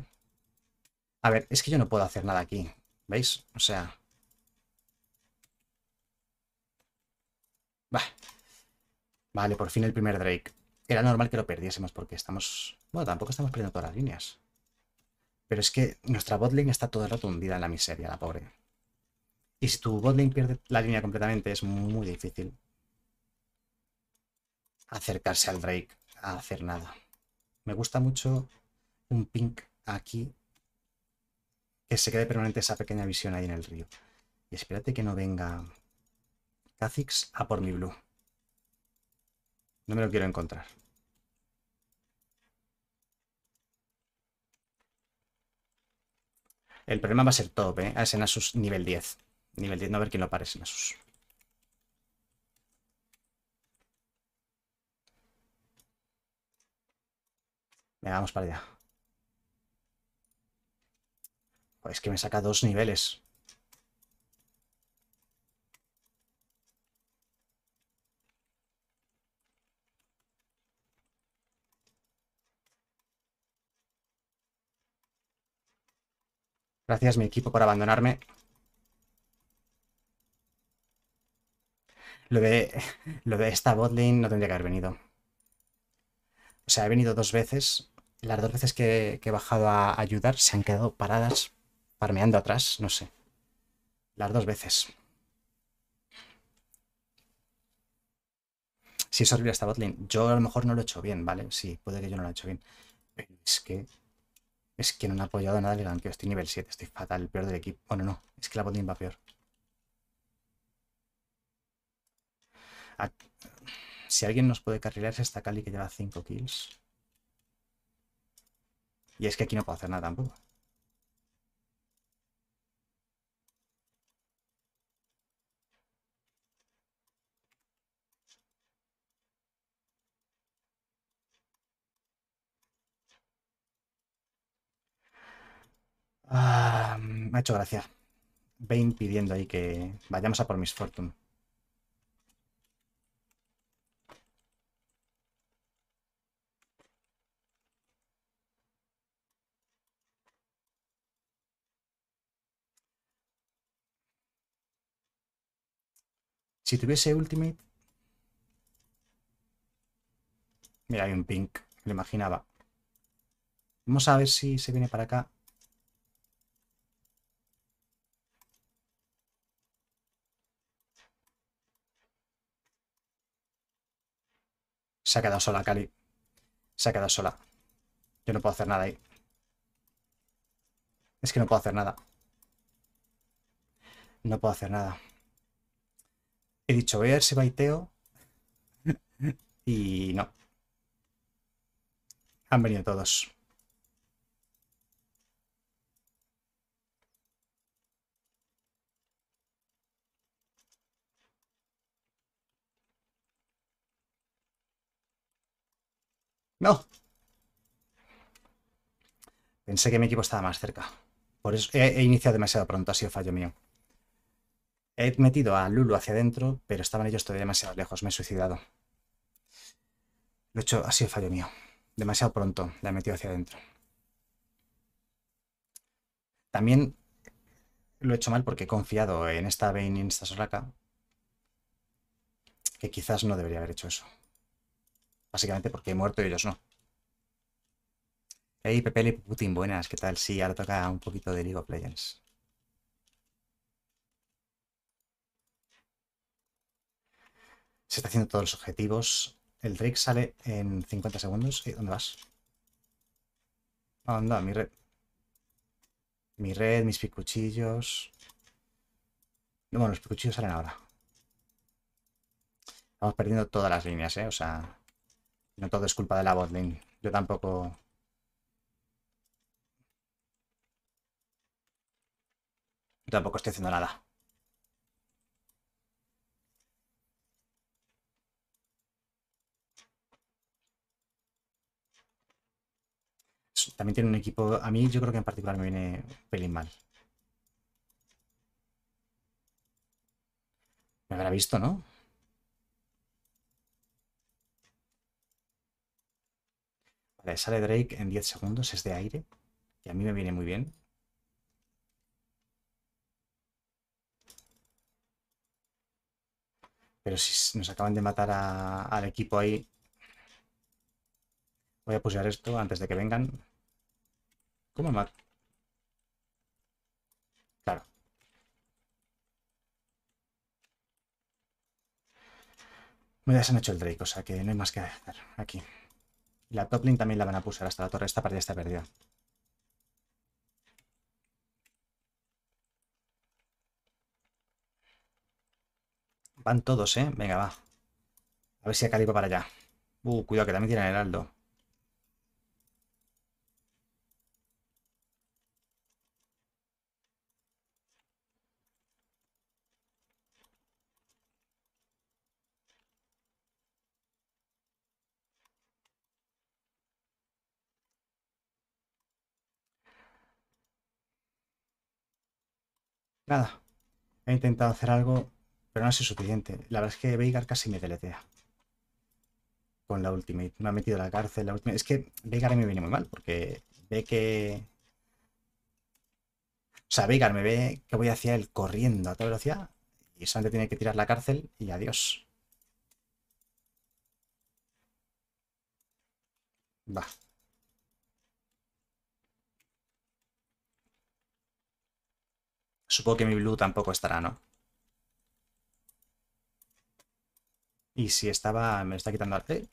A ver, es que yo no puedo hacer nada aquí. ¿Veis? O sea... Vale, por fin el primer Drake. Era normal que lo perdiésemos porque estamos... Bueno, tampoco estamos perdiendo todas las líneas. Pero es que nuestra botlane está todo el rato hundida en la miseria, la pobre. Y si tu botlane pierde la línea completamente, es muy difícil acercarse al Drake a hacer nada. Me gusta mucho un pink aquí se quede permanente esa pequeña visión ahí en el río. Y espérate que no venga Kha'Zix a por mi blue. No me lo quiero encontrar. El problema va a ser todo ¿eh? a en nivel 10. Nivel 10, no a ver quién lo parece en Asus. Venga, vamos para allá. es que me saca dos niveles. Gracias mi equipo por abandonarme. Lo de, lo de esta botlane no tendría que haber venido. O sea, he venido dos veces. Las dos veces que he bajado a ayudar se han quedado paradas Parmeando atrás, no sé. Las dos veces. Si es horrible esta botlane, yo a lo mejor no lo he hecho bien, ¿vale? Sí, puede que yo no lo he hecho bien. es que... Es que no me ha apoyado nada el que Estoy nivel 7, estoy fatal, el peor del equipo. Bueno, no, es que la botlane va peor. Ah, si alguien nos puede carrilar esta Kali que lleva 5 kills. Y es que aquí no puedo hacer nada tampoco. Ah, me ha hecho gracia. Bane pidiendo ahí que vayamos a por Miss Fortune. Si tuviese Ultimate... Mira, hay un pink. Lo imaginaba. Vamos a ver si se viene para acá. Se ha quedado sola, Cali. Se ha quedado sola. Yo no puedo hacer nada ahí. Es que no puedo hacer nada. No puedo hacer nada. He dicho, voy a ver si baiteo. y no. Han venido todos. No. Pensé que mi equipo estaba más cerca. Por eso he, iniciado demasiado pronto, ha sido fallo mío. He metido a Lulu hacia adentro, pero estaban ellos todavía demasiado lejos. Me he suicidado. Lo he hecho, ha sido fallo mío. Demasiado pronto la he metido hacia adentro. También lo he hecho mal porque he confiado en esta Vayne en esta Soraka. Que quizás no debería haber hecho eso. Básicamente porque he muerto y ellos no. Hey, Pepe y Putin, buenas, ¿qué tal? Sí, ahora toca un poquito de League of Legends. Se está haciendo todos los objetivos. El Drake sale en 50 segundos. ¿Dónde vas? Anda, mi red. Mi red, mis picuchillos. No, bueno, los picuchillos salen ahora. Vamos perdiendo todas las líneas, ¿eh? O sea, no todo es culpa de la botlane. Yo tampoco... Yo tampoco estoy haciendo nada. También tiene un equipo... A mí yo creo que en particular me viene un pelín mal. Me habrá visto, ¿no? sale Drake en 10 segundos, es de aire, y a mí me viene muy bien. Pero si nos acaban de matar al equipo ahí... Voy a pusear esto antes de que vengan. ¿Cómo mato? Claro. me ya han hecho el Drake, o sea que no hay más que hacer aquí. Y la top también la van a pulsar hasta la torre. Esta partida está perdida. Van todos, ¿eh? Venga, va. A ver si acá para allá. Uh, cuidado, que también tiene heraldo. Nada. He intentado hacer algo, pero no ha sido suficiente. La verdad es que Veigar casi me deletea. Con la Ultimate. Me ha metido la cárcel. La Es que Veigar me viene muy mal, porque ve que... O sea, Veigar me ve que voy hacia él corriendo a toda velocidad y solamente tiene que tirar la cárcel y adiós. Va. Supongo que mi blue tampoco estará, ¿no? Y si estaba... Me está quitando... ¿Eh?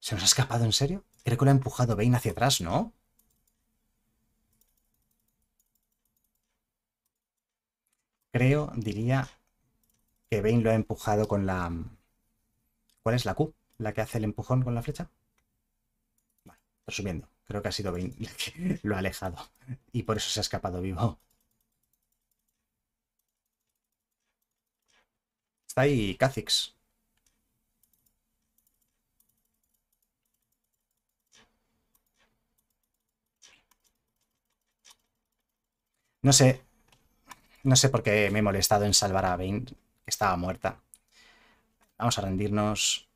¿Se nos ha escapado en serio? Creo que lo ha empujado Bane hacia atrás, ¿no? Creo, diría, que Bane lo ha empujado con la... ¿Cuál es la Q? la que hace el empujón con la flecha. Vale, resumiendo, creo que ha sido Bane la que lo ha alejado y por eso se ha escapado vivo. Está ahí Kha'Zix. No sé, no sé por qué me he molestado en salvar a Bane, que estaba muerta. Vamos a rendirnos.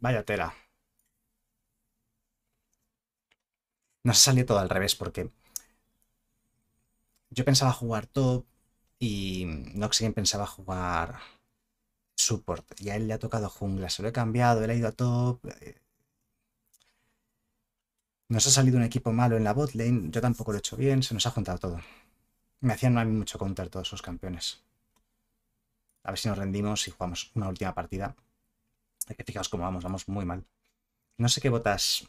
Vaya tela. Nos ha salido todo al revés porque yo pensaba jugar top y Noxien pensaba jugar support. Y a él le ha tocado jungla, se lo he cambiado, él ha ido a top. Eh. Nos ha salido un equipo malo en la botlane, yo tampoco lo he hecho bien, se nos ha juntado todo. Me hacían no mí mucho contar todos esos campeones. A ver si nos rendimos y jugamos una última partida que fijaos cómo vamos, vamos muy mal. No sé qué botas.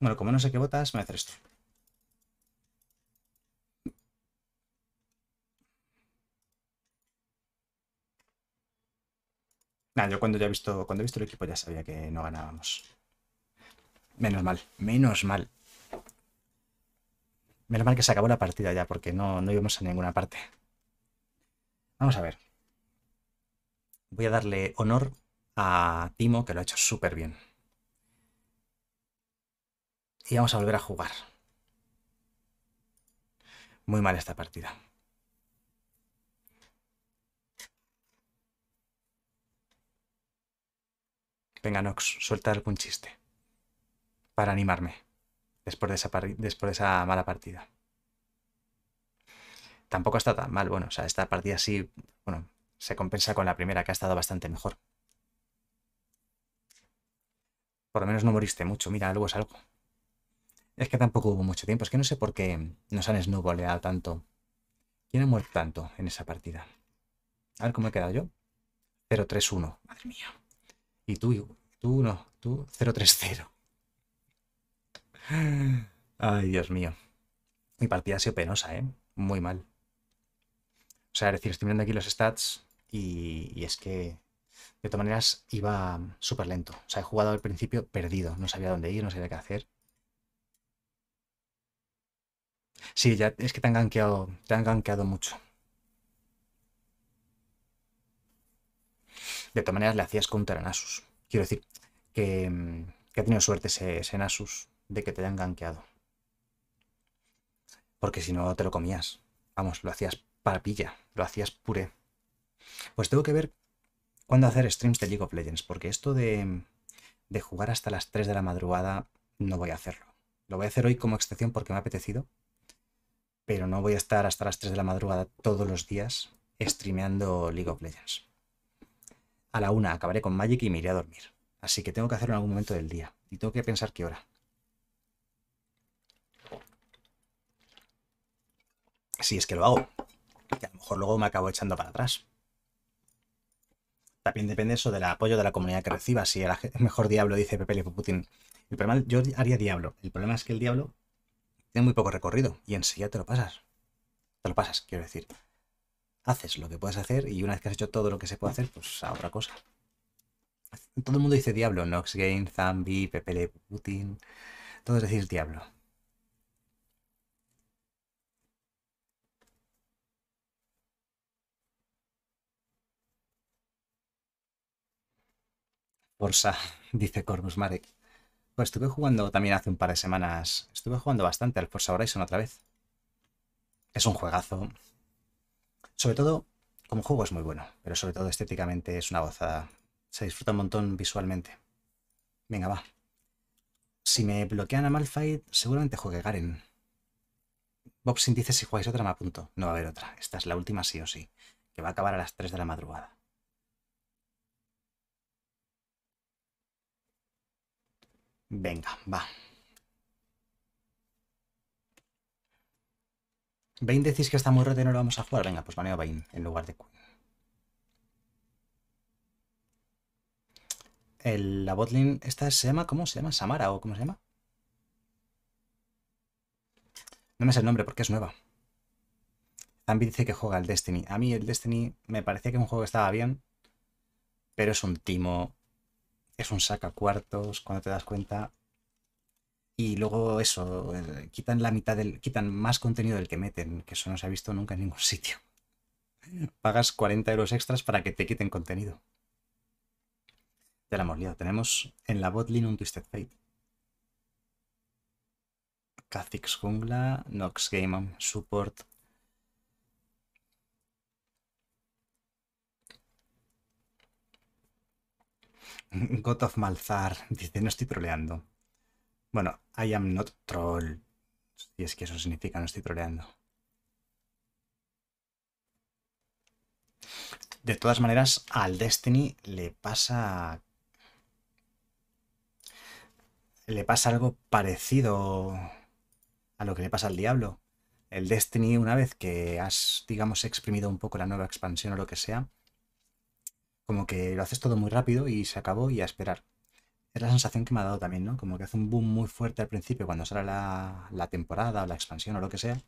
Bueno, como no sé qué botas, me voy a hacer esto. Nada, yo cuando ya he visto, cuando he visto el equipo ya sabía que no ganábamos. Menos mal, menos mal. Menos mal que se acabó la partida ya, porque no, no íbamos a ninguna parte. Vamos a ver voy a darle honor a Timo, que lo ha hecho súper bien. Y vamos a volver a jugar. Muy mal esta partida. Venga, Nox, suelta algún chiste. Para animarme. Después de esa, mala partida tampoco está tan mal. Bueno, o sea, esta partida sí, bueno, se compensa con la primera, que ha estado bastante mejor. Por lo menos no moriste mucho, mira, algo es algo. Es que tampoco hubo mucho tiempo, es que no sé por qué nos han snowballeado tanto. ¿Quién ha muerto tanto en esa partida? A ver cómo he quedado yo. 0-3-1, madre mía. Y tú, tú no, tú 0-3-0. Ay, Dios mío. Mi partida ha sido penosa, ¿eh? Muy mal. O sea, es decir, estoy mirando aquí los stats y, es que de todas maneras iba súper lento. O sea, he jugado al principio perdido, no sabía dónde ir, no sabía qué hacer. Sí, ya es que te han gankeado, te han mucho. De todas maneras le hacías counter a Nasus. Quiero decir que, mm, ha tenido suerte ese, Nasus de que te hayan gankeado. Porque si no te lo comías. Vamos, lo hacías papilla lo hacías puré. Pues tengo que ver cuándo hacer streams de League of Legends, porque esto de, jugar hasta las 3 de la madrugada no voy a hacerlo. Lo voy a hacer hoy como excepción porque me ha apetecido, pero no voy a estar hasta las 3 de la madrugada todos los días streameando League of Legends. A la una acabaré con Magic y me iré a dormir. Así que tengo que hacerlo en algún momento del día. Y tengo que pensar qué hora. Si es que lo hago. a lo mejor luego me acabo echando para atrás. También depende eso del apoyo de la comunidad que reciba. Si el mejor diablo dice Pepe Le Putin. El problema, yo haría diablo. El problema es que el diablo tiene muy poco recorrido y ya te lo pasas. Te lo pasas, quiero decir. Haces lo que puedes hacer y una vez que has hecho todo lo que se puede hacer, pues a otra cosa. Todo el mundo dice diablo. Nox Game, Zambi, Pepe Le Putin. Todos decís diablo. Forza, dice Corvus Marek. Pues estuve jugando también hace un par de semanas. Estuve jugando bastante al Forza Horizon otra vez. Es un juegazo. Sobre todo, como juego es muy bueno, pero sobre todo estéticamente es una gozada. Se disfruta un montón visualmente. Venga, va. Si me bloquean a Malphite, seguramente juegue Garen. Bob dice si jugáis otra me apunto. No va a haber otra. Esta es la última sí o sí, que va a acabar a las 3 de la madrugada. Venga, va. 20 decís que está muy roto y no lo vamos a jugar. Venga, pues baneo Bane en lugar de Queen. la botlane, esta se llama, ¿cómo se llama? ¿Samara o cómo se llama? No me sé el nombre porque es nueva. También dice que juega el Destiny. A mí el Destiny me parecía que un juego que estaba bien, pero es un timo es un saca cuartos cuando te das cuenta. Y luego eso, eh, quitan la mitad del. quitan más contenido del que meten, que eso no se ha visto nunca en ningún sitio. Pagas 40 euros extras para que te quiten contenido. Ya la hemos liado. Tenemos en la botlane un Twisted Fate. Kha'Zix Jungla, Nox Game Support, God of Malzar dice, no estoy troleando. Bueno, I am not troll. y es que eso significa no estoy troleando. De todas maneras, al Destiny le pasa... Le pasa algo parecido a lo que le pasa al Diablo. El Destiny, una vez que has, digamos, exprimido un poco la nueva expansión o lo que sea, como que lo haces todo muy rápido y se acabó y a esperar. Es la sensación que me ha dado también, ¿no? Como que hace un boom muy fuerte al principio cuando sale la, temporada o la expansión o lo que sea.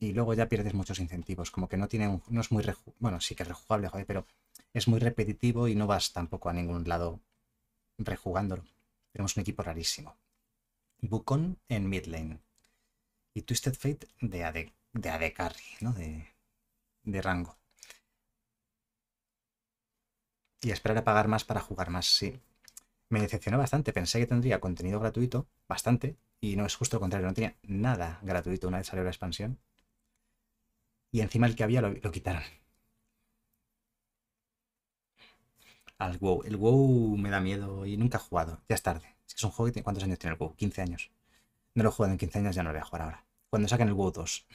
Y luego ya pierdes muchos incentivos. Como que no tiene un, no es muy bueno, sí que es rejugable, joder, pero es muy repetitivo y no vas tampoco a ningún lado rejugándolo. Tenemos un equipo rarísimo. Bucon en mid lane. Y Twisted Fate de AD, de Carry, ¿no? de rango. Y esperar a pagar más para jugar más, sí. Me decepcionó bastante. Pensé que tendría contenido gratuito, bastante, y no es justo lo contrario, no tenía nada gratuito una vez salió la expansión. Y encima el que había lo, quitaron. Al WoW. El WoW me da miedo y nunca he jugado. Ya es tarde. Es un juego que ¿Cuántos años tiene el WoW? 15 años. No lo he jugado en 15 años, ya no lo voy a jugar ahora. Cuando saquen el WoW 2.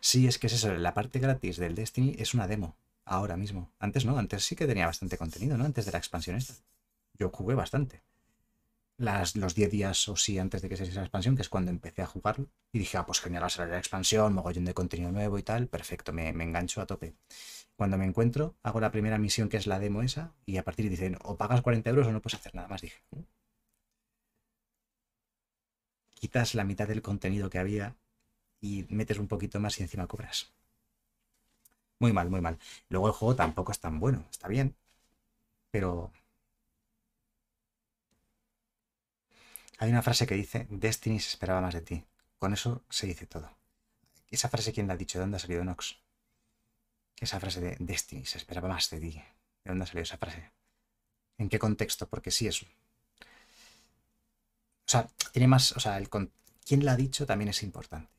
Sí, es que es eso, la parte gratis del Destiny es una demo, ahora mismo. Antes no, antes sí que tenía bastante contenido, ¿no? Antes de la expansión esta. Yo jugué bastante. Las, los 10 días o sí antes de que se hiciera la expansión, que es cuando empecé a jugarlo. Y dije, ah, pues genial, va la expansión, mogollón de contenido nuevo y tal. Perfecto, me, me engancho a tope. Cuando me encuentro, hago la primera misión, que es la demo esa, y a partir dicen, o pagas 40 euros o no puedes hacer nada más, dije. Quitas la mitad del contenido que había y metes un poquito más y encima cobras. Muy mal, muy mal. Luego el juego tampoco es tan bueno, está bien, pero... Hay una frase que dice, Destiny se esperaba más de ti. Con eso se dice todo. Esa frase, ¿quién la ha dicho? ¿De dónde ha salido Nox? Esa frase de Destiny se esperaba más de ti. ¿De dónde ha salido esa frase? ¿En qué contexto? Porque sí es... O sea, tiene más... O sea, el, ¿quién la ha dicho también es importante.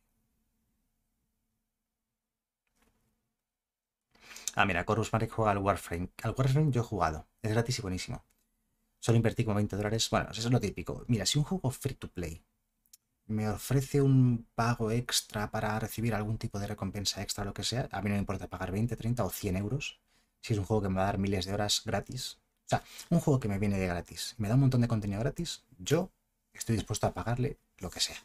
Ah, mira, Corvus Marek juega al Warframe. Al Warframe yo he jugado. Es gratis y buenísimo. Solo invertí como 20 dólares. Bueno, eso es lo típico. Mira, si un juego free to play me ofrece un pago extra para recibir algún tipo de recompensa extra o lo que sea, a mí no me importa pagar 20, 30 o 100 euros si es un juego que me va a dar miles de horas gratis. O sea, un juego que me viene de gratis, me da un montón de contenido gratis, yo estoy dispuesto a pagarle lo que sea.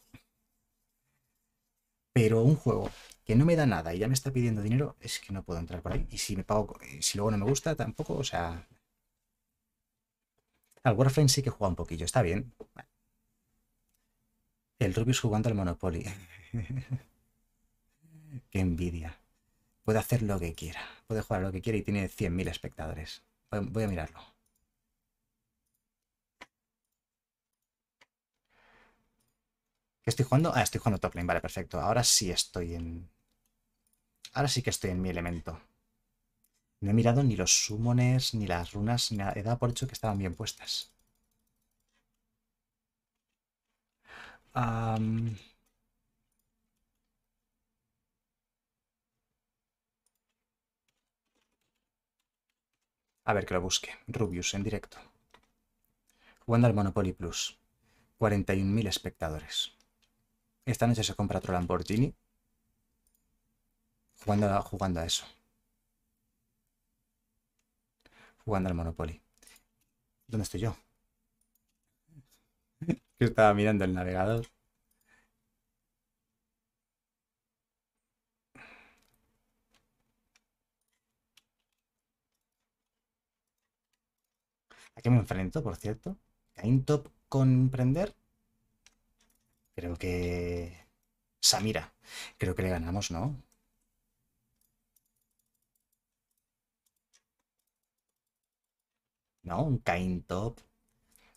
Pero un juego que no me da nada y ya me está pidiendo dinero, es que no puedo entrar por ahí. Y si me pago, eh, si luego no me gusta, tampoco, o sea. Al Warframe sí que juega un poquillo, está bien. El Rubius jugando al Monopoly. Qué envidia. Puede hacer lo que quiera. Puede jugar lo que quiera y tiene 100.000 espectadores. Voy a mirarlo. ¿Qué estoy jugando? Ah, estoy jugando top lane. Vale, perfecto. Ahora sí estoy en, Ahora sí que estoy en mi elemento. No he mirado ni los sumones, ni las runas, ni nada. He dado por hecho que estaban bien puestas. A ver que lo busque. Rubius, en directo. Jugando al Monopoly Plus. 41.000 espectadores. Esta noche se compra otro Lamborghini jugando a, jugando a eso. Jugando al Monopoly. ¿Dónde estoy yo? que estaba mirando el navegador. ¿A me enfrento, por cierto? ¿A Intop comprender? Creo que... Samira. Creo que le ganamos, ¿no? ¿no? Un Kind Top.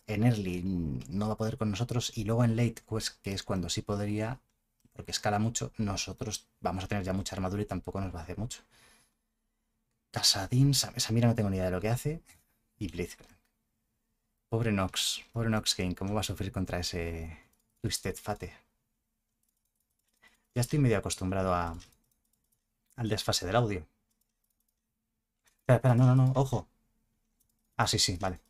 En Early no va a poder con nosotros y luego en Late, pues, que es cuando sí podría, porque escala mucho, nosotros vamos a tener ya mucha armadura y tampoco nos va a hacer mucho. Casadín, esa mira no tengo ni idea de lo que hace. Y Blitzcrank. Pobre Nox, pobre Nox Game, ¿cómo va a sufrir contra ese Twisted Fate? Ya estoy medio acostumbrado a, al desfase del audio. Espera, espera, no, no, no, ojo. Ah, sí, sí, vale.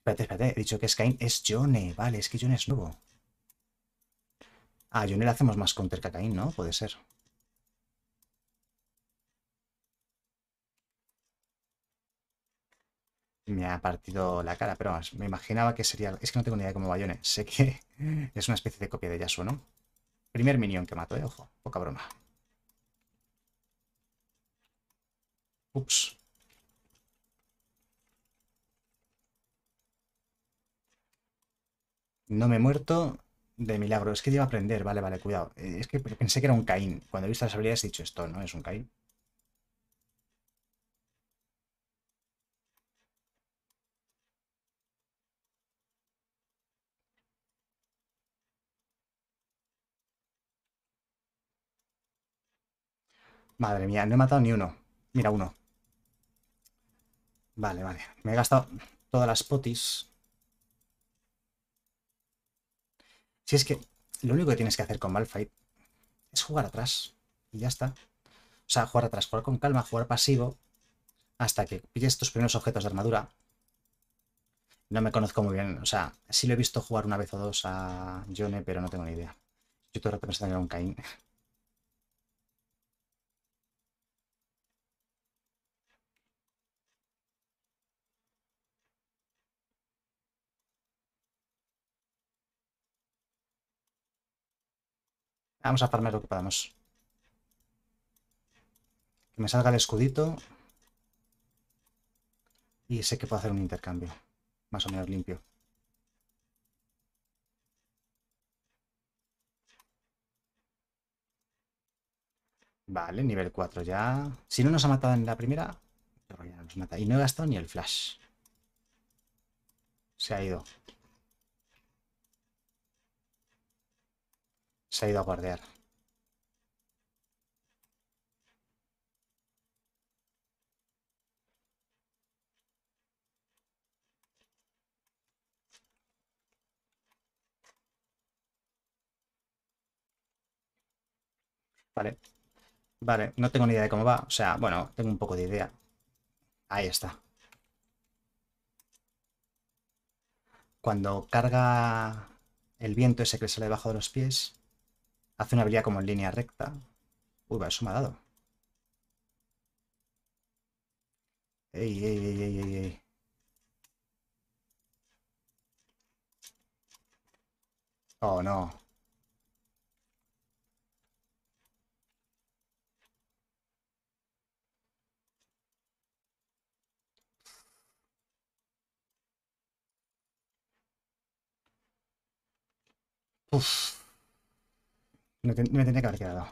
Espérate, espérate. He dicho que Skyne es Jone. Vale, es que Jone es nuevo. Ah, Jone le hacemos más counter que ¿no? Puede ser. me ha partido la cara, pero me imaginaba que sería... Es que no tengo ni idea cómo va Yone. Sé que es una especie de copia de Yasuo, ¿no? Primer minion que mato, eh, ojo. Poca broma. Ups. No me he muerto de milagro. Es que iba a aprender. Vale, vale, cuidado. Eh, es que pensé que era un Caín. Cuando he visto las habilidades he dicho esto, ¿no? Es un Caín. Madre mía, no he matado ni uno. Mira, uno. Vale, vale. Me he gastado todas las potis. Si es que lo único que tienes que hacer con Malphite es jugar atrás y ya está. O sea, jugar atrás, jugar con calma, jugar pasivo hasta que pilles tus primeros objetos de armadura. No me conozco muy bien, o sea, sí lo he visto jugar una vez o dos a Yone, pero no tengo ni idea. Yo todo el rato pensando un Caín. Vamos a farmear lo que podamos. Que me salga el escudito. Y sé que puedo hacer un intercambio. Más o menos limpio. Vale, nivel 4 ya. Si no nos ha matado en la primera, ya nos mata. Y no he gastado ni el flash. Se ha ido. Se ha ido a guardear. Vale. Vale, no tengo ni idea de cómo va. O sea, bueno, tengo un poco de idea. Ahí está. Cuando carga el viento ese que sale debajo de los pies, Hace una habilidad como en línea recta. Uy, va, eso me ha dado. Ey, ey, ey, ey, ey, ey. Oh, no. Uf. No me tendría que haber quedado.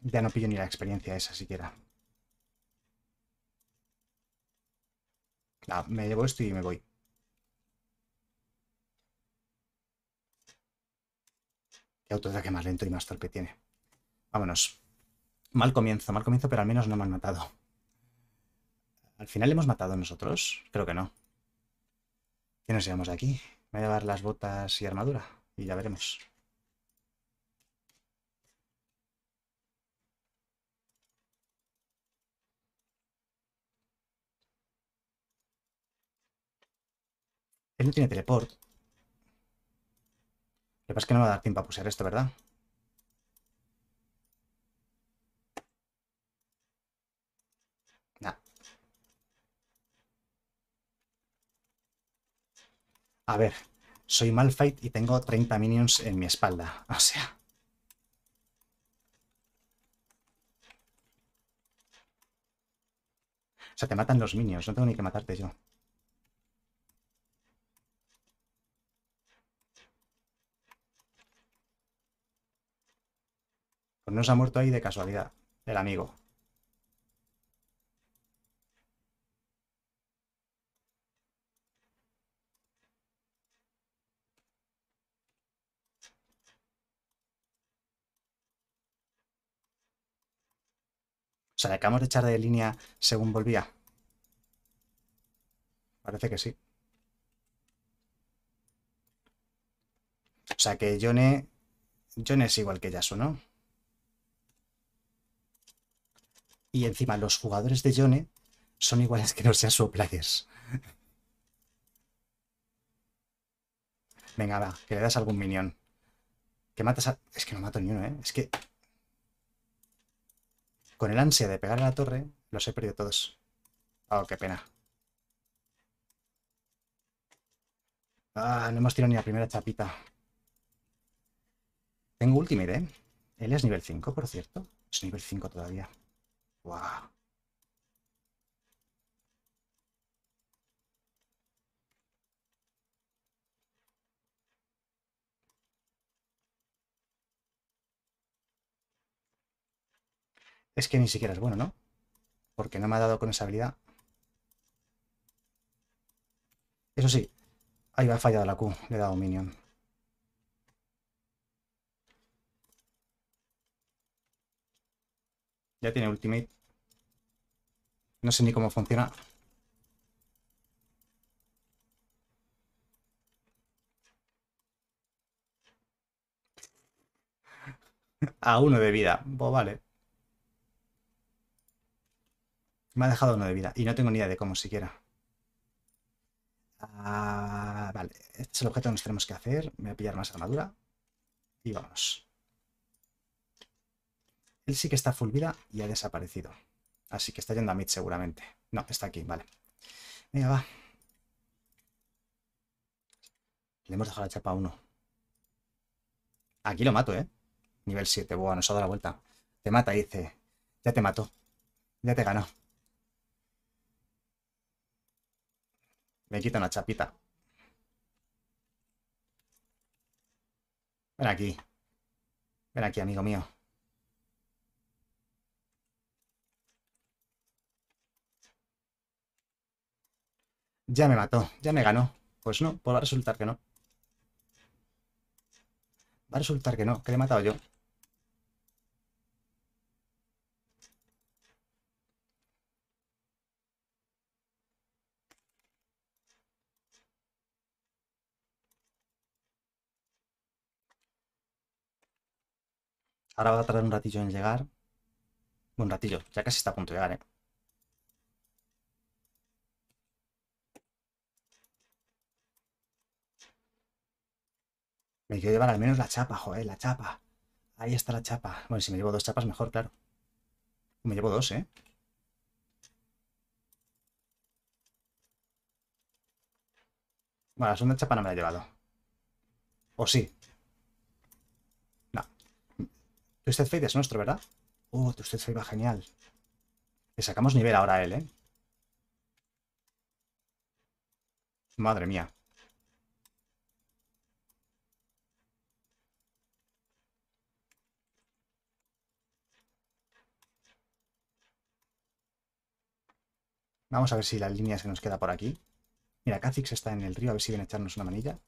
Ya no pillo ni la experiencia esa siquiera. Claro, ah, me llevo esto y me voy. Qué que más lento y más torpe tiene. Vámonos. Mal comienzo, mal comienzo, pero al menos no me han matado. ¿Al final le hemos matado nosotros? Creo que no. ¿Qué nos llevamos de aquí? Me voy a llevar las botas y armadura y ya veremos. no tiene teleport. Lo que pasa es que no me va a dar tiempo a pusear esto, ¿verdad? A ver, soy Malphite y tengo 30 minions en mi espalda. O sea... O sea, te matan los minions, no tengo ni que matarte yo. Pues no se ha muerto ahí de casualidad, el amigo. O sea, le acabamos de echar de línea según volvía. Parece que sí. O sea que Jone. Yone es igual que Yasu, ¿no? Y encima los jugadores de Yone son iguales que no sean su players. Venga, va, que le das algún minion. Que matas a... Es que no mato ni uno, ¿eh? Es que... Con el ansia de pegar a la torre, los he perdido todos. Oh, qué pena. Ah, no hemos tirado ni la primera chapita. Tengo ultimate, ¿eh? Él es nivel 5, por cierto. Es nivel 5 todavía. Es que ni siquiera es bueno, ¿no? Porque no me ha dado con esa habilidad. Eso sí, ahí va fallado la Q, le he dado minion. Ya tiene ultimate. No sé ni cómo funciona. A uno de vida. Pues vale. Me ha dejado uno de vida. Y no tengo ni idea de cómo siquiera. Ah, vale. Este es el objeto que nos tenemos que hacer. Me voy a pillar más armadura. Y vamos. Él sí que está full vida y ha desaparecido. Así que está yendo a mid seguramente. No, está aquí, vale. Venga, va. Le hemos dejado la chapa a uno. Aquí lo mato, ¿eh? Nivel 7. Buah, nos ha dado la vuelta. Te mata dice... Ya te mató. Ya te ganó. Me quita una chapita. Ven aquí. Ven aquí, amigo mío. Ya me mató, ya me ganó. Pues no, pues va a resultar que no. Va a resultar que no, que le he matado yo. Ahora va a tardar un ratillo en llegar. Un ratillo, ya casi está a punto de llegar, ¿eh? Me quiero llevar al menos la chapa, joder, la chapa. Ahí está la chapa. Bueno, si me llevo dos chapas, mejor, claro. Me llevo dos, ¿eh? Bueno, la segunda chapa no me la he llevado. ¿O sí? No. Twisted Fate es nuestro, ¿verdad? Oh, Twisted Fate va genial. Le sacamos nivel ahora a él, ¿eh? Madre mía. Vamos a ver si la línea se nos queda por aquí. Mira, Kha'Zix está en el río, a ver si viene a echarnos una manilla.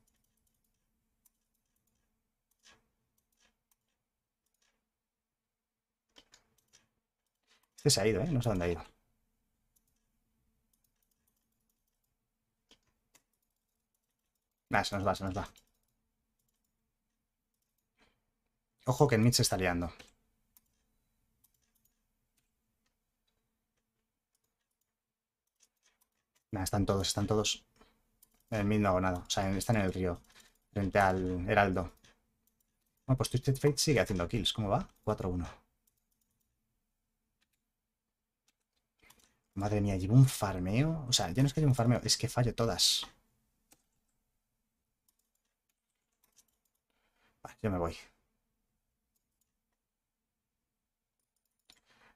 Este se ha ido, ¿eh? No sé dónde ha ido. Nah, se nos va, se nos va. Ojo que el Mitch se está liando. están todos, están todos. En el mismo nada. O sea, están en el río. Frente al Heraldo. Bueno, pues Twisted Fate sigue haciendo kills. ¿Cómo va? 4-1. Madre mía, llevo un farmeo. O sea, ya no es que llevo un farmeo, es que fallo todas. Vale, yo me voy.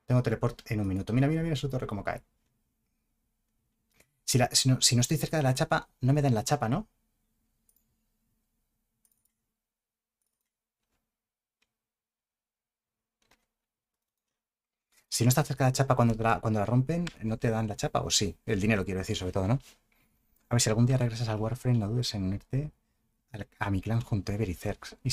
Tengo teleport en un minuto. Mira, mira, mira su torre cómo cae. Si, no, estoy cerca de la chapa, no me dan la chapa, ¿no? Si no está cerca de la chapa cuando la, cuando la rompen, no te dan la chapa, o sí, el dinero quiero decir sobre todo, ¿no? A ver, si algún día regresas al Warframe, no dudes en unirte a, mi clan junto a Ever y Serx, y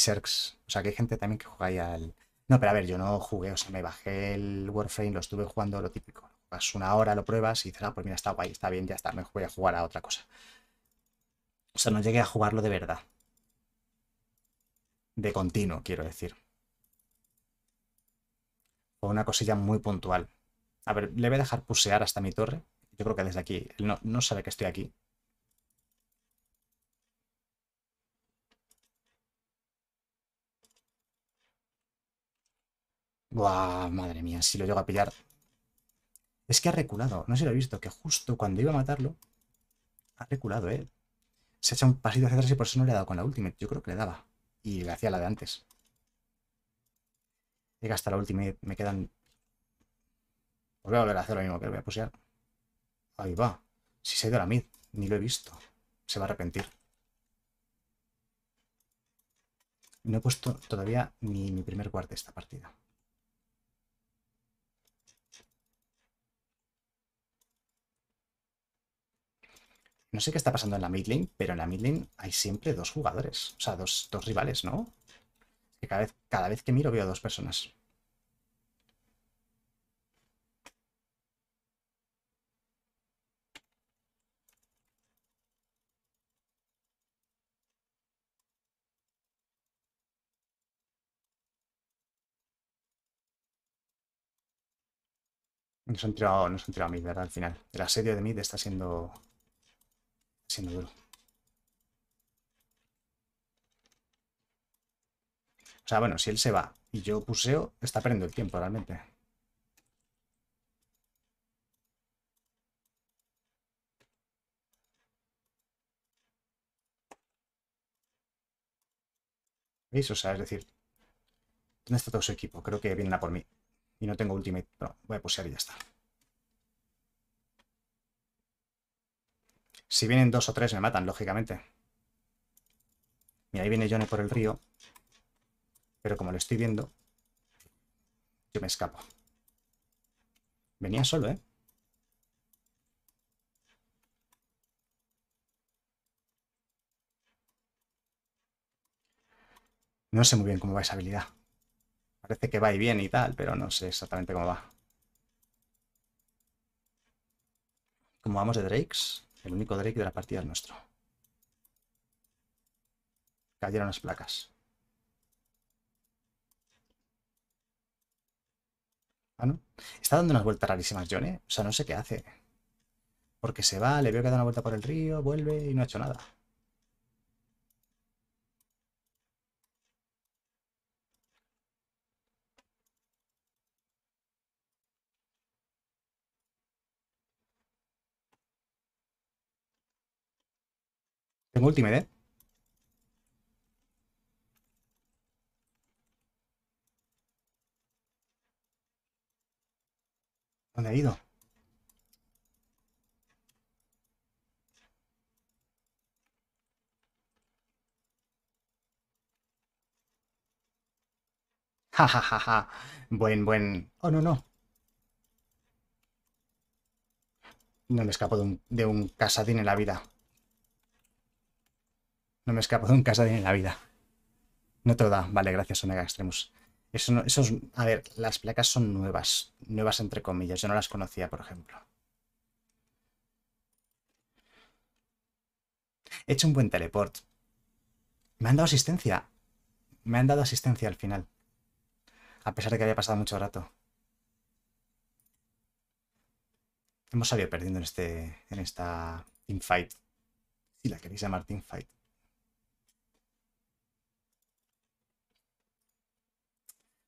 O sea, que hay gente también que juega ahí al... No, pero a ver, yo no jugué, o sea, me bajé el Warframe, lo estuve jugando lo típico. Pasas una hora, lo pruebas y dices, ah, pues mira, está guay, está bien, ya está, me voy a jugar a otra cosa. O sea, no llegué a jugarlo de verdad. De continuo, quiero decir. o una cosilla muy puntual. A ver, le voy a dejar pusear hasta mi torre. Yo creo que desde aquí. no, sabe que estoy aquí. ¡Buah! madre mía, si lo llego a pillar, es que ha reculado, no se lo he visto, que justo cuando iba a matarlo, ha reculado él. ¿eh? Se ha hecho un pasito hacia atrás y por eso no le ha dado con la ultimate. Yo creo que le daba. Y le hacía la de antes. Llega hasta la ultimate, me quedan... voy a volver a hacer lo mismo que voy a posear. Ahí va. Si se ha ido a la mid, ni lo he visto. Se va a arrepentir. No he puesto todavía ni mi primer de esta partida. No sé qué está pasando en la mid lane, pero en la mid lane hay siempre dos jugadores. O sea, dos, rivales, ¿no? cada vez, cada vez que miro veo a dos personas. No han tirado, han tirado a mid, ¿verdad? Al final. El asedio de mid está siendo o sea, bueno, si él se va y yo puseo, está perdiendo el tiempo realmente. ¿Veis? O sea, es decir, ¿dónde está todo su equipo? Creo que viene a por mí. Y no tengo ultimate. No, voy a pusear y ya está. Si vienen dos o tres me matan, lógicamente. Y ahí viene Johnny por el río. Pero como lo estoy viendo, yo me escapo. Venía solo, ¿eh? No sé muy bien cómo va esa habilidad. Parece que va y bien y tal, pero no sé exactamente cómo va. ¿Cómo vamos de Drakes? El único Drake de la partida es nuestro. Cayeron las placas. Ah, ¿no? Está dando unas vueltas rarísimas, John, ¿eh? O sea, no sé qué hace. Porque se va, le veo que da una vuelta por el río, vuelve y no ha hecho nada. Tengo ultimate, ¿eh? ¿Dónde ha ido? Ja, ja, Buen, buen... Oh, no, no. No me escapo de un, de un casadín en la vida. No me escapo de un casa en la vida. No te da. Vale, gracias, Omega Extremus. Eso, a ver, las placas son nuevas. Nuevas entre comillas. Yo no las conocía, por ejemplo. He hecho un buen teleport. Me han dado asistencia. Me han dado asistencia al final. A pesar de que había pasado mucho rato. Hemos salido perdiendo en, este, en esta teamfight. Si la queréis llamar teamfight.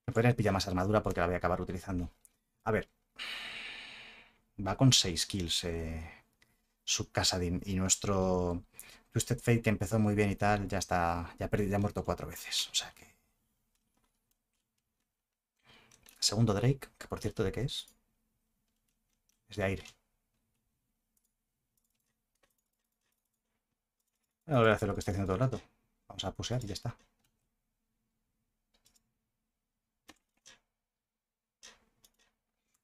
Me podría pillar más armadura porque la voy a acabar utilizando. A ver. Va con 6 kills eh, su casa y nuestro Twisted Fate que empezó muy bien y tal, ya está, ya, ha muerto cuatro veces. O sea que... Segundo Drake, que por cierto, ¿de qué es? Es de aire. Voy a volver a hacer lo que estoy haciendo todo el rato. Vamos a pusear y ya está.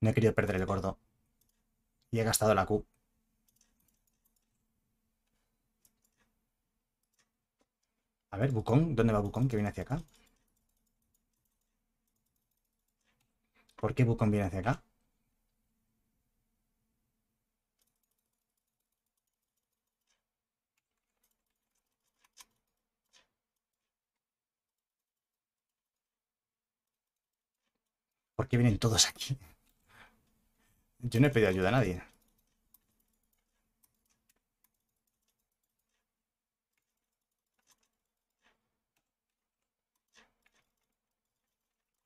No he querido perder el gordo. Y he gastado la Q. A ver, Bucón, ¿Dónde va Bucón? Que viene hacia acá. ¿Por qué Bucón viene hacia acá? ¿Por qué vienen todos aquí? Yo no he pedido ayuda a nadie.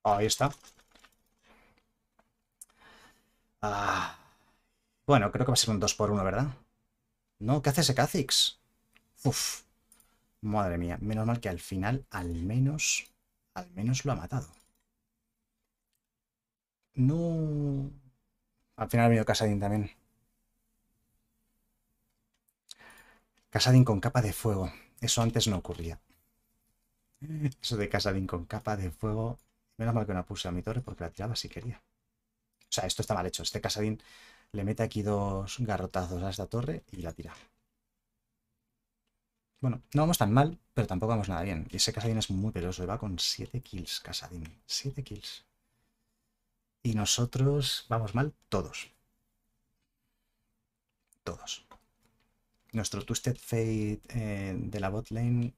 Ah, ahí está. Ah, bueno, creo que va a ser un 2 por 1 ¿verdad? No, ¿qué hace ese Kha'Zix? Uf. Madre mía, menos mal que al final al menos, al menos lo ha matado. No... Al final ha venido Casadín también. Casadín con capa de fuego. Eso antes no ocurría. Eso de Casadín con capa de fuego. Menos mal que no puse a mi torre porque la tiraba si quería. O sea, esto está mal hecho. Este Casadín le mete aquí dos garrotazos a esta torre y la tira. Bueno, no vamos tan mal, pero tampoco vamos nada bien. Y ese Casadín es muy peloso va con 7 kills, Casadín. 7 kills y nosotros vamos mal todos. Todos. Nuestro Twisted Fate eh, de la botlane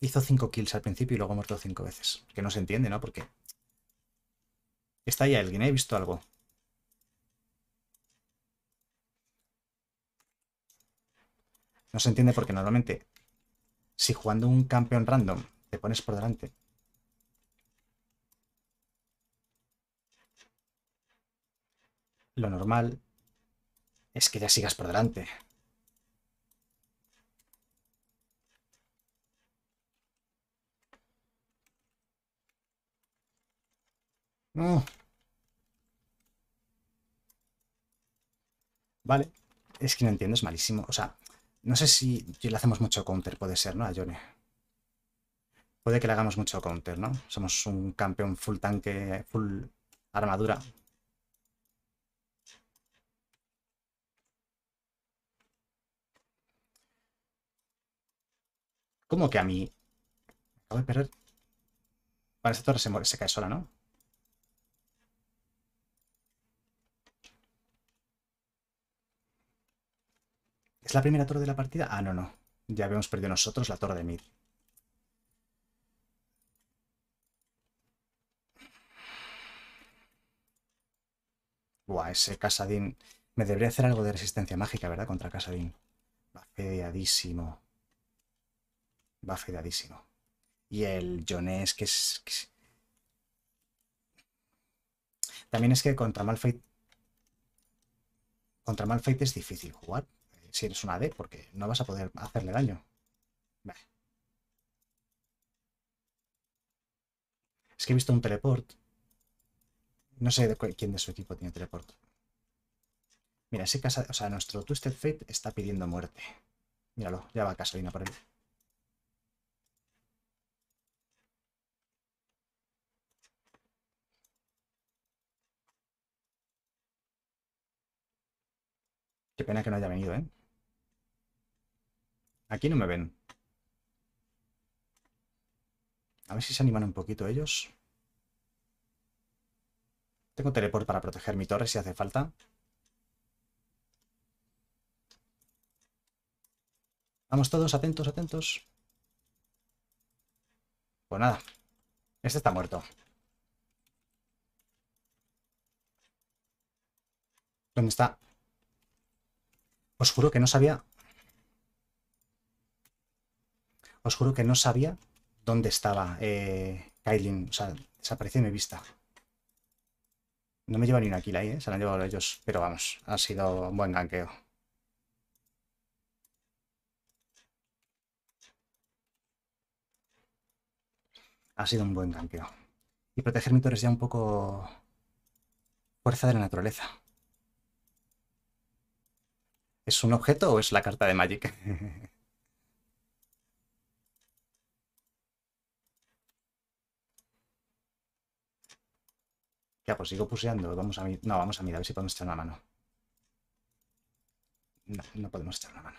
hizo 5 kills al principio y luego ha muerto 5 veces. Que no se entiende, ¿no? Porque está ahí alguien, he visto algo. No se entiende porque normalmente si jugando un campeón random te pones por delante lo normal es que ya sigas por delante. No. Mm. Vale, es que no entiendo, es malísimo. O sea, no sé si, le hacemos mucho counter, puede ser, ¿no? A Puede que le hagamos mucho counter, ¿no? Somos un campeón full tanque, full armadura. ¿Cómo que a mí? Acabo de perder. esta torre se, muere, se cae sola, ¿no? ¿Es la primera torre de la partida? Ah, no, no. Ya habíamos perdido nosotros la torre de mid. Buah, ese Casadín... Me debería hacer algo de resistencia mágica, ¿verdad? Contra Casadín. feadísimo. Va fedadísimo. Y el Jones, que es, También es que contra Malphite... Contra Malphite es difícil jugar. Eh, si eres una D, porque no vas a poder hacerle daño. Es que he visto un teleport. No sé de quién de su equipo tiene teleport. Mira, ese casa, o sea, nuestro Twisted Fate está pidiendo muerte. Míralo, ya va gasolina por él. Qué pena que no haya venido, ¿eh? Aquí no me ven. A ver si se animan un poquito ellos. Tengo teleport para proteger mi torre si hace falta. Vamos todos, atentos, atentos. Pues nada. Este está muerto. ¿Dónde está? Os juro que no sabía... Os juro que no sabía dónde estaba eh, Kailin. O sea, desapareció de mi vista. No me lleva ni una kill ahí, eh, Se la han llevado ellos. Pero vamos, ha sido un buen ganqueo. Ha sido un buen ganqueo. Y proteger mi torre ya un poco... Fuerza de la naturaleza. ¿Es un objeto o es la carta de Magic? ya, pues sigo puseando. Vamos a No, vamos a mirar a ver si podemos echar una mano. No, podemos echar una mano.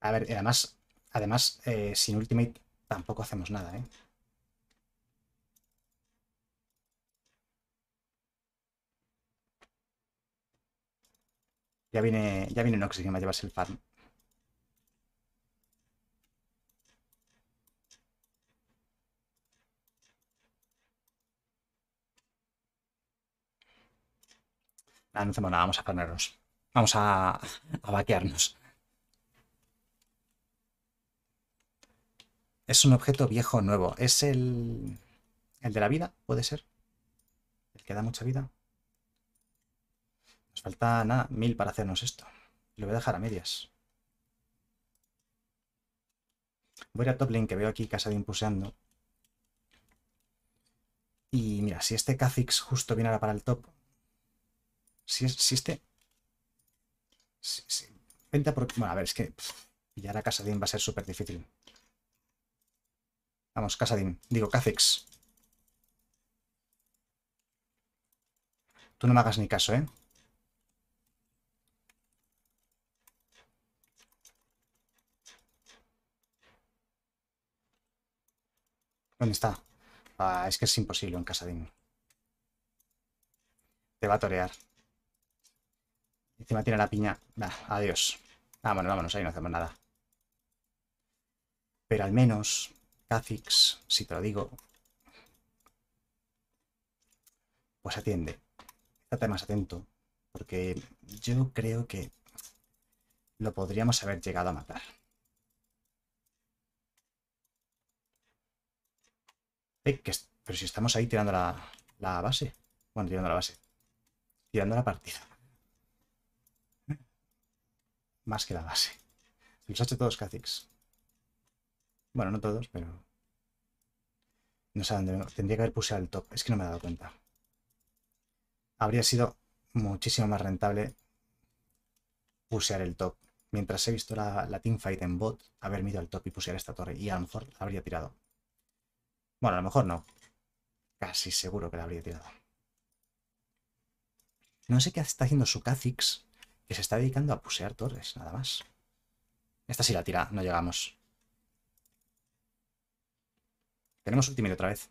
A ver, además, además eh, sin Ultimate tampoco hacemos nada, ¿eh? Ya viene, ya viene va a llevarse el farm. no hacemos nada, vamos a ponernos, Vamos a, vaquearnos. Es un objeto viejo nuevo. Es el, el de la vida, puede ser. El que da mucha vida. Nos falta nada, mil para hacernos esto. Lo voy a dejar a medias. Voy a, ir top link, que veo aquí casa de Y mira, si este Kha'Zix justo viene ahora para el top. Si, es, si este... Si, por, bueno, a ver, es que ya pillar a Casadin va a ser súper difícil. Vamos, Casadin. Digo, Kha'Zix. Tú no me hagas ni caso, ¿eh? ¿Dónde está? Ah, es que es imposible en de mí. Te va a torear. Encima tiene la piña. adiós. Vámonos, vámonos, ahí no hacemos nada. Pero al menos, Cáfix, si te lo digo, pues atiende. Estate más atento, porque yo creo que lo podríamos haber llegado a matar. Eh, pero si estamos ahí tirando la, base. Bueno, tirando la base. Tirando la partida. Más que la base. los ha hecho todos Kha'Zix. Bueno, no todos, pero... No sé dónde... Tendría que haber puse al top. Es que no me he dado cuenta. Habría sido muchísimo más rentable pusear el top. Mientras he visto la, la teamfight en bot, haber ido al top y pusear esta torre. Y a habría tirado. Bueno, a lo mejor no. Casi seguro que la habría tirado. No sé qué está haciendo su Kha'Zix, que se está dedicando a pusear torres, nada más. Esta sí la tira, no llegamos. Tenemos ultimate otra vez.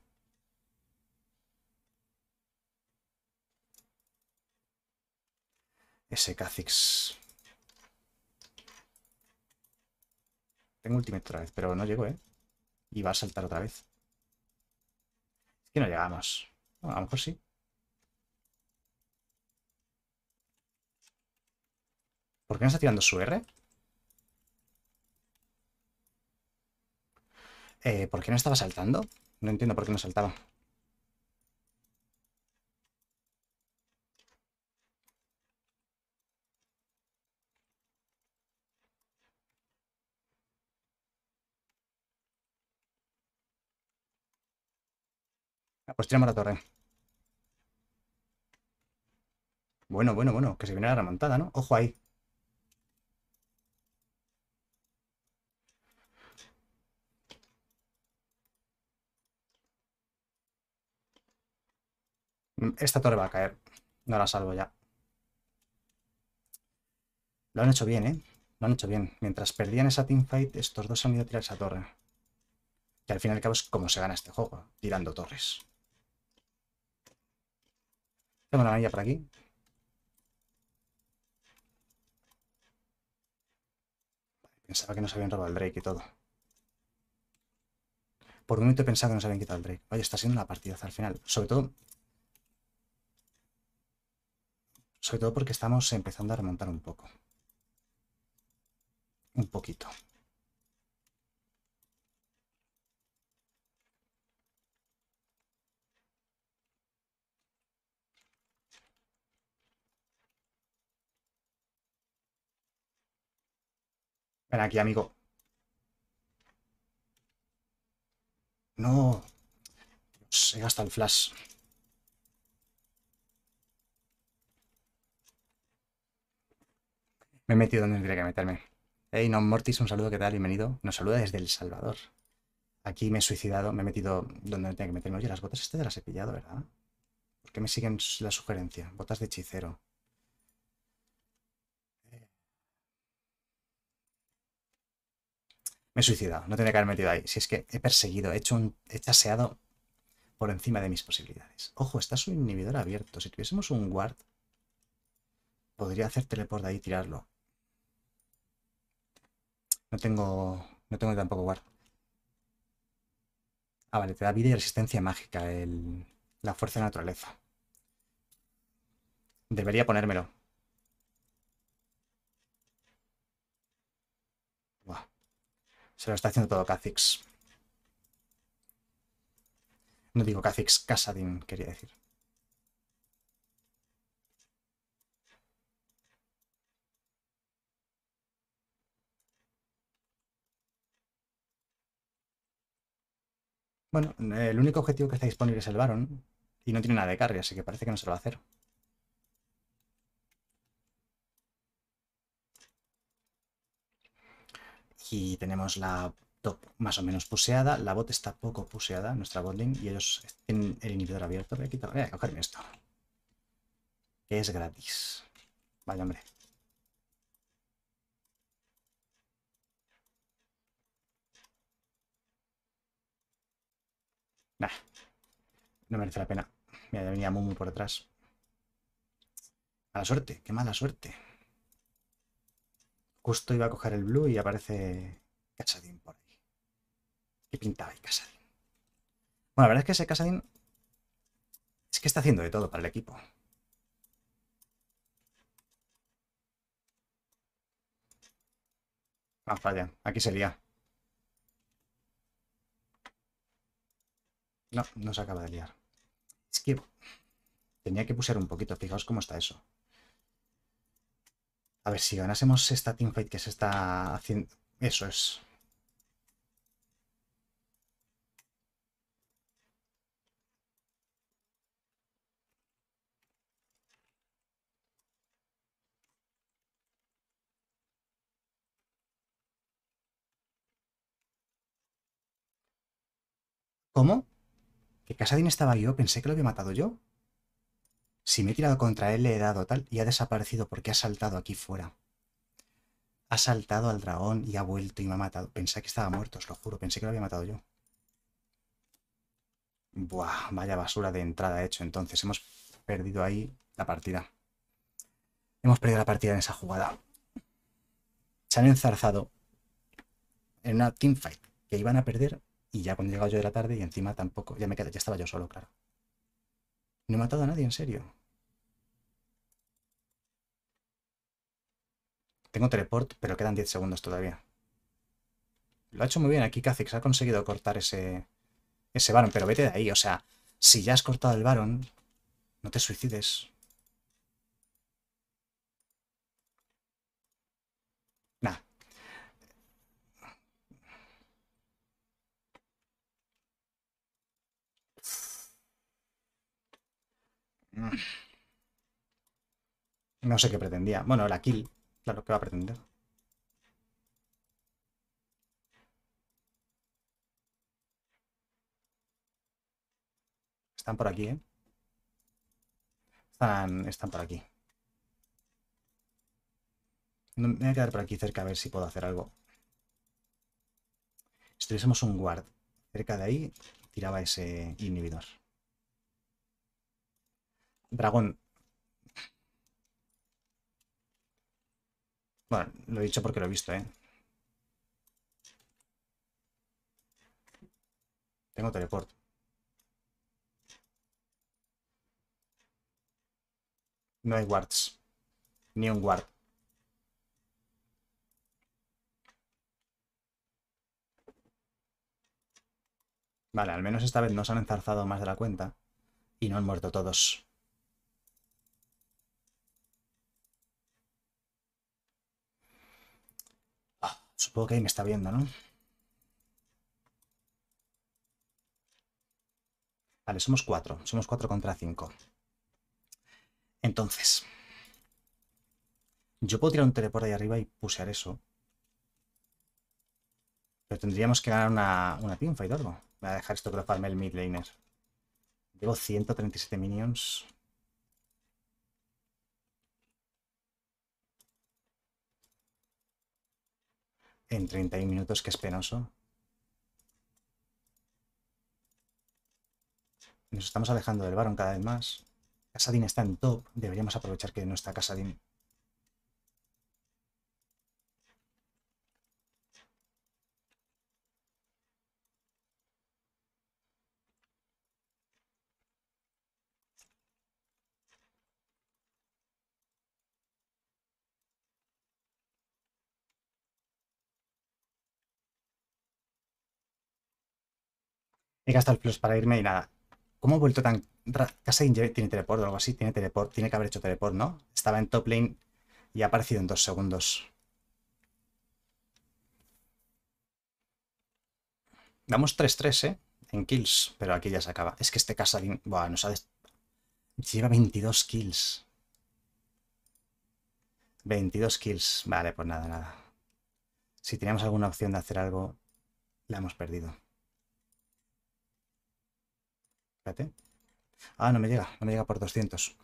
Ese Kha'Zix. Tengo ultimate otra vez, pero no llego, ¿eh? Y va a saltar otra vez no llegamos. a lo mejor sí. ¿Por qué no está tirando su R? Eh, ¿Por qué no estaba saltando? No entiendo por qué no saltaba. Pues tiramos la torre. Bueno, bueno, bueno, que se viene la remontada, ¿no? Ojo ahí. Mm, esta torre va a caer. No la salvo ya. Lo han hecho bien, ¿eh? Lo han hecho bien. Mientras perdían esa teamfight, estos dos han ido a tirar esa torre. Que al fin y al cabo es como se gana este juego, tirando torres una por aquí. Pensaba que nos habían robado el Drake y todo. Por un momento he que nos habían quitado el Drake. Vaya, está siendo la partida al final. Sobre todo... Sobre todo porque estamos empezando a remontar un poco. Un poquito. Ven aquí, amigo. No. He gastado el flash. Me he metido donde no tendría que meterme. Hey, non mortis, un saludo, ¿qué tal? Bienvenido. Nos saluda desde El Salvador. Aquí me he suicidado, me he metido donde no tenía que meterme. Oye, las botas este de las he pillado, ¿verdad? ¿Por qué me siguen la sugerencia? Botas de hechicero. Me he suicidado, no tiene que haber metido ahí. Si es que he perseguido, he hecho un. he chaseado por encima de mis posibilidades. Ojo, está su inhibidor abierto. Si tuviésemos un guard, podría hacer teleport de ahí y tirarlo. No tengo. No tengo tampoco guard. Ah, vale, te da vida y resistencia mágica, la fuerza de naturaleza. Debería ponérmelo. Se lo está haciendo todo Kha'Zix. No digo Kha'Zix, Kasadin quería decir. Bueno, el único objetivo que está disponible es el Baron. Y no tiene nada de carga, así que parece que no se lo va a hacer. Aquí tenemos la top más o menos puseada, la bot está poco puseada, nuestra botlane, y ellos tienen el inhibidor abierto. Voy a, quitar, cogerme esto, que es gratis. Vaya, hombre. Nah, no merece la pena. Me venía muy por detrás. Mala suerte, qué mala suerte. Justo iba a coger el blue y aparece Casadín por ahí. ¿Qué pintaba ahí Casadín? Bueno, la verdad es que ese Casadín es que está haciendo de todo para el equipo. Ah, falla. Aquí se lía. No, no se acaba de liar. Es que tenía que pusear un poquito. Fijaos cómo está eso. A ver, si ganásemos esta teamfight que se está haciendo... Eso es. ¿Cómo? ¿Que Casadin estaba yo? Pensé que lo había matado yo. Si me he tirado contra él, le he dado tal y ha desaparecido porque ha saltado aquí fuera. Ha saltado al dragón y ha vuelto y me ha matado. Pensé que estaba muerto, os lo juro. Pensé que lo había matado yo. Buah, vaya basura de entrada hecho. Entonces hemos perdido ahí la partida. Hemos perdido la partida en esa jugada. Se han enzarzado en una teamfight que iban a perder y ya cuando he llegado yo de la tarde y encima tampoco, ya me quedé, ya estaba yo solo, claro. No he matado a nadie, en serio. Tengo teleport, pero quedan 10 segundos todavía. Lo ha hecho muy bien aquí se ha conseguido cortar ese, ese varón, pero vete de ahí, o sea, si ya has cortado el varón, no te suicides. No sé qué pretendía. Bueno, la kill. Claro, ¿qué va a pretender? Están por aquí, ¿eh? Están, por aquí. me voy a quedar por aquí cerca a ver si puedo hacer algo. Si tuviésemos un guard cerca de ahí, tiraba ese inhibidor. Dragón. Bueno, lo he dicho porque lo he visto, ¿eh? Tengo teleport. No hay guards. Ni un guard. Vale, al menos esta vez no se han enzarzado más de la cuenta y no han muerto todos. Supongo que me está viendo, ¿no? Vale, somos cuatro. Somos cuatro contra 5. Entonces. Yo puedo tirar un teleport ahí arriba y pusear eso. Pero tendríamos que ganar una, una y o Voy a dejar esto que lo farme el midlaner. Llevo 137 minions. en 31 minutos, que es penoso. Nos estamos alejando del varón cada vez más. Casadín está en top. Deberíamos aprovechar que no está Casadín He gastado el plus para irme y nada. ¿Cómo he vuelto tan... Casi tiene teleport o algo así. Tiene teleport. Tiene que haber hecho teleport, ¿no? Estaba en top lane y ha aparecido en dos segundos. Damos 3-3, ¿eh? En kills, pero aquí ya se acaba. Es que este Kassadin... Buah, nos ha... Lleva 22 kills. 22 kills. Vale, pues nada, nada. Si teníamos alguna opción de hacer algo, la hemos perdido. Ah, no me llega, no me llega por 200.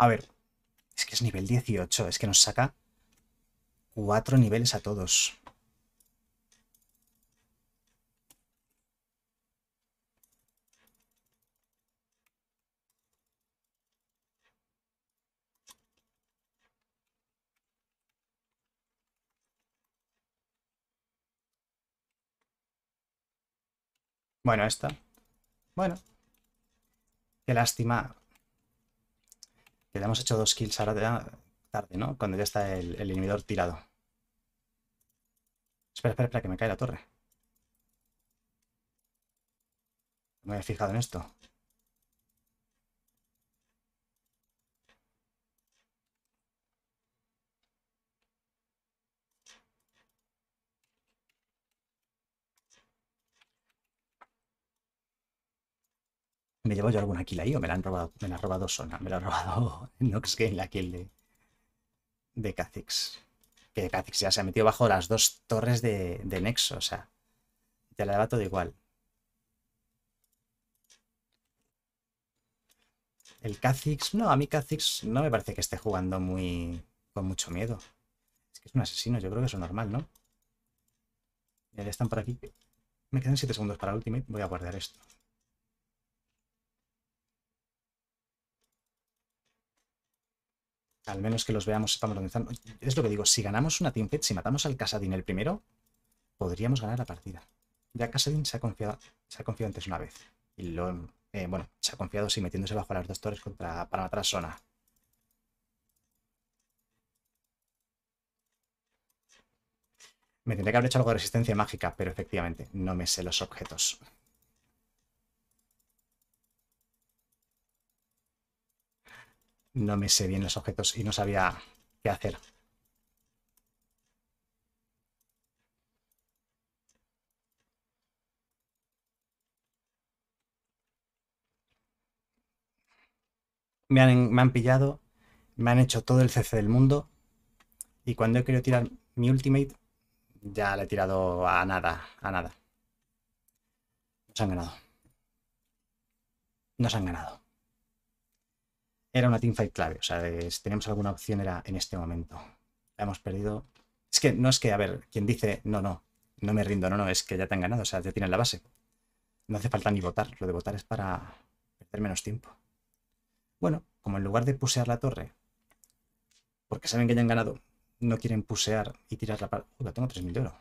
A ver, es que es nivel 18, es que nos saca cuatro niveles a todos. Bueno, esta. Bueno. Qué lástima. Que le hemos hecho dos kills ahora tarde, ¿no? Cuando ya está el, el inhibidor tirado. Espera, espera, espera, que me cae la torre. me he fijado en esto. Me llevo yo alguna kill ahí o me la han robado. Me la ha robado Sona, me la ha robado Nox Game, la kill de, de Kha'Zix. Que Kha'Zix ya se ha metido bajo las dos torres de, Nexo, o sea, ya la va todo igual. El Kha'Zix, no, a mí Kha'Zix no me parece que esté jugando muy con mucho miedo. Es que es un asesino, yo creo que es normal, ¿no? Ya están por aquí. Me quedan 7 segundos para ultimate, voy a guardar esto. Al menos que los veamos, estamos organizando. Es lo que digo, si ganamos una teamfight, si matamos al Casadin el primero, podríamos ganar la partida. Ya Casadin se ha confiado, se ha confiado antes una vez. Y lo, eh, bueno, se ha confiado sí metiéndose bajo las dos torres contra, para matar a Sona. Me tendría que haber hecho algo de resistencia mágica, pero efectivamente no me sé los objetos. no me sé bien los objetos y no sabía qué hacer. Me han, pillado, me han hecho todo el CC del mundo y cuando he querido tirar mi ultimate ya le he tirado a nada, a nada. Nos han ganado. Nos han ganado. Era una teamfight clave, o sea, si teníamos alguna opción era en este momento. La hemos perdido. Es que no es que, a ver, quien dice, no, no, no me rindo, no, no, es que ya te han ganado, o sea, ya tienen la base. No hace falta ni votar, lo de votar es para perder menos tiempo. Bueno, como en lugar de pusear la torre, porque saben que ya han ganado, no quieren pusear y tirar la... Uy, la tengo 3.000 de oro.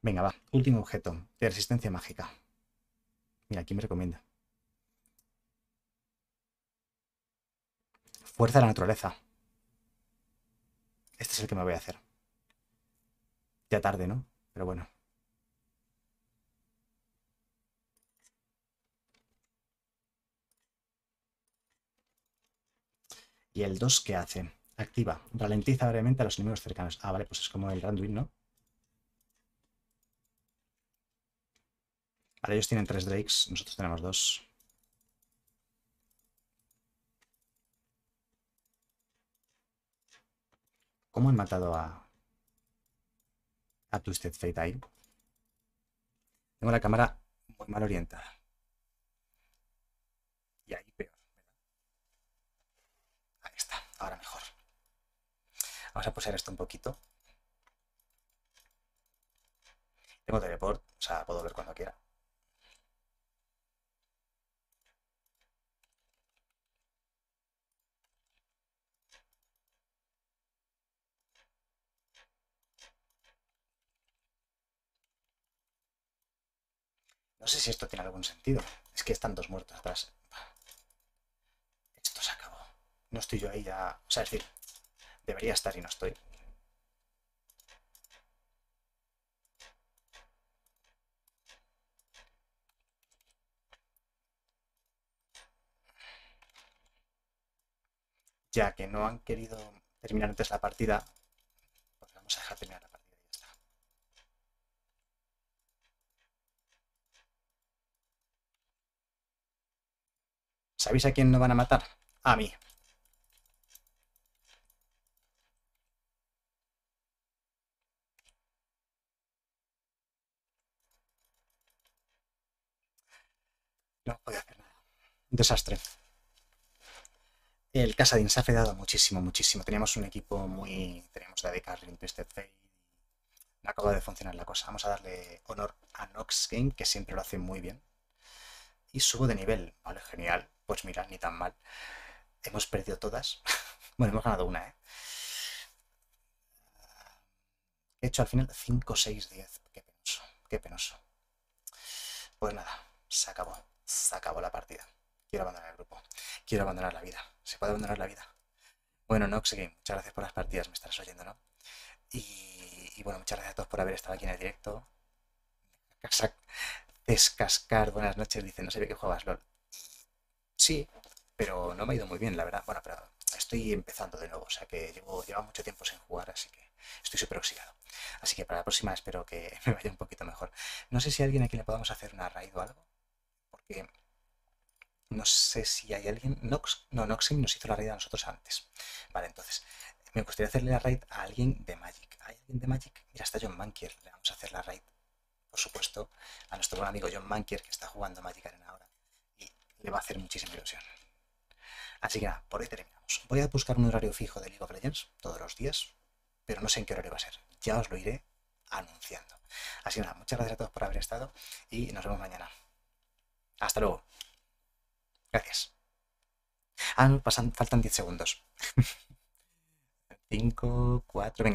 Venga, va, último objeto, de resistencia mágica. Mira, aquí me recomienda. Fuerza de la naturaleza. Este es el que me voy a hacer. Ya tarde, ¿no? Pero bueno. ¿Y el 2 qué hace? Activa. Ralentiza brevemente a los enemigos cercanos. Ah, vale, pues es como el Randuin, ¿no? Ahora ellos tienen tres Drakes, nosotros tenemos dos. ¿Cómo he matado a... a Twisted Fate ahí? Tengo la cámara muy mal orientada. Y ahí peor. Ahí está, ahora mejor. Vamos a poseer esto un poquito. Tengo teleport, o sea, puedo ver cuando quiera. No sé si esto tiene algún sentido. Es que están dos muertos atrás. Esto se acabó. No estoy yo ahí ya... O sea, es decir, debería estar y no estoy. Ya que no han querido terminar antes la partida, pues vamos a dejar terminar ¿Sabéis a quién no van a matar? A mí. No podía hacer nada. Un desastre. El Casa se ha fedado muchísimo, muchísimo. Teníamos un equipo muy... Teníamos la de Carlin, Twisted Fate. No acaba de funcionar la cosa. Vamos a darle honor a Nox Game, que siempre lo hace muy bien. Y subo de nivel. Vale, genial. Pues mira, ni tan mal. Hemos perdido todas. bueno, hemos ganado una, ¿eh? He hecho al final 5, 6, 10. Qué penoso, qué penoso. Pues nada, se acabó. Se acabó la partida. Quiero abandonar el grupo. Quiero abandonar la vida. ¿Se puede abandonar la vida? Bueno, Nox Game, muchas gracias por las partidas, me estarás oyendo, ¿no? Y, bueno, muchas gracias a todos por haber estado aquí en el directo. Descascar, buenas noches, dice, no sé qué jugabas, LOL sí, pero no me ha ido muy bien, la verdad. Bueno, pero estoy empezando de nuevo, o sea que llevo, mucho tiempo sin jugar, así que estoy súper oxidado. Así que para la próxima espero que me vaya un poquito mejor. No sé si a alguien aquí le podamos hacer una raid o algo, porque no sé si hay alguien... Nox, no, Noxim nos hizo la raid a nosotros antes. Vale, entonces, me gustaría hacerle la raid a alguien de Magic. ¿Hay alguien de Magic? Mira, está John Mankier, le vamos a hacer la raid, por supuesto, a nuestro buen amigo John Mankier, que está jugando Magic Arena ahora le va a hacer muchísima ilusión. Así que nada, por ahí terminamos. Voy a buscar un horario fijo de League of Legends todos los días, pero no sé en qué horario va a ser. Ya os lo iré anunciando. Así que nada, muchas gracias a todos por haber estado y nos vemos mañana. Hasta luego. Gracias. Ah, faltan 10 segundos. 5, 4, venga.